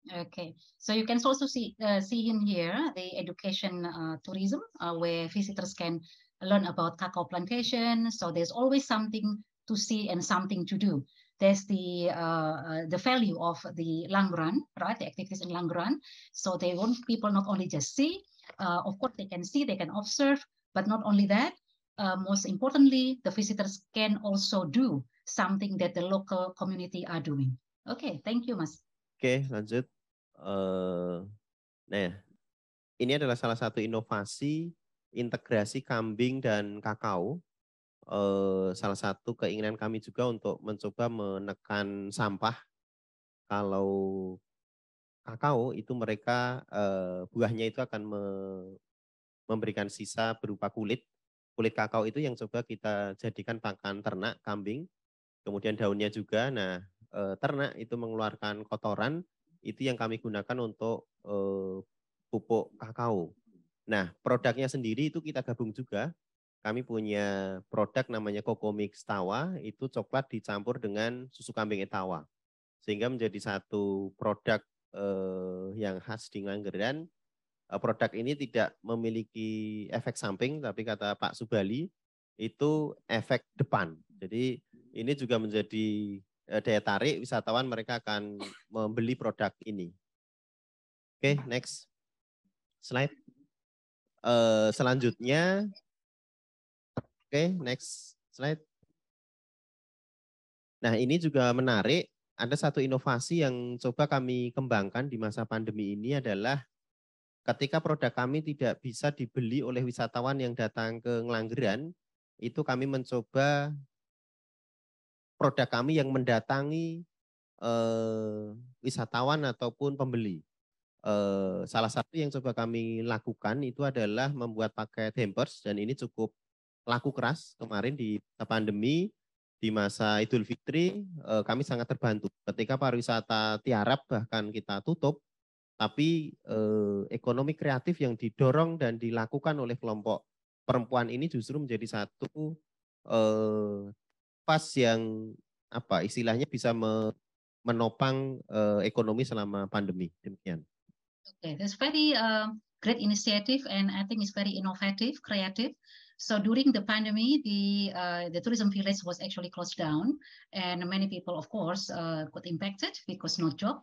Okay, so you can also see uh, see in here the education uh, tourism uh, where visitors can learn about cacao plantation. So there's always something to see and something to do. There's the uh, the value of the long run, right? The activities in long run. So they want people not only just see, of course they can see, they can observe, but not only that, Uh, most importantly, the visitors can also do something that the local community are doing. okay, thank you, Mas. Oke, okay, lanjut. Uh, nah, ini adalah salah satu inovasi integrasi kambing dan kakao. Uh, salah satu keinginan kami juga untuk mencoba menekan sampah. Kalau kakao itu mereka uh, buahnya itu akan me memberikan sisa berupa kulit kulit kakao itu yang coba kita jadikan pakan ternak kambing, kemudian daunnya juga. Nah, e, ternak itu mengeluarkan kotoran, itu yang kami gunakan untuk e, pupuk kakao. Nah, produknya sendiri itu kita gabung juga. Kami punya produk namanya Coco Mix Tawa, itu coklat dicampur dengan susu kambing etawa. Sehingga menjadi satu produk e, yang khas di Nganggeran Eh, produk ini tidak memiliki efek samping, tapi kata Pak Subali itu efek depan. Jadi ini juga menjadi eh, daya tarik wisatawan mereka akan membeli produk ini. Oke, okay, next slide. Uh, selanjutnya, oke, okay, next slide. Nah, ini juga menarik. Ada satu inovasi yang coba kami kembangkan di masa pandemi ini adalah Ketika produk kami tidak bisa dibeli oleh wisatawan yang datang ke Ngelanggeran, itu kami mencoba produk kami yang mendatangi eh, wisatawan ataupun pembeli. Eh, salah satu yang coba kami lakukan itu adalah membuat pakai tempers dan ini cukup laku keras kemarin di pandemi di masa Idul Fitri eh, kami sangat terbantu. Ketika pariwisata tiarap bahkan kita tutup, tapi eh, ekonomi kreatif yang didorong dan dilakukan oleh kelompok perempuan ini justru menjadi satu eh, pas yang apa istilahnya bisa me, menopang eh, ekonomi selama pandemi demikian. Okay, that's very uh, great initiative and I think it's very innovative, creative. So during the pandemic, the uh, the tourism village was actually closed down, and many people, of course, uh, got impacted because no job.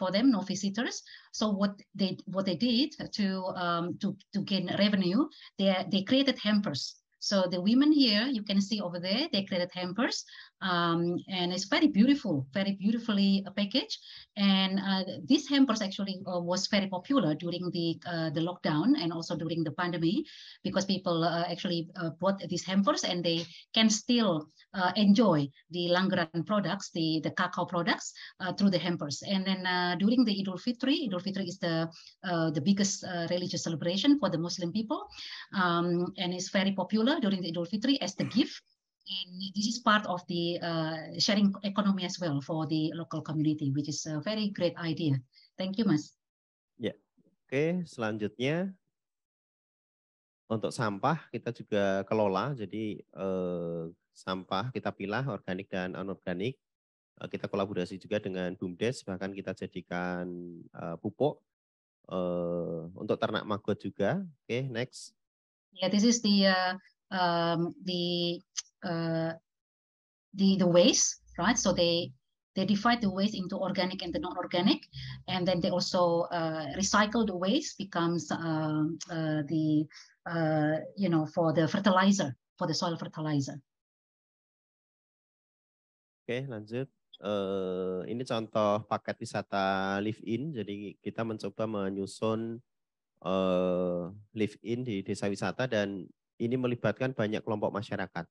for them, no visitors. So what they what they did to um, to to gain revenue, they they created hampers. So the women here, you can see over there, they created hampers um, and it's very beautiful, very beautifully uh, packaged. And uh, these hampers actually uh, was very popular during the uh, the lockdown and also during the pandemic, because people uh, actually uh, bought these hampers and they can still enjoy the Langran products, the the cacao products through the hampers. And then during the Idul Fitri, Idul Fitri is the the biggest religious celebration for the Muslim people, um, and it's very popular during the Idul Fitri as the gift and this is part of the uh, sharing economy as well for the local community, which is a very great idea. Thank you, Mas. Ya, yeah. oke. Okay, selanjutnya untuk sampah kita juga kelola, jadi uh, sampah kita pilah organik dan anorganik. Uh, kita kolaborasi juga dengan bumdes, bahkan kita jadikan uh, pupuk uh, untuk ternak maggot juga. Oke, okay, next. Yeah, this is the uh, um, the Uh, the the waste, right? So they they divide the waste into organic and the non-organic, and then they also uh, recycle the waste becomes uh, uh, the uh, you know for the fertilizer for the soil fertilizer. Oke okay, lanjut. Uh, ini contoh paket wisata live-in. Jadi kita mencoba menyusun uh, live-in di desa wisata dan ini melibatkan banyak kelompok masyarakat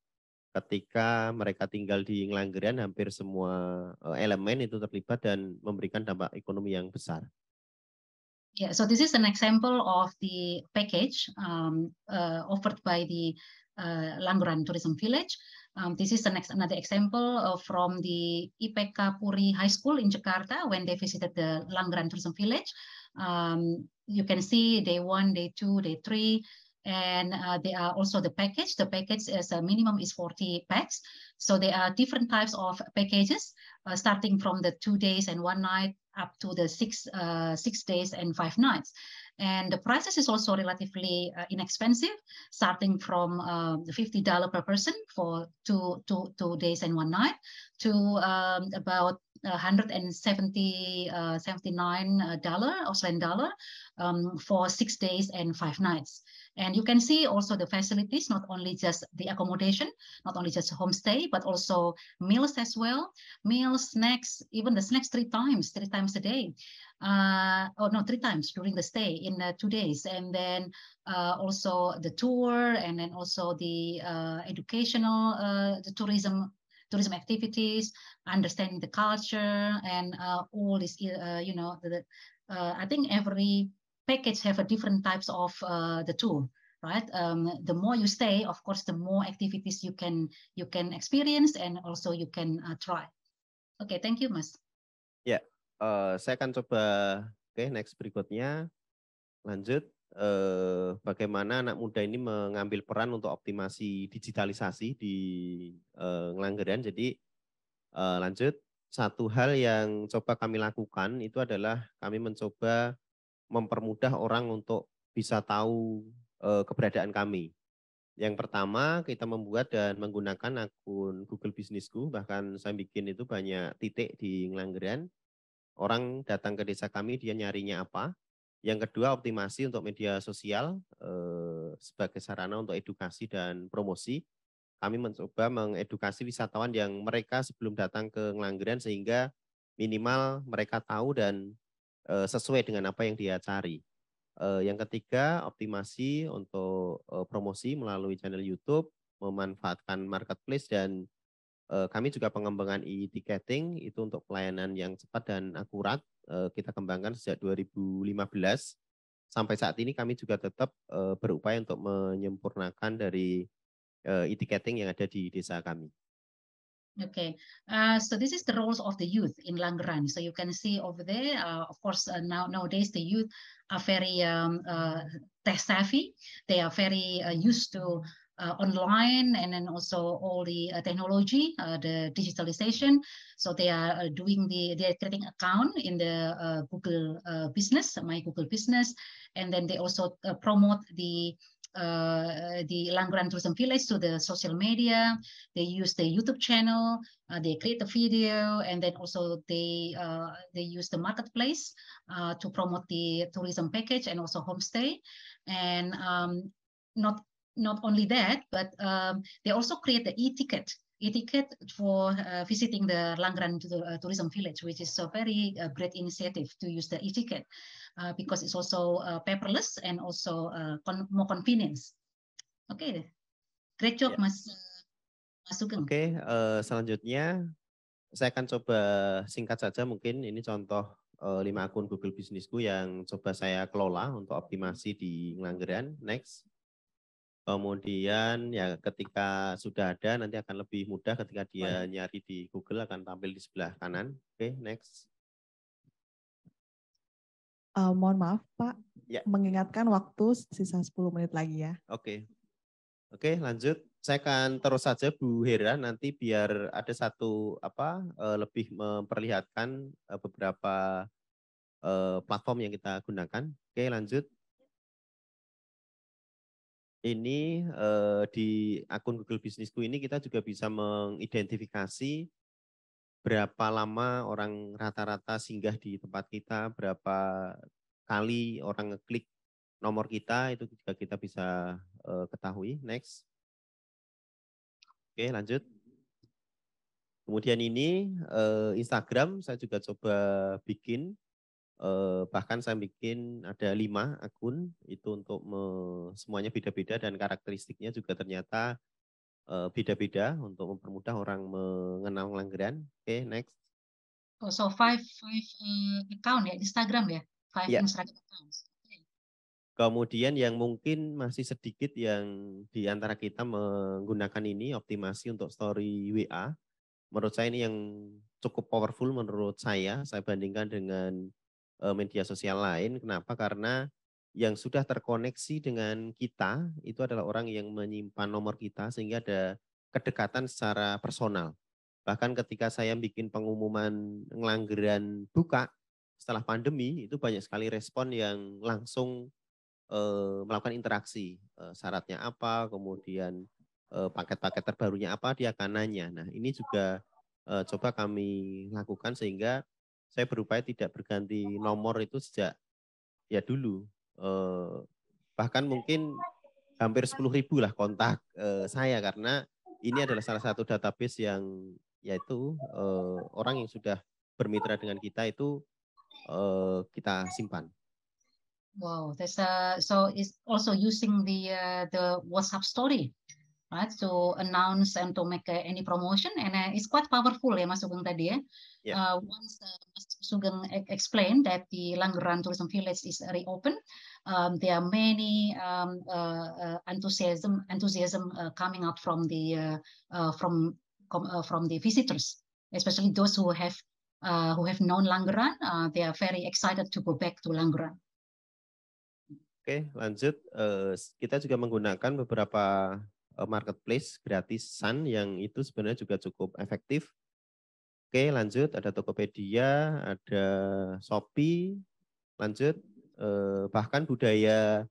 ketika mereka tinggal di Ngelanggeran hampir semua eh, elemen itu terlibat dan memberikan dampak ekonomi yang besar. Yeah, so this is an example of the package um, uh, offered by the uh, eh, Langgeran Tourism Village. Um, this is the next, another example uh, from the IPK Puri High School in Jakarta when they visited the Langgeran Tourism Village. Um, you can see day one, day two, day three, and uh, they are also the package. The package is a uh, minimum is 40 packs. So there are different types of packages, uh, starting from the two days and one night up to the six uh, six days and five nights. And the prices is also relatively uh, inexpensive, starting from um, $50 per person for two, two, two days and one night to um, about 179 uh, dollar Australian dollar um, for six days and five nights. And you can see also the facilities, not only just the accommodation, not only just homestay, but also meals as well. Meals, snacks, even the snacks three times, three times a day. Uh, oh no, three times during the stay in uh, two days. And then uh, also the tour and then also the uh, educational, uh, the tourism tourism activities, understanding the culture, and uh, all this, uh, you know, the, uh, I think every package have a different types of uh, the tool right um, the more you stay of course the more activities you can you can experience and also you can uh, try okay, thank you mas ya yeah, uh, saya akan coba oke okay, next berikutnya lanjut uh, bagaimana anak muda ini mengambil peran untuk optimasi digitalisasi di uh, jadi uh, lanjut satu hal yang coba kami lakukan itu adalah kami mencoba mempermudah orang untuk bisa tahu uh, keberadaan kami. Yang pertama, kita membuat dan menggunakan akun Google Bisnisku, bahkan saya bikin itu banyak titik di Ngelanggeran. Orang datang ke desa kami, dia nyarinya apa. Yang kedua, optimasi untuk media sosial eh, sebagai sarana untuk edukasi dan promosi. Kami mencoba mengedukasi wisatawan yang mereka sebelum datang ke Ngelanggeran sehingga minimal mereka tahu dan Eh, sesuai dengan apa yang dia cari. Eh, yang ketiga, optimasi untuk eh, promosi melalui channel YouTube, memanfaatkan marketplace dan kami juga pengembangan e-ticketing itu untuk pelayanan yang cepat dan akurat. Kita kembangkan sejak 2015 sampai saat ini kami juga tetap berupaya untuk menyempurnakan dari e-ticketing yang ada di desa kami. Okay, uh, so this is the roles of the youth in run. So you can see over there, uh, of course, uh, now nowadays the youth are very um, uh, tech savvy. They are very uh, used to uh, online and then also all the technology, the digitalization. So they are doing the, they are creating account in the Google business, my Google business. And then they also promote the uh, the Langran Tourism Village to the social media. They use the YouTube channel. Uh, they create a video, and then also they uh, they use the marketplace to promote the tourism package and also homestay. And um, not not only that, but um, they also create the e-ticket etiquette for uh, visiting the Langran uh, Tourism Village, which is a very uh, great initiative to use the etiquette uh, because it's also uh, paperless and also uh, con more convenience. Okay, great job, yeah. Mas. Mas Oke, okay, uh, selanjutnya saya akan coba singkat saja mungkin ini contoh lima akun Google bisnisku yang coba saya kelola untuk optimasi di Langgeran. Next. Kemudian ya ketika sudah ada nanti akan lebih mudah ketika dia Baik. nyari di Google akan tampil di sebelah kanan. Oke, okay, next. Uh, mohon maaf Pak, ya. mengingatkan waktu sisa 10 menit lagi ya. Oke, okay. oke okay, lanjut. Saya akan terus saja Bu Hera nanti biar ada satu apa uh, lebih memperlihatkan uh, beberapa uh, platform yang kita gunakan. Oke, lanjut ini eh, di akun Google Bisnisku ini kita juga bisa mengidentifikasi berapa lama orang rata-rata singgah di tempat kita, berapa kali orang ngeklik nomor kita itu juga kita bisa eh, ketahui. Next. Oke, lanjut. Kemudian ini eh, Instagram saya juga coba bikin eh, bahkan saya bikin ada lima akun itu untuk me, semuanya beda-beda dan karakteristiknya juga ternyata beda-beda eh, untuk mempermudah orang mengenal Langgeran. Oke, okay, next. Oh, so five five account ya Instagram ya, five yeah. Instagram accounts. Kemudian yang mungkin masih sedikit yang di antara kita menggunakan ini optimasi untuk story WA. Menurut saya ini yang cukup powerful menurut saya. Saya bandingkan dengan Eh, media sosial lain. Kenapa? Karena yang sudah terkoneksi dengan kita itu adalah orang yang menyimpan nomor kita sehingga ada kedekatan secara personal. Bahkan ketika saya bikin pengumuman ngelanggeran buka setelah pandemi itu banyak sekali respon yang langsung e, melakukan interaksi. E, syaratnya apa, kemudian paket-paket terbarunya apa, dia akan nanya. Nah ini juga e, coba kami lakukan sehingga saya berupaya tidak berganti nomor itu sejak ya dulu eh, bahkan mungkin hampir sepuluh ribu lah kontak eh, saya karena ini adalah salah satu database yang yaitu eh, orang yang sudah bermitra dengan kita itu kita simpan. Wow, that's a, uh, so it's also using the uh, the WhatsApp story right? To announce and to make uh, any promotion, and uh, it's quite powerful ya Mas Sugeng tadi ya. Yeah. Ya. Uh, once uh, Mas Sugeng explain that the Langgeran Tourism Village is reopened, um, there are many um, uh, enthusiasm enthusiasm coming out from the from from the visitors, especially those who have who have known Langgeran, they are very excited to go back to Langgeran. Oke, okay, lanjut. kita juga menggunakan beberapa Eh, marketplace gratis Sun yang itu sebenarnya juga cukup efektif. Oke, lanjut ada Tokopedia, ada Shopee, lanjut eh, bahkan budaya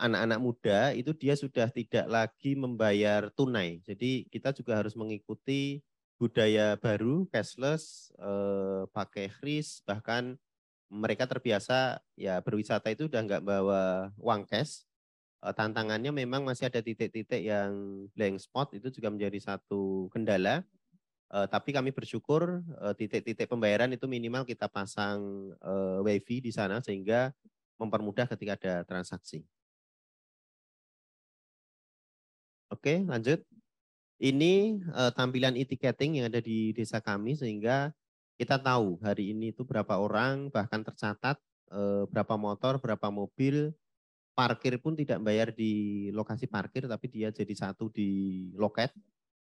anak-anak muda itu dia sudah tidak lagi membayar tunai. Jadi kita juga harus mengikuti budaya baru cashless, eh, pakai kris, bahkan mereka terbiasa ya berwisata itu udah nggak bawa uang cash, Eh, tantangannya memang masih ada titik-titik yang blank spot itu juga menjadi satu kendala. Uh, tapi kami bersyukur eh, titik-titik uh, pembayaran itu minimal kita pasang uh, wifi di sana sehingga mempermudah ketika ada transaksi. Oke, lanjut. Ini uh, tampilan e-ticketing yang ada di desa kami sehingga kita tahu hari ini itu berapa orang bahkan tercatat uh, berapa motor, berapa mobil, parkir pun tidak bayar di lokasi parkir, tapi dia jadi satu di loket,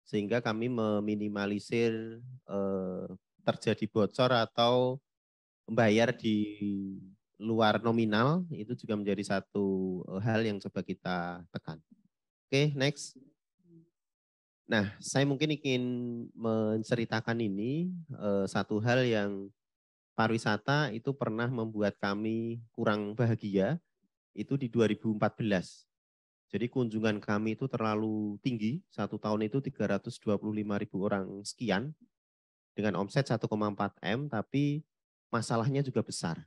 sehingga kami meminimalisir eh, terjadi bocor atau membayar di luar nominal itu juga menjadi satu eh, hal yang coba kita tekan. Oke, okay, next. Nah, saya mungkin ingin menceritakan ini eh, satu hal yang pariwisata itu pernah membuat kami kurang bahagia itu di 2014. Jadi kunjungan kami itu terlalu tinggi, satu tahun itu 325 ribu orang sekian, dengan omset 1,4 M, tapi masalahnya juga besar.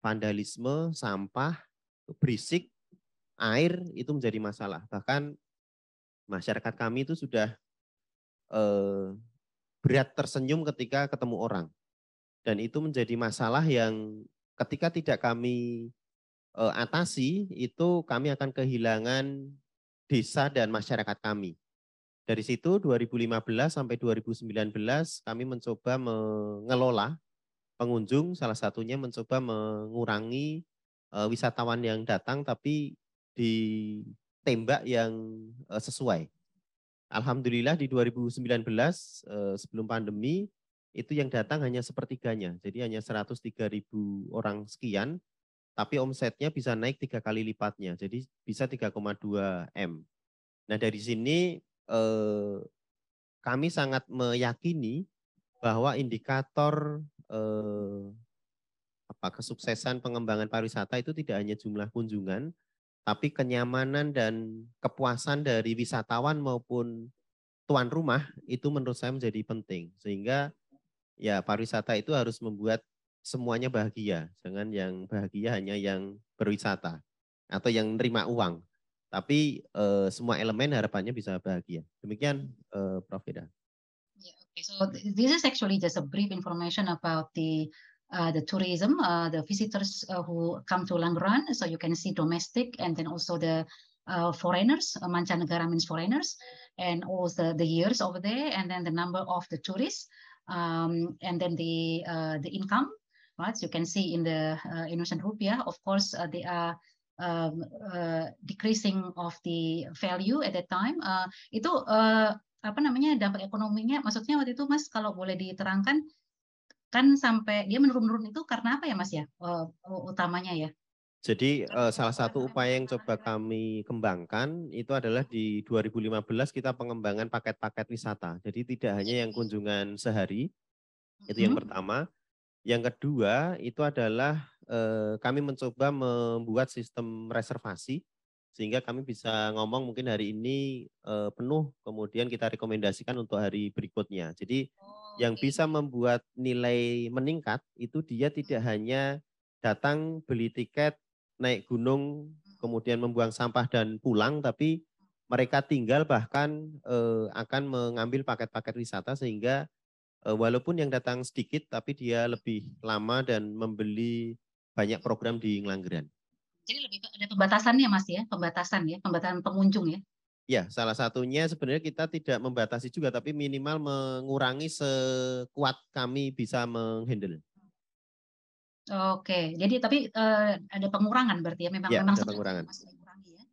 Vandalisme, sampah, berisik, air itu menjadi masalah. Bahkan masyarakat kami itu sudah eh, berat tersenyum ketika ketemu orang. Dan itu menjadi masalah yang ketika tidak kami Eh, atasi itu kami akan kehilangan desa dan masyarakat kami. Dari situ 2015 sampai 2019 kami mencoba mengelola pengunjung salah satunya mencoba mengurangi eh, wisatawan yang datang tapi ditembak yang eh, sesuai. Alhamdulillah di 2019 uh, sebelum pandemi itu yang datang hanya sepertiganya. Jadi hanya 103.000 orang sekian tapi omsetnya bisa naik tiga kali lipatnya, jadi bisa 3,2 M. Nah dari sini eh, kami sangat meyakini bahwa indikator eh, apa kesuksesan pengembangan pariwisata itu tidak hanya jumlah kunjungan, tapi kenyamanan dan kepuasan dari wisatawan maupun tuan rumah itu menurut saya menjadi penting. Sehingga ya pariwisata itu harus membuat semuanya bahagia. Jangan yang bahagia hanya yang berwisata atau yang nerima uang. Tapi eh, semua elemen harapannya bisa bahagia. Demikian eh, Prof. Ida. Yeah, okay. So this is actually just a brief information about the Uh, the tourism, uh, the visitors uh, who come to Langran. So you can see domestic and then also the uh, foreigners, uh, mancanegara means foreigners, and all the, the years over there, and then the number of the tourists, um, and then the uh, the income right? you can see in the uh, Indonesian rupiah, of course, uh, they are um, uh, decreasing of the value at that time. Uh, itu uh, apa namanya dampak ekonominya? Maksudnya waktu itu Mas kalau boleh diterangkan kan sampai dia menurun nurun itu karena apa ya Mas ya? Uh, utamanya ya. Jadi uh, salah satu upaya yang coba kami kembangkan itu adalah di 2015 kita pengembangan paket-paket wisata. Jadi tidak hanya yang kunjungan sehari, itu mm -hmm. yang mm-hmm. pertama, yang kedua itu adalah eh, kami mencoba membuat sistem reservasi sehingga kami bisa ngomong mungkin hari ini eh, penuh kemudian kita rekomendasikan untuk hari berikutnya. Jadi oh, yang bisa membuat nilai meningkat itu dia tidak hmm. hanya datang beli tiket naik gunung hmm. kemudian membuang sampah dan pulang tapi hmm. mereka tinggal bahkan eh, akan mengambil paket-paket wisata sehingga Eh, walaupun yang datang sedikit tapi dia lebih lama dan membeli banyak program di Ngelanggeran. Jadi lebih ada pembatasannya Mas ya, pembatasan ya, pembatasan pengunjung ya. Ya, salah satunya sebenarnya kita tidak membatasi juga tapi minimal mengurangi sekuat kami bisa menghandle. Oke, jadi tapi uh, ada pengurangan berarti ya memang ya, memang ada pengurangan. Ya? Oke,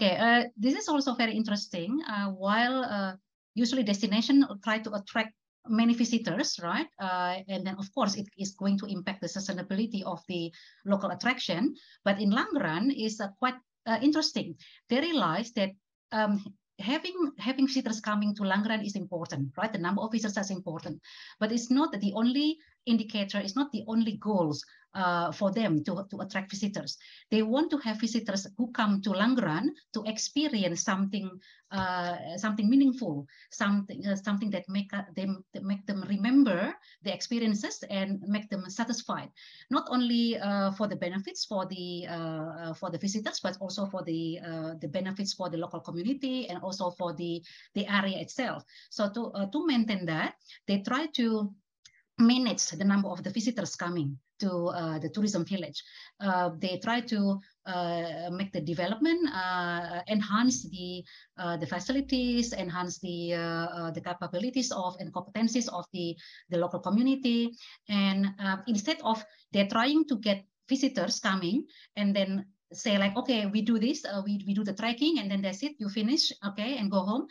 okay, uh, eh, this is also very interesting. Uh, while uh, usually destination try to attract many visitors, right? Uh, and then, of course, it is going to impact the sustainability of the local attraction. But in long run, is uh, quite uh, interesting. They realize that um, having having visitors coming to Langran is important, right? The number of visitors is important, but it's not the only indicator is not the only goals uh, for them to, to attract visitors. They want to have visitors who come to Langran to experience something uh, something meaningful, something uh, something that make uh, them that make them remember the experiences and make them satisfied. Not only uh, for the benefits for the uh, for the visitors, but also for the the benefits for the local community and also for the the area itself. So to to maintain that, they try to manage the number of the visitors coming to uh, the tourism village. Uh, they try to uh, make the development, uh, enhance the uh, the facilities, enhance the uh, the capabilities of and competencies of the the local community, and um, instead of they're trying to get visitors coming and then say like okay we do this we, we do the trekking and then that's it you finish okay and go home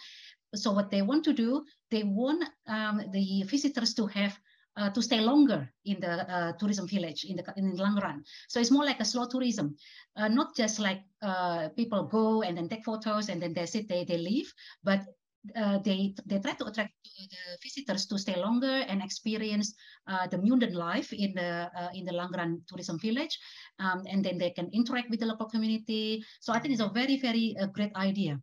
so what they want to do they want um, the visitors to have uh, to stay longer in the uh, tourism village in the, in the long run. So it's more like a slow tourism, uh, not just like uh, people go and then take photos and then that's it, they, they leave, but uh, they, they try to attract the visitors to stay longer and experience uh, the Munden life in the in the long run tourism village, um, and then they can interact with the local community. So I think it's a very very great idea,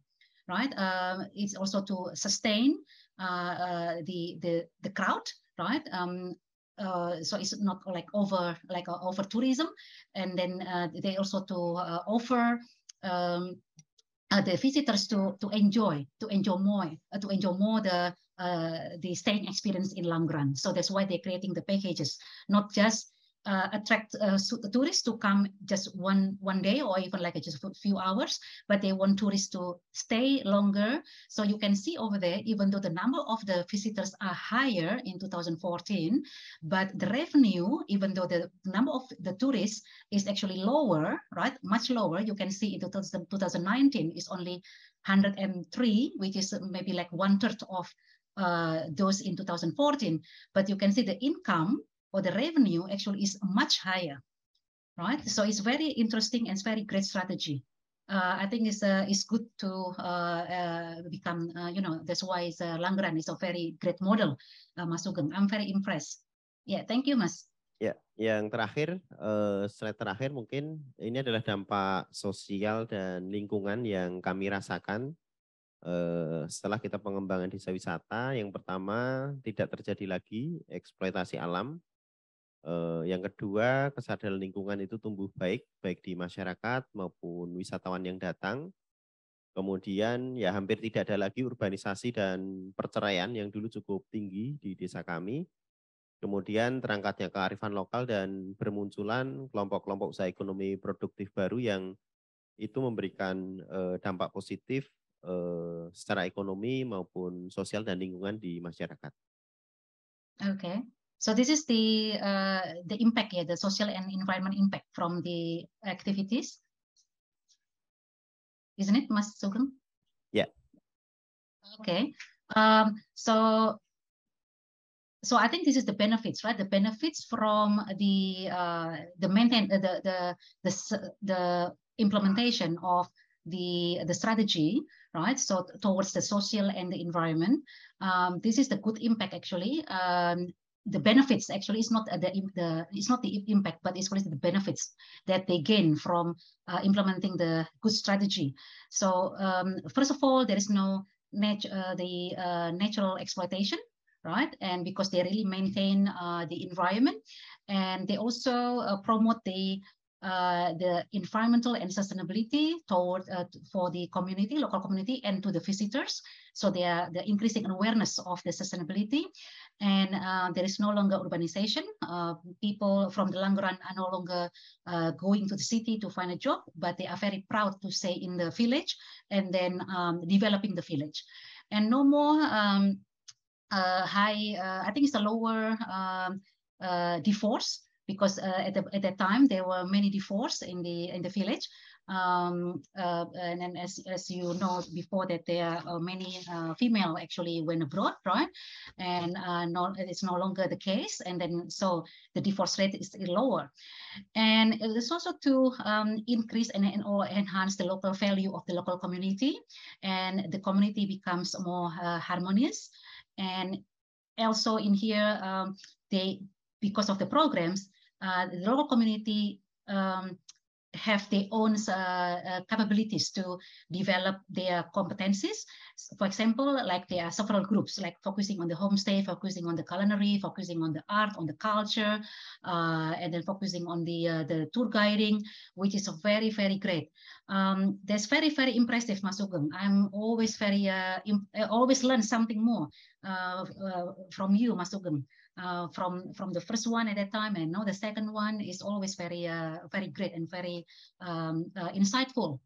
right? Um, it's also to sustain the the the crowd right? Um, uh, so it's not like over like uh, over tourism, and then uh, they also to uh, offer um, uh, the visitors to to enjoy to enjoy more uh, to enjoy more the the staying experience in Langran. So that's why they're creating the packages, not just uh, attract uh, tourists to come just one one day or even like just a few hours but they want tourists to stay longer so you can see over there even though the number of the visitors are higher in 2014 but the revenue even though the number of the tourists is actually lower right much lower you can see in 2000, 2019 is only 103 which is maybe like one third of uh, those in 2014 but you can see the income or the revenue actually is much higher, right? So it's very interesting and it's very great strategy. Uh, I think it's uh, it's good to uh, uh become uh, you know that's why it's, uh, Langran is a very great model, Mas Sugeng. I'm very impressed. Yeah, thank you, Mas. Ya, yang terakhir eh, slide terakhir mungkin ini adalah dampak sosial dan lingkungan yang kami rasakan eh, setelah kita pengembangan desa wisata. Yang pertama tidak terjadi lagi eksploitasi alam Eh, yang kedua, kesadaran lingkungan itu tumbuh baik, baik di masyarakat maupun wisatawan yang datang. Kemudian ya hampir tidak ada lagi urbanisasi dan perceraian yang dulu cukup tinggi di desa kami. Kemudian terangkatnya kearifan lokal dan bermunculan kelompok-kelompok usaha ekonomi produktif baru yang itu memberikan eh, dampak positif eh, secara ekonomi maupun sosial dan lingkungan di masyarakat. Oke. Okay. So this is the uh, the impact, yeah, the social and environment impact from the activities, isn't it, Mas Sugeng? Yeah. Okay. Um, so so I think this is the benefits, right? The benefits from the uh, the maintain uh, the, the the the implementation of the the strategy, right? So towards the social and the environment, um, this is the good impact actually um, the benefits actually it's not uh, the, the it's not the impact but it's what is the benefits that they gain from uh, implementing the good strategy so um, first of all there is no nat- uh, the uh, natural exploitation right and because they really maintain uh, the environment and they also uh, promote the uh, the environmental and sustainability toward uh, for the community, local community, and to the visitors. So they are the increasing awareness of the sustainability, and uh, there is no longer urbanization. Uh, people from the Langeran are no longer uh, going to the city to find a job, but they are very proud to stay in the village and then um, developing the village, and no more um, uh, high. I think it's a lower um, divorce because uh, at, the, at that time there were many divorces in the in the village. Um, uh, and, then as, as you know before that there are many uh, female actually went abroad, right? And no, it's no longer the case. And then so the divorce rate is lower. And it's also to um, increase and, and or enhance the local value of the local community. And the community becomes more harmonious. And also in here, um, they because of the programs, uh, the local community um, have their own uh, uh, capabilities to develop their competencies. For example, like there are several groups, like focusing on the homestay, focusing on the culinary, focusing on the art, on the culture, uh, and then focusing on the uh, the tour guiding, which is very very great. Um, that's very very impressive, Mas I'm always very uh, always learn something more uh, from you, Mas uh, from from the first one at that time, and now the second one is always very uh, very great and very um, uh, insightful.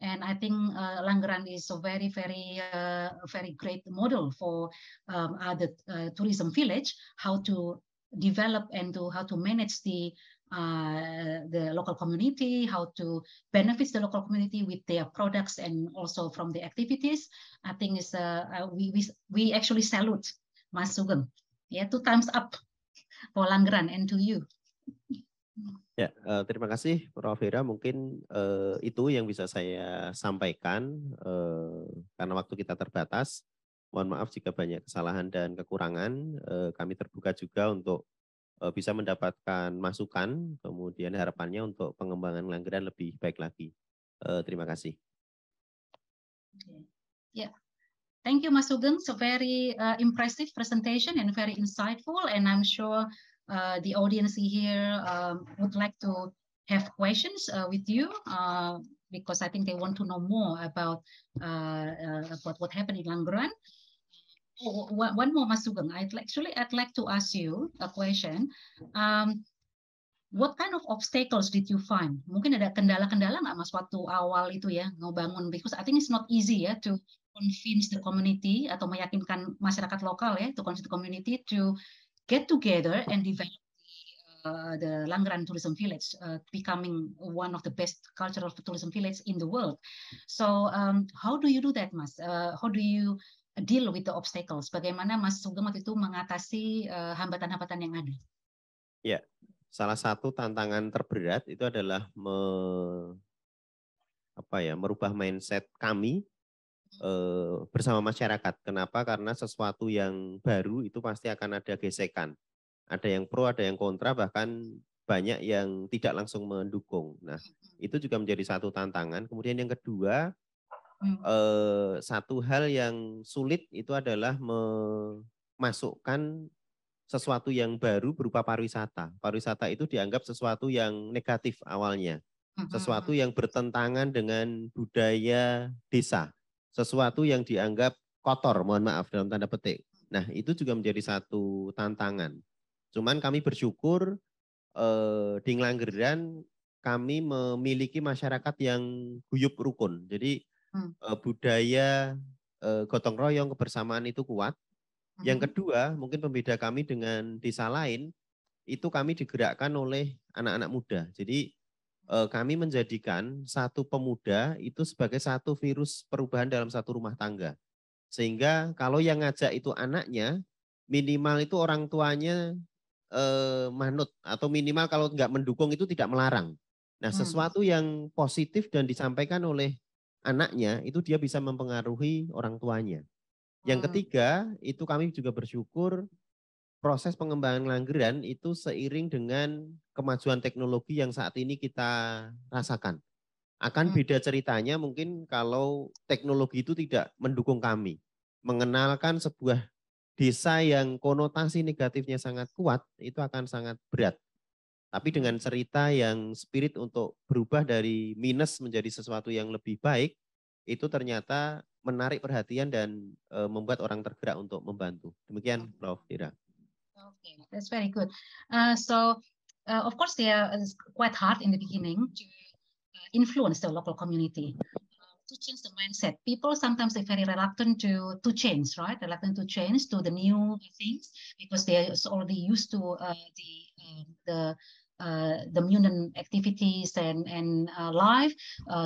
And I think uh, is a very, very, uh, very great model for um, other uh, tourism village, how to develop and to how to manage the uh, the local community, how to benefit the local community with their products and also from the activities. I think is uh, we, we we actually salute Mas Sugeng Ya, two times up. Polanggeran and to you. Ya, uh, terima kasih Prof. Vera. Mungkin uh, itu yang bisa saya sampaikan uh, karena waktu kita terbatas. Mohon maaf jika banyak kesalahan dan kekurangan. uh, kami terbuka juga untuk uh, bisa mendapatkan masukan, kemudian harapannya untuk pengembangan Langgeran lebih baik lagi. uh, terima kasih. Ya, Thank you, Mas Sugeng. So very uh, impressive presentation and very insightful. And I'm sure uh, the audience here um, would like to have questions uh, with you uh, because I think they want to know more about uh, uh, about what happened in Langran. Oh, oh one more, Mas Sugeng. I'd like, actually I'd like to ask you a question. Um, what kind of obstacles did you find? Mungkin ada kendala-kendala nggak mas waktu awal itu ya ngebangun because I think it's not easy ya to convince the community atau meyakinkan masyarakat lokal ya to convince the community to get together and develop the, uh, the Langgaran Tourism Village, uh, becoming one of the best cultural tourism village in the world. So um, how do you do that, Mas? Uh, how do you deal with the obstacles? Bagaimana Mas Sugeng waktu itu mengatasi uh, hambatan-hambatan uh, yang ada? Ya, salah satu tantangan terberat itu adalah me, apa ya, merubah mindset kami Eh, bersama masyarakat. Kenapa? Karena sesuatu yang baru itu pasti akan ada gesekan. Ada yang pro, ada yang kontra, bahkan banyak yang tidak langsung mendukung. Nah, itu juga menjadi satu tantangan. Kemudian yang kedua, mm. eh, satu hal yang sulit itu adalah memasukkan sesuatu yang baru berupa pariwisata. Pariwisata itu dianggap sesuatu yang negatif awalnya, sesuatu yang bertentangan dengan budaya desa sesuatu yang dianggap kotor, mohon maaf dalam tanda petik. Nah, itu juga menjadi satu tantangan. Cuman kami bersyukur eh, di Ngelanggeran kami memiliki masyarakat yang guyup rukun. Jadi hmm. eh, budaya eh, gotong royong kebersamaan itu kuat. Hmm. Yang kedua, mungkin pembeda kami dengan desa lain itu kami digerakkan oleh anak-anak muda. Jadi Eh, kami menjadikan satu pemuda itu sebagai satu virus perubahan dalam satu rumah tangga. Sehingga kalau yang ngajak itu anaknya, minimal itu orang tuanya eh, manut atau minimal kalau nggak mendukung itu tidak melarang. Nah, hmm. sesuatu yang positif dan disampaikan oleh anaknya itu dia bisa mempengaruhi orang tuanya. Yang hmm. ketiga, itu kami juga bersyukur proses pengembangan langgeran itu seiring dengan kemajuan teknologi yang saat ini kita rasakan. Akan hmm. beda ceritanya mungkin kalau teknologi itu tidak mendukung kami. Mengenalkan sebuah desa yang konotasi negatifnya sangat kuat itu akan sangat berat. Tapi dengan hmm. cerita yang spirit untuk berubah dari minus menjadi sesuatu yang lebih baik, itu ternyata menarik perhatian dan eh, membuat orang tergerak untuk membantu. Demikian, hmm. Prof. Tira. Okay, that's very good. Uh, so, uh, of course, they are uh, quite hard in the beginning to uh, influence the local community uh, to change the mindset. People sometimes they're very reluctant to to change, right? Reluctant to change to the new things because they're already used to uh, the um, the uh, the mutant activities and and uh, life,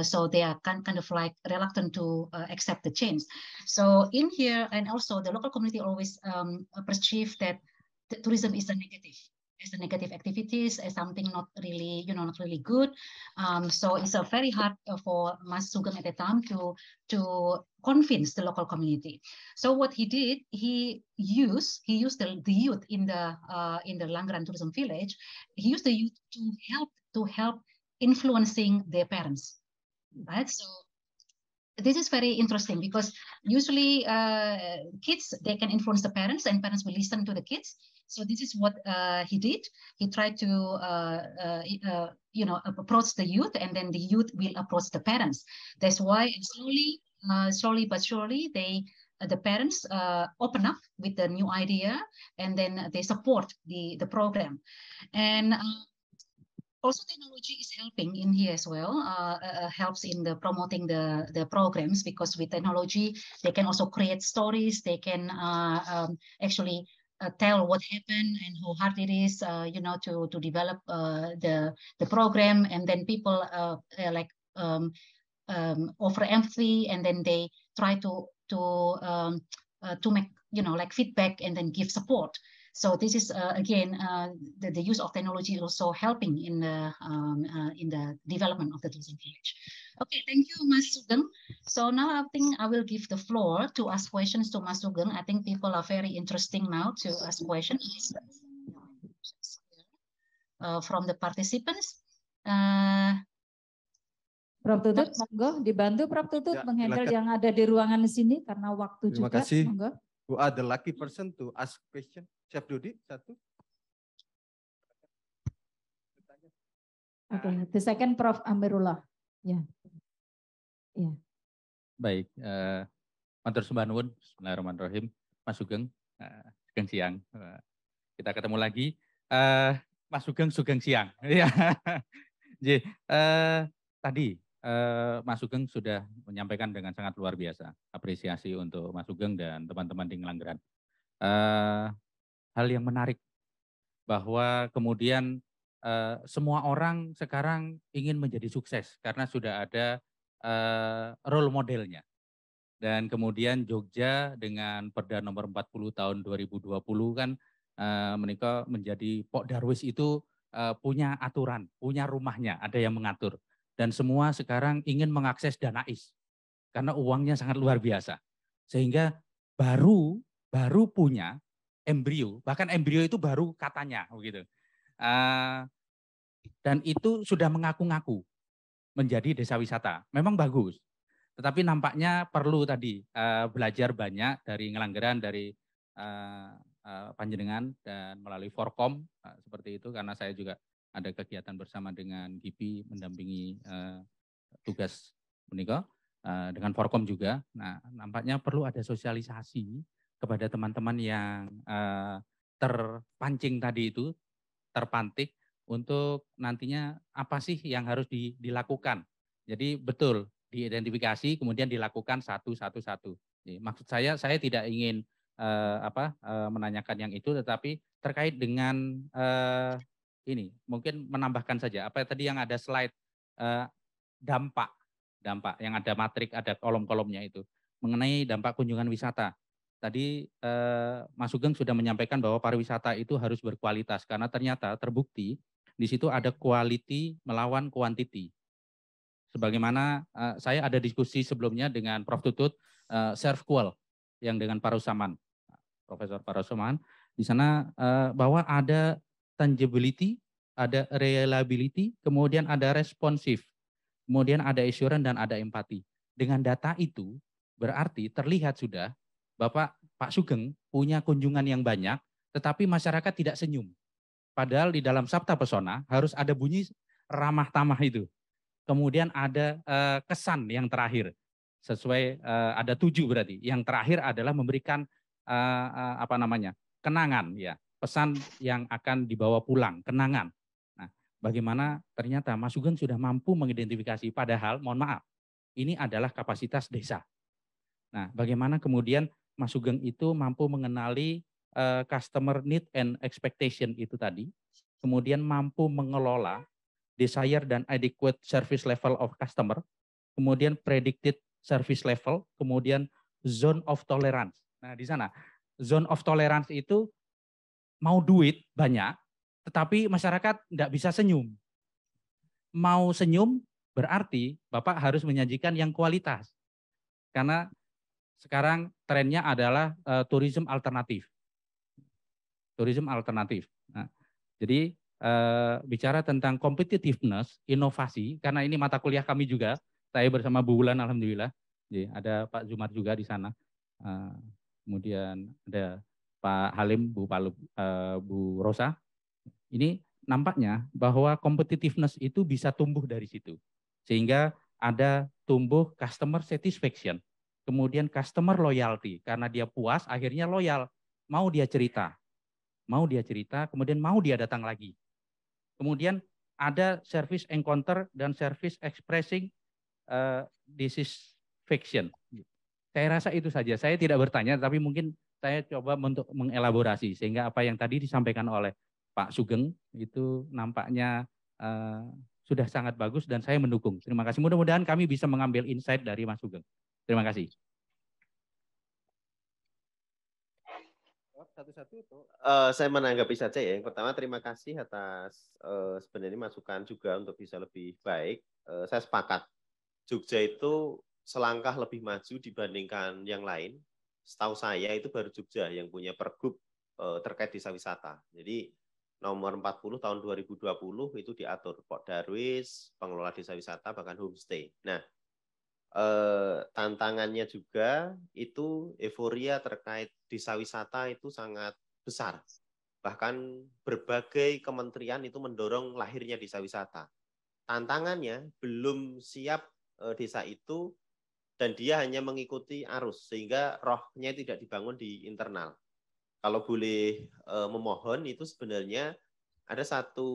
so they are kind, kind of like reluctant to accept the change. So in here, and also the local community always um, perceive that tourism is a negative as a negative activities as something not really you know not really good um, so it's a very hard for Mas Sugeng at the time to to convince the local community so what he did he used he used the, the youth in the uh, in the Langran tourism village he used the youth to help to help influencing their parents right so this is very interesting because usually uh, kids they can influence the parents and parents will listen to the kids so this is what uh, he did. He tried to, uh, uh, uh you know, approach the youth, and then the youth will approach the parents. That's why slowly, uh, slowly but surely, they uh, the parents open up with the new idea, and then they support the the program, and. also, technology is helping in here as well. helps in the promoting the, the programs because with technology, they can also create stories. They can um, actually uh, tell what happened and how hard it is, uh, you know, to to develop uh, the the program, and then people uh, like um, um, offer empathy, and then they try to to um, uh, to make you know like feedback and then give support. So this is uh, again uh, the, the, use of technology also helping in the um, uh, in the development of the digital village. Okay, thank you, Mas Sugeng. So now I think I will give the floor to ask questions to Mas Sugeng. I think people are very interesting now to ask questions from the participants. Prof Tutut, monggo dibantu Prof Tutut ya, menghandle yang ada di ruangan sini karena waktu Terima juga. Terima kasih. Monggo. Who are the lucky person to ask question? Chef Dodi, satu. Oke, okay. the second Prof. Amirullah. Ya. Ya. Yeah. Baik, uh, Matur Sumbanwun, Bismillahirrahmanirrahim. Mas Sugeng, uh, Sugeng Siang. Uh, kita ketemu lagi. Uh, Mas Sugeng, Sugeng Siang. jadi ya. uh, tadi uh, Mas Sugeng sudah menyampaikan dengan sangat luar biasa. Apresiasi untuk Mas Sugeng dan teman-teman di Ngelanggeran. Uh, hal yang menarik bahwa kemudian uh, semua orang sekarang ingin menjadi sukses karena sudah ada uh, role modelnya. Dan kemudian Jogja dengan Perda nomor 40 tahun 2020 kan uh, menikah menjadi Pok Darwis itu uh, punya aturan, punya rumahnya, ada yang mengatur. Dan semua sekarang ingin mengakses dana is karena uangnya sangat luar biasa. Sehingga baru baru punya embrio, bahkan embrio itu baru katanya begitu. Oh uh, eh, dan itu sudah mengaku-ngaku menjadi desa wisata. Memang bagus, tetapi nampaknya perlu tadi uh, belajar banyak dari Ngelanggeran, dari uh, uh, Panjenengan dan melalui Forkom uh, seperti itu karena saya juga ada kegiatan bersama dengan GIPI mendampingi uh, tugas menikah uh, dengan Forkom juga. Nah, nampaknya perlu ada sosialisasi kepada teman-teman yang uh, terpancing tadi itu, terpantik untuk nantinya apa sih yang harus di, dilakukan. Jadi betul diidentifikasi kemudian dilakukan satu satu satu. maksud saya saya tidak ingin uh, apa uh, menanyakan yang itu tetapi terkait dengan uh, ini mungkin menambahkan saja apa tadi yang ada slide uh, dampak dampak yang ada matrik ada kolom-kolomnya itu mengenai dampak kunjungan wisata tadi eh, Mas Sugeng sudah menyampaikan bahwa pariwisata itu harus berkualitas karena ternyata terbukti di situ ada quality melawan quantity. Sebagaimana eh, saya ada diskusi sebelumnya dengan Prof Tutut eh, Servqual yang dengan Parusaman, Profesor Parusaman, di sana eh, bahwa ada tangibility, ada reliability, kemudian ada responsif, kemudian ada assurance dan ada empati. Dengan data itu berarti terlihat sudah Bapak Pak Sugeng punya kunjungan yang banyak, tetapi masyarakat tidak senyum. Padahal di dalam Sabta Pesona harus ada bunyi ramah tamah itu. Kemudian ada eh, kesan yang terakhir sesuai eh, ada tujuh berarti. Yang terakhir adalah memberikan eh, eh apa namanya kenangan ya pesan yang akan dibawa pulang kenangan. Nah, bagaimana ternyata Mas Sugeng sudah mampu mengidentifikasi. Padahal mohon maaf ini adalah kapasitas desa. Nah, bagaimana kemudian Mas Sugeng itu mampu mengenali uh, customer need and expectation itu tadi, kemudian mampu mengelola desire dan adequate service level of customer, kemudian predicted service level, kemudian zone of tolerance. Nah, di sana zone of tolerance itu mau duit banyak, tetapi masyarakat tidak bisa senyum. Mau senyum berarti Bapak harus menyajikan yang kualitas. Karena sekarang trennya adalah uh, tourism alternatif. Tourism alternatif. Nah, jadi uh, bicara tentang competitiveness, inovasi, karena ini mata kuliah kami juga, saya bersama Bu Wulan Alhamdulillah, jadi ada Pak Jumat juga di sana, uh, kemudian ada Pak Halim, Bu, Palu, uh, Bu Rosa. Ini nampaknya bahwa competitiveness itu bisa tumbuh dari situ. Sehingga ada tumbuh customer satisfaction kemudian customer loyalty karena dia puas akhirnya loyal mau dia cerita mau dia cerita kemudian mau dia datang lagi kemudian ada service encounter dan service expressing uh, this is fiction saya rasa itu saja saya tidak bertanya tapi mungkin saya coba untuk mengelaborasi sehingga apa yang tadi disampaikan oleh Pak Sugeng itu nampaknya uh, sudah sangat bagus dan saya mendukung. Terima kasih. Mudah-mudahan kami bisa mengambil insight dari Mas Sugeng. Terima kasih. satu-satu Uh, saya menanggapi saja ya. Yang pertama terima kasih atas uh, sebenarnya masukan juga untuk bisa lebih baik. Uh, saya sepakat Jogja itu selangkah lebih maju dibandingkan yang lain. Setahu saya itu baru Jogja yang punya pergub uh, terkait desa wisata. Jadi nomor 40 tahun 2020 itu diatur Pak Darwis, pengelola desa wisata bahkan homestay. Nah, Eh, tantangannya juga itu euforia terkait desa wisata itu sangat besar. Bahkan berbagai kementerian itu mendorong lahirnya desa wisata. Tantangannya belum siap eh, desa itu dan dia hanya mengikuti arus sehingga rohnya tidak dibangun di internal. Kalau boleh e, memohon itu sebenarnya ada satu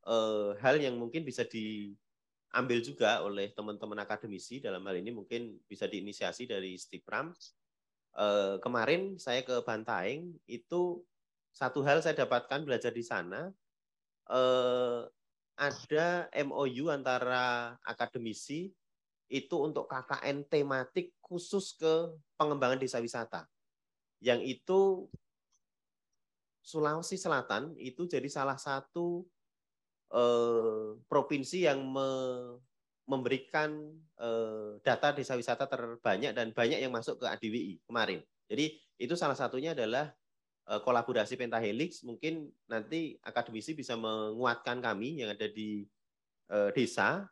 e, hal yang mungkin bisa di diambil juga oleh teman-teman akademisi dalam hal ini mungkin bisa diinisiasi dari Stipram. E, kemarin saya ke Bantaeng itu satu hal saya dapatkan belajar di sana e, ada MOU antara akademisi itu untuk KKN tematik khusus ke pengembangan desa wisata. Yang itu Sulawesi Selatan itu jadi salah satu Eh, provinsi yang memberikan eh, data desa wisata terbanyak dan banyak yang masuk ke ADWI kemarin. Jadi itu salah satunya adalah eh, kolaborasi Pentahelix. Mungkin nanti akademisi bisa menguatkan kami yang ada di desa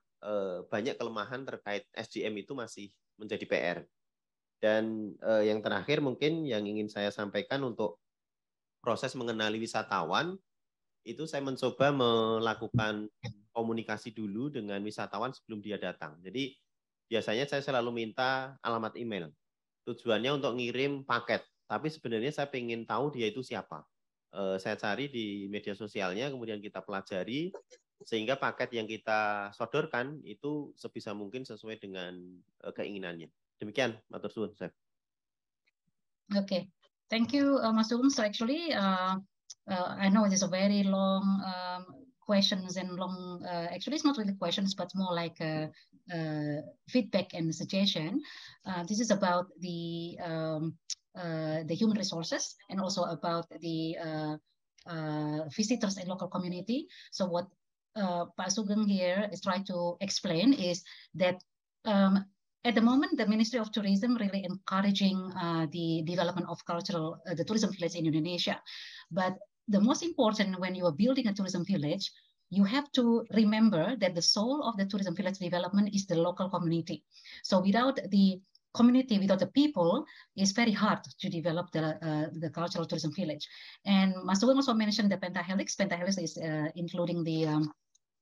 banyak kelemahan terkait SDM itu masih menjadi PR. Dan yang terakhir mungkin yang ingin saya sampaikan untuk proses mengenali wisatawan itu saya mencoba melakukan komunikasi dulu dengan wisatawan sebelum dia datang. Jadi biasanya saya selalu minta alamat email. Tujuannya untuk ngirim paket, tapi sebenarnya saya ingin tahu dia itu siapa. Eh, saya cari di media sosialnya, kemudian kita pelajari sehingga paket yang kita sodorkan itu sebisa mungkin sesuai dengan eh, keinginannya. Demikian, matur suwun, Oke. Okay. Thank you, uh, Mas Ugeng. So actually, uh, uh, I know it is a very long um, questions and long, uh, actually it's not really questions, but more like a, a feedback and suggestion. Uh, this is about the, um, uh, the human resources and also about the uh, uh, visitors and local community. So what uh, Pak Sugeng here is trying to explain is that um, at the moment, the Ministry of Tourism really encouraging uh, the development of cultural uh, the tourism village in Indonesia, but the most important when you are building a tourism village, you have to remember that the soul of the tourism village development is the local community. So without the community, without the people, it's very hard to develop the, uh, the cultural tourism village. And Masuang also mentioned the pentahelix. Pentahelix is uh, including the um,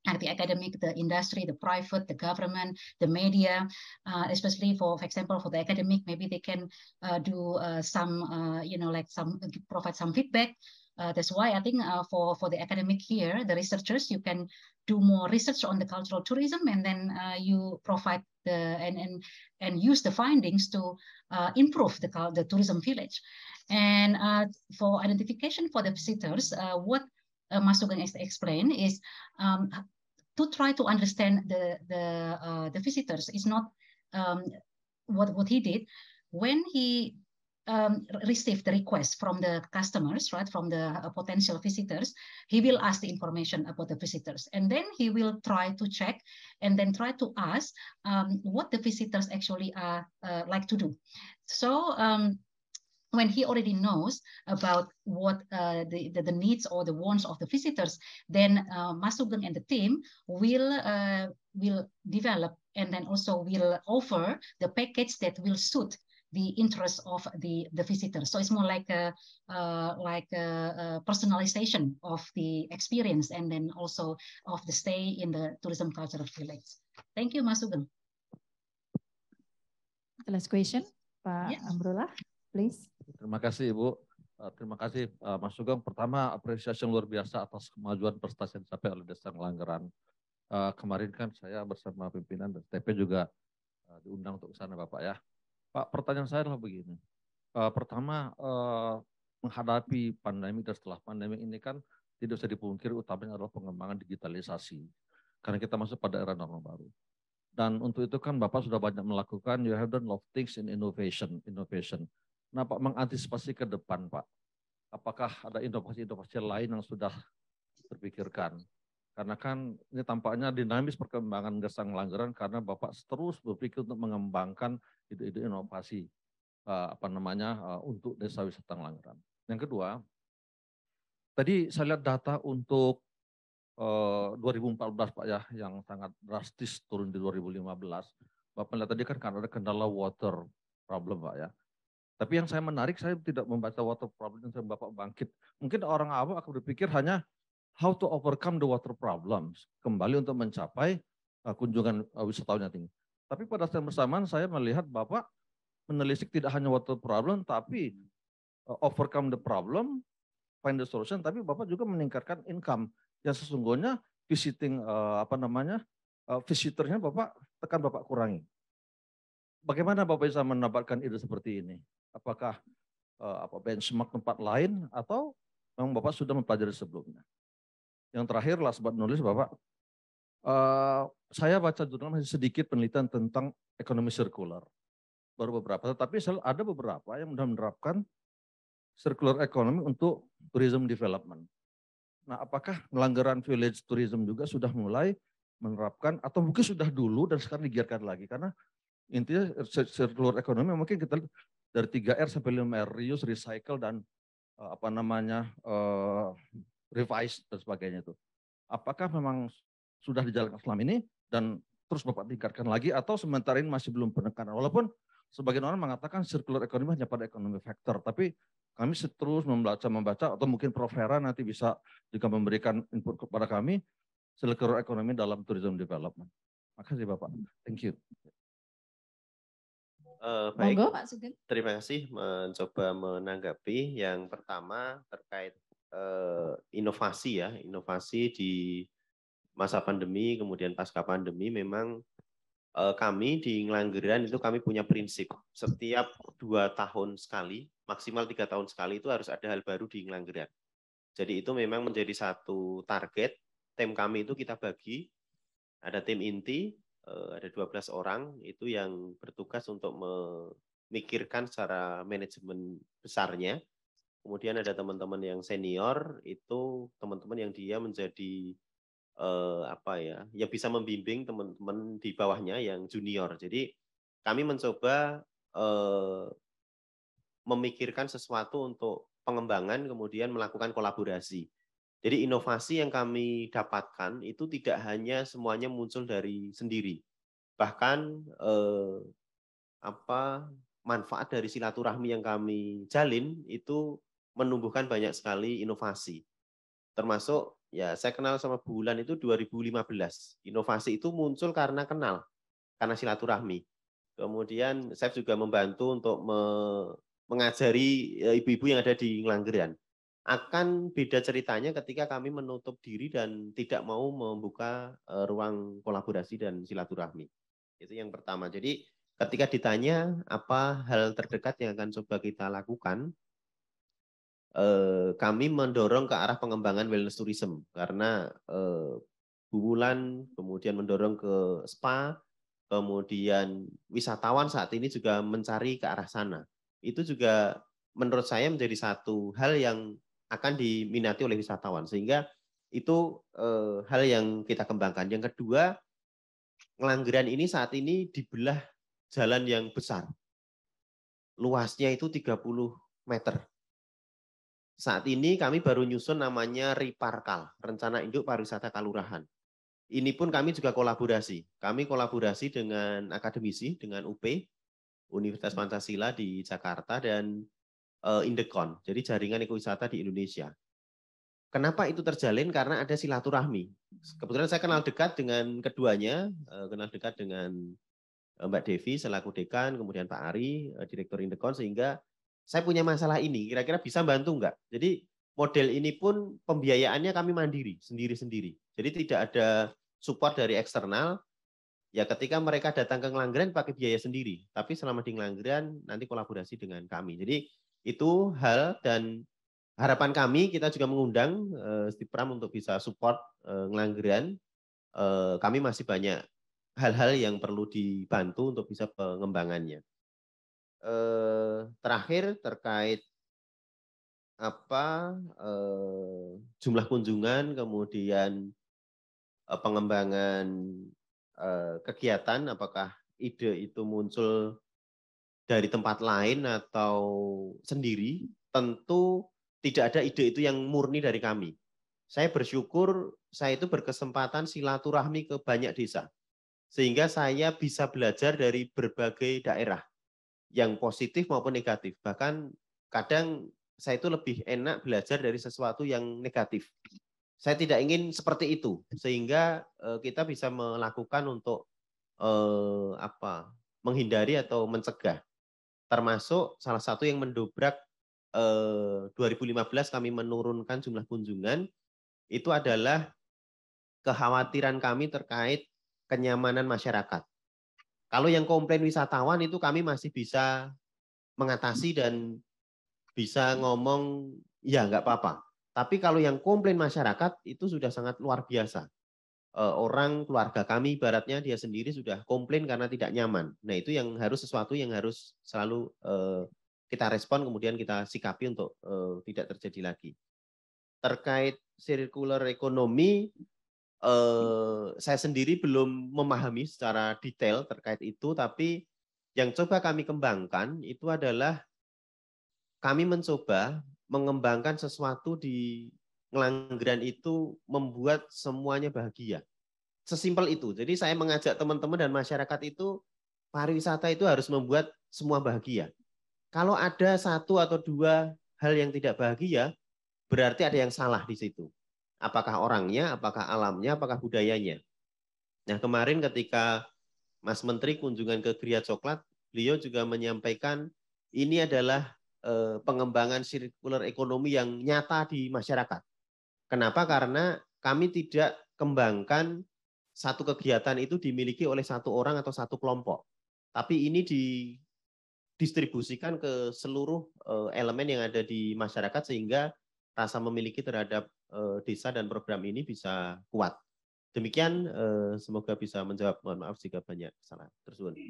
and uh, the academic, the industry, the private, the government, the media, uh, especially for, for example, for the academic, maybe they can uh, do uh, some, uh, you know, like some provide some feedback uh, that's why I think uh, for, for the academic year, the researchers, you can do more research on the cultural tourism and then uh, you provide the, and, and, and use the findings to uh, improve the, the tourism village. And uh, for identification for the visitors, uh, what uh, Masugang explained is um, to try to understand the, the, the visitors. It's not um, what, what he did. When he um, receive the request from the customers, right, from the uh, potential visitors, he will ask the information about the visitors. And then he will try to check and then try to ask um, what the visitors actually are uh, like to do. So um, when he already knows about what uh, the, the, the, needs or the wants of the visitors, then uh, Masugeng and the team will uh, will develop and then also will offer the package that will suit the interest of the, the visitor. So it's more like a, uh, like a, a, personalization of the experience and then also of the stay in the tourism cultural village. Thank you, Mas Sugeng. The last question, Pak yeah. Amrullah, please. Terima kasih, Ibu. Eh, terima kasih eh, Mas Sugeng. Pertama, apresiasi yang luar biasa atas kemajuan prestasi yang dicapai oleh Desa Ngelanggeran. Eh, kemarin kan saya bersama pimpinan dan TP juga diundang untuk ke sana Bapak ya. Pak, pertanyaan saya adalah begini. Uh, pertama, uh, menghadapi pandemi dan setelah pandemi ini kan tidak bisa dipungkiri utamanya adalah pengembangan digitalisasi. Karena kita masuk pada era normal baru. Dan untuk itu kan Bapak sudah banyak melakukan, you have done a lot of things in innovation. innovation. Nah Pak, mengantisipasi ke depan Pak, apakah ada inovasi-inovasi lain yang sudah terpikirkan? Karena kan ini tampaknya dinamis perkembangan gersang langgaran karena Bapak terus berpikir untuk mengembangkan ide-ide inovasi eh, apa namanya eh, untuk desa wisata langgaran. Yang kedua, tadi saya lihat data untuk 2014 eh, Pak ya yang sangat drastis turun di 2015. Bapak lihat tadi kan karena ada kendala water problem Pak ya. Tapi yang saya menarik, saya tidak membaca water problem yang Bapak bangkit. Mungkin orang awam akan berpikir hanya how to overcome the water problems, kembali untuk mencapai uh, kunjungan uh, eh, wisatawan yang tinggi. Tapi pada saat bersamaan saya melihat Bapak menelisik tidak hanya water problem, tapi uh, overcome the problem, find the solution, tapi Bapak juga meningkatkan income yang sesungguhnya visiting uh, apa namanya uh, visitornya Bapak tekan Bapak kurangi. Bagaimana Bapak bisa mendapatkan ide seperti ini? Apakah uh, apa benchmark tempat lain atau memang Bapak sudah mempelajari sebelumnya? Yang terakhir, lah but nulis Bapak. Uh, saya baca jurnal masih sedikit penelitian tentang ekonomi sirkular. Baru beberapa, tetapi ada beberapa yang sudah menerapkan circular economy untuk tourism development. Nah, apakah pelanggaran Village Tourism juga sudah mulai menerapkan atau mungkin sudah dulu dan sekarang digiatkan lagi karena intinya circular ekonomi mungkin kita dari 3R sampai 5R reuse, recycle dan eh, apa namanya eh, revise dan sebagainya itu. Apakah memang sudah dijalankan selama ini dan terus Bapak tingkatkan lagi atau sementara ini masih belum penekanan. Walaupun sebagian orang mengatakan circular economy hanya pada ekonomi factor, tapi kami terus membaca membaca atau mungkin Prof Hera nanti bisa juga memberikan input kepada kami circular ekonomi dalam tourism development. Makasih Bapak. Thank you. Uh, baik, Pak Sugeng. terima kasih mencoba menanggapi yang pertama terkait eh, inovasi ya, inovasi di masa pandemi kemudian pasca pandemi memang eh, kami di Ngelanggeran itu kami punya prinsip setiap dua tahun sekali maksimal tiga tahun sekali itu harus ada hal baru di Ngelanggeran. Jadi itu memang menjadi satu target tim kami itu kita bagi ada tim inti eh, ada 12 orang itu yang bertugas untuk memikirkan secara manajemen besarnya Kemudian ada teman-teman yang senior itu teman-teman yang dia menjadi eh, apa ya, yang bisa membimbing teman-teman di bawahnya yang junior. Jadi kami mencoba eh, memikirkan sesuatu untuk pengembangan kemudian melakukan kolaborasi. Jadi inovasi yang kami dapatkan itu tidak hanya semuanya muncul dari sendiri. Bahkan eh, apa manfaat dari silaturahmi yang kami jalin itu menumbuhkan banyak sekali inovasi. Termasuk ya saya kenal sama bulan itu 2015. Inovasi itu muncul karena kenal, karena silaturahmi. Kemudian saya juga membantu untuk me mengajari e, ibu-ibu yang ada di Langgeran. Akan beda ceritanya ketika kami menutup diri dan tidak mau membuka e, ruang kolaborasi dan silaturahmi. Itu yang pertama. Jadi ketika ditanya apa hal terdekat yang akan coba kita lakukan, Eh, kami mendorong ke arah pengembangan wellness tourism karena eh, bulan kemudian mendorong ke spa, kemudian wisatawan saat ini juga mencari ke arah sana. Itu juga menurut saya menjadi satu hal yang akan diminati oleh wisatawan sehingga itu eh, hal yang kita kembangkan. Yang kedua, Ngelanggeran ini saat ini dibelah jalan yang besar. Luasnya itu 30 meter. Saat ini kami baru nyusun namanya Riparkal, Rencana Induk Pariwisata Kalurahan. Ini pun kami juga kolaborasi. Kami kolaborasi dengan akademisi, dengan UP, Universitas hmm. Pancasila di Jakarta, dan eh, Indekon, jadi jaringan ekowisata di Indonesia. Kenapa itu terjalin? Karena ada silaturahmi. Kebetulan saya kenal dekat dengan keduanya, eh, kenal dekat dengan eh, Mbak Devi selaku dekan, kemudian Pak Ari, Direktur Indekon, sehingga saya punya masalah ini, kira-kira bisa bantu enggak? Jadi model ini pun pembiayaannya kami mandiri, sendiri-sendiri. Jadi tidak ada support dari eksternal, ya ketika mereka datang ke Ngelanggeran pakai biaya sendiri. Tapi selama di Ngelanggeran nanti kolaborasi dengan kami. Jadi itu hal dan harapan kami kita juga mengundang uh, eh, Stipram untuk bisa support uh, Ngelanggeran. Uh, kami masih banyak hal-hal yang perlu dibantu untuk bisa pengembangannya eh, terakhir terkait apa eh, jumlah kunjungan kemudian eh, pengembangan eh, kegiatan apakah ide itu muncul dari tempat lain atau sendiri tentu tidak ada ide itu yang murni dari kami saya bersyukur saya itu berkesempatan silaturahmi ke banyak desa sehingga saya bisa belajar dari berbagai daerah yang positif maupun negatif. Bahkan kadang saya itu lebih enak belajar dari sesuatu yang negatif. Saya tidak ingin seperti itu sehingga eh, kita bisa melakukan untuk eh, apa? menghindari atau mencegah. Termasuk salah satu yang mendobrak eh, 2015 kami menurunkan jumlah kunjungan itu adalah kekhawatiran kami terkait kenyamanan masyarakat. Kalau yang komplain wisatawan itu kami masih bisa mengatasi dan bisa ngomong ya nggak apa-apa. Tapi kalau yang komplain masyarakat itu sudah sangat luar biasa. Eh, orang keluarga kami baratnya dia sendiri sudah komplain karena tidak nyaman. Nah itu yang harus sesuatu yang harus selalu eh, kita respon kemudian kita sikapi untuk eh, tidak terjadi lagi. Terkait circular ekonomi Eh, saya sendiri belum memahami secara detail terkait itu, tapi yang coba kami kembangkan itu adalah kami mencoba mengembangkan sesuatu di Ngelanggeran itu membuat semuanya bahagia. Sesimpel itu. Jadi saya mengajak teman-teman dan masyarakat itu pariwisata itu harus membuat semua bahagia. Kalau ada satu atau dua hal yang tidak bahagia, berarti ada yang salah di situ. Apakah orangnya, apakah alamnya, apakah budayanya. Nah kemarin ketika Mas Menteri kunjungan ke Gria Coklat, beliau juga menyampaikan ini adalah eh, pengembangan sirkular ekonomi yang nyata di masyarakat. Kenapa? Karena kami tidak kembangkan satu kegiatan itu dimiliki oleh satu orang atau satu kelompok. Tapi ini didistribusikan ke seluruh eh, elemen yang ada di masyarakat sehingga rasa memiliki terhadap Eh, desa dan program ini bisa kuat. Demikian, eh, semoga bisa menjawab. Mohon maaf jika banyak kesalahan. tersebut. Oke,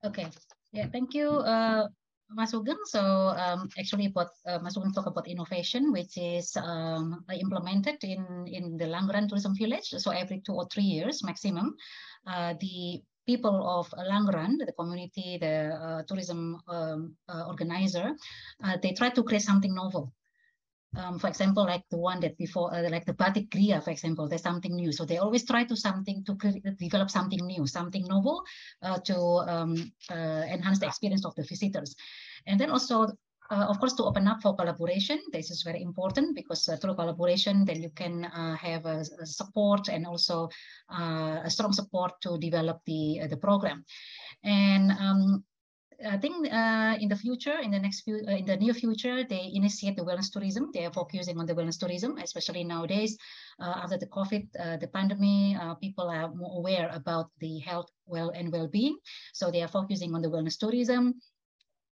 okay. Ya, yeah, thank you, uh, Mas Ugeng. So um, actually, what uh, Mas Ugeng talk about innovation, which is um, implemented in in the Langran Tourism Village. So every two or three years maximum, uh, the people of Langran, the community, the uh, tourism um, uh, organizer, uh, they try to create something novel. um, for example, like the one that before, uh, like the Batik Gria, for example, there's something new. So they always try to something to develop something new, something novel uh, to um, uh, enhance the experience of the visitors. And then also, uh, of course, to open up for collaboration, this is very important because uh, through collaboration, then you can uh, have a, a, support and also a strong support to develop the the program. And um, I think uh, in the future, in the next few, uh, in the near future, they initiate the wellness tourism. They are focusing on the wellness tourism, especially nowadays uh, after the COVID, uh, the pandemic. Uh, people are more aware about the health, well, and well-being. So they are focusing on the wellness tourism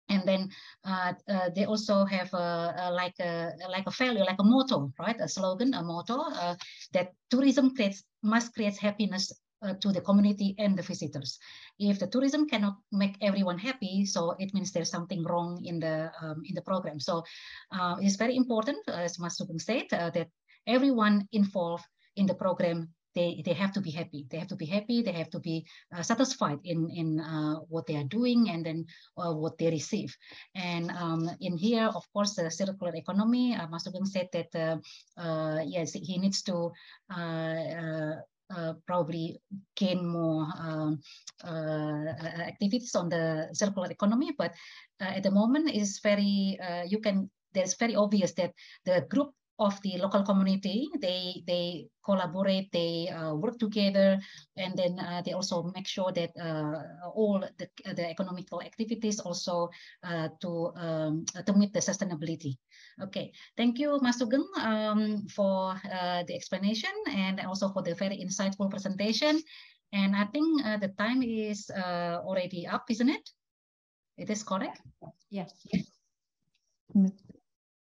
and then uh, uh, they also have a, a, like a like a value, like a motto, right? A slogan, a motto uh, that tourism creates must create happiness uh, to the community and the visitors. If the tourism cannot make everyone happy, so it means there's something wrong in the um, in the program. So uh, it's very important, uh, as Mas said, uh, that everyone involved in the program they, they have to be happy. They have to be happy. They have to be uh, satisfied in in uh, what they are doing and then uh, what they receive. And um, in here, of course, the circular economy. Uh, said that uh, uh, yes, he needs to uh, probably gain more um, uh, uh, activities on the circular economy. But uh, at the moment, is very you can. There's very obvious that the group of the local community. They they collaborate, they uh, work together, and then uh, they also make sure that uh, all the, the economical activities also uh, to um, to meet the sustainability. Okay, thank you, Mas Sugeng, um, for uh, the explanation and also for the very insightful presentation. And I think uh, the time is already up, isn't it? It is correct. Yes. yes.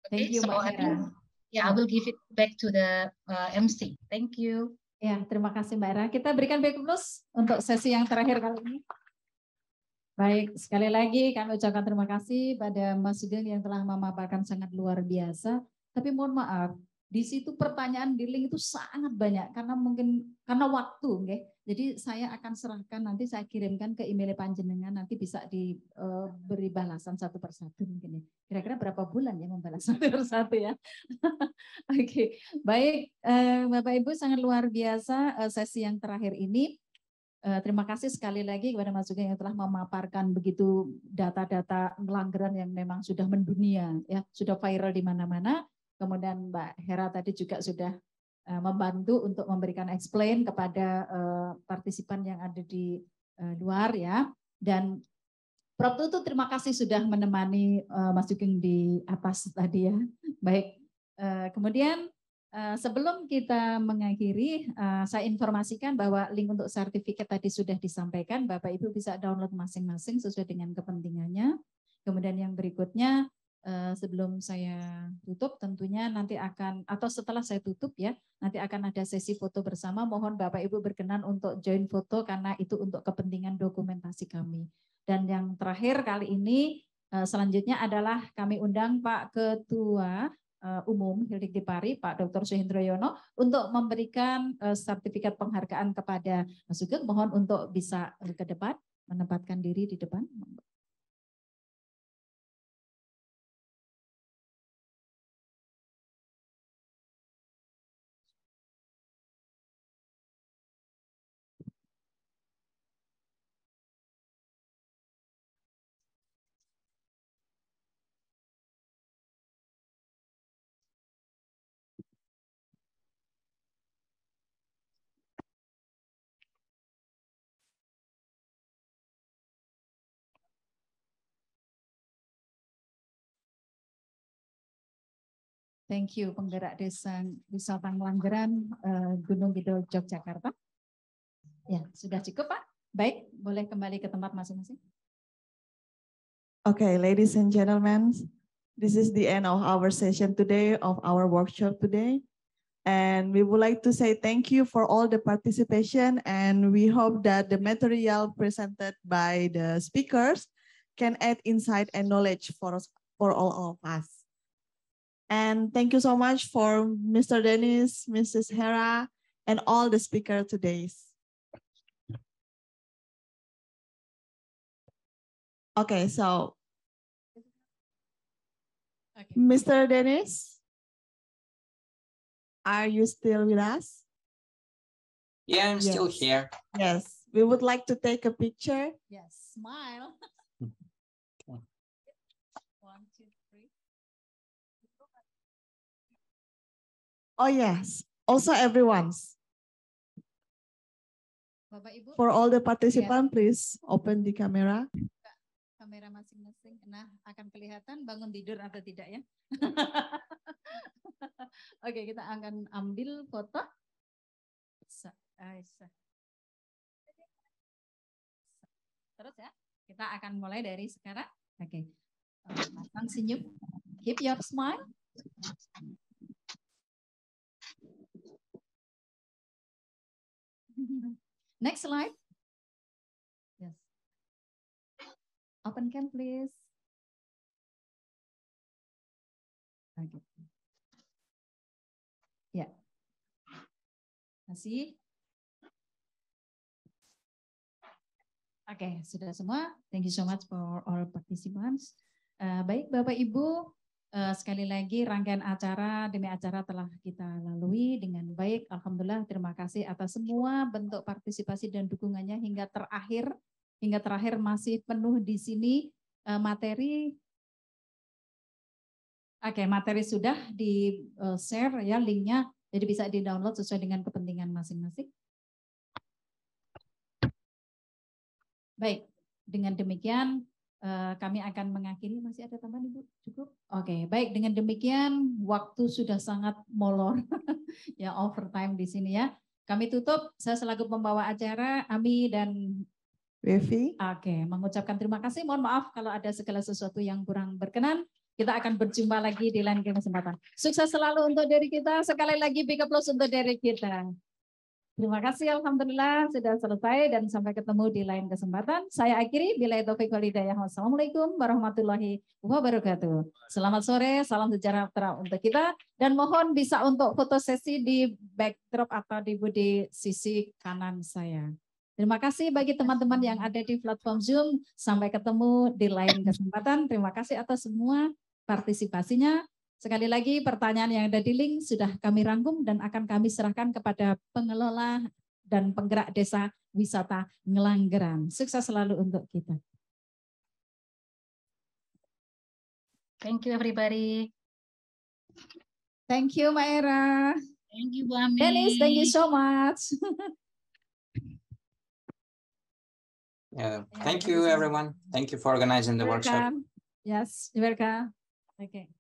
Thank okay, you, so yeah, I will give it back to the uh, MC. Thank you. Ya, terima kasih Mbak Era. Kita berikan back plus untuk sesi yang terakhir kali ini. Baik, sekali lagi kami ucapkan terima kasih pada Mas Sudin yang telah memaparkan sangat luar biasa. Tapi mohon maaf, di situ pertanyaan di link itu sangat banyak karena mungkin karena waktu, okay? Jadi saya akan serahkan nanti saya kirimkan ke email panjenengan nanti bisa diberi eh, uh, balasan satu persatu mungkin ya. Kira-kira berapa bulan ya membalas satu persatu ya. Oke, okay. baik uh, Bapak Ibu sangat luar biasa uh, sesi yang terakhir ini. Uh, terima kasih sekali lagi kepada Mas Sugeng yang telah memaparkan begitu data-data pelanggaran yang memang sudah mendunia, ya sudah viral di mana-mana. Kemudian Mbak Hera tadi juga sudah Eh, membantu untuk memberikan explain kepada eh, partisipan yang ada di eh, luar ya. Dan Prof Tutu terima kasih sudah menemani Mas Juking di atas tadi ya. Baik. Kemudian sebelum kita mengakhiri, saya informasikan bahwa link untuk sertifikat tadi sudah disampaikan. Bapak Ibu bisa download masing-masing sesuai dengan kepentingannya. Kemudian yang berikutnya Eh, sebelum saya tutup tentunya nanti akan atau setelah saya tutup ya nanti akan ada sesi foto bersama mohon Bapak Ibu berkenan untuk join foto karena itu untuk kepentingan dokumentasi kami dan yang terakhir kali ini eh, selanjutnya adalah kami undang Pak Ketua eh, Umum Hildik Dipari Pak Dr. Suhendro Yono untuk memberikan sertifikat penghargaan kepada Mas Sugeng mohon untuk bisa ke depan menempatkan diri di depan Thank you penggerak desa wisata Langgeran uh, eh, Gunung Kidul Yogyakarta. Ya, sudah cukup Pak. Baik, boleh kembali ke tempat masing-masing. Okay, ladies and gentlemen, this is the end of our session today, of our workshop today. And we would like to say thank you for all the participation and we hope that the material presented by the speakers can add insight and knowledge for, us, for all of us. And thank you so much for Mr. Dennis, Mrs. Hera, and all the speakers today. Okay, so okay. Mr. Dennis, are you still with us? Yeah, I'm yes. still here. Yes, we would like to take a picture. Yes, smile. Oh yes, also everyone's. Bapak Ibu. For all the participant, ya. please open the camera. Kamera masing-masing. Nah, akan kelihatan bangun tidur atau tidak ya. Oke, kita akan ambil foto. Eh, Terus ya, kita akan mulai dari sekarang. Oke, okay. Eh, senyum. Keep your smile. Next slide. Yes. Open cam, please. Ya. Yeah. Masih. Oke, okay, sudah semua. Thank you so much for all participants. Uh, baik, Bapak Ibu, Eh, sekali lagi rangkaian acara demi acara telah kita lalui dengan baik. Alhamdulillah terima kasih atas semua bentuk partisipasi dan dukungannya hingga terakhir hingga terakhir masih penuh di sini eh, materi Oke, materi sudah di eh, share ya linknya, jadi bisa di download sesuai dengan kepentingan masing-masing. Baik, dengan demikian Eh, kami akan mengakhiri. Masih ada tambahan Ibu? Cukup? Oke, okay, baik. Dengan demikian waktu sudah sangat molor ya overtime di sini ya. Kami tutup. Saya selaku pembawa acara, Ami dan Wevi. Oke, okay, mengucapkan terima kasih. Mohon maaf kalau ada segala sesuatu yang kurang berkenan. Kita akan berjumpa lagi di lain kesempatan. Sukses selalu untuk diri kita. Sekali lagi big applause untuk diri kita. Terima kasih Alhamdulillah sudah selesai dan sampai ketemu di lain kesempatan. Saya akhiri bila itu walidayah. Wassalamualaikum warahmatullahi wabarakatuh. Selamat sore, salam sejahtera untuk kita dan mohon bisa untuk foto sesi di backdrop atau di budi sisi kanan saya. Terima kasih bagi teman-teman yang ada di platform Zoom. Sampai ketemu di lain kesempatan. Terima kasih atas semua partisipasinya. Sekali lagi pertanyaan yang ada di link sudah kami rangkum dan akan kami serahkan kepada pengelola dan penggerak desa wisata Ngelanggeran. Sukses selalu untuk kita. Thank you everybody. Thank you Maera. Thank you Bu Ami. Dennis, thank you so much. yeah, thank you everyone. Thank you for organizing the workshop. Yes, you're welcome. Okay.